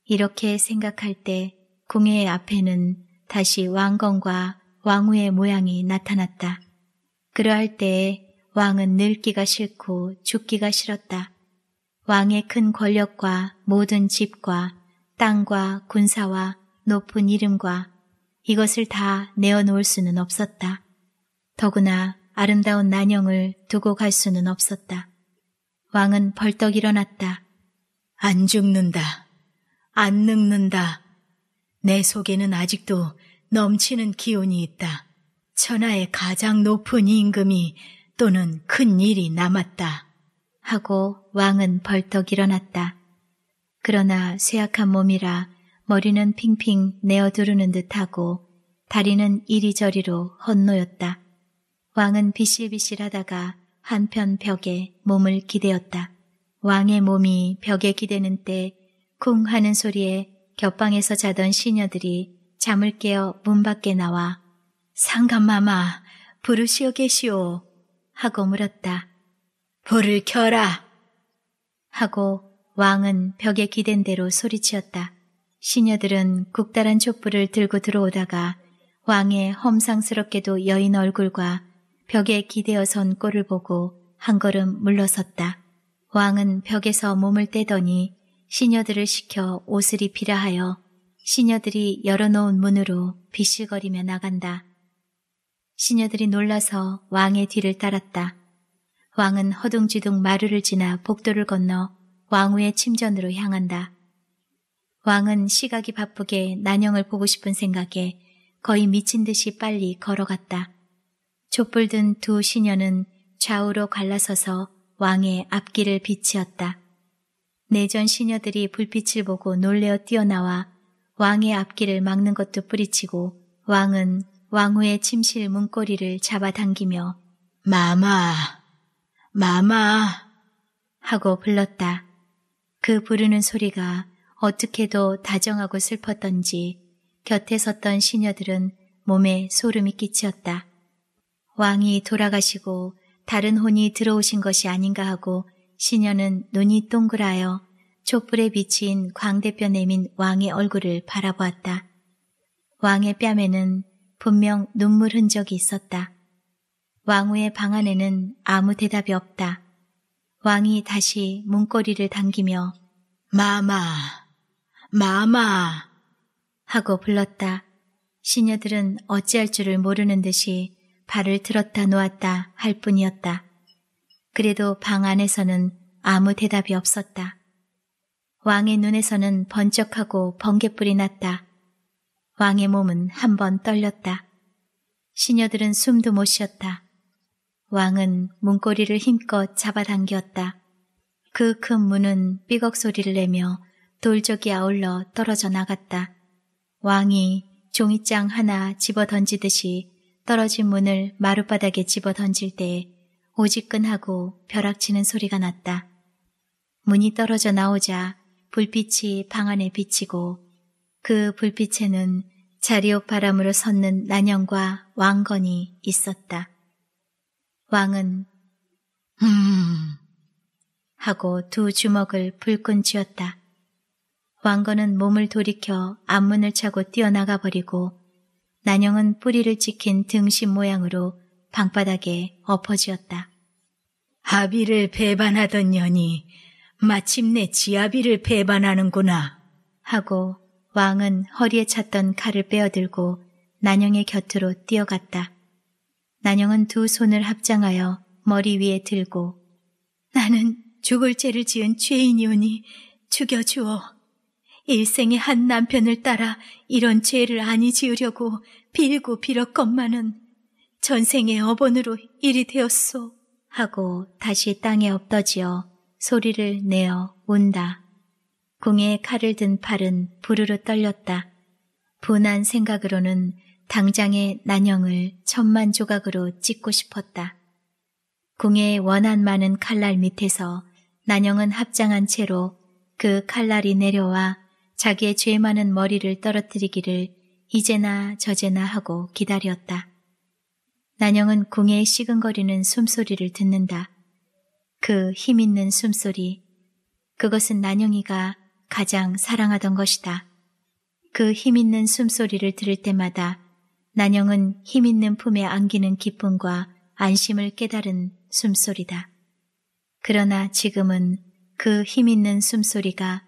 A: 이렇게 생각할 때 궁예 앞에는 다시 왕건과 왕후의 모양이 나타났다. 그러할 때에 왕은 늙기가 싫고 죽기가 싫었다. 왕의 큰 권력과 모든 집과 땅과 군사와 높은 이름과 이것을 다 내어놓을 수는 없었다. 더구나 아름다운 난영을 두고 갈 수는 없었다. 왕은 벌떡 일어났다. 안 죽는다. 안 늙는다. 내 속에는 아직도 넘치는 기운이 있다. 천하의 가장 높은 임금이 또는 큰 일이 남았다. 하고 왕은 벌떡 일어났다. 그러나 쇠약한 몸이라 머리는 핑핑 내어두르는 듯하고 다리는 이리저리로 헛노였다 왕은 비실비실하다가 한편 벽에 몸을 기대었다. 왕의 몸이 벽에 기대는 때 쿵 하는 소리에 겹방에서 자던 시녀들이 잠을 깨어 문 밖에 나와 상감마마 부르시오 계시오 하고 물었다. 불을 켜라 하고 왕은 벽에 기댄 대로 소리치었다. 시녀들은 국다란 촛불을 들고 들어오다가 왕의 험상스럽게도 여인 얼굴과 벽에 기대어 선 꼴을 보고 한 걸음 물러섰다. 왕은 벽에서 몸을 떼더니 시녀들을 시켜 옷을 입히라 하여 시녀들이 열어놓은 문으로 비실거리며 나간다. 시녀들이 놀라서 왕의 뒤를 따랐다. 왕은 허둥지둥 마루를 지나 복도를 건너 왕후의 침전으로 향한다. 왕은 시각이 바쁘게 난영을 보고 싶은 생각에 거의 미친 듯이 빨리 걸어갔다. 촛불 든 두 시녀는 좌우로 갈라서서 왕의 앞길을 비치었다. 내전 시녀들이 불빛을 보고 놀래어 뛰어나와 왕의 앞길을 막는 것도 뿌리치고 왕은 왕후의 침실 문고리를 잡아당기며 마마, 마마 하고 불렀다. 그 부르는 소리가 어떻게도 다정하고 슬펐던지 곁에 섰던 시녀들은 몸에 소름이 끼치었다. 왕이 돌아가시고 다른 혼이 들어오신 것이 아닌가 하고 시녀는 눈이 동그라여 촛불에 비친 광대뼈 내민 왕의 얼굴을 바라보았다. 왕의 뺨에는 분명 눈물 흔적이 있었다. 왕후의 방 안에는 아무 대답이 없다. 왕이 다시 문고리를 당기며 마마, 마마 하고 불렀다. 시녀들은 어찌할 줄을 모르는 듯이 발을 들었다 놓았다 할 뿐이었다. 그래도 방 안에서는 아무 대답이 없었다. 왕의 눈에서는 번쩍하고 번개불이 났다. 왕의 몸은 한 번 떨렸다. 시녀들은 숨도 못 쉬었다. 왕은 문고리를 힘껏 잡아당겼다. 그 큰 문은 삐걱 소리를 내며 돌적이 아울러 떨어져 나갔다. 왕이 종이장 하나 집어 던지듯이 떨어진 문을 마룻바닥에 집어 던질 때 오지끈하고 벼락치는 소리가 났다. 문이 떨어져 나오자 불빛이 방 안에 비치고 그 불빛에는 자리옥 바람으로 섰는 난영과 왕건이 있었다. 왕은 음 하고 두 주먹을 불끈 쥐었다. 왕건은 몸을 돌이켜 앞문을 차고 뛰어나가 버리고 난영은 뿌리를 찍힌 등심 모양으로 방바닥에 엎어지었다. 아비를 배반하던 년이 마침내 지아비를 배반하는구나 하고 왕은 허리에 찼던 칼을 빼어들고 난영의 곁으로 뛰어갔다. 난영은 두 손을 합장하여 머리 위에 들고 나는 죽을 죄를 지은 죄인이오니 죽여주어 일생의 한 남편을 따라 이런 죄를 아니 지으려고 빌고 빌었건만은 전생의 어번으로 일이 되었소. 하고 다시 땅에 엎더지어 소리를 내어 운다. 궁에 칼을 든 팔은 부르르 떨렸다. 분한 생각으로는 당장의 난영을 천만 조각으로 찢고 싶었다. 궁의 원한 많은 칼날 밑에서 난영은 합장한 채로 그 칼날이 내려와 자기의 죄 많은 머리를 떨어뜨리기를 이제나 저제나 하고 기다렸다. 난영은 궁에 시근거리는 숨소리를 듣는다. 그 힘있는 숨소리. 그것은 난영이가 가장 사랑하던 것이다. 그 힘있는 숨소리를 들을 때마다 난영은 힘있는 품에 안기는 기쁨과 안심을 깨달은 숨소리다. 그러나 지금은 그 힘있는 숨소리가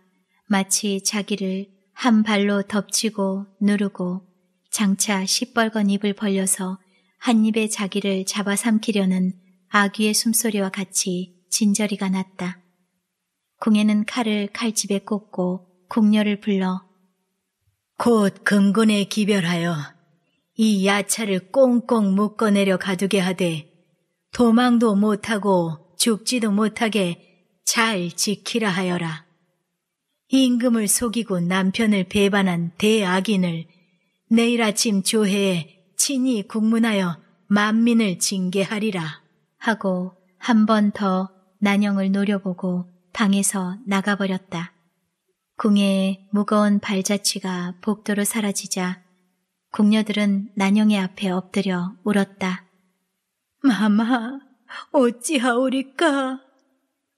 A: 마치 자기를 한 발로 덮치고 누르고 장차 시뻘건 입을 벌려서 한 입에 자기를 잡아삼키려는 아귀의 숨소리와 같이 진저리가 났다. 궁에는 칼을 칼집에 꽂고 궁녀를 불러 곧금근에 기별하여 이 야차를 꽁꽁 묶어내려 가두게 하되 도망도 못하고 죽지도 못하게 잘 지키라 하여라. 임금을 속이고 남편을 배반한 대악인을 내일 아침 조회에 친히 국문하여 만민을 징계하리라 하고 한 번 더 난영을 노려보고 방에서 나가버렸다. 궁의 무거운 발자취가 복도로 사라지자 궁녀들은 난영의 앞에 엎드려 울었다. 마마, 어찌하오리까?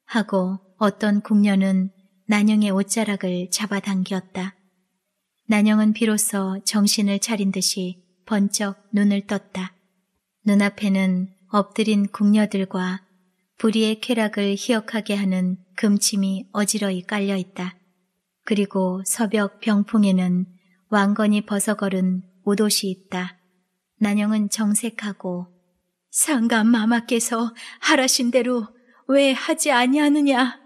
A: 하고 어떤 궁녀는 난영의 옷자락을 잡아당겼다. 난영은 비로소 정신을 차린 듯이 번쩍 눈을 떴다. 눈앞에는 엎드린 궁녀들과 부리의 쾌락을 희역하게 하는 금침이 어지러이 깔려있다. 그리고 서벽 병풍에는 왕건이 벗어걸은 옷옷이 있다. 난영은 정색하고 상감 마마께서 하라신 대로 왜 하지 아니하느냐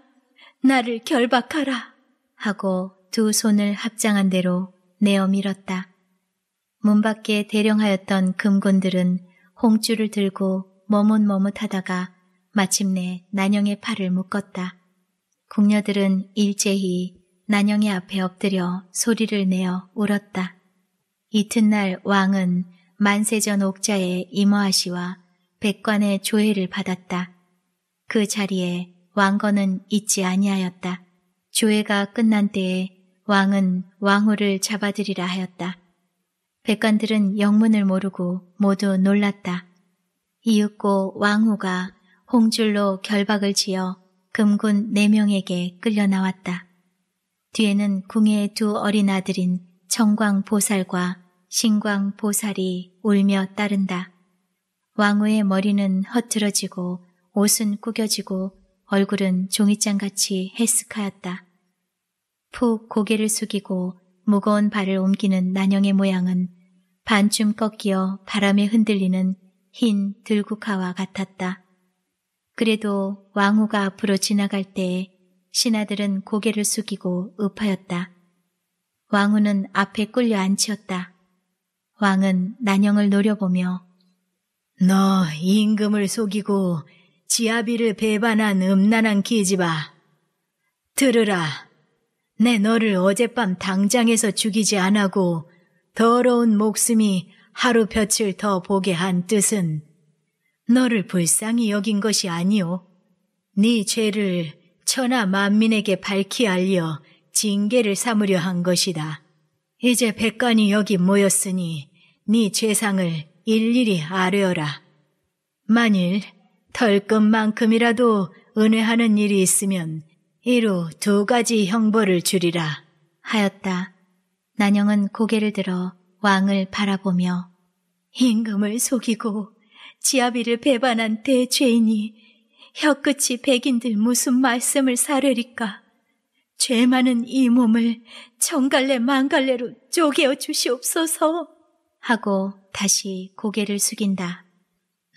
A: 나를 결박하라 하고 두 손을 합장한 대로 내어 밀었다. 문 밖에 대령하였던 금군들은 홍줄을 들고 머뭇머뭇하다가 마침내 난영의 팔을 묶었다. 궁녀들은 일제히 난영의 앞에 엎드려 소리를 내어 울었다. 이튿날 왕은 만세전 옥자의 임화시와 백관의 조회를 받았다. 그 자리에 왕건은 잊지 아니하였다. 조회가 끝난 때에 왕은 왕후를 잡아들이라 하였다. 백관들은 영문을 모르고 모두 놀랐다. 이윽고 왕후가 홍줄로 결박을 지어 금군 네 명에게 끌려 나왔다. 뒤에는 궁의 두 어린 아들인 청광 보살과 신광 보살이 울며 따른다. 왕후의 머리는 흐트러지고 옷은 구겨지고 얼굴은 종이장같이 헬스카였다. 푹 고개를 숙이고 무거운 발을 옮기는 난영의 모양은 반쯤 꺾여 바람에 흔들리는 흰 들국화와 같았다. 그래도 왕후가 앞으로 지나갈 때에 신하들은 고개를 숙이고 읍하였다. 왕후는 앞에 꿀려 앉혔다. 왕은 난영을 노려보며 너 임금을 속이고 지아비를 배반한 음란한 기집아. 들으라. 내 너를 어젯밤 당장에서 죽이지 않하고 더러운 목숨이 하루 볕을 더 보게 한 뜻은 너를 불쌍히 여긴 것이 아니오. 네 죄를 천하 만민에게 밝히 알려 징계를 삼으려 한 것이다. 이제 백관이 여기 모였으니 네 죄상을 일일이 아뢰어라. 만일 털끝만큼이라도 은혜하는 일이 있으면 이로 두 가지 형벌을 줄이라 하였다. 난영은 고개를 들어 왕을 바라보며 임금을 속이고 지아비를 배반한 대죄인이 혀끝이 백인들 무슨 말씀을 사르리까? 죄 많은 이 몸을 정갈래 망갈래로 쪼개어 주시옵소서 하고 다시 고개를 숙인다.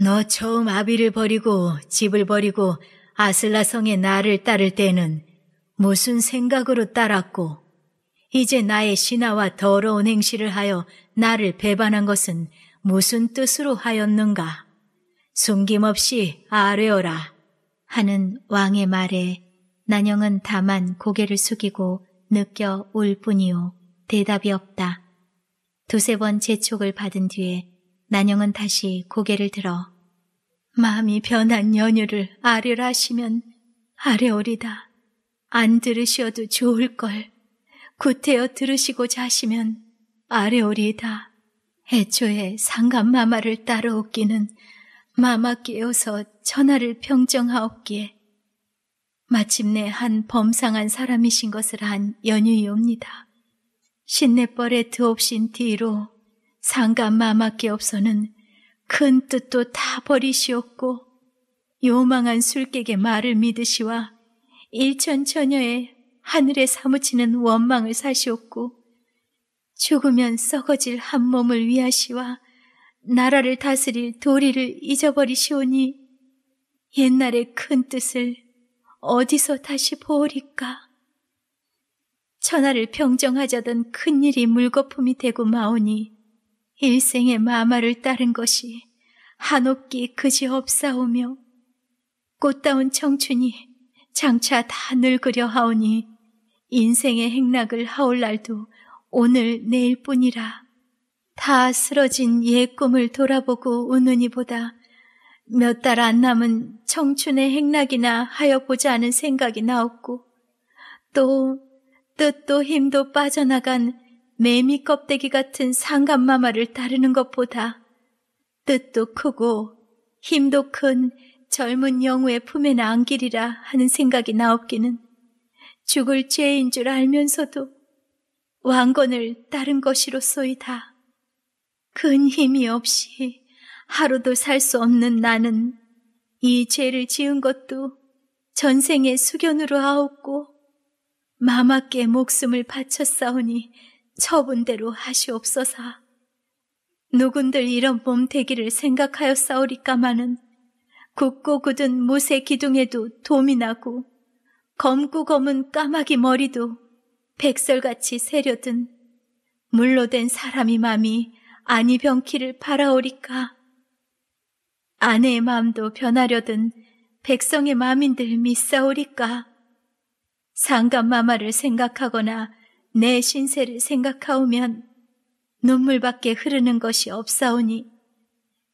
A: 너 처음 아비를 버리고 집을 버리고 아슬라 성의 나를 따를 때는 무슨 생각으로 따랐고 이제 나의 신하와 더러운 행실을 하여 나를 배반한 것은 무슨 뜻으로 하였는가? 숨김없이 아뢰어라 하는 왕의 말에 난영은 다만 고개를 숙이고 느껴 울 뿐이요 대답이 없다. 두세 번 재촉을 받은 뒤에 난영은 다시 고개를 들어 마음이 변한 연유를 아뢰라 하시면 아뢰오리다. 안 들으셔도 좋을걸. 구태여 들으시고자 하시면 아뢰오리다. 애초에 상감마마를 따라오기는 마마께여서 천하를 평정하옵기에 마침내 한 범상한 사람이신 것을 한 연유이옵니다. 신내벌에 드옵신 뒤로 상가 마마께 없어는 큰 뜻도 다 버리시었고 요망한 술객의 말을 믿으시와 일천 처녀의 하늘에 사무치는 원망을 사시었고 죽으면 썩어질 한 몸을 위하시와 나라를 다스릴 도리를 잊어버리시오니 옛날의 큰 뜻을 어디서 다시 보오리까? 천하를 평정하자던 큰일이 물거품이 되고 마오니 일생의 마마를 따른 것이 한옥기 그지없사오며 꽃다운 청춘이 장차 다 늙으려 하오니 인생의 행락을 하올 날도 오늘 내일뿐이라 다 쓰러진 옛 꿈을 돌아보고 우느니보다 몇 달 안 남은 청춘의 행락이나 하여 보자 하는 생각이 나왔고 또 뜻도 힘도 빠져나간 매미 껍데기 같은 상간마마를 따르는 것보다 뜻도 크고 힘도 큰 젊은 영우의 품에 나 안기리라 하는 생각이 나옵기는 죽을 죄인 줄 알면서도 왕건을 따른 것이로소이다. 큰 힘이 없이 하루도 살 수 없는 나는 이 죄를 지은 것도 전생의 수견으로 아웃고 마마께 목숨을 바쳤사오니 처분대로 하시옵소서. 누군들 이런 몸 되기를 생각하여 싸우리까마는 굳고 굳은 무쇠 기둥에도 도이 나고 검고 검은 까마귀 머리도 백설같이 세려든 물로 된 사람이 맘이 아니 변키를 바라오리까. 아내의 마음도 변하려든 백성의 마음인들 미싸오리까. 상감마마를 생각하거나 내 신세를 생각하오면 눈물밖에 흐르는 것이 없사오니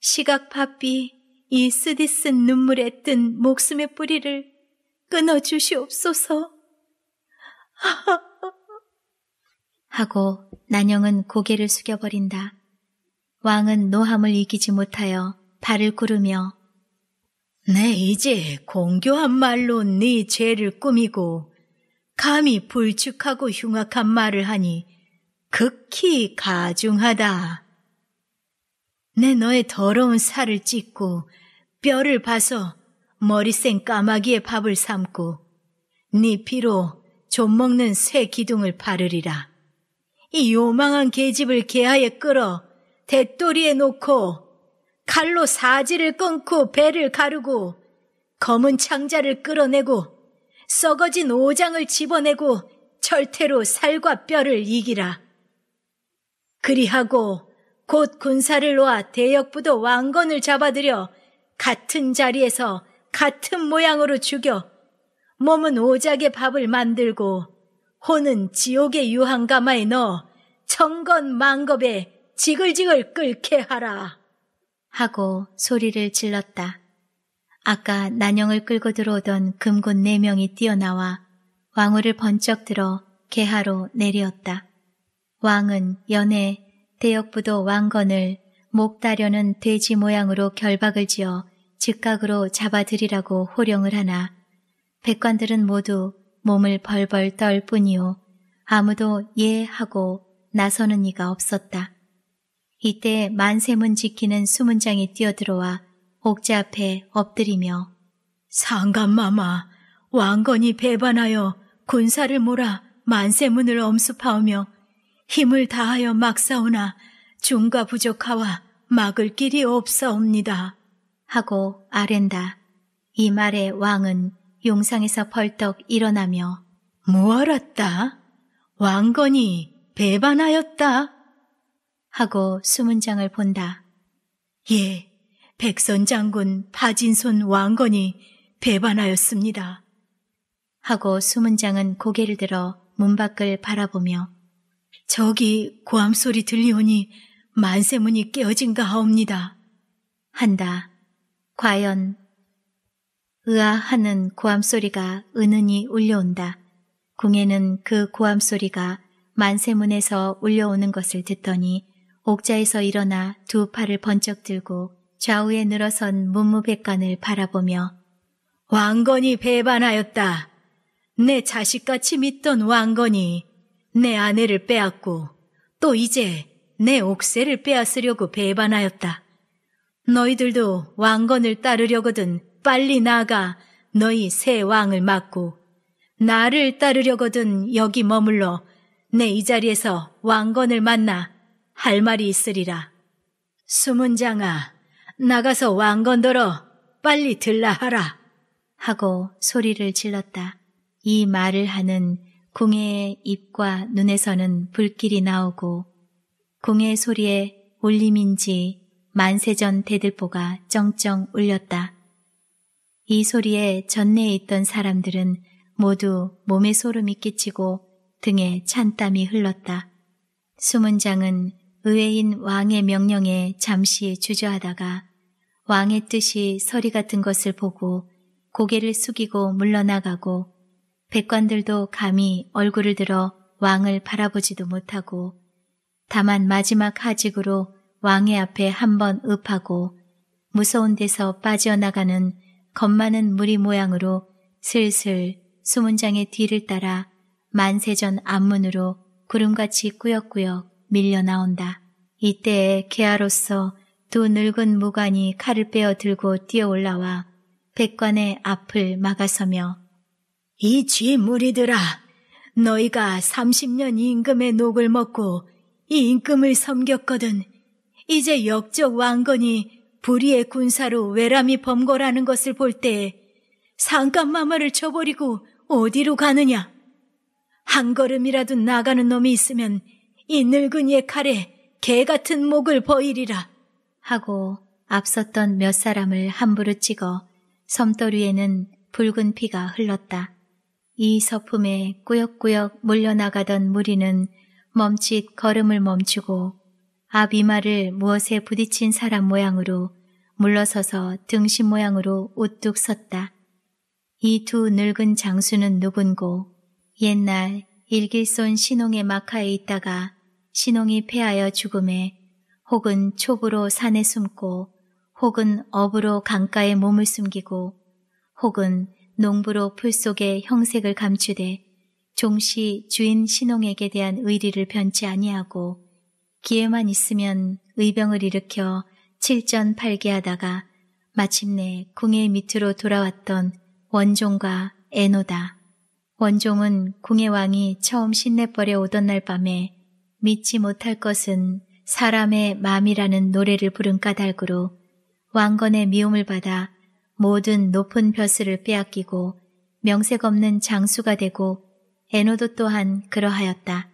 A: 시각 바삐 이 쓰디쓴 눈물에 뜬 목숨의 뿌리를 끊어 주시옵소서. 하고 난영은 고개를 숙여버린다. 왕은 노함을 이기지 못하여 발을 구르며 내 네, 이제 공교한 말로 네 죄를 꾸미고 감히 불축하고 흉악한 말을 하니 극히 가중하다. 내 너의 더러운 살을 찢고 뼈를 봐서 머리센 까마귀의 밥을 삼고 네 피로 좀 먹는 새 기둥을 바르리라. 이 요망한 계집을 개하에 끌어 대돌이에 놓고 칼로 사지를 끊고 배를 가르고 검은 창자를 끌어내고 썩어진 오장을 집어내고 철퇴로 살과 뼈를 이기라. 그리하고 곧 군사를 놓아 대역부도 왕건을 잡아들여 같은 자리에서 같은 모양으로 죽여 몸은 오작의 밥을 만들고 혼은 지옥의 유한가마에 넣어 천건 망겁에 지글지글 끓게 하라 하고 소리를 질렀다. 아까 난영을 끌고 들어오던 금군 네 명이 뛰어나와 왕후를 번쩍 들어 개하로 내리었다. 왕은 연해 대역부도 왕건을 목다려는 돼지 모양으로 결박을 지어 즉각으로 잡아들이라고 호령을 하나 백관들은 모두 몸을 벌벌 떨 뿐이요 아무도 예 하고 나서는 이가 없었다. 이때 만세문 지키는 수문장이 뛰어들어와 옥자 앞에 엎드리며 상감마마 왕건이 배반하여 군사를 몰아 만세문을 엄습하오며 힘을 다하여 막사우나 중과 부족하와 막을 길이 없사옵니다. 하고 아랜다. 이 말에 왕은 용상에서 벌떡 일어나며 무얼았다 왕건이 배반하였다? 하고 수문장을 본다. 예, 백선 장군 파진손 왕건이 배반하였습니다. 하고 수문 장은 고개를 들어 문 밖을 바라보며 저기 고함 소리 들리오니 만세문이 깨어진가 하옵니다. 한다. 과연 으아하는 고함 소리가 은은히 울려온다. 궁에는 그 고함 소리가 만세문에서 울려오는 것을 듣더니 옥자에서 일어나 두 팔을 번쩍 들고 좌우에 늘어선 문무백관을 바라보며 왕건이 배반하였다. 내 자식같이 믿던 왕건이 내 아내를 빼앗고 또 이제 내 옥새를 빼앗으려고 배반하였다. 너희들도 왕건을 따르려거든 빨리 나가 아 너희 새 왕을 맞고 나를 따르려거든 여기 머물러 내 이 자리에서 왕건을 만나 할 말이 있으리라. 수문장아, 나가서 왕건더러 빨리 들라 하라. 하고 소리를 질렀다. 이 말을 하는 궁예의 입과 눈에서는 불길이 나오고 공해 소리에 울림인지 만세전 대들보가 쩡쩡 울렸다. 이 소리에 전내에 있던 사람들은 모두 몸에 소름이 끼치고 등에 찬땀이 흘렀다. 수문장은 의외인 왕의 명령에 잠시 주저하다가 왕의 뜻이 서리 같은 것을 보고 고개를 숙이고 물러나가고 백관들도 감히 얼굴을 들어 왕을 바라보지도 못하고 다만 마지막 하직으로 왕의 앞에 한 번 읍하고 무서운 데서 빠져나가는 겁 많은 무리 모양으로 슬슬 수문장의 뒤를 따라 만세전 앞문으로 구름같이 꾸역꾸역 밀려 나온다. 이때에 개하로서 두 늙은 무관이 칼을 빼어 들고 뛰어 올라와 백관의 앞을 막아서며 이 쥐무리들아 너희가 30년 임금의 녹을 먹고 이 임금을 섬겼거든 이제 역적 왕건이 불의의 군사로 외람이 범거라는 것을 볼 때에 상감마마를 쳐버리고 어디로 가느냐 한 걸음이라도 나가는 놈이 있으면 이 늙은이의 칼에 개 같은 목을 버이리라 하고 앞섰던 몇 사람을 함부로 찍어 섬떠 위에는 붉은 피가 흘렀다. 이 서품에 꾸역꾸역 몰려나가던 무리는 멈칫 걸음을 멈추고 아비마를 무엇에 부딪힌 사람 모양으로 물러서서 등신 모양으로 우뚝 섰다. 이 두 늙은 장수는 누군고 옛날 일길손 신홍의 마카에 있다가 신홍이 패하여 죽음에 혹은 촉으로 산에 숨고 혹은 업으로 강가에 몸을 숨기고 혹은 농부로 풀 속에 형색을 감추되 종시 주인 신홍에게 대한 의리를 변치 아니하고 기회만 있으면 의병을 일으켜 칠전팔계 하다가 마침내 궁의 밑으로 돌아왔던 원종과 애노다. 원종은 궁의 왕이 처음 신내벌에 오던 날 밤에 믿지 못할 것은 사람의 마음이라는 노래를 부른 까닭으로 왕건의 미움을 받아 모든 높은 벼슬을 빼앗기고 명색 없는 장수가 되고 에노도 또한 그러하였다.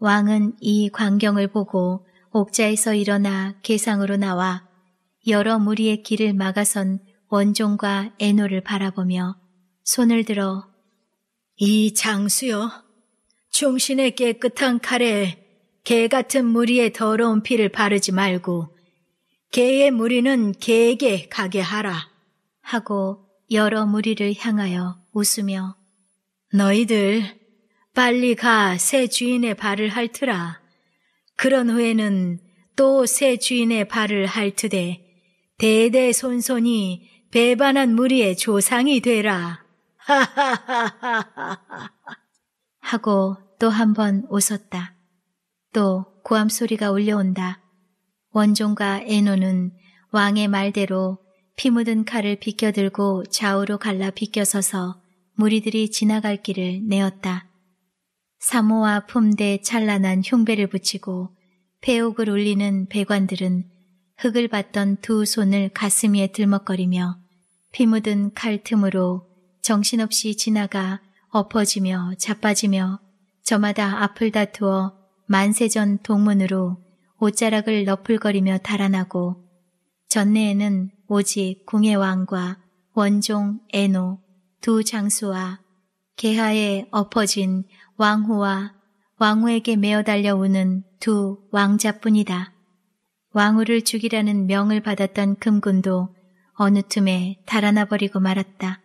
A: 왕은 이 광경을 보고 옥자에서 일어나 계상으로 나와 여러 무리의 길을 막아선 원종과 에노를 바라보며 손을 들어 이 장수여, 종신의 깨끗한 칼에 개 같은 무리에 더러운 피를 바르지 말고 개의 무리는 개에게 가게 하라 하고 여러 무리를 향하여 웃으며 너희들 빨리 가 새 주인의 발을 핥으라 그런 후에는 또 새 주인의 발을 핥으되 대대손손이 배반한 무리의 조상이 되라 하하하하하 하고 또 한 번 웃었다. 또 고함 소리가 울려온다. 원종과 에노는 왕의 말대로 피 묻은 칼을 비껴들고 좌우로 갈라 비껴서서 무리들이 지나갈 길을 내었다. 사모와 품대 찬란한 흉배를 붙이고 배옥을 울리는 배관들은 흙을 받던 두 손을 가슴 위에 들먹거리며 피 묻은 칼틈으로 정신없이 지나가 엎어지며 자빠지며 저마다 앞을 다투어 만세전 동문으로 옷자락을 너풀거리며 달아나고 전내에는 오직 궁예 왕과 원종 애노 두 장수와 개하에 엎어진 왕후와 왕후에게 메어 달려오는 두 왕자뿐이다. 왕후를 죽이라는 명을 받았던 금군도 어느 틈에 달아나 버리고 말았다.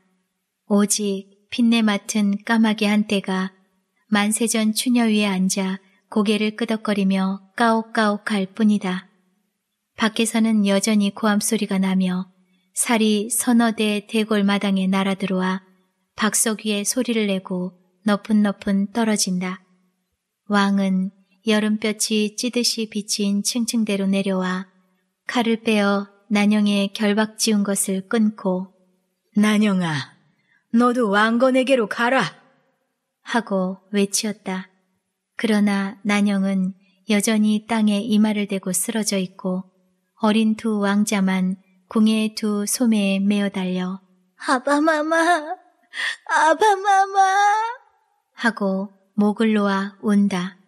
A: 오직 핏내 맡은 까마귀 한 때가 만세전 추녀 위에 앉아 고개를 끄덕거리며 까옥까옥할 뿐이다. 밖에서는 여전히 고함 소리가 나며 살이 서너 대 대골 마당에 날아들어와 박석 위에 소리를 내고 높은 높은 떨어진다. 왕은 여름볕이 찌듯이 비친 층층대로 내려와 칼을 빼어 난영의 결박 지운 것을 끊고 난영아, 너도 왕건에게로 가라! 하고 외치었다. 그러나 난영은 여전히 땅에 이마를 대고 쓰러져 있고 어린 두 왕자만 궁의 두 소매에 메어 달려 아바마마, 아바마마 하고 목을 놓아 운다.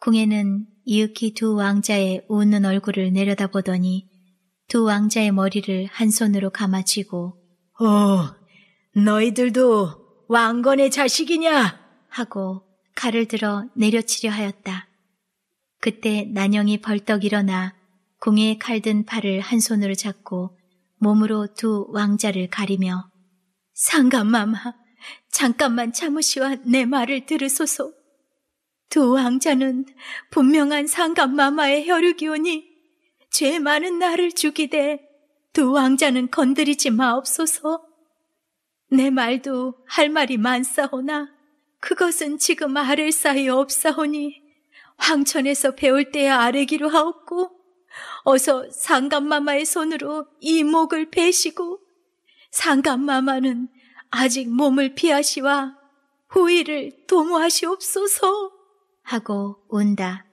A: 궁에는 이윽히 두 왕자의 우는 얼굴을 내려다보더니 두 왕자의 머리를 한 손으로 감아치고 어, 너희들도 왕건의 자식이냐? 하고 칼을 들어 내려치려 하였다. 그때 난영이 벌떡 일어나 공에 칼 든 팔을 한 손으로 잡고 몸으로 두 왕자를 가리며 상감마마 잠깐만 참으시와 내 말을 들으소서. 두 왕자는 분명한 상감마마의 혈육이오니 죄 많은 나를 죽이되 두 왕자는 건드리지 마옵소서. 내 말도 할 말이 많사오나 그것은 지금 아를 사이 없사오니 황천에서 배울 때에 아래기로 하옵고 어서 상감마마의 손으로 이 목을 베시고 상감마마는 아직 몸을 피하시와 후일을 도모하시옵소서 하고 온다.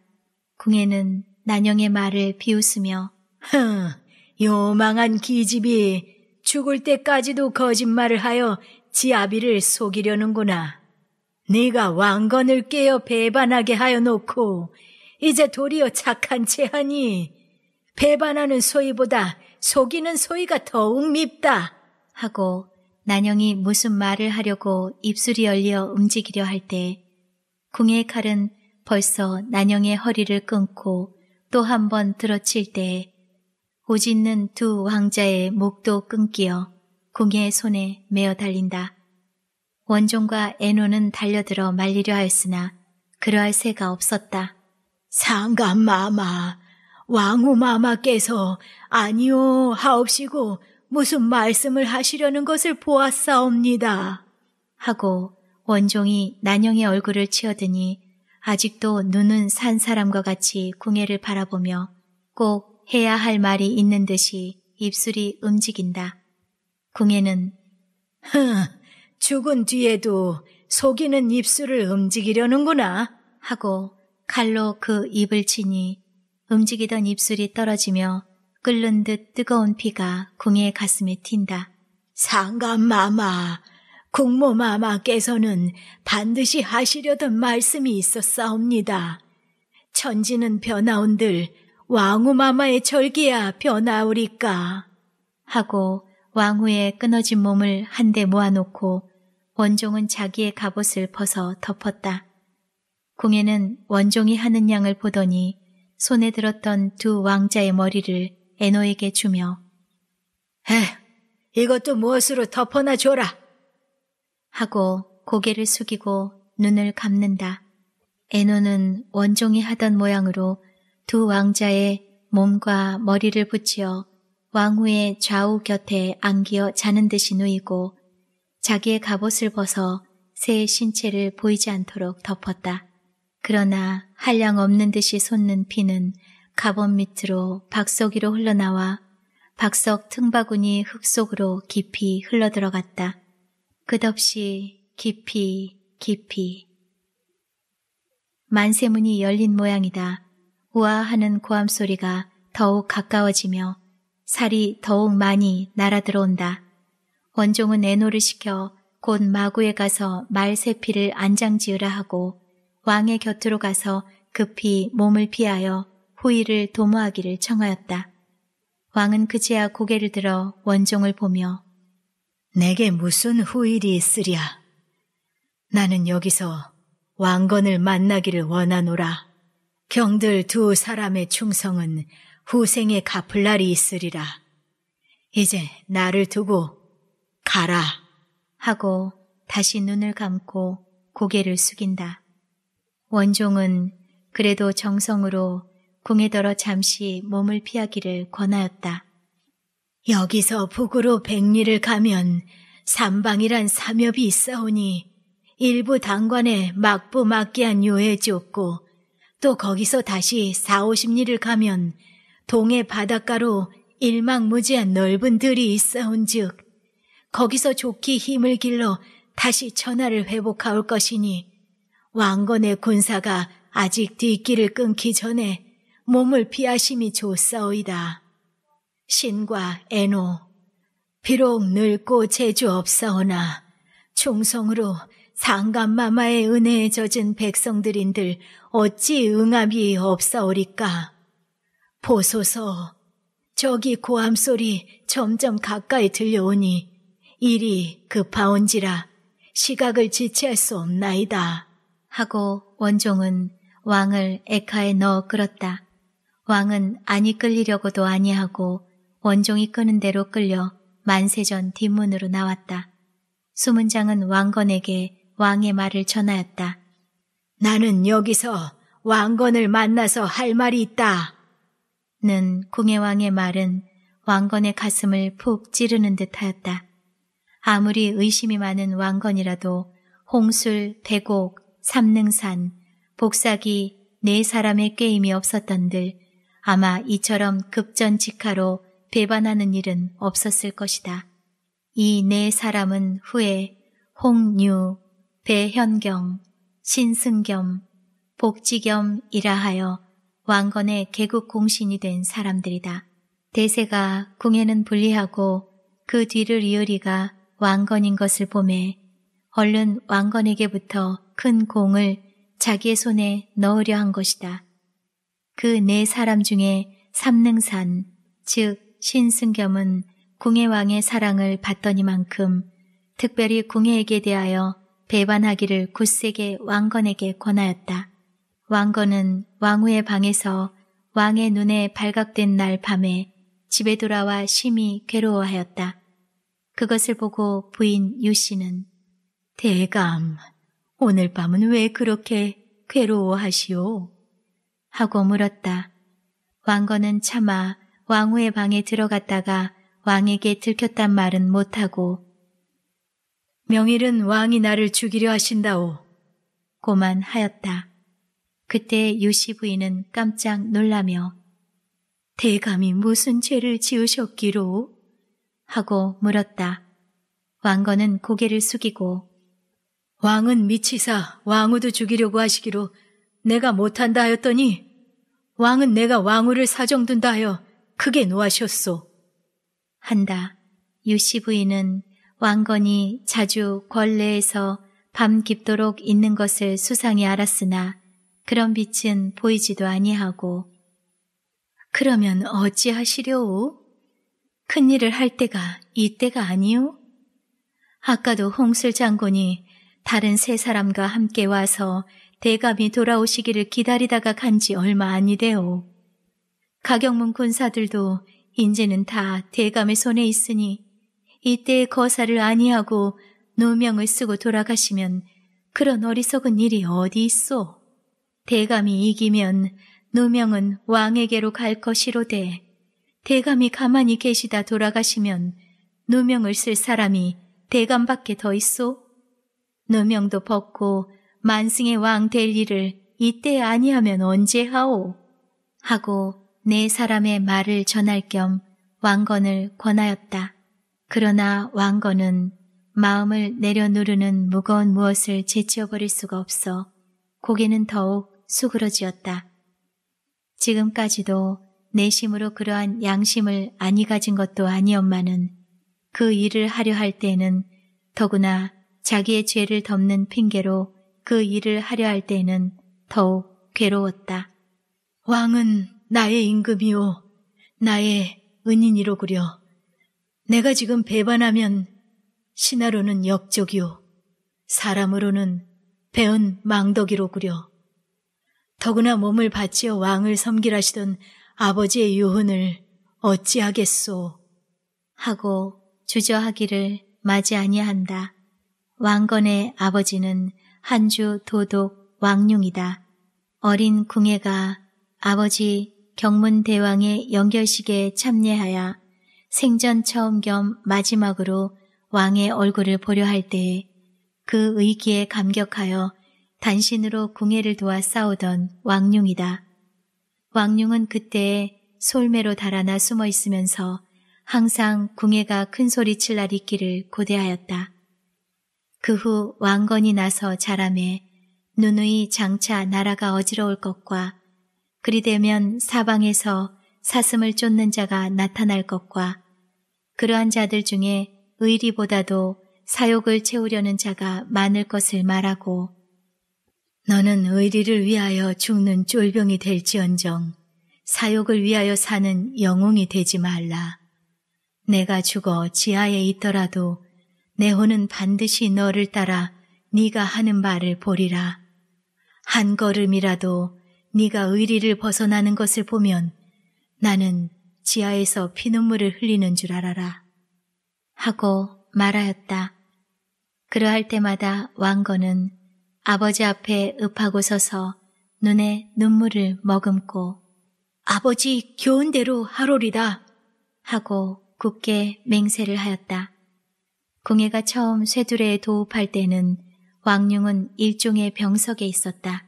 A: 궁예는 난영의 말을 비웃으며 흥 요망한 기집이 죽을 때까지도 거짓말을 하여 지 아비를 속이려는구나. 네가 왕건을 깨어 배반하게 하여 놓고 이제 도리어 착한 체하니 배반하는 소이보다 속이는 소이가 더욱 밉다 하고 난영이 무슨 말을 하려고 입술이 열려 움직이려 할 때 궁의 칼은 벌써 난영의 허리를 끊고 또 한 번 들어칠 때에 오짖는 두 왕자의 목도 끊기어 궁의 손에 메어 달린다. 원종과 애노는 달려들어 말리려 하였으나 그러할 새가 없었다. 상감마마, 왕후마마께서 아니요 하옵시고 무슨 말씀을 하시려는 것을 보았사옵니다. 하고 원종이 난영의 얼굴을 치어드니 아직도 눈은 산 사람과 같이 궁예를 바라보며 꼭 해야 할 말이 있는 듯이 입술이 움직인다. 궁예는 흥 죽은 뒤에도 속이는 입술을 움직이려는구나 하고 칼로 그 입을 치니 움직이던 입술이 떨어지며 끓는 듯 뜨거운 피가 궁의 가슴에 튄다. 상감마마, 국모마마께서는 반드시 하시려던 말씀이 있었사옵니다. 천지는 변하온들 왕우마마의 절기야 변하오리까 하고 왕후의 끊어진 몸을 한데 모아놓고 원종은 자기의 갑옷을 벗어 덮었다. 궁에는 원종이 하는 양을 보더니 손에 들었던 두 왕자의 머리를 에노에게 주며 에, 이것도 무엇으로 덮어나 줘라! 하고 고개를 숙이고 눈을 감는다. 에노는 원종이 하던 모양으로 두 왕자의 몸과 머리를 붙여 왕후의 좌우 곁에 안기어 자는 듯이 누이고 자기의 갑옷을 벗어 새의 신체를 보이지 않도록 덮었다. 그러나 한량 없는 듯이 솟는 피는 갑옷 밑으로 박석이로 흘러나와 박석 틈바구니 흙 속으로 깊이 흘러들어갔다. 끝없이 깊이 깊이 만세문이 열린 모양이다. 우아하는 고함 소리가 더욱 가까워지며 살이 더욱 많이 날아들어온다. 원종은 애노를 시켜 곧 마구에 가서 말세피를 안장지으라 하고 왕의 곁으로 가서 급히 몸을 피하여 후일을 도모하기를 청하였다. 왕은 그제야 고개를 들어 원종을 보며 내게 무슨 후일이 있으랴. 나는 여기서 왕건을 만나기를 원하노라. 경들 두 사람의 충성은 후생에 갚을 날이 있으리라. 이제 나를 두고 가라. 하고 다시 눈을 감고 고개를 숙인다. 원종은 그래도 정성으로 궁에 들어 잠시 몸을 피하기를 권하였다. 여기서 북으로 백리를 가면 삼방이란 삼엽이 있어오니 일부 당관에 막부 막기한 요해 지었고 또 거기서 다시 사오십리를 가면 동해 바닷가로 일망무지한 넓은 들이 있어온즉 거기서 좋기 힘을 길러 다시 천하를 회복하올 것이니 왕건의 군사가 아직 뒷길을 끊기 전에 몸을 피하심이 좋사오이다. 신과 애노 비록 늙고 재주 없사오나 충성으로 상감마마의 은혜에 젖은 백성들인들 어찌 응합이 없사오리까? 보소서. 저기 고함 소리 점점 가까이 들려오니 일이 급하온지라 시각을 지체할 수 없나이다. 하고 원종은 왕을 에카에 넣어 끌었다. 왕은 안이 끌리려고도 아니하고 원종이 끄는 대로 끌려 만세전 뒷문으로 나왔다. 수문장은 왕건에게 왕의 말을 전하였다. 나는 여기서 왕건을 만나서 할 말이 있다. 는 궁예왕의 말은 왕건의 가슴을 푹 찌르는 듯하였다. 아무리 의심이 많은 왕건이라도 홍술, 배곡, 삼능산, 복사기 네 사람의 게임이 없었던들 아마 이처럼 급전직하로 배반하는 일은 없었을 것이다. 이 네 사람은 후에 홍류, 배현경, 신승겸, 복지겸이라 하여 왕건의 개국 공신이 된 사람들이다. 대세가 궁에는 불리하고 그 뒤를 이으리가 왕건인 것을 보매 얼른 왕건에게부터 큰 공을 자기의 손에 넣으려 한 것이다. 그 네 사람 중에 삼능산, 즉 신승겸은 궁의 왕의 사랑을 받더니만큼 특별히 궁예에게 대하여 배반하기를 굳세게 왕건에게 권하였다. 왕건은 왕후의 방에서 왕의 눈에 발각된 날 밤에 집에 돌아와 심히 괴로워하였다. 그것을 보고 부인 유 씨는 대감, 오늘 밤은 왜 그렇게 괴로워하시오? 하고 물었다. 왕건은 차마 왕후의 방에 들어갔다가 왕에게 들켰단 말은 못하고 명일은 왕이 나를 죽이려 하신다오. 고만 하였다. 그때 유시 부인은 깜짝 놀라며 대감이 무슨 죄를 지으셨기로? 하고 물었다. 왕건은 고개를 숙이고 왕은 미치사 왕후도 죽이려고 하시기로 내가 못한다 하였더니 왕은 내가 왕후를 사정둔다 하여 크게 노하셨소. 한다. 유씨 부인은 왕건이 자주 권례에서 밤 깊도록 있는 것을 수상히 알았으나 그런 빛은 보이지도 아니하고 그러면 어찌하시려오? 큰일을 할 때가 이때가 아니오? 아까도 홍슬 장군이 다른 세 사람과 함께 와서 대감이 돌아오시기를 기다리다가 간지 얼마 아니되오. 가경문 군사들도 인제는 다 대감의 손에 있으니 이때의 거사를 아니하고 노명을 쓰고 돌아가시면 그런 어리석은 일이 어디 있어 대감이 이기면 노명은 왕에게로 갈 것이로되 대감이 가만히 계시다 돌아가시면 노명을 쓸 사람이 대감밖에 더 있소? 노명도 벗고 만승의 왕 될 일을 이때 아니하면 언제 하오? 하고 네 사람의 말을 전할 겸 왕건을 권하였다. 그러나 왕건은 마음을 내려누르는 무거운 무엇을 제치어버릴 수가 없어 고개는 더욱 수그러지었다. 지금까지도 내심으로 그러한 양심을 아니 가진 것도 아니엄마는 그 일을 하려 할 때에는 더구나 자기의 죄를 덮는 핑계로 그 일을 하려 할 때에는 더욱 괴로웠다. 왕은 나의 임금이요 나의 은인이로그려 내가 지금 배반하면 신하로는 역적이요 사람으로는 배은 망덕이로그려 더구나 몸을 바치어 왕을 섬기라시던 아버지의 유혼을 어찌하겠소 하고 주저하기를 마지 아니한다. 왕건의 아버지는 한주 도독 왕룡이다. 어린 궁예가 아버지 경문대왕의 연결식에 참례하여 생전 처음 겸 마지막으로 왕의 얼굴을 보려 할 때에 그 의기에 감격하여 단신으로 궁예를 도와 싸우던 왕룡이다. 왕룡은 그때에 솔매로 달아나 숨어 있으면서 항상 궁예가 큰 소리 칠날 있기를 고대하였다. 그 후 왕건이 나서 자람해 누누이 장차 나라가 어지러울 것과 그리되면 사방에서 사슴을 쫓는 자가 나타날 것과 그러한 자들 중에 의리보다도 사욕을 채우려는 자가 많을 것을 말하고 너는 의리를 위하여 죽는 쫄병이 될지언정 사욕을 위하여 사는 영웅이 되지 말라. 내가 죽어 지하에 있더라도 내 혼은 반드시 너를 따라 네가 하는 말을 보리라. 한 걸음이라도 네가 의리를 벗어나는 것을 보면 나는 지하에서 피눈물을 흘리는 줄 알아라. 하고 말하였다. 그러할 때마다 왕건은 아버지 앞에 읍하고 서서 눈에 눈물을 머금고 아버지 교훈대로 하로리다 하고 굳게 맹세를 하였다. 궁예가 처음 쇠두레에 도읍할 때는 왕룡은 일종의 병석에 있었다.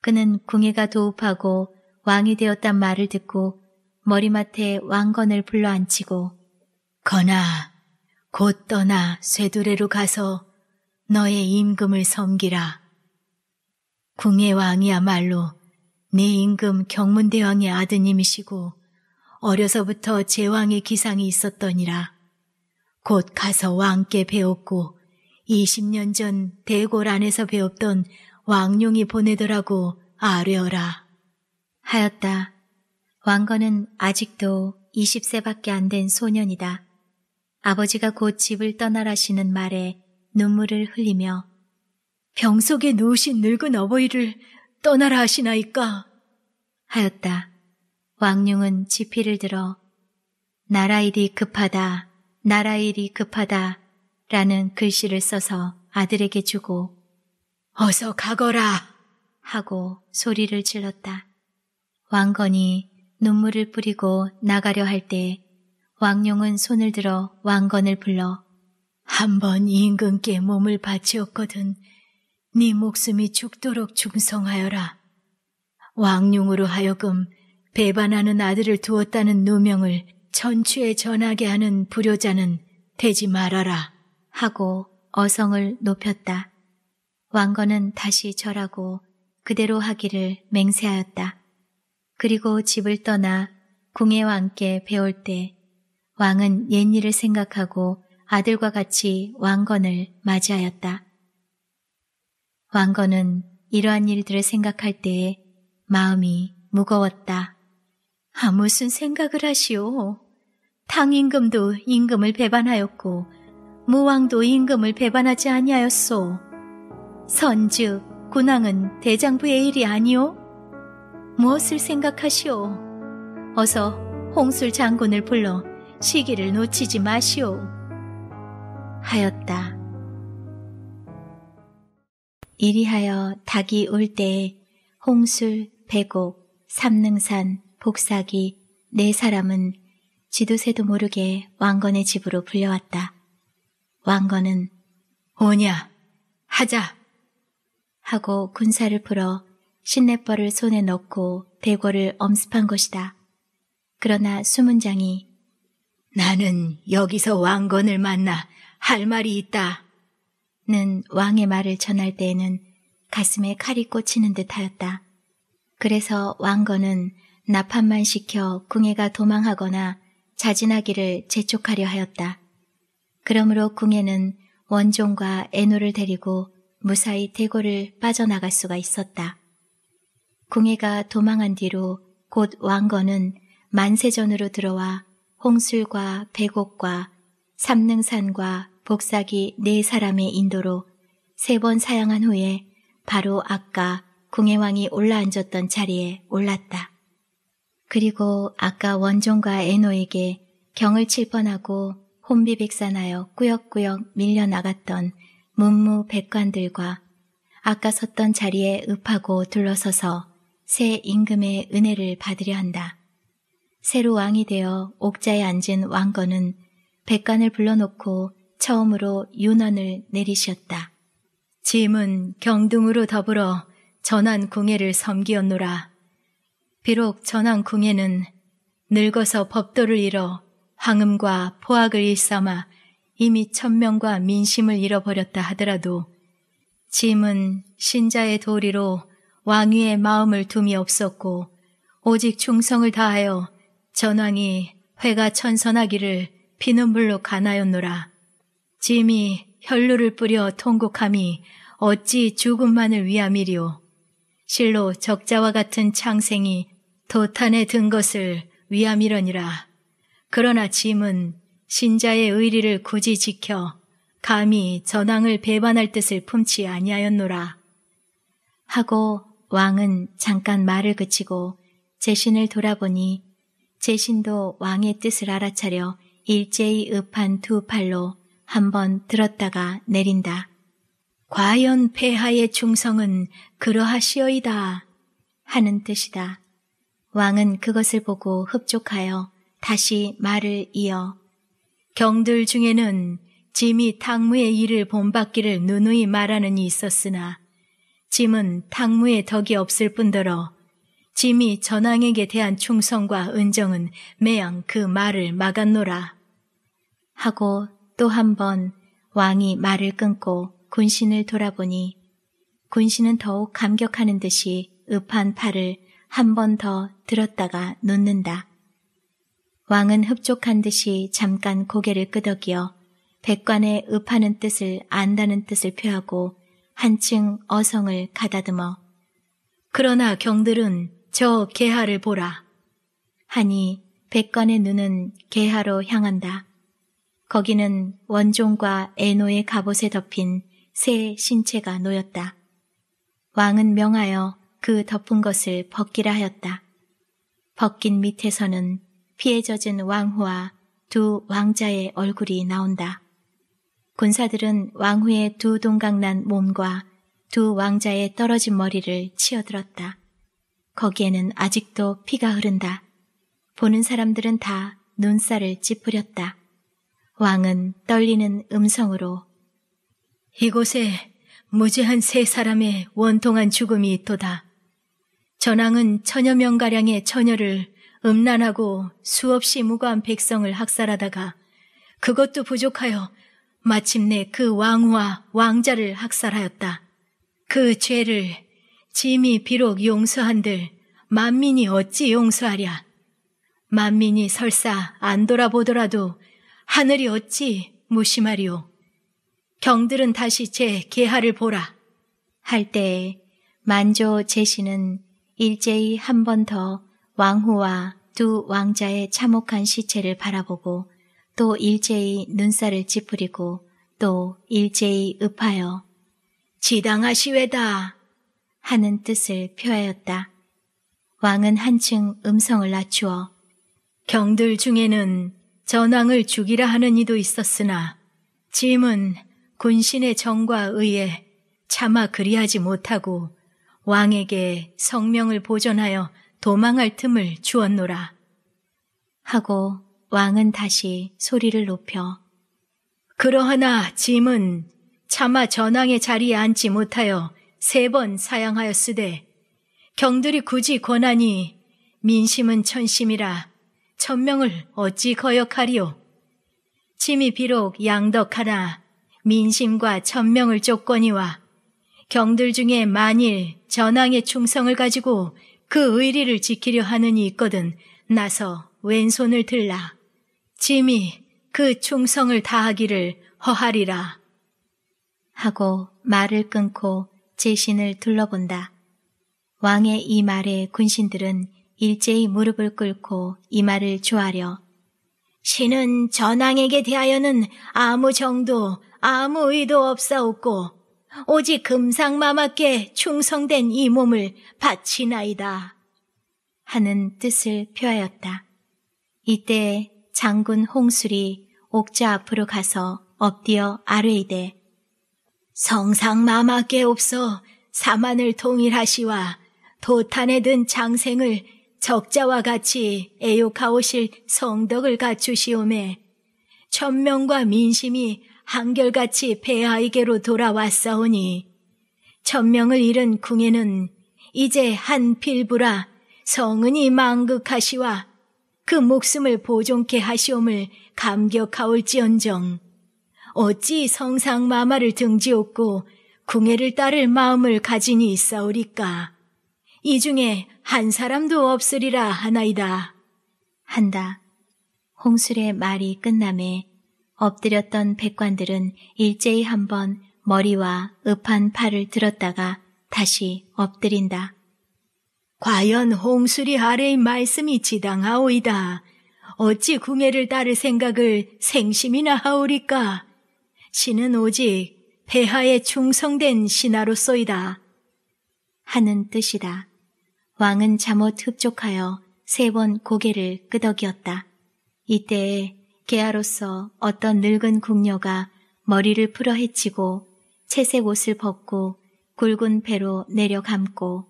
A: 그는 궁예가 도읍하고 왕이 되었단 말을 듣고 머리맡에 왕건을 불러 앉히고 거나 곧 떠나 쇠두레로 가서 너의 임금을 섬기라. 궁의 왕이야말로 내 임금 경문대왕의 아드님이시고 어려서부터 제왕의 기상이 있었더니라. 곧 가서 왕께 배웠고 20년 전 대골 안에서 배웠던 왕룡이 보내더라고 아뢰어라. 하였다. 왕건은 아직도 20세밖에 안 된 소년이다. 아버지가 곧 집을 떠나라시는 말에 눈물을 흘리며 병 속에 누우신 늙은 어버이를 떠나라 하시나이까 하였다. 왕룡은 지피를 들어 나라 일이 급하다, 나라 일이 급하다 라는 글씨를 써서 아들에게 주고 어서 가거라 하고 소리를 질렀다. 왕건이 눈물을 뿌리고 나가려 할 때 왕룡은 손을 들어 왕건을 불러 한번 임금께 몸을 바치었거든 네 목숨이 죽도록 중성하여라. 왕룡으로 하여금 배반하는 아들을 두었다는 누명을 전추에 전하게 하는 불효자는 되지 말아라 하고 어성을 높였다. 왕건은 다시 절하고 그대로 하기를 맹세하였다. 그리고 집을 떠나 궁의 왕께 배울 때 왕은 옛일을 생각하고 아들과 같이 왕건을 맞이하였다. 왕건은 이러한 일들을 생각할 때에 마음이 무거웠다. 아, 무슨 생각을 하시오. 당임금도 임금을 배반하였고 무왕도 임금을 배반하지 아니하였소. 선즉 군왕은 대장부의 일이 아니오. 무엇을 생각하시오. 어서 홍술 장군을 불러 시기를 놓치지 마시오. 하였다. 이리하여 닭이 올 때에 홍술, 백곡 삼능산, 복사기 네 사람은 지도세도 모르게 왕건의 집으로 불려왔다. 왕건은 오냐 하자 하고 군사를 풀어 신내벌을 손에 넣고 대궐을 엄습한 것이다. 그러나 수문장이 나는 여기서 왕건을 만나 할 말이 있다. 는 왕의 말을 전할 때에는 가슴에 칼이 꽂히는 듯하였다. 그래서 왕건은 나판만 시켜 궁예가 도망하거나 자진하기를 재촉하려 하였다. 그러므로 궁예는 원종과 애노를 데리고 무사히 대고를 빠져나갈 수가 있었다. 궁예가 도망한 뒤로 곧 왕건은 만세전으로 들어와 홍술과 백옥과 삼능산과 복사기 네 사람의 인도로 세 번 사양한 후에 바로 아까 궁예왕이 올라앉았던 자리에 올랐다. 그리고 아까 원종과 애노에게 경을 칠 뻔하고 혼비백산하여 꾸역꾸역 밀려나갔던 문무 백관들과 아까 섰던 자리에 읍하고 둘러서서 새 임금의 은혜를 받으려 한다. 새로 왕이 되어 옥자에 앉은 왕건은 백관을 불러놓고 처음으로 유난을 내리셨다. 짐은 경등으로 더불어 전한궁예를 섬기었노라. 비록 전한궁예는 늙어서 법도를 잃어 황음과 포악을 일삼아 이미 천명과 민심을 잃어버렸다 하더라도 짐은 신자의 도리로 왕위의 마음을 둠이 없었고 오직 충성을 다하여 전왕이 회가 천선하기를 피눈물로 가나였노라. 짐이 혈루를 뿌려 통곡함이 어찌 죽음만을 위함이리오. 실로 적자와 같은 창생이 도탄에 든 것을 위함이러니라. 그러나 짐은 신자의 의리를 굳이 지켜 감히 전왕을 배반할 뜻을 품치 아니하였노라. 하고 왕은 잠깐 말을 그치고 제신을 돌아보니 제신도 왕의 뜻을 알아차려 일제히 읍한 두 팔로 한번 들었다가 내린다. 과연 폐하의 충성은 그러하시어이다 하는 뜻이다. 왕은 그것을 보고 흡족하여 다시 말을 이어 경들 중에는 짐이 탕무의 일을 본받기를 누누이 말하는 이 있었으나 짐은 탕무의 덕이 없을 뿐더러 짐이 전왕에게 대한 충성과 은정은 매양 그 말을 막았노라 하고 또한번 왕이 말을 끊고 군신을 돌아보니 군신은 더욱 감격하는 듯이 읍한 팔을 한 번 더 들었다가 놓는다. 왕은 흡족한 듯이 잠깐 고개를 끄덕여 백관의 읍하는 뜻을 안다는 뜻을 표하고 한층 어성을 가다듬어 그러나 경들은 저 개하를 보라 하니 백관의 눈은 개하로 향한다. 거기는 원종과 에노의 갑옷에 덮인 새 신체가 놓였다. 왕은 명하여 그 덮은 것을 벗기라 하였다. 벗긴 밑에서는 피에 젖은 왕후와 두 왕자의 얼굴이 나온다. 군사들은 왕후의 두 동강난 몸과 두 왕자의 떨어진 머리를 치어들었다. 거기에는 아직도 피가 흐른다. 보는 사람들은 다 눈살을 찌푸렸다. 왕은 떨리는 음성으로 이곳에 무지한 세 사람의 원통한 죽음이 있도다. 전왕은 천여 명가량의 처녀를 음란하고 수없이 무고한 백성을 학살하다가 그것도 부족하여 마침내 그 왕후와 왕자를 학살하였다. 그 죄를 짐이 비록 용서한들 만민이 어찌 용서하랴. 만민이 설사 안 돌아보더라도 하늘이 어찌 무심하리오. 경들은 다시 제 계하를 보라. 할 때에 만조 제시는 일제히 한 번 더 왕후와 두 왕자의 참혹한 시체를 바라보고 또 일제히 눈살을 찌푸리고 또 일제히 읍하여 지당하시외다 하는 뜻을 표하였다. 왕은 한층 음성을 낮추어 경들 중에는 전왕을 죽이라 하는 이도 있었으나 짐은 군신의 정과 의에 차마 그리하지 못하고 왕에게 성명을 보존하여 도망할 틈을 주었노라. 하고 왕은 다시 소리를 높여 그러하나 짐은 차마 전왕의 자리에 앉지 못하여 세 번 사양하였으되 경들이 굳이 권하니 민심은 천심이라 천명을 어찌 거역하리오? 침이 비록 양덕하나 민심과 천명을 쫓거니와 경들 중에 만일 전왕의 충성을 가지고 그 의리를 지키려 하느니 있거든 나서 왼손을 들라. 짐이 그 충성을 다하기를 허하리라. 하고 말을 끊고 제신을 둘러본다. 왕의 이 말에 군신들은 일제히 무릎을 꿇고 이 말을 조아려 신은 전왕에게 대하여는 아무 정도 아무 의도 없사옵고 오직 금상마마께 충성된 이 몸을 바치나이다 하는 뜻을 표하였다. 이때 장군 홍술이 옥자 앞으로 가서 엎디어 아뢰이되 성상마마께 없어 사만을 통일하시와 도탄에 든 장생을 적자와 같이 애욕하오실 성덕을 갖추시오매 천명과 민심이 한결같이 배하에게로 돌아왔사오니 천명을 잃은 궁에는 이제 한 필부라 성은이 망극하시와 그 목숨을 보존케 하시옴을 감격하올지언정 어찌 성상 마마를 등지었고 궁예를 따를 마음을 가지니 있사오리까 이 중에 한 사람도 없으리라 하나이다. 한다. 홍술의 말이 끝남에 엎드렸던 백관들은 일제히 한번 머리와 읍한 팔을 들었다가 다시 엎드린다. 과연 홍수리 아래의 말씀이 지당하오이다. 어찌 궁예를 따를 생각을 생심이나 하오리까? 신은 오직 배하에 충성된 신하로서이다 하는 뜻이다. 왕은 잠옷 흡족하여 세 번 고개를 끄덕이었다. 이때에 개아로서 어떤 늙은 궁녀가 머리를 풀어 헤치고 채색 옷을 벗고 굵은 배로 내려 감고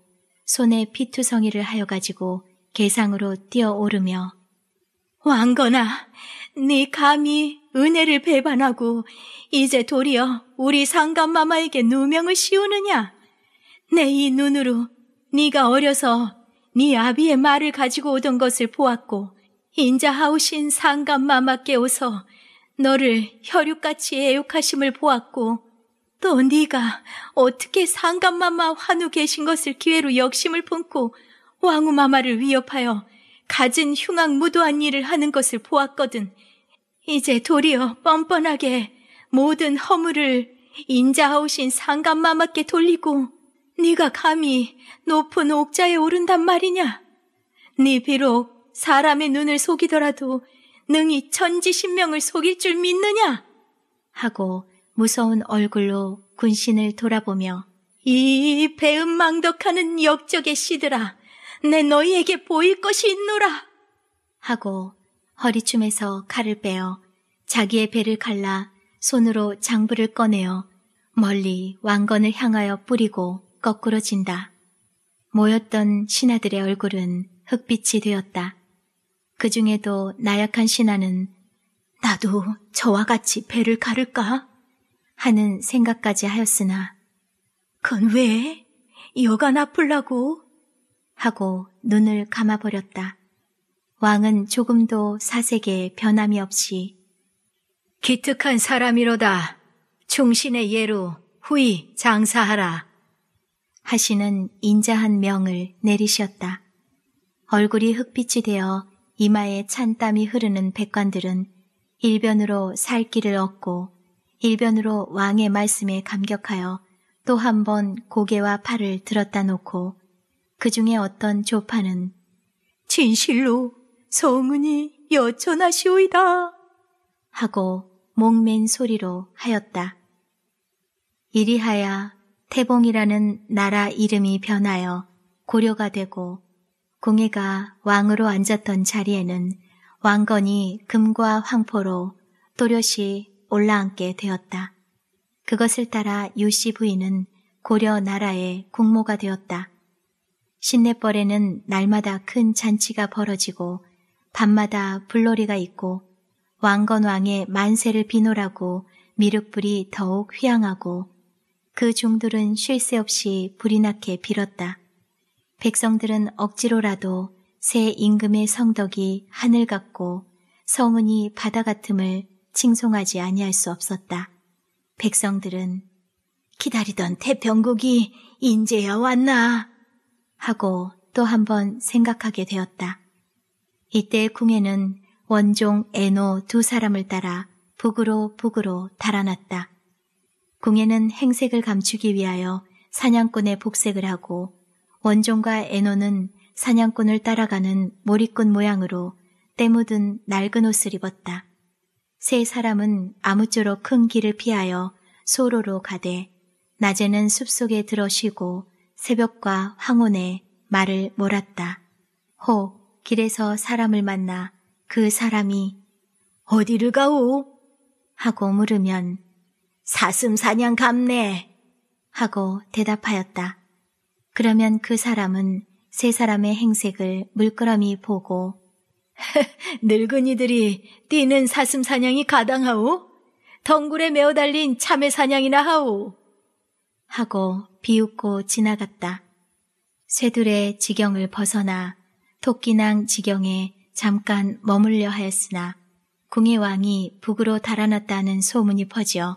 A: 손에 피투성이를 하여 가지고 계상으로 뛰어오르며 왕건아, 네 감히 은혜를 배반하고 이제 도리어 우리 상감마마에게 누명을 씌우느냐? 내 이 눈으로 네가 어려서 네 아비의 말을 가지고 오던 것을 보았고 인자하우신 상감마마께 오서 너를 혈육같이 애욕하심을 보았고 또 네가 어떻게 상감마마 환우 계신 것을 기회로 역심을 품고 왕후마마를 위협하여 가진 흉악 무도한 일을 하는 것을 보았거든. 이제 도리어 뻔뻔하게 모든 허물을 인자하우신 상감마마께 돌리고 네가 감히 높은 옥자에 오른단 말이냐? 네 비록 사람의 눈을 속이더라도 능히 천지신명을 속일 줄 믿느냐? 하고 무서운 얼굴로 군신을 돌아보며 이 배은망덕하는 역적의 시들아 내 너희에게 보일 것이 있노라 하고 허리춤에서 칼을 빼어 자기의 배를 갈라 손으로 장부를 꺼내어 멀리 왕건을 향하여 뿌리고 거꾸로 진다. 모였던 신하들의 얼굴은 흑빛이 되었다. 그 중에도 나약한 신하는 나도 저와 같이 배를 가를까? 하는 생각까지 하였으나 그건 왜? 여가 나풀라고? 하고 눈을 감아버렸다. 왕은 조금도 사색에 변함이 없이 기특한 사람이로다. 충신의 예로 후이 장사하라. 하시는 인자한 명을 내리셨다. 얼굴이 흑빛이 되어 이마에 찬 땀이 흐르는 백관들은 일변으로 살 길을 얻고 일변으로 왕의 말씀에 감격하여 또 한 번 고개와 팔을 들었다 놓고 그 중에 어떤 조파는 진실로 성은이 여천하시오이다 하고 목맨 소리로 하였다. 이리하야 태봉이라는 나라 이름이 변하여 고려가 되고 공예가 왕으로 앉았던 자리에는 왕건이 금과 황포로 또렷이 올라앉게 되었다. 그것을 따라 유씨 부인은 고려 나라의 국모가 되었다. 신내벌에는 날마다 큰 잔치가 벌어지고 밤마다 불놀이가 있고 왕건왕의 만세를 비노라고 미륵불이 더욱 휘양하고 그 종들은 쉴 새 없이 불이 나게 빌었다. 백성들은 억지로라도 새 임금의 성덕이 하늘 같고 성은이 바다 같음을 칭송하지 아니할 수 없었다. 백성들은 기다리던 태평국이 인제야 왔나 하고 또 한 번 생각하게 되었다. 이때 궁에는 원종 에노 두 사람을 따라 북으로 북으로 달아났다. 궁에는 행색을 감추기 위하여 사냥꾼의 복색을 하고 원종과 애노는 사냥꾼을 따라가는 모리꾼 모양으로 때묻은 낡은 옷을 입었다. 세 사람은 아무쪼록 큰 길을 피하여 소로로 가되 낮에는 숲속에 들어쉬고 새벽과 황혼에 말을 몰았다. 호 길에서 사람을 만나 그 사람이 어디를 가오? 하고 물으면 사슴 사냥 갑네. 하고 대답하였다. 그러면 그 사람은 세 사람의 행색을 물끄러미 보고 늙은이들이 뛰는 사슴 사냥이 가당하오? 덩굴에 메어 달린 참외 사냥이나 하오? 하고 비웃고 지나갔다. 쇠둘의 지경을 벗어나 토끼낭 지경에 잠깐 머물려 하였으나 궁의 왕이 북으로 달아났다는 소문이 퍼지어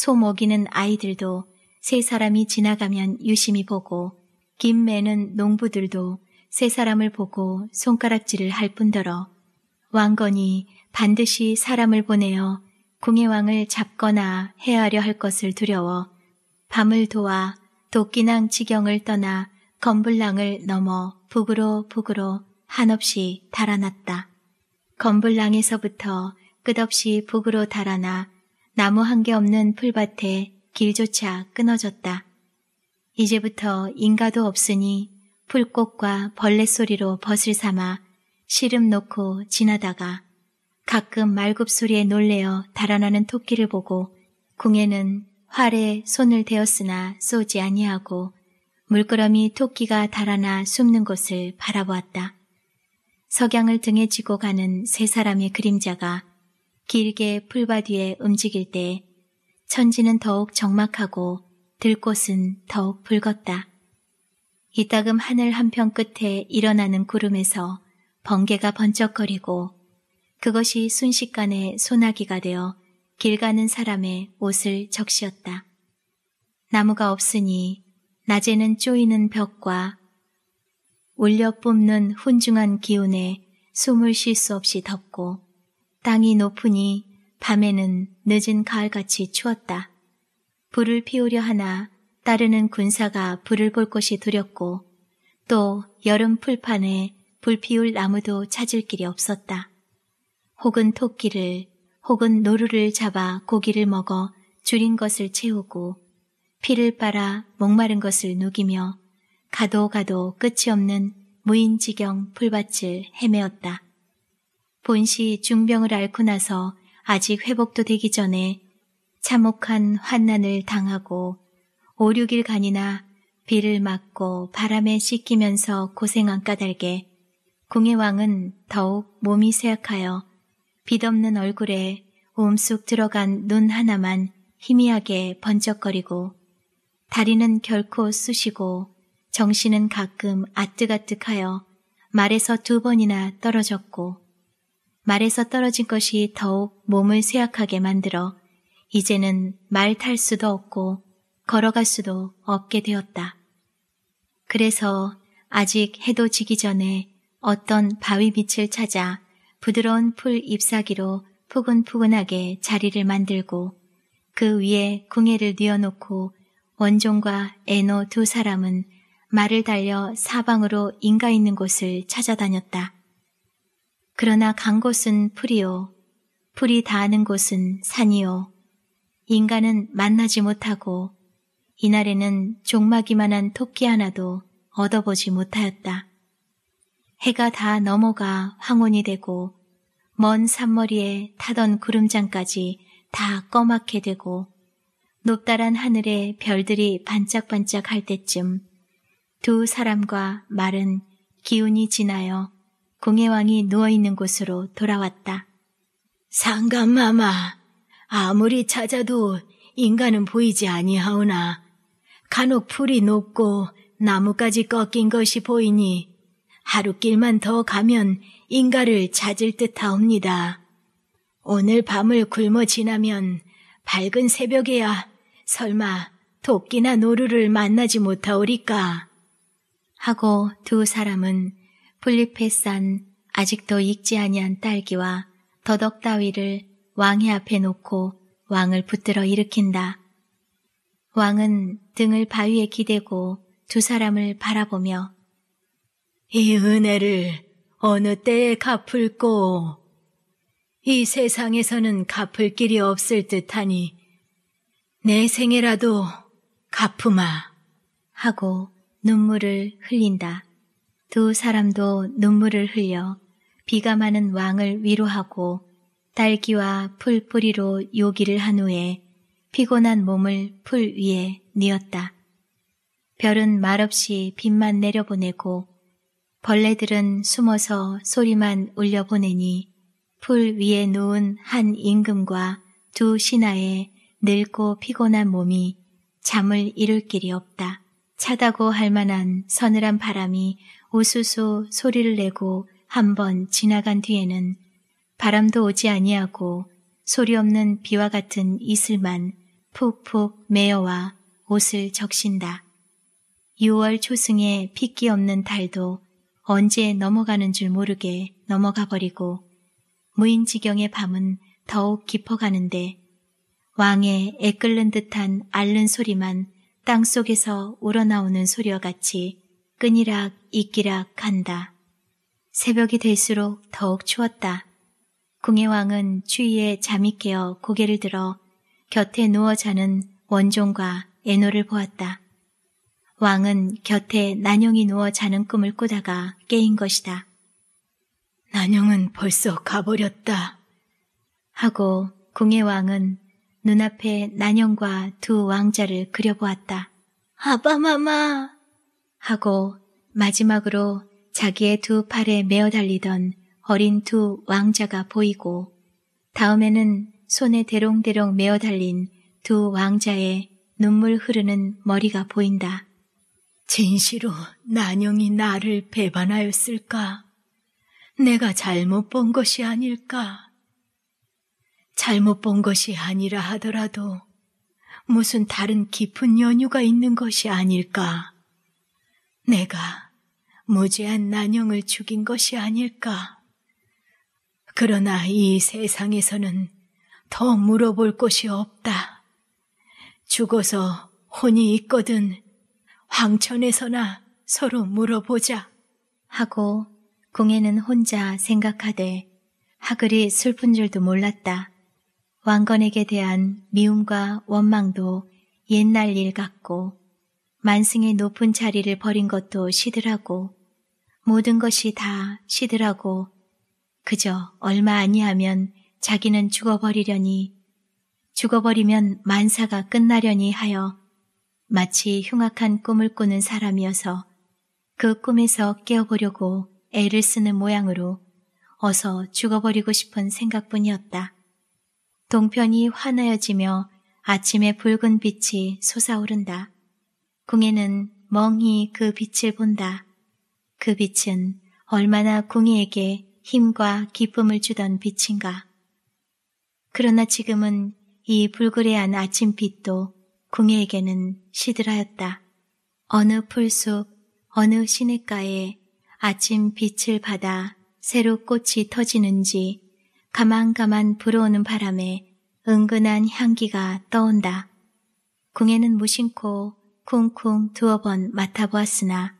A: 소 먹이는 아이들도 세 사람이 지나가면 유심히 보고 김 매는 농부들도 세 사람을 보고 손가락질을 할 뿐더러 왕건이 반드시 사람을 보내어 궁예 왕을 잡거나 해하려 할 것을 두려워 밤을 도와 도끼낭 지경을 떠나 건불랑을 넘어 북으로 북으로 한없이 달아났다. 건불랑에서부터 끝없이 북으로 달아나 나무 한 개 없는 풀밭에 길조차 끊어졌다. 이제부터 인가도 없으니 풀꽃과 벌레 소리로 벗을 삼아 시름 놓고 지나다가 가끔 말굽 소리에 놀래어 달아나는 토끼를 보고 궁에는 활에 손을 대었으나 쏘지 아니하고 물끄러미 토끼가 달아나 숨는 곳을 바라보았다. 석양을 등에 지고 가는 세 사람의 그림자가 길게 풀밭 위에 움직일 때 천지는 더욱 적막하고 들꽃은 더욱 붉었다. 이따금 하늘 한편 끝에 일어나는 구름에서 번개가 번쩍거리고 그것이 순식간에 소나기가 되어 길 가는 사람의 옷을 적시었다. 나무가 없으니 낮에는 쪼이는 벽과 울려 뿜는 훈중한 기운에 숨을 쉴 수 없이 덥고 땅이 높으니 밤에는 늦은 가을같이 추웠다. 불을 피우려 하나 따르는 군사가 불을 볼 것이 두렵고 또 여름 풀판에 불 피울 나무도 찾을 길이 없었다. 혹은 토끼를 혹은 노루를 잡아 고기를 먹어 줄인 것을 채우고 피를 빨아 목마른 것을 녹이며 가도 가도 끝이 없는 무인지경 풀밭을 헤매었다. 본시 중병을 앓고 나서 아직 회복도 되기 전에 참혹한 환난을 당하고 5, 6일 간이나 비를 맞고 바람에 씻기면서 고생한 까닭에 궁예 왕은 더욱 몸이 쇠약하여 빛없는 얼굴에 몸쑥 들어간 눈 하나만 희미하게 번쩍거리고 다리는 결코 쑤시고 정신은 가끔 아뜩아뜩하여 말에서 두 번이나 떨어졌고 말에서 떨어진 것이 더욱 몸을 쇠약하게 만들어 이제는 말 탈 수도 없고 걸어갈 수도 없게 되었다. 그래서 아직 해도 지기 전에 어떤 바위 밑을 찾아 부드러운 풀 잎사귀로 푸근푸근하게 자리를 만들고 그 위에 궁예를 뉘어놓고 원종과 에노두 사람은 말을 달려 사방으로 인가 있는 곳을 찾아다녔다. 그러나 간 곳은 풀이요. 풀이 닿는 곳은 산이요. 인간은 만나지 못하고 이날에는 종마기만한 토끼 하나도 얻어보지 못하였다. 해가 다 넘어가 황혼이 되고 먼 산머리에 타던 구름장까지 다 꺼맣게 되고 높다란 하늘에 별들이 반짝반짝 할 때쯤 두 사람과 말은 기운이 지나요. 공예왕이 누워있는 곳으로 돌아왔다. 상감마마, 아무리 찾아도 인간은 보이지 아니하오나 간혹 풀이 높고 나뭇가지 꺾인 것이 보이니 하루길만 더 가면 인가를 찾을 듯하옵니다. 오늘 밤을 굶어 지나면 밝은 새벽에야 설마 도끼나 노루를 만나지 못하오리까 하고 두 사람은 풀잎에 싼 아직도 익지 아니한 딸기와 더덕 따위를 왕의 앞에 놓고 왕을 붙들어 일으킨다. 왕은 등을 바위에 기대고 두 사람을 바라보며 이 은혜를 어느 때에 갚을꼬. 이 세상에서는 갚을 길이 없을 듯하니 내생애라도 갚으마 하고 눈물을 흘린다. 두 사람도 눈물을 흘려 비가 많은 왕을 위로하고 딸기와 풀뿌리로 요기를 한 후에 피곤한 몸을 풀 위에 뉘었다. 별은 말없이 빛만 내려보내고 벌레들은 숨어서 소리만 울려보내니 풀 위에 놓은 한 임금과 두 신하의 늙고 피곤한 몸이 잠을 이룰 길이 없다. 차다고 할 만한 서늘한 바람이 우수수 소리를 내고 한 번 지나간 뒤에는 바람도 오지 아니하고 소리 없는 비와 같은 이슬만 푹푹 메어와 옷을 적신다. 6월 초승에 핏기 없는 달도 언제 넘어가는 줄 모르게 넘어가 버리고 무인지경의 밤은 더욱 깊어가는데 왕의 애끓는 듯한 앓는 소리만 땅속에서 우러나오는 소리와 같이 끈이락 이끼락 간다. 새벽이 될수록 더욱 추웠다. 궁의 왕은 추위에 잠이 깨어 고개를 들어 곁에 누워 자는 원종과 애노를 보았다. 왕은 곁에 난영이 누워 자는 꿈을 꾸다가 깨인 것이다. 난영은 벌써 가버렸다. 하고 궁의 왕은 눈앞에 난영과 두 왕자를 그려보았다. 아빠마마 하고 마지막으로 자기의 두 팔에 메어 달리던 어린 두 왕자가 보이고 다음에는 손에 대롱대롱 메어 달린 두 왕자의 눈물 흐르는 머리가 보인다. 진실로 난영이 나를 배반하였을까? 내가 잘못 본 것이 아닐까? 잘못 본 것이 아니라 하더라도 무슨 다른 깊은 연유가 있는 것이 아닐까? 내가 무죄한 난영을 죽인 것이 아닐까. 그러나 이 세상에서는 더 물어볼 곳이 없다. 죽어서 혼이 있거든 황천에서나 서로 물어보자. 하고 궁에는 혼자 생각하되 하글이 슬픈 줄도 몰랐다. 왕건에게 대한 미움과 원망도 옛날 일 같고 만승의 높은 자리를 버린 것도 시들하고 모든 것이 다 시들하고 그저 얼마 아니하면 자기는 죽어버리려니 죽어버리면 만사가 끝나려니 하여 마치 흉악한 꿈을 꾸는 사람이어서 그 꿈에서 깨어보려고 애를 쓰는 모양으로 어서 죽어버리고 싶은 생각뿐이었다. 동편이 환하여지며 아침에 붉은 빛이 솟아오른다. 궁에는 멍이그 빛을 본다. 그 빛은 얼마나 궁이에게 힘과 기쁨을 주던 빛인가. 그러나 지금은 이 불그레한 아침빛도 궁예에게는 시들하였다. 어느 풀숲, 어느 시냇가에 아침 빛을 받아 새로 꽃이 터지는지 가만가만 불어오는 바람에 은근한 향기가 떠온다. 궁예는 무심코 쿵쿵 두어 번 맡아보았으나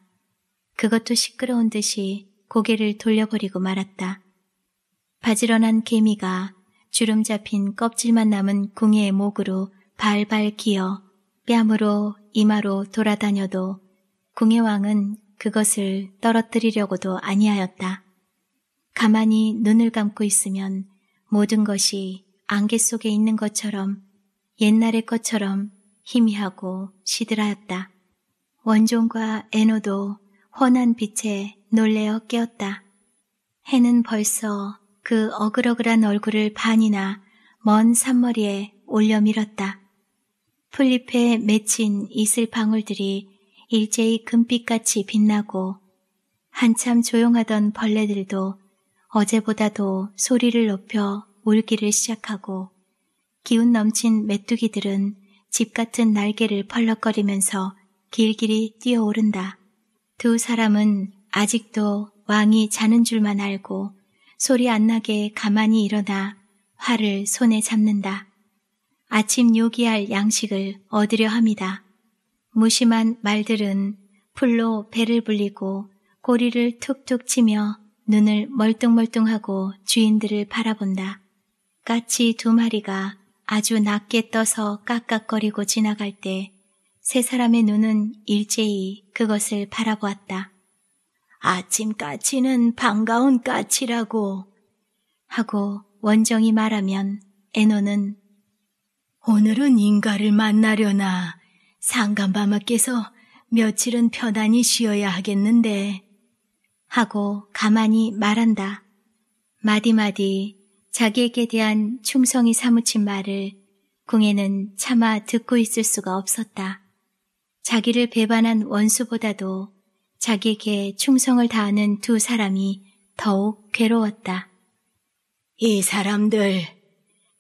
A: 그것도 시끄러운 듯이 고개를 돌려버리고 말았다. 바지런한 개미가 주름 잡힌 껍질만 남은 궁의 예 목으로 발발 기어 뺨으로 이마로 돌아다녀도 궁예 왕은 그것을 떨어뜨리려고도 아니하였다. 가만히 눈을 감고 있으면 모든 것이 안개 속에 있는 것처럼 옛날의 것처럼 희미하고 시들하였다. 원종과 에노도 훤한 빛에 놀래어 깨었다. 해는 벌써 그어그러그란 얼굴을 반이나 먼 산머리에 올려 밀었다. 풀잎에 맺힌 이슬 방울들이 일제히 금빛같이 빛나고 한참 조용하던 벌레들도 어제보다도 소리를 높여 울기를 시작하고 기운 넘친 메뚜기들은 집 같은 날개를 펄럭거리면서 길길이 뛰어오른다. 두 사람은 아직도 왕이 자는 줄만 알고 소리 안 나게 가만히 일어나 활을 손에 잡는다. 아침 요기할 양식을 얻으려 합니다. 무심한 말들은 풀로 배를 불리고 꼬리를 툭툭 치며 눈을 멀뚱멀뚱하고 주인들을 바라본다. 까치 두 마리가 아주 낮게 떠서 깍깍거리고 지나갈 때 세 사람의 눈은 일제히 그것을 바라보았다. 아침 까치는 반가운 까치라고 하고 원정이 말하면 에노는 오늘은 인가를 만나려나 상간바마께서 며칠은 편안히 쉬어야 하겠는데 하고 가만히 말한다. 마디마디 자기에게 대한 충성이 사무친 말을 궁에는 차마 듣고 있을 수가 없었다. 자기를 배반한 원수보다도 자기에게 충성을 다하는 두 사람이 더욱 괴로웠다. 이 사람들,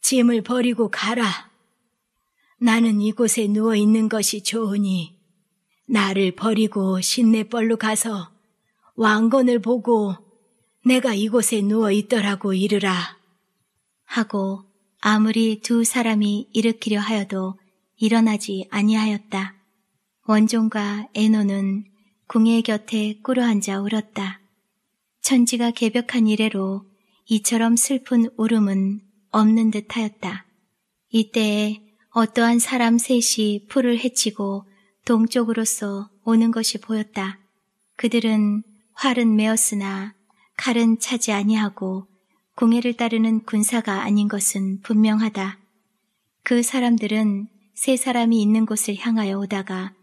A: 짐을 버리고 가라. 나는 이곳에 누워 있는 것이 좋으니 나를 버리고 신내뻘로 가서 왕건을 보고 내가 이곳에 누워 있더라고 이르라. 하고 아무리 두 사람이 일으키려 하여도 일어나지 아니하였다. 원종과 에노는 궁의 곁에 꿇어 앉아 울었다. 천지가 개벽한 이래로 이처럼 슬픈 울음은 없는 듯하였다. 이때에 어떠한 사람 셋이 풀을 헤치고 동쪽으로서 오는 것이 보였다. 그들은 활은 메었으나 칼은 차지 아니하고 공해를 따르는 군사가 아닌 것은 분명하다. 그 사람들은 세 사람이 있는 곳을 향하여 오다가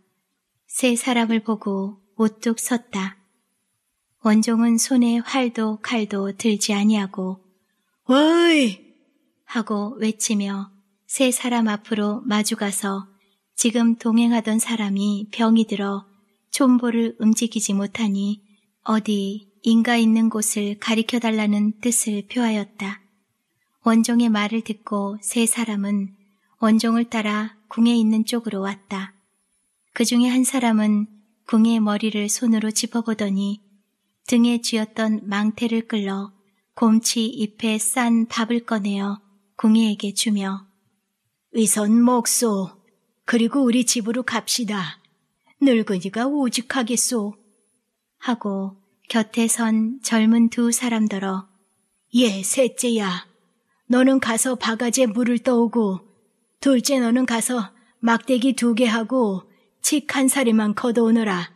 A: 세 사람을 보고 오뚝 섰다. 원종은 손에 활도 칼도 들지 아니하고 와이 하고 외치며 세 사람 앞으로 마주가서 지금 동행하던 사람이 병이 들어 촌보를 움직이지 못하니 어디 인가 있는 곳을 가리켜 달라는 뜻을 표하였다. 원종의 말을 듣고 세 사람은 원종을 따라 궁에 있는 쪽으로 왔다. 그 중에 한 사람은 궁의 머리를 손으로 짚어보더니 등에 쥐었던 망태를 끌러 곰치 잎에 싼 밥을 꺼내어 궁이에게 주며 위선 목소 그리고 우리 집으로 갑시다. 늙은이가 오직하겠소 하고 곁에 선 젊은 두 사람더러 예, 셋째야. 너는 가서 바가지에 물을 떠오고 둘째 너는 가서 막대기 두 개 하고 칡 한 사리만 걷어오너라.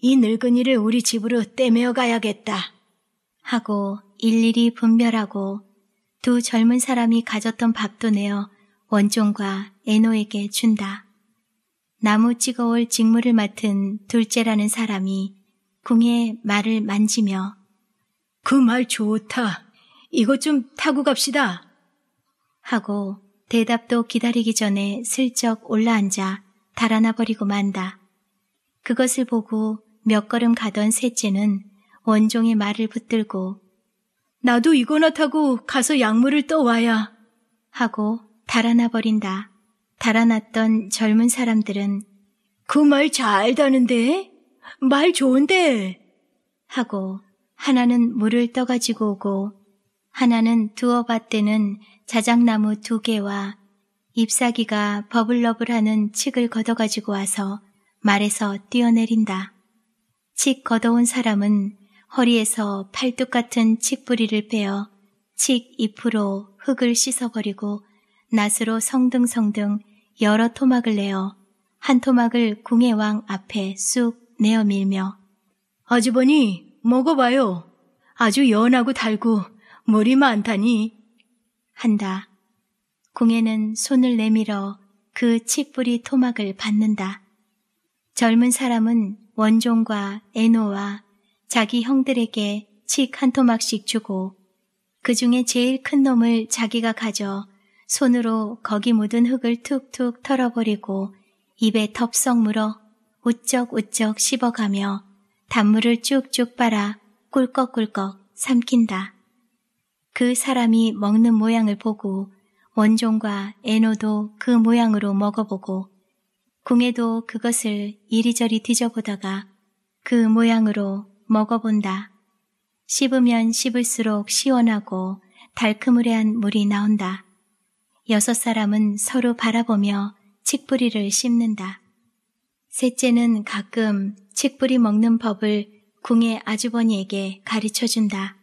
A: 이 늙은이를 우리 집으로 떼매어 가야겠다. 하고 일일이 분별하고 두 젊은 사람이 가졌던 밥도 내어 원종과 애노에게 준다. 나무 찍어올 직무를 맡은 둘째라는 사람이 궁의 말을 만지며 그 말 좋다. 이것 좀 타고 갑시다. 하고 대답도 기다리기 전에 슬쩍 올라앉아 달아나 버리고 만다. 그것을 보고 몇 걸음 가던 셋째는 원종의 말을 붙들고 나도 이거나 타고 가서 약물을 떠와야 하고 달아나 버린다. 달아났던 젊은 사람들은 그 말 잘 다는데? 말 좋은데! 하고 하나는 물을 떠가지고 오고 하나는 두어 밭대는 자작나무 두 개와 잎사귀가 버블러블하는 칡을 걷어가지고 와서 말에서 뛰어내린다. 칡 걷어온 사람은 허리에서 팔뚝 같은 칡뿌리를 빼어 칡 잎으로 흙을 씻어버리고 낫으로 성등성등 여러 토막을 내어 한 토막을 궁예왕 앞에 쑥 내어밀며 아주버니 먹어봐요. 아주 연하고 달고 물이 많다니 한다. 공에는 손을 내밀어 그 칡뿌리 토막을 받는다. 젊은 사람은 원종과 애노와 자기 형들에게 칡 한 토막씩 주고 그 중에 제일 큰 놈을 자기가 가져 손으로 거기 묻은 흙을 툭툭 털어버리고 입에 덥석 물어 우쩍우쩍 씹어가며 단물을 쭉쭉 빨아 꿀꺽꿀꺽 삼킨다. 그 사람이 먹는 모양을 보고 원종과 애노도 그 모양으로 먹어보고 궁에도 그것을 이리저리 뒤져보다가 그 모양으로 먹어본다. 씹으면 씹을수록 시원하고 달크으레한 물이 나온다. 여섯 사람은 서로 바라보며 칡뿌리를 씹는다. 셋째는 가끔 칡뿌리 먹는 법을 궁의 아주버니에게 가르쳐준다.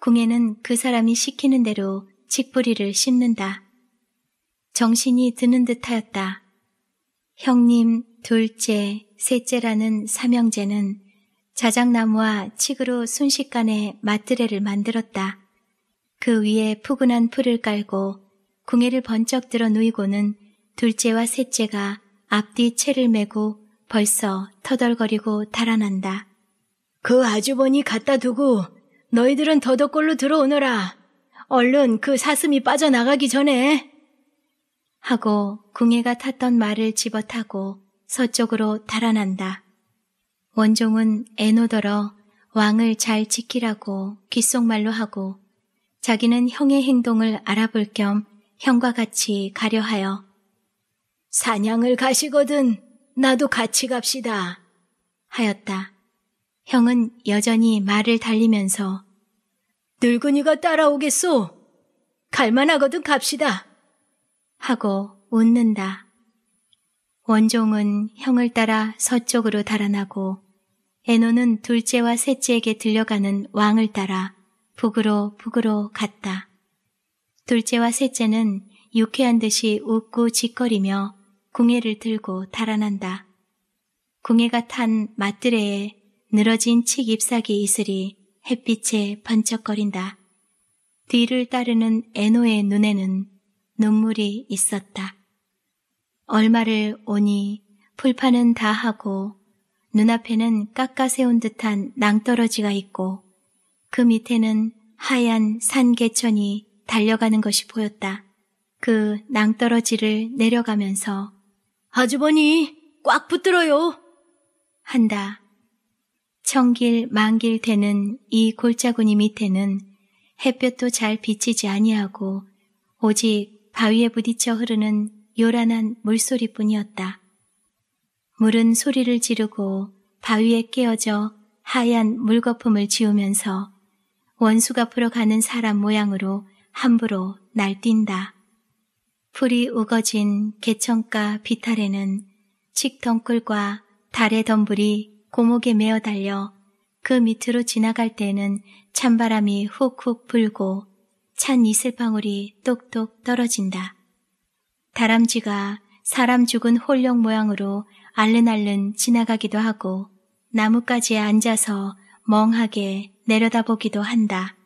A: 궁에는 그 사람이 시키는 대로 칡뿌리를 씹는다. 정신이 드는 듯하였다. 형님, 둘째, 셋째라는 삼형제는 자작나무와 칡으로 순식간에 마트레를 만들었다. 그 위에 푸근한 풀을 깔고 궁예를 번쩍 들어 누이고는 둘째와 셋째가 앞뒤 채를 메고 벌써 터덜거리고 달아난다. 그 아주버니 갖다 두고 너희들은 더덕골로 들어오너라. 얼른 그 사슴이 빠져나가기 전에. 하고 궁예가 탔던 말을 집어타고 서쪽으로 달아난다. 원종은 애노더러 왕을 잘 지키라고 귓속말로 하고 자기는 형의 행동을 알아볼 겸 형과 같이 가려하여 사냥을 가시거든 나도 같이 갑시다 하였다. 형은 여전히 말을 달리면서 늙은이가 따라오겠소. 갈만하거든 갑시다. 하고 웃는다. 원종은 형을 따라 서쪽으로 달아나고 에노는 둘째와 셋째에게 들려가는 왕을 따라 북으로 북으로 갔다. 둘째와 셋째는 유쾌한 듯이 웃고 짓거리며 궁예를 들고 달아난다. 궁예가 탄 맞드레에 늘어진 칡 잎사귀 이슬이 햇빛에 번쩍거린다. 뒤를 따르는 애노의 눈에는 눈물이 있었다. 얼마를 오니 풀판은 다 하고 눈앞에는 깎아세운 듯한 낭떠러지가 있고 그 밑에는 하얀 산개천이 달려가는 것이 보였다. 그 낭떠러지를 내려가면서 아주버니, 꽉 붙들어요. 한다. 청길 만길 되는 이 골짜구니 밑에는 햇볕도 잘 비치지 아니하고 오직 바위에 부딪혀 흐르는 요란한 물소리뿐이었다. 물은 소리를 지르고 바위에 깨어져 하얀 물거품을 지우면서 원수가 풀어가는 사람 모양으로 함부로 날뛴다. 풀이 우거진 개천가 비탈에는 칡덩굴과 달의 덤불이 고목에 메어 달려 그 밑으로 지나갈 때는 에 찬바람이 훅훅 불고 찬 이슬방울이 똑똑 떨어진다. 다람쥐가 사람 죽은 홀령 모양으로 알른알른 지나가기도 하고 나뭇가지에 앉아서 멍하게 내려다보기도 한다.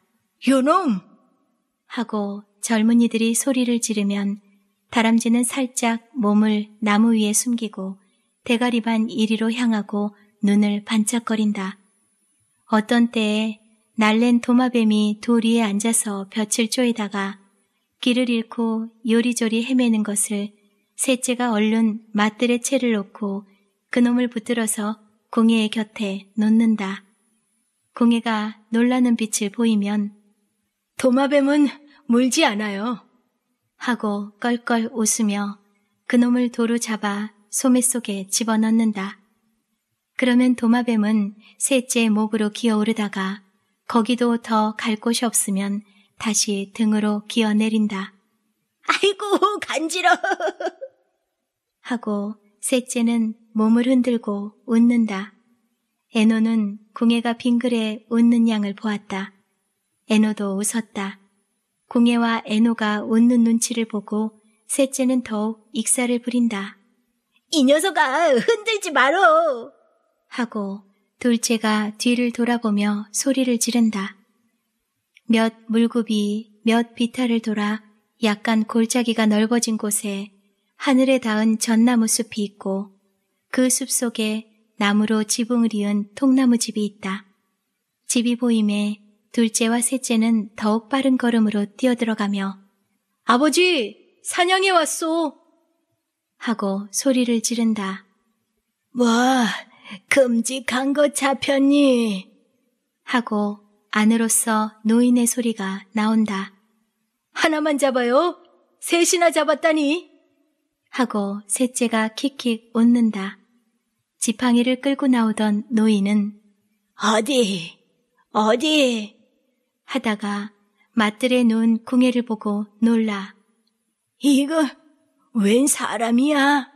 A: 요놈! 하고 젊은이들이 소리를 지르면 다람쥐는 살짝 몸을 나무 위에 숨기고 대가리 반 이리로 향하고 눈을 반짝거린다. 어떤 때에 날랜 도마뱀이 돌 위에 앉아서 볕을 쪼이다가 길을 잃고 요리조리 헤매는 것을 셋째가 얼른 맛들의 채를 놓고 그놈을 붙들어서 공예의 곁에 놓는다. 공예가 놀라는 빛을 보이면 도마뱀은 물지 않아요. 하고 껄껄 웃으며 그놈을 도로 잡아 소매 속에 집어넣는다. 그러면 도마뱀은 셋째 목으로 기어오르다가 거기도 더 갈 곳이 없으면 다시 등으로 기어내린다. 아이고 간지러! 하고 셋째는 몸을 흔들고 웃는다. 에노는 궁예가 빙그레 웃는 양을 보았다. 에노도 웃었다. 공예와 애노가 웃는 눈치를 보고 셋째는 더욱 익사를 부린다. 이 녀석아 흔들지 마어 하고 둘째가 뒤를 돌아보며 소리를 지른다. 몇 물굽이 몇 비탈을 돌아 약간 골짜기가 넓어진 곳에 하늘에 닿은 전나무 숲이 있고 그 숲 속에 나무로 지붕을 이은 통나무 집이 있다. 집이 보임에 둘째와 셋째는 더욱 빠른 걸음으로 뛰어들어가며 아버지, 사냥해 왔소! 하고 소리를 지른다. 와금지한거 잡혔니? 하고 안으로서 노인의 소리가 나온다. 하나만 잡아요. 셋이나 잡았다니. 하고 셋째가 킥킥 웃는다. 지팡이를 끌고 나오던 노인은 어디, 어디 하다가 맛들에 눈 궁예를 보고 놀라 이거 웬 사람이야?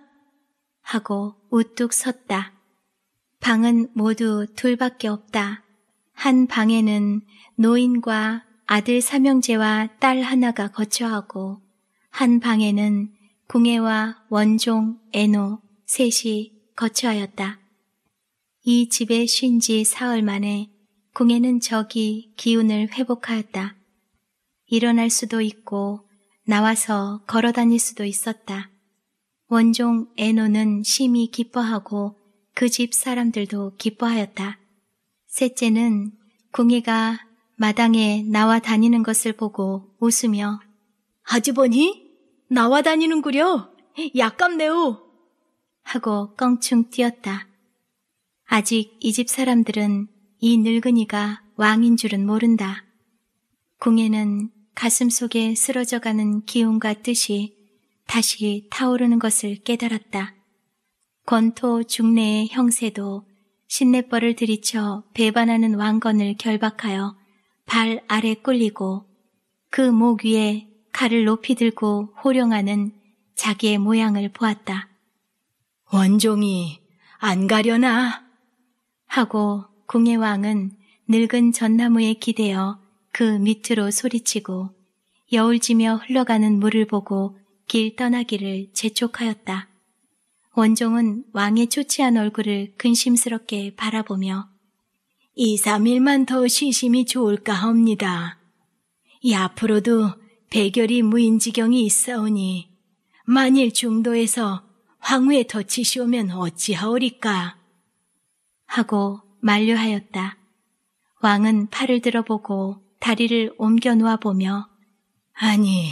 A: 하고 우뚝 섰다. 방은 모두 둘밖에 없다. 한 방에는 노인과 아들 삼형제와 딸 하나가 거처하고 한 방에는 궁예와 원종, 애노 셋이 거처하였다. 이 집에 쉰 지 사흘 만에 궁에는 적이 기운을 회복하였다. 일어날 수도 있고 나와서 걸어 다닐 수도 있었다. 원종 에노는 심히 기뻐하고 그 집 사람들도 기뻐하였다. 셋째는 궁예가 마당에 나와 다니는 것을 보고 웃으며 아주버니 나와 다니는구려 약감내오 하고 껑충 뛰었다. 아직 이 집 사람들은 이 늙은이가 왕인 줄은 모른다. 궁에는 가슴 속에 쓰러져가는 기운과 뜻이 다시 타오르는 것을 깨달았다. 권토 중내의 형세도 신내벌을 들이쳐 배반하는 왕건을 결박하여 발 아래 꿇리고그 목 위에 칼을 높이 들고 호령하는 자기의 모양을 보았다. 원종이 안 가려나? 하고 공의 왕은 늙은 전나무에 기대어 그 밑으로 소리치고 여울지며 흘러가는 물을 보고 길 떠나기를 재촉하였다. 원종은 왕의 초치한 얼굴을 근심스럽게 바라보며 2, 3일만 더 쉬심이 좋을까 합니다. 이 앞으로도 배결이 무인지경이 있어오니 만일 중도에서 황후에 덫이 시오면 어찌하오리까 하고 만류하였다. 왕은 팔을 들어보고 다리를 옮겨 놓아 보며 아니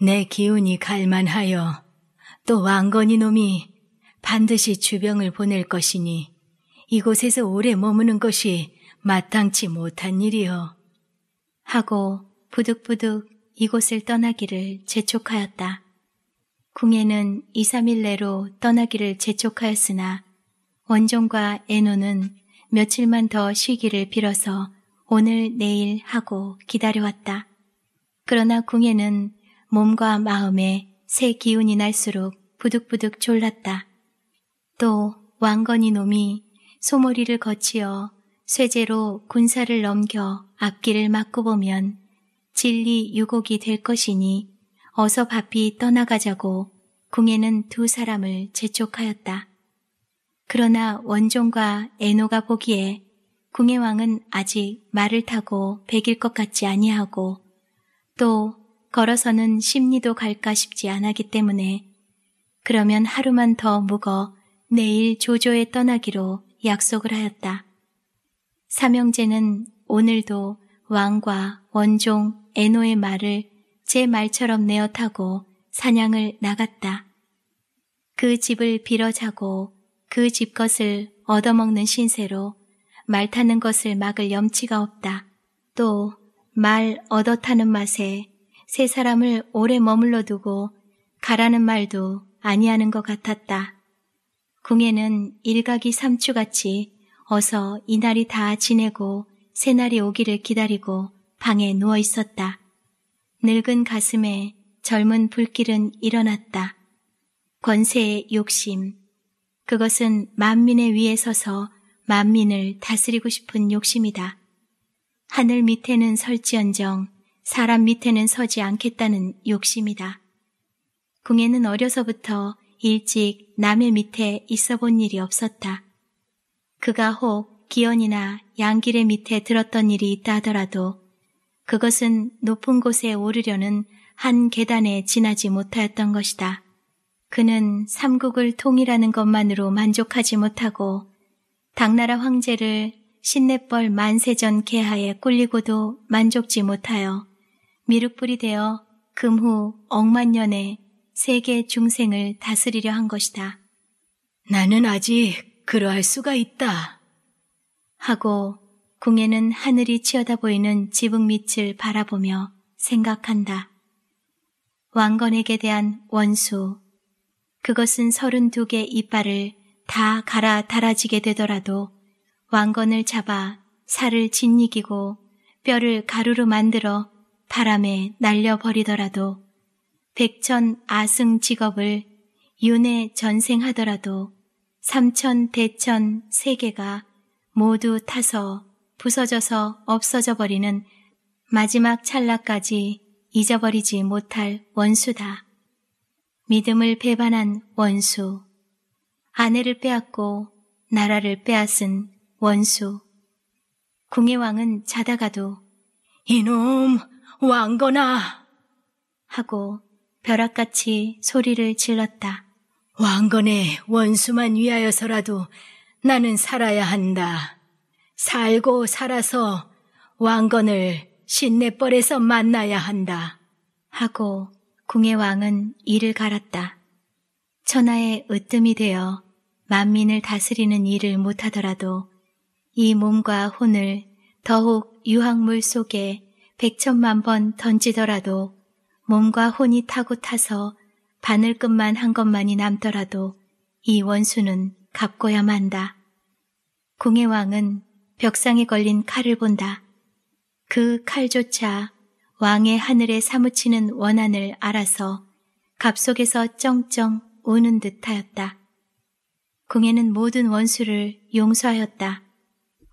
A: 내 기운이 갈만하여 또 왕건이 놈이 반드시 주병을 보낼 것이니 이곳에서 오래 머무는 것이 마땅치 못한 일이여 하고 부득부득 이곳을 떠나기를 재촉하였다. 궁예는 2, 3일 내로 떠나기를 재촉하였으나 원종과 애노는 며칠만 더 쉬기를 빌어서 오늘 내일 하고 기다려왔다. 그러나 궁에는 몸과 마음에 새 기운이 날수록 부득부득 졸랐다. 또 왕건이 놈이 소머리를 거치어 쇠재로 군사를 넘겨 앞길을 막고 보면 진리 유곡이 될 것이니 어서 바삐 떠나가자고 궁에는 두 사람을 재촉하였다. 그러나 원종과 애노가 보기에 궁의 왕은 아직 말을 타고 백일 것 같지 아니하고 또 걸어서는 심리도 갈까 싶지 않았기 때문에 그러면 하루만 더 묵어 내일 조조에 떠나기로 약속을 하였다. 삼형제는 오늘도 왕과 원종, 애노의 말을 제 말처럼 내어 타고 사냥을 나갔다. 그 집을 빌어 자고 그집 것을 얻어먹는 신세로 말 타는 것을 막을 염치가 없다. 또 말 얻어 타는 맛에 세 사람을 오래 머물러 두고 가라는 말도 아니하는 것 같았다. 궁에는 일각이 삼추같이 어서 이날이 다 지내고 새날이 오기를 기다리고 방에 누워 있었다. 늙은 가슴에 젊은 불길은 일어났다. 권세의 욕심, 그것은 만민의 위에 서서 만민을 다스리고 싶은 욕심이다. 하늘 밑에는 설지언정 사람 밑에는 서지 않겠다는 욕심이다. 궁에는 어려서부터 일찍 남의 밑에 있어 본 일이 없었다. 그가 혹 기연이나 양길의 밑에 들었던 일이 있다 하더라도 그것은 높은 곳에 오르려는 한 계단에 지나지 못하였던 것이다. 그는 삼국을 통일하는 것만으로 만족하지 못하고 당나라 황제를 신내벌 만세전 계하에 꿀리고도 만족지 못하여 미륵불이 되어 금후 억만년에 세계 중생을 다스리려 한 것이다. 나는 아직 그러할 수가 있다. 하고 궁에는 하늘이 치어다 보이는 지붕 밑을 바라보며 생각한다. 왕건에게 대한 원수, 그것은 서른두 개 이빨을 다 갈아 달아지게 되더라도 왕건을 잡아 살을 짓이기고 뼈를 가루로 만들어 바람에 날려버리더라도 백천 아승 직업을 윤회 전생하더라도 삼천 대천 세개가 모두 타서 부서져서 없어져 버리는 마지막 찰나까지 잊어버리지 못할 원수다. 믿음을 배반한 원수, 아내를 빼앗고 나라를 빼앗은 원수. 궁의 왕은 자다가도 이놈 왕건아 하고 벼락같이 소리를 질렀다. 왕건의 원수만 위하여서라도 나는 살아야 한다. 살고 살아서 왕건을 신내뻘에서 만나야 한다. 하고 궁의 왕은 이를 갈았다. 천하의 으뜸이 되어 만민을 다스리는 일을 못하더라도 이 몸과 혼을 더욱 유황물 속에 백천만 번 던지더라도 몸과 혼이 타고 타서 바늘끝만 한 것만이 남더라도 이 원수는 갚고야 만다. 궁의 왕은 벽상에 걸린 칼을 본다. 그 칼조차 왕의 하늘에 사무치는 원한을 알아서 갑속에서 쩡쩡 우는 듯하였다. 궁에는 모든 원수를 용서하였다.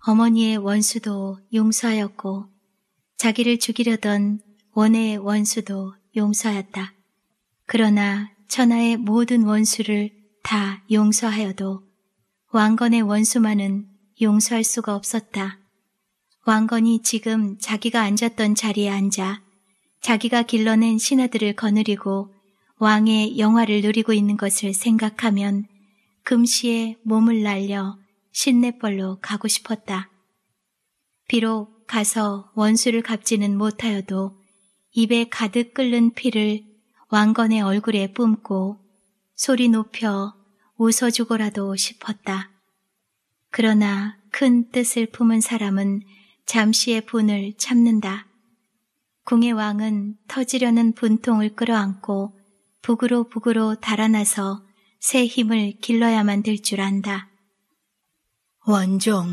A: 어머니의 원수도 용서하였고 자기를 죽이려던 원의 원수도 용서하였다. 그러나 천하의 모든 원수를 다 용서하여도 왕건의 원수만은 용서할 수가 없었다. 왕건이 지금 자기가 앉았던 자리에 앉아 자기가 길러낸 신하들을 거느리고 왕의 영화를 누리고 있는 것을 생각하면 금시에 몸을 날려 신내벌로 가고 싶었다. 비록 가서 원수를 갚지는 못하여도 입에 가득 끓는 피를 왕건의 얼굴에 뿜고 소리 높여 웃어주고라도 싶었다. 그러나 큰 뜻을 품은 사람은 잠시의 분을 참는다. 궁의 왕은 터지려는 분통을 끌어안고 북으로 북으로 달아나서 새 힘을 길러야만 될 줄 안다. 원종,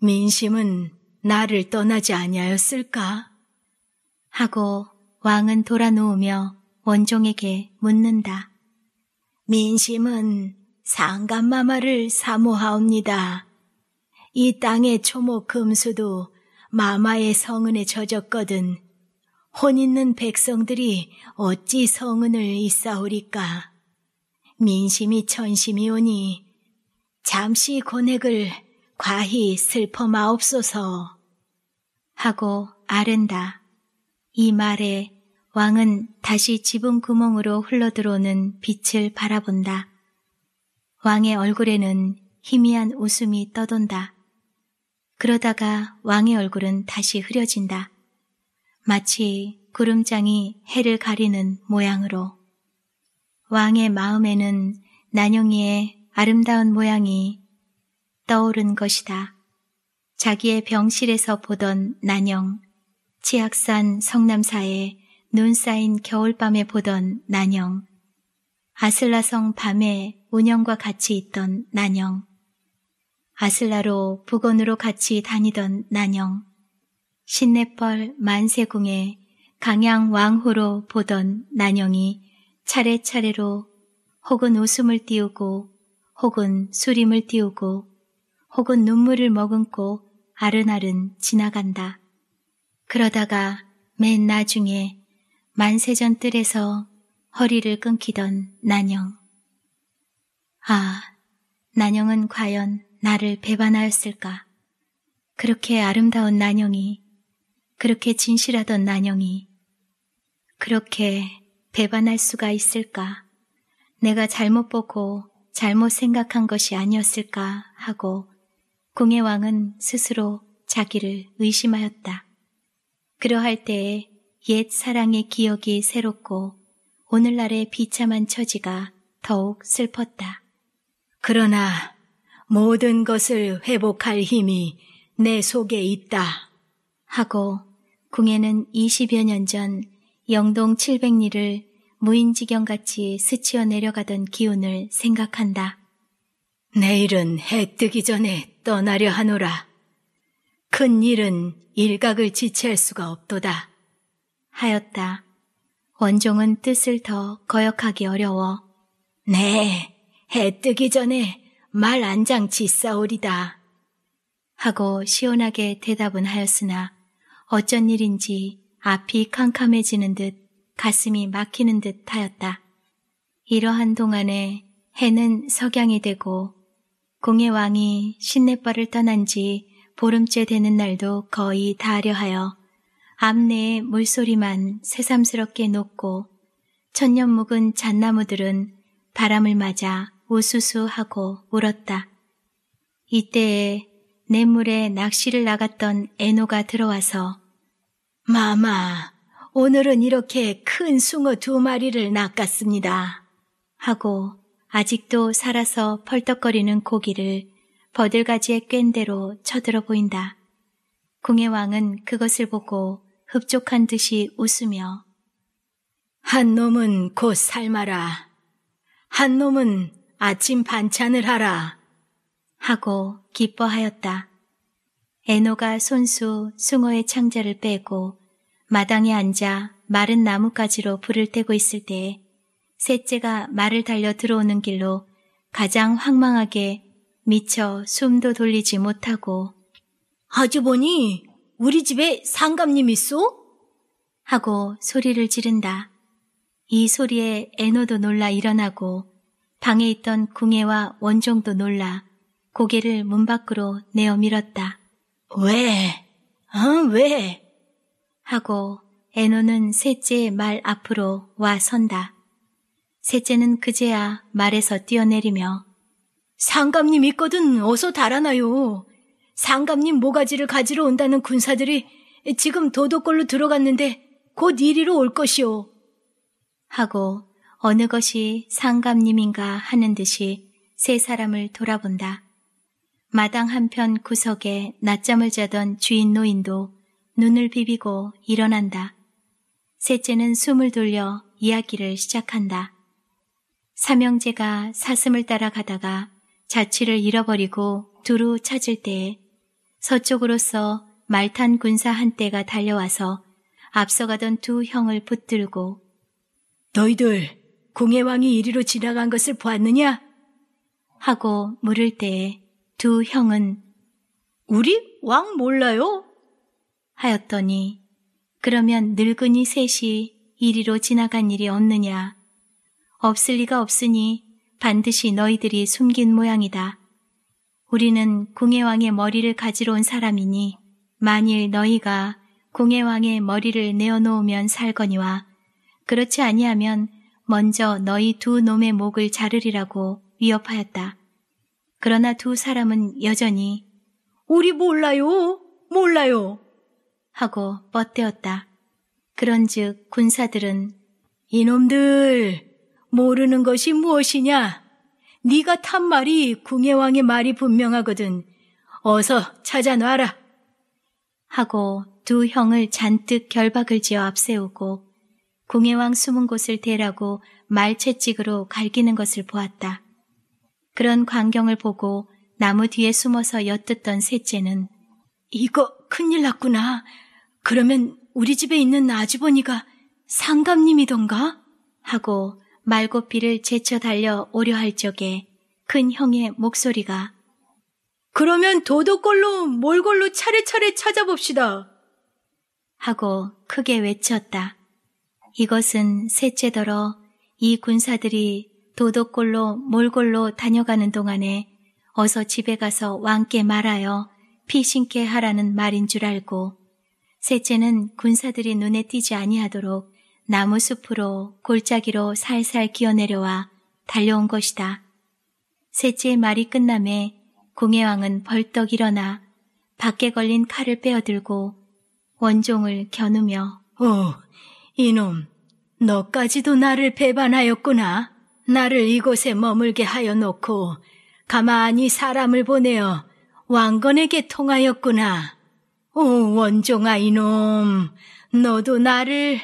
A: 민심은 나를 떠나지 아니하였을까? 하고 왕은 돌아누우며 원종에게 묻는다. 민심은 상감마마를 사모하옵니다. 이 땅의 초목 금수도 마마의 성은에 젖었거든 혼 있는 백성들이 어찌 성은을 이사오리까 민심이 천심이오니 잠시 고액을 과히 슬퍼 마옵소서 하고 아른다 이 말에 왕은 다시 지붕 구멍으로 흘러들어오는 빛을 바라본다. 왕의 얼굴에는 희미한 웃음이 떠돈다. 그러다가 왕의 얼굴은 다시 흐려진다. 마치 구름장이 해를 가리는 모양으로. 왕의 마음에는 난영이의 아름다운 모양이 떠오른 것이다. 자기의 병실에서 보던 난영, 치악산 성남사에눈 쌓인 겨울밤에 보던 난영, 아슬라성 밤에 운영과 같이 있던 난영, 아슬라로 북원으로 같이 다니던 난영, 신내펄 만세궁에 강양 왕후로 보던 난영이 차례차례로 혹은 웃음을 띄우고 혹은 수림을 띄우고 혹은 눈물을 머금고 아른아른 지나간다. 그러다가 맨 나중에 만세전 뜰에서 허리를 끊기던 난영. 아, 난영은 과연 나를 배반하였을까? 그렇게 아름다운 난영이, 그렇게 진실하던 난영이, 그렇게 배반할 수가 있을까? 내가 잘못 보고 잘못 생각한 것이 아니었을까 하고 궁의 왕은 스스로 자기를 의심하였다. 그러할 때에 옛 사랑의 기억이 새롭고 오늘날의 비참한 처지가 더욱 슬펐다. 그러나 모든 것을 회복할 힘이 내 속에 있다. 하고 궁에는 20여 년 전 영동 700리를 무인지경같이 스치어 내려가던 기운을 생각한다. 내일은 해 뜨기 전에 떠나려 하노라. 큰 일은 일각을 지체할 수가 없도다. 하였다. 원종은 뜻을 더 거역하기 어려워. 네, 해 뜨기 전에 말 안장치 싸오리다. 하고 시원하게 대답은 하였으나 어쩐 일인지 앞이 캄캄해지는 듯 가슴이 막히는 듯 하였다. 이러한 동안에 해는 석양이 되고 공의 왕이 신내빠를 떠난 지 보름째 되는 날도 거의 다려하여 앞내의 물소리만 새삼스럽게 녹고 천년 묵은 잣나무들은 바람을 맞아 우수수 하고 울었다. 이때에 냇물에 낚시를 나갔던 애노가 들어와서 마마, 오늘은 이렇게 큰 숭어 두 마리를 낚았습니다. 하고 아직도 살아서 펄떡거리는 고기를 버들가지에 껜 대로 쳐들어 보인다. 궁예 왕은 그것을 보고 흡족한 듯이 웃으며 한 놈은 곧 삶아라. 한 놈은 아침 반찬을 하라. 하고 기뻐하였다. 에노가 손수 숭어의 창자를 빼고 마당에 앉아 마른 나뭇가지로 불을 떼고 있을 때 셋째가 말을 달려 들어오는 길로 가장 황망하게 미쳐 숨도 돌리지 못하고 아주머니 우리 집에 상감님 있소? 하고 소리를 지른다. 이 소리에 에노도 놀라 일어나고 방에 있던 궁예와 원종도 놀라 고개를 문 밖으로 내어 밀었다. 왜? 어, 왜? 하고 애노는 셋째의 말 앞으로 와 선다. 셋째는 그제야 말에서 뛰어내리며 상감님 있거든 어서 달아나요. 상감님 모가지를 가지러 온다는 군사들이 지금 도도골로 들어갔는데 곧 이리로 올 것이오. 하고 어느 것이 상감님인가 하는 듯이 세 사람을 돌아본다. 마당 한편 구석에 낮잠을 자던 주인 노인도 눈을 비비고 일어난다. 셋째는 숨을 돌려 이야기를 시작한다. 삼형제가 사슴을 따라가다가 자취를 잃어버리고 두루 찾을 때에 서쪽으로서 말탄 군사 한 대가 달려와서 앞서가던 두 형을 붙들고 너희들 공예왕이 이리로 지나간 것을 보았느냐? 하고 물을 때에 두 형은 우리 왕 몰라요? 하였더니 그러면 늙은이 셋이 이리로 지나간 일이 없느냐? 없을 리가 없으니 반드시 너희들이 숨긴 모양이다. 우리는 공예왕의 머리를 가지러 온 사람이니 만일 너희가 공예왕의 머리를 내어놓으면 살거니와 그렇지 아니하면 먼저 너희 두 놈의 목을 자르리라고 위협하였다. 그러나 두 사람은 여전히 우리 몰라요, 몰라요 하고 뻗대었다. 그런즉 군사들은 이놈들 모르는 것이 무엇이냐? 네가 탄 말이 궁예왕의 말이 분명하거든. 어서 찾아놔라. 하고 두 형을 잔뜩 결박을 지어 앞세우고 공예왕 숨은 곳을 대라고 말채찍으로 갈기는 것을 보았다. 그런 광경을 보고 나무 뒤에 숨어서 엿듣던 셋째는 이거 큰일 났구나. 그러면 우리 집에 있는 아주버니가 상감님이던가? 하고 말고삐를 제쳐 달려 오려 할 적에 큰 형의 목소리가 그러면 도도꼴로 몰골로 차례차례 찾아봅시다. 하고 크게 외쳤다. 이것은 셋째더러 이 군사들이 도덕골로 몰골로 다녀가는 동안에 어서 집에 가서 왕께 말하여 피신께 하라는 말인 줄 알고 셋째는 군사들이 눈에 띄지 아니하도록 나무 숲으로 골짜기로 살살 기어내려와 달려온 것이다. 셋째의 말이 끝남에 공예왕은 벌떡 일어나 밖에 걸린 칼을 빼어들고 원종을 겨누며 어, 이놈, 너까지도 나를 배반하였구나. 나를 이곳에 머물게 하여 놓고 가만히 사람을 보내어 왕건에게 통하였구나. 오, 원종아 이놈, 너도 나를,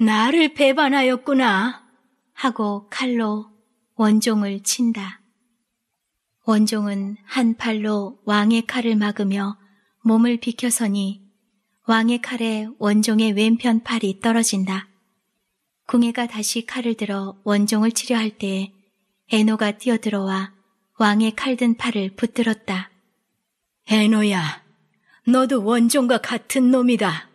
A: 나를 배반하였구나. 하고 칼로 원종을 친다. 원종은 한 팔로 왕의 칼을 막으며 몸을 비켜서니 왕의 칼에 원종의 왼편 팔이 떨어진다. 궁예가 다시 칼을 들어 원종을 치려 할 때에 애노가 뛰어들어와 왕의 칼든 팔을 붙들었다. 애노야 너도 원종과 같은 놈이다.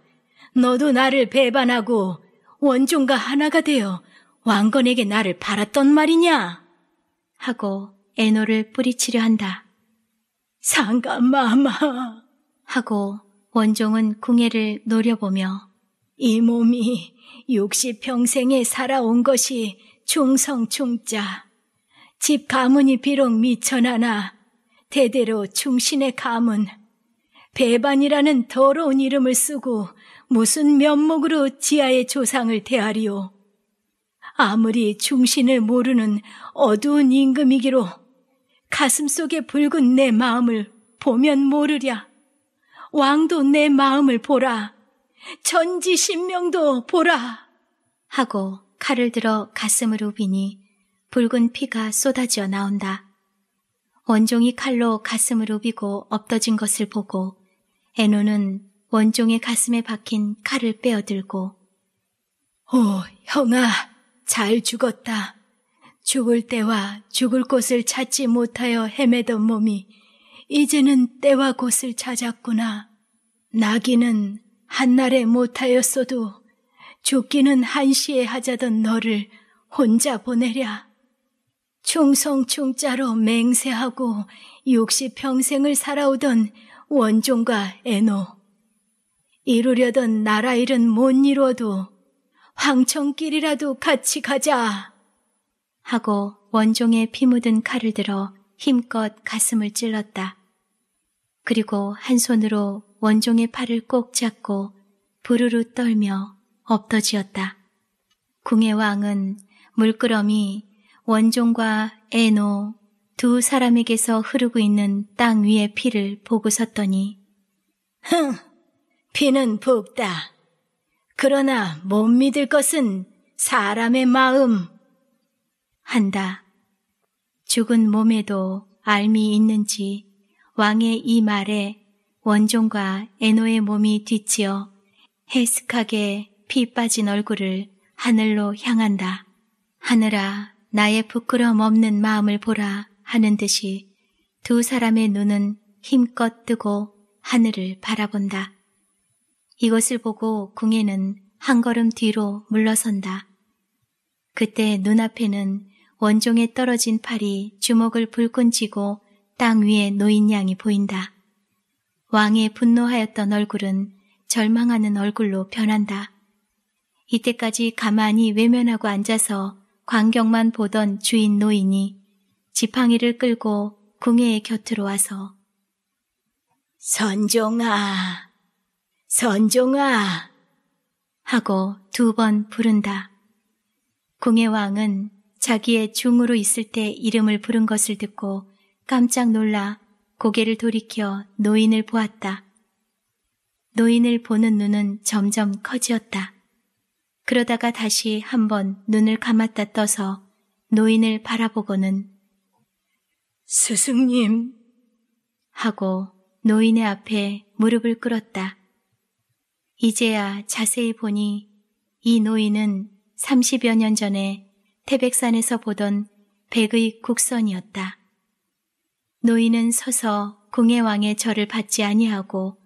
A: 너도 나를 배반하고 원종과 하나가 되어 왕건에게 나를 팔았던 말이냐? 하고 애노를 뿌리치려 한다. 상감마마 하고 원종은 궁예를 노려보며 이 몸이 육십 평생에 살아온 것이 충성충자. 집 가문이 비록 미천하나 대대로 충신의 가문. 배반이라는 더러운 이름을 쓰고 무슨 면목으로 지하의 조상을 대하리오. 아무리 충신을 모르는 어두운 임금이기로 가슴속에 붉은 내 마음을 보면 모르랴. 왕도 내 마음을 보라. 전지 신명도 보라. 하고 칼을 들어 가슴을로 비니 붉은 피가 쏟아져 나온다. 원종이 칼로 가슴을로 비고 엎어진 것을 보고 에노는 원종의 가슴에 박힌 칼을 빼어들고 오 형아 잘 죽었다. 죽을 때와 죽을 곳을 찾지 못하여 헤매던 몸이 이제는 때와 곳을 찾았구나. 나기는 한날에 못하였어도 죽기는 한시에 하자던 너를 혼자 보내랴. 충성충자로 맹세하고 육십 평생을 살아오던 원종과 애노. 이루려던 나라 일은 못 이루어도 황천길이라도 같이 가자. 하고 원종의 피 묻은 칼을 들어 힘껏 가슴을 찔렀다. 그리고 한 손으로 원종의 팔을 꼭 잡고 부르르 떨며 엎더지었다. 궁의 왕은 물끄러미 원종과 에노 두 사람에게서 흐르고 있는 땅 위의 피를 보고 섰더니 흥! 피는 붓다. 그러나 못 믿을 것은 사람의 마음. 한다. 죽은 몸에도 알미 있는지 왕의 이 말에 원종과 에노의 몸이 뒤치어 해슥하게 피 빠진 얼굴을 하늘로 향한다. 하늘아 나의 부끄럼 없는 마음을 보라 하는 듯이 두 사람의 눈은 힘껏 뜨고 하늘을 바라본다. 이것을 보고 궁에는 한 걸음 뒤로 물러선다. 그때 눈앞에는 원종에 떨어진 팔이 주먹을 불끈 쥐고 땅 위에 놓인 양이 보인다. 왕의 분노하였던 얼굴은 절망하는 얼굴로 변한다. 이때까지 가만히 외면하고 앉아서 광경만 보던 주인 노인이 지팡이를 끌고 궁예의 곁으로 와서 선종아, 선종아 하고 두 번 부른다. 궁예 왕은 자기의 중으로 있을 때 이름을 부른 것을 듣고 깜짝 놀라 고개를 돌이켜 노인을 보았다. 노인을 보는 눈은 점점 커지었다. 그러다가 다시 한번 눈을 감았다 떠서 노인을 바라보고는 스승님 하고 노인의 앞에 무릎을 꿇었다. 이제야 자세히 보니 이 노인은 30여 년 전에 태백산에서 보던 백의 국선이었다. 노인은 서서 궁의 왕의 절을 받지 아니하고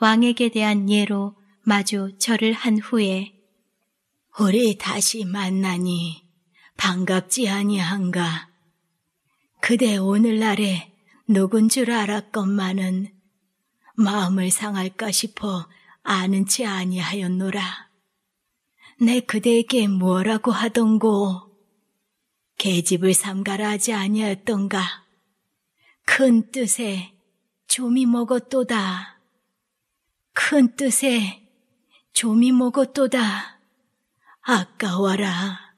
A: 왕에게 대한 예로 마주 절을 한 후에 우리 다시 만나니 반갑지 아니한가. 그대 오늘날에 누군 줄 알았건만은 마음을 상할까 싶어 아는 체 아니하였노라. 내 그대에게 뭐라고 하던고. 계집을 삼가라 하지 아니었던가. 큰 뜻에 조미 먹었도다. 큰 뜻에 조미 먹었도다. 아까워라.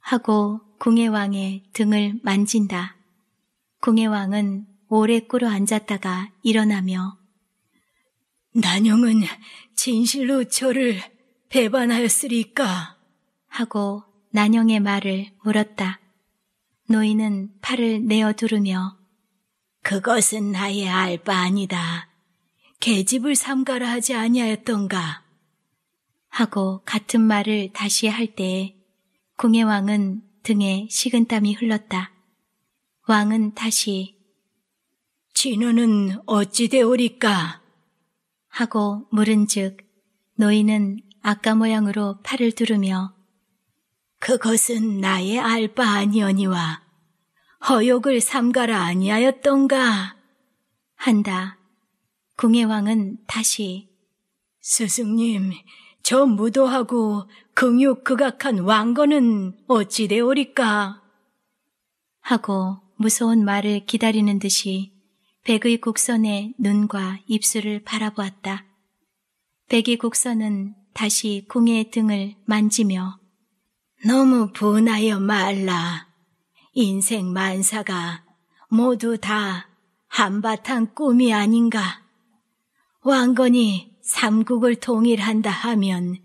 A: 하고 궁예왕의 등을 만진다. 궁예왕은 오래 꿇어 앉았다가 일어나며 난영은 진실로 저를 배반하였으리까 하고 난영의 말을 물었다. 노인은 팔을 내어두르며 그것은 나의 알바 아니다. 계집을 삼가라 하지 아니하였던가. 하고 같은 말을 다시 할 때에 궁의 왕은 등에 식은땀이 흘렀다. 왕은 다시 진호는 어찌 되오리까? 하고 물은즉 노인은 아까 모양으로 팔을 두르며 그것은 나의 알바 아니오니와 허욕을 삼가라 아니하였던가 한다. 궁예왕은 다시 스승님 저 무도하고 긍육 극악한 왕건은 어찌 되오리까 하고 무서운 말을 기다리는 듯이 백의 곡선의 눈과 입술을 바라보았다. 백의 곡선은 다시 궁의 등을 만지며 너무 분하여 말라. 인생 만사가 모두 다 한바탕 꿈이 아닌가. 왕건이 삼국을 통일한다 하면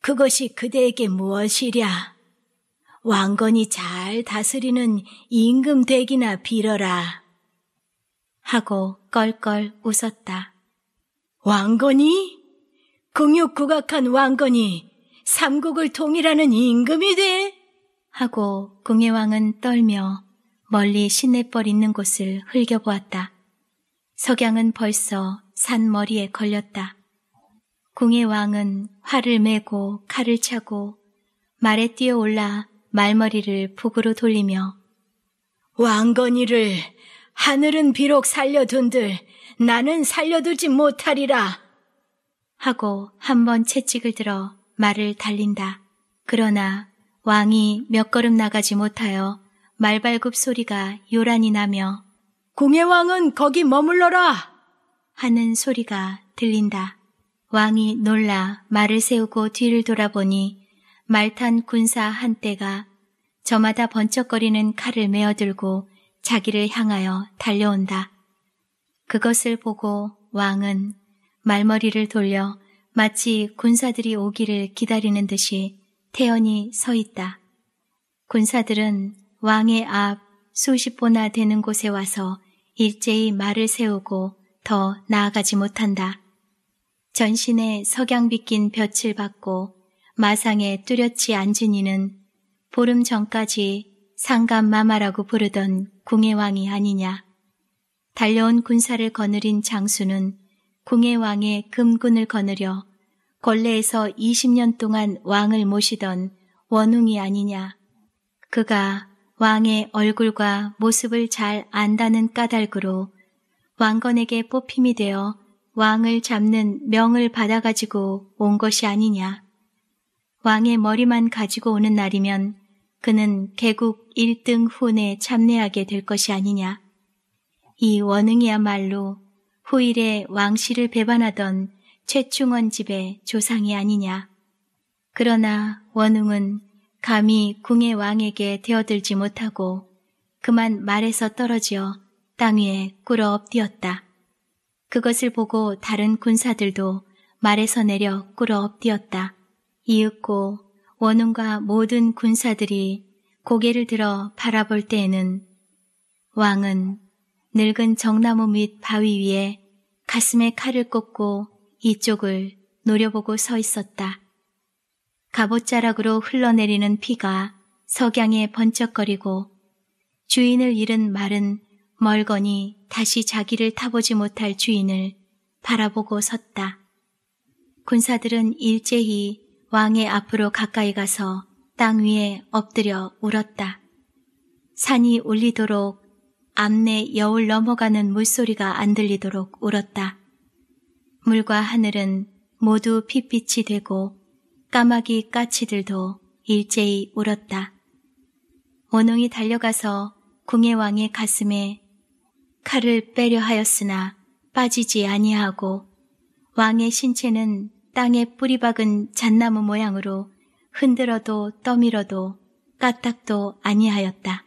A: 그것이 그대에게 무엇이랴? 왕건이 잘 다스리는 임금 되기나 빌어라. 하고 껄껄 웃었다. 왕건이? 공육국악한 왕건이 삼국을 통일하는 임금이 돼? 하고 궁예왕은 떨며 멀리 시내벌 있는 곳을 흘겨보았다. 석양은 벌써 산머리에 걸렸다. 궁예왕은 활을 메고 칼을 차고 말에 뛰어올라 말머리를 북으로 돌리며 왕건이를 하늘은 비록 살려둔들 나는 살려두지 못하리라 하고 한 번 채찍을 들어 말을 달린다. 그러나 왕이 몇 걸음 나가지 못하여 말발굽 소리가 요란히 나며 공예 왕은 거기 머물러라! 하는 소리가 들린다. 왕이 놀라 말을 세우고 뒤를 돌아보니 말탄 군사 한 대가 저마다 번쩍거리는 칼을 메어들고 자기를 향하여 달려온다. 그것을 보고 왕은 말머리를 돌려 마치 군사들이 오기를 기다리는 듯이 태연히 서 있다. 군사들은 왕의 앞 수십 보나 되는 곳에 와서 일제히 말을 세우고 더 나아가지 못한다. 전신에 석양빛 낀 볕을 받고 마상에 뚜렷이 앉은 이는 보름 전까지 상감마마라고 부르던 궁예왕이 아니냐. 달려온 군사를 거느린 장수는 궁예왕의 금군을 거느려 걸레에서 20년 동안 왕을 모시던 원웅이 아니냐. 그가 왕의 얼굴과 모습을 잘 안다는 까닭으로 왕건에게 뽑힘이 되어 왕을 잡는 명을 받아가지고 온 것이 아니냐. 왕의 머리만 가지고 오는 날이면 그는 개국 1등 훈에 참내하게 될 것이 아니냐. 이 원흥이야말로 후일에 왕실을 배반하던 최충원 집의 조상이 아니냐. 그러나 원웅은 감히 궁의 왕에게 되어들지 못하고 그만 말에서 떨어지어 땅 위에 꿇어 엎디었다. 그것을 보고 다른 군사들도 말에서 내려 꿇어 엎디었다. 이윽고 원웅과 모든 군사들이 고개를 들어 바라볼 때에는 왕은 늙은 정나무 및 바위 위에 가슴에 칼을 꽂고 이쪽을 노려보고 서 있었다. 갑옷자락으로 흘러내리는 피가 석양에 번쩍거리고 주인을 잃은 말은 멀거니 다시 자기를 타보지 못할 주인을 바라보고 섰다. 군사들은 일제히 왕의 앞으로 가까이 가서 땅 위에 엎드려 울었다. 산이 울리도록 앞내 여울 넘어가는 물소리가 안 들리도록 울었다. 물과 하늘은 모두 핏빛이 되고 까마귀 까치들도 일제히 울었다. 원홍이 달려가서 궁의 왕의 가슴에 칼을 빼려 하였으나 빠지지 아니하고 왕의 신체는 땅에 뿌리 박은 잣나무 모양으로 흔들어도 떠밀어도 까딱도 아니하였다.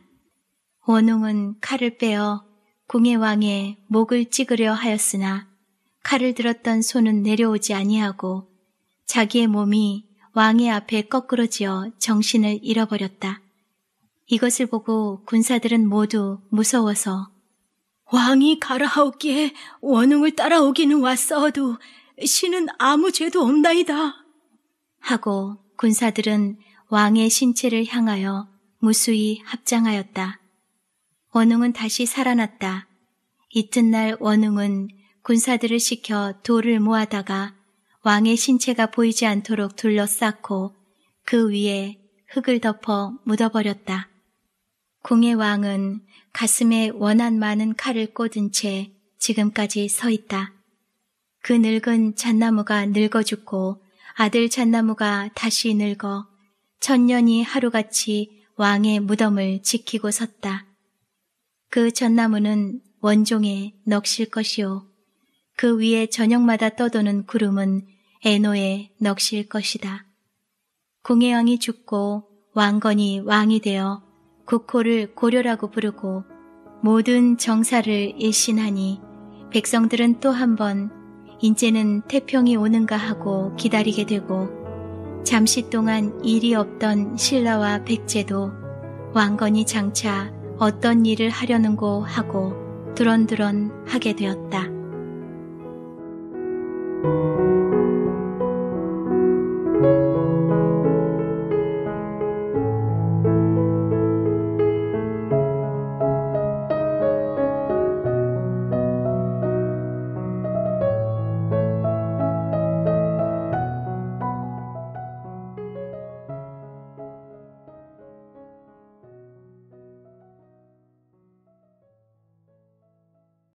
A: 원홍은 칼을 빼어 궁의 왕의 목을 찍으려 하였으나 칼을 들었던 손은 내려오지 아니하고 자기의 몸이 왕의 앞에 거꾸러지어 정신을 잃어버렸다. 이것을 보고 군사들은 모두 무서워서 왕이 가라하옵기에 원웅을 따라오기는 왔어도 신은 아무 죄도 없나이다. 하고 군사들은 왕의 신체를 향하여 무수히 합장하였다. 원웅은 다시 살아났다. 이튿날 원웅은 군사들을 시켜 돌을 모아다가 왕의 신체가 보이지 않도록 둘러쌓고그 위에 흙을 덮어 묻어버렸다. 궁의 왕은 가슴에 원한 많은 칼을 꽂은 채 지금까지 서 있다. 그 늙은 잣나무가 늙어 죽고 아들 잣나무가 다시 늙어 천년이 하루같이 왕의 무덤을 지키고 섰다. 그 잣나무는 원종에 넋실 것이오. 그 위에 저녁마다 떠도는 구름은 에노의 넋일 것이다. 궁예 왕이 죽고 왕건이 왕이 되어 국호를 고려라고 부르고 모든 정사를 일신하니 백성들은 또 한번 인제는 태평이 오는가 하고 기다리게 되고 잠시 동안 일이 없던 신라와 백제도 왕건이 장차 어떤 일을 하려는고 하고 두런두런 하게 되었다.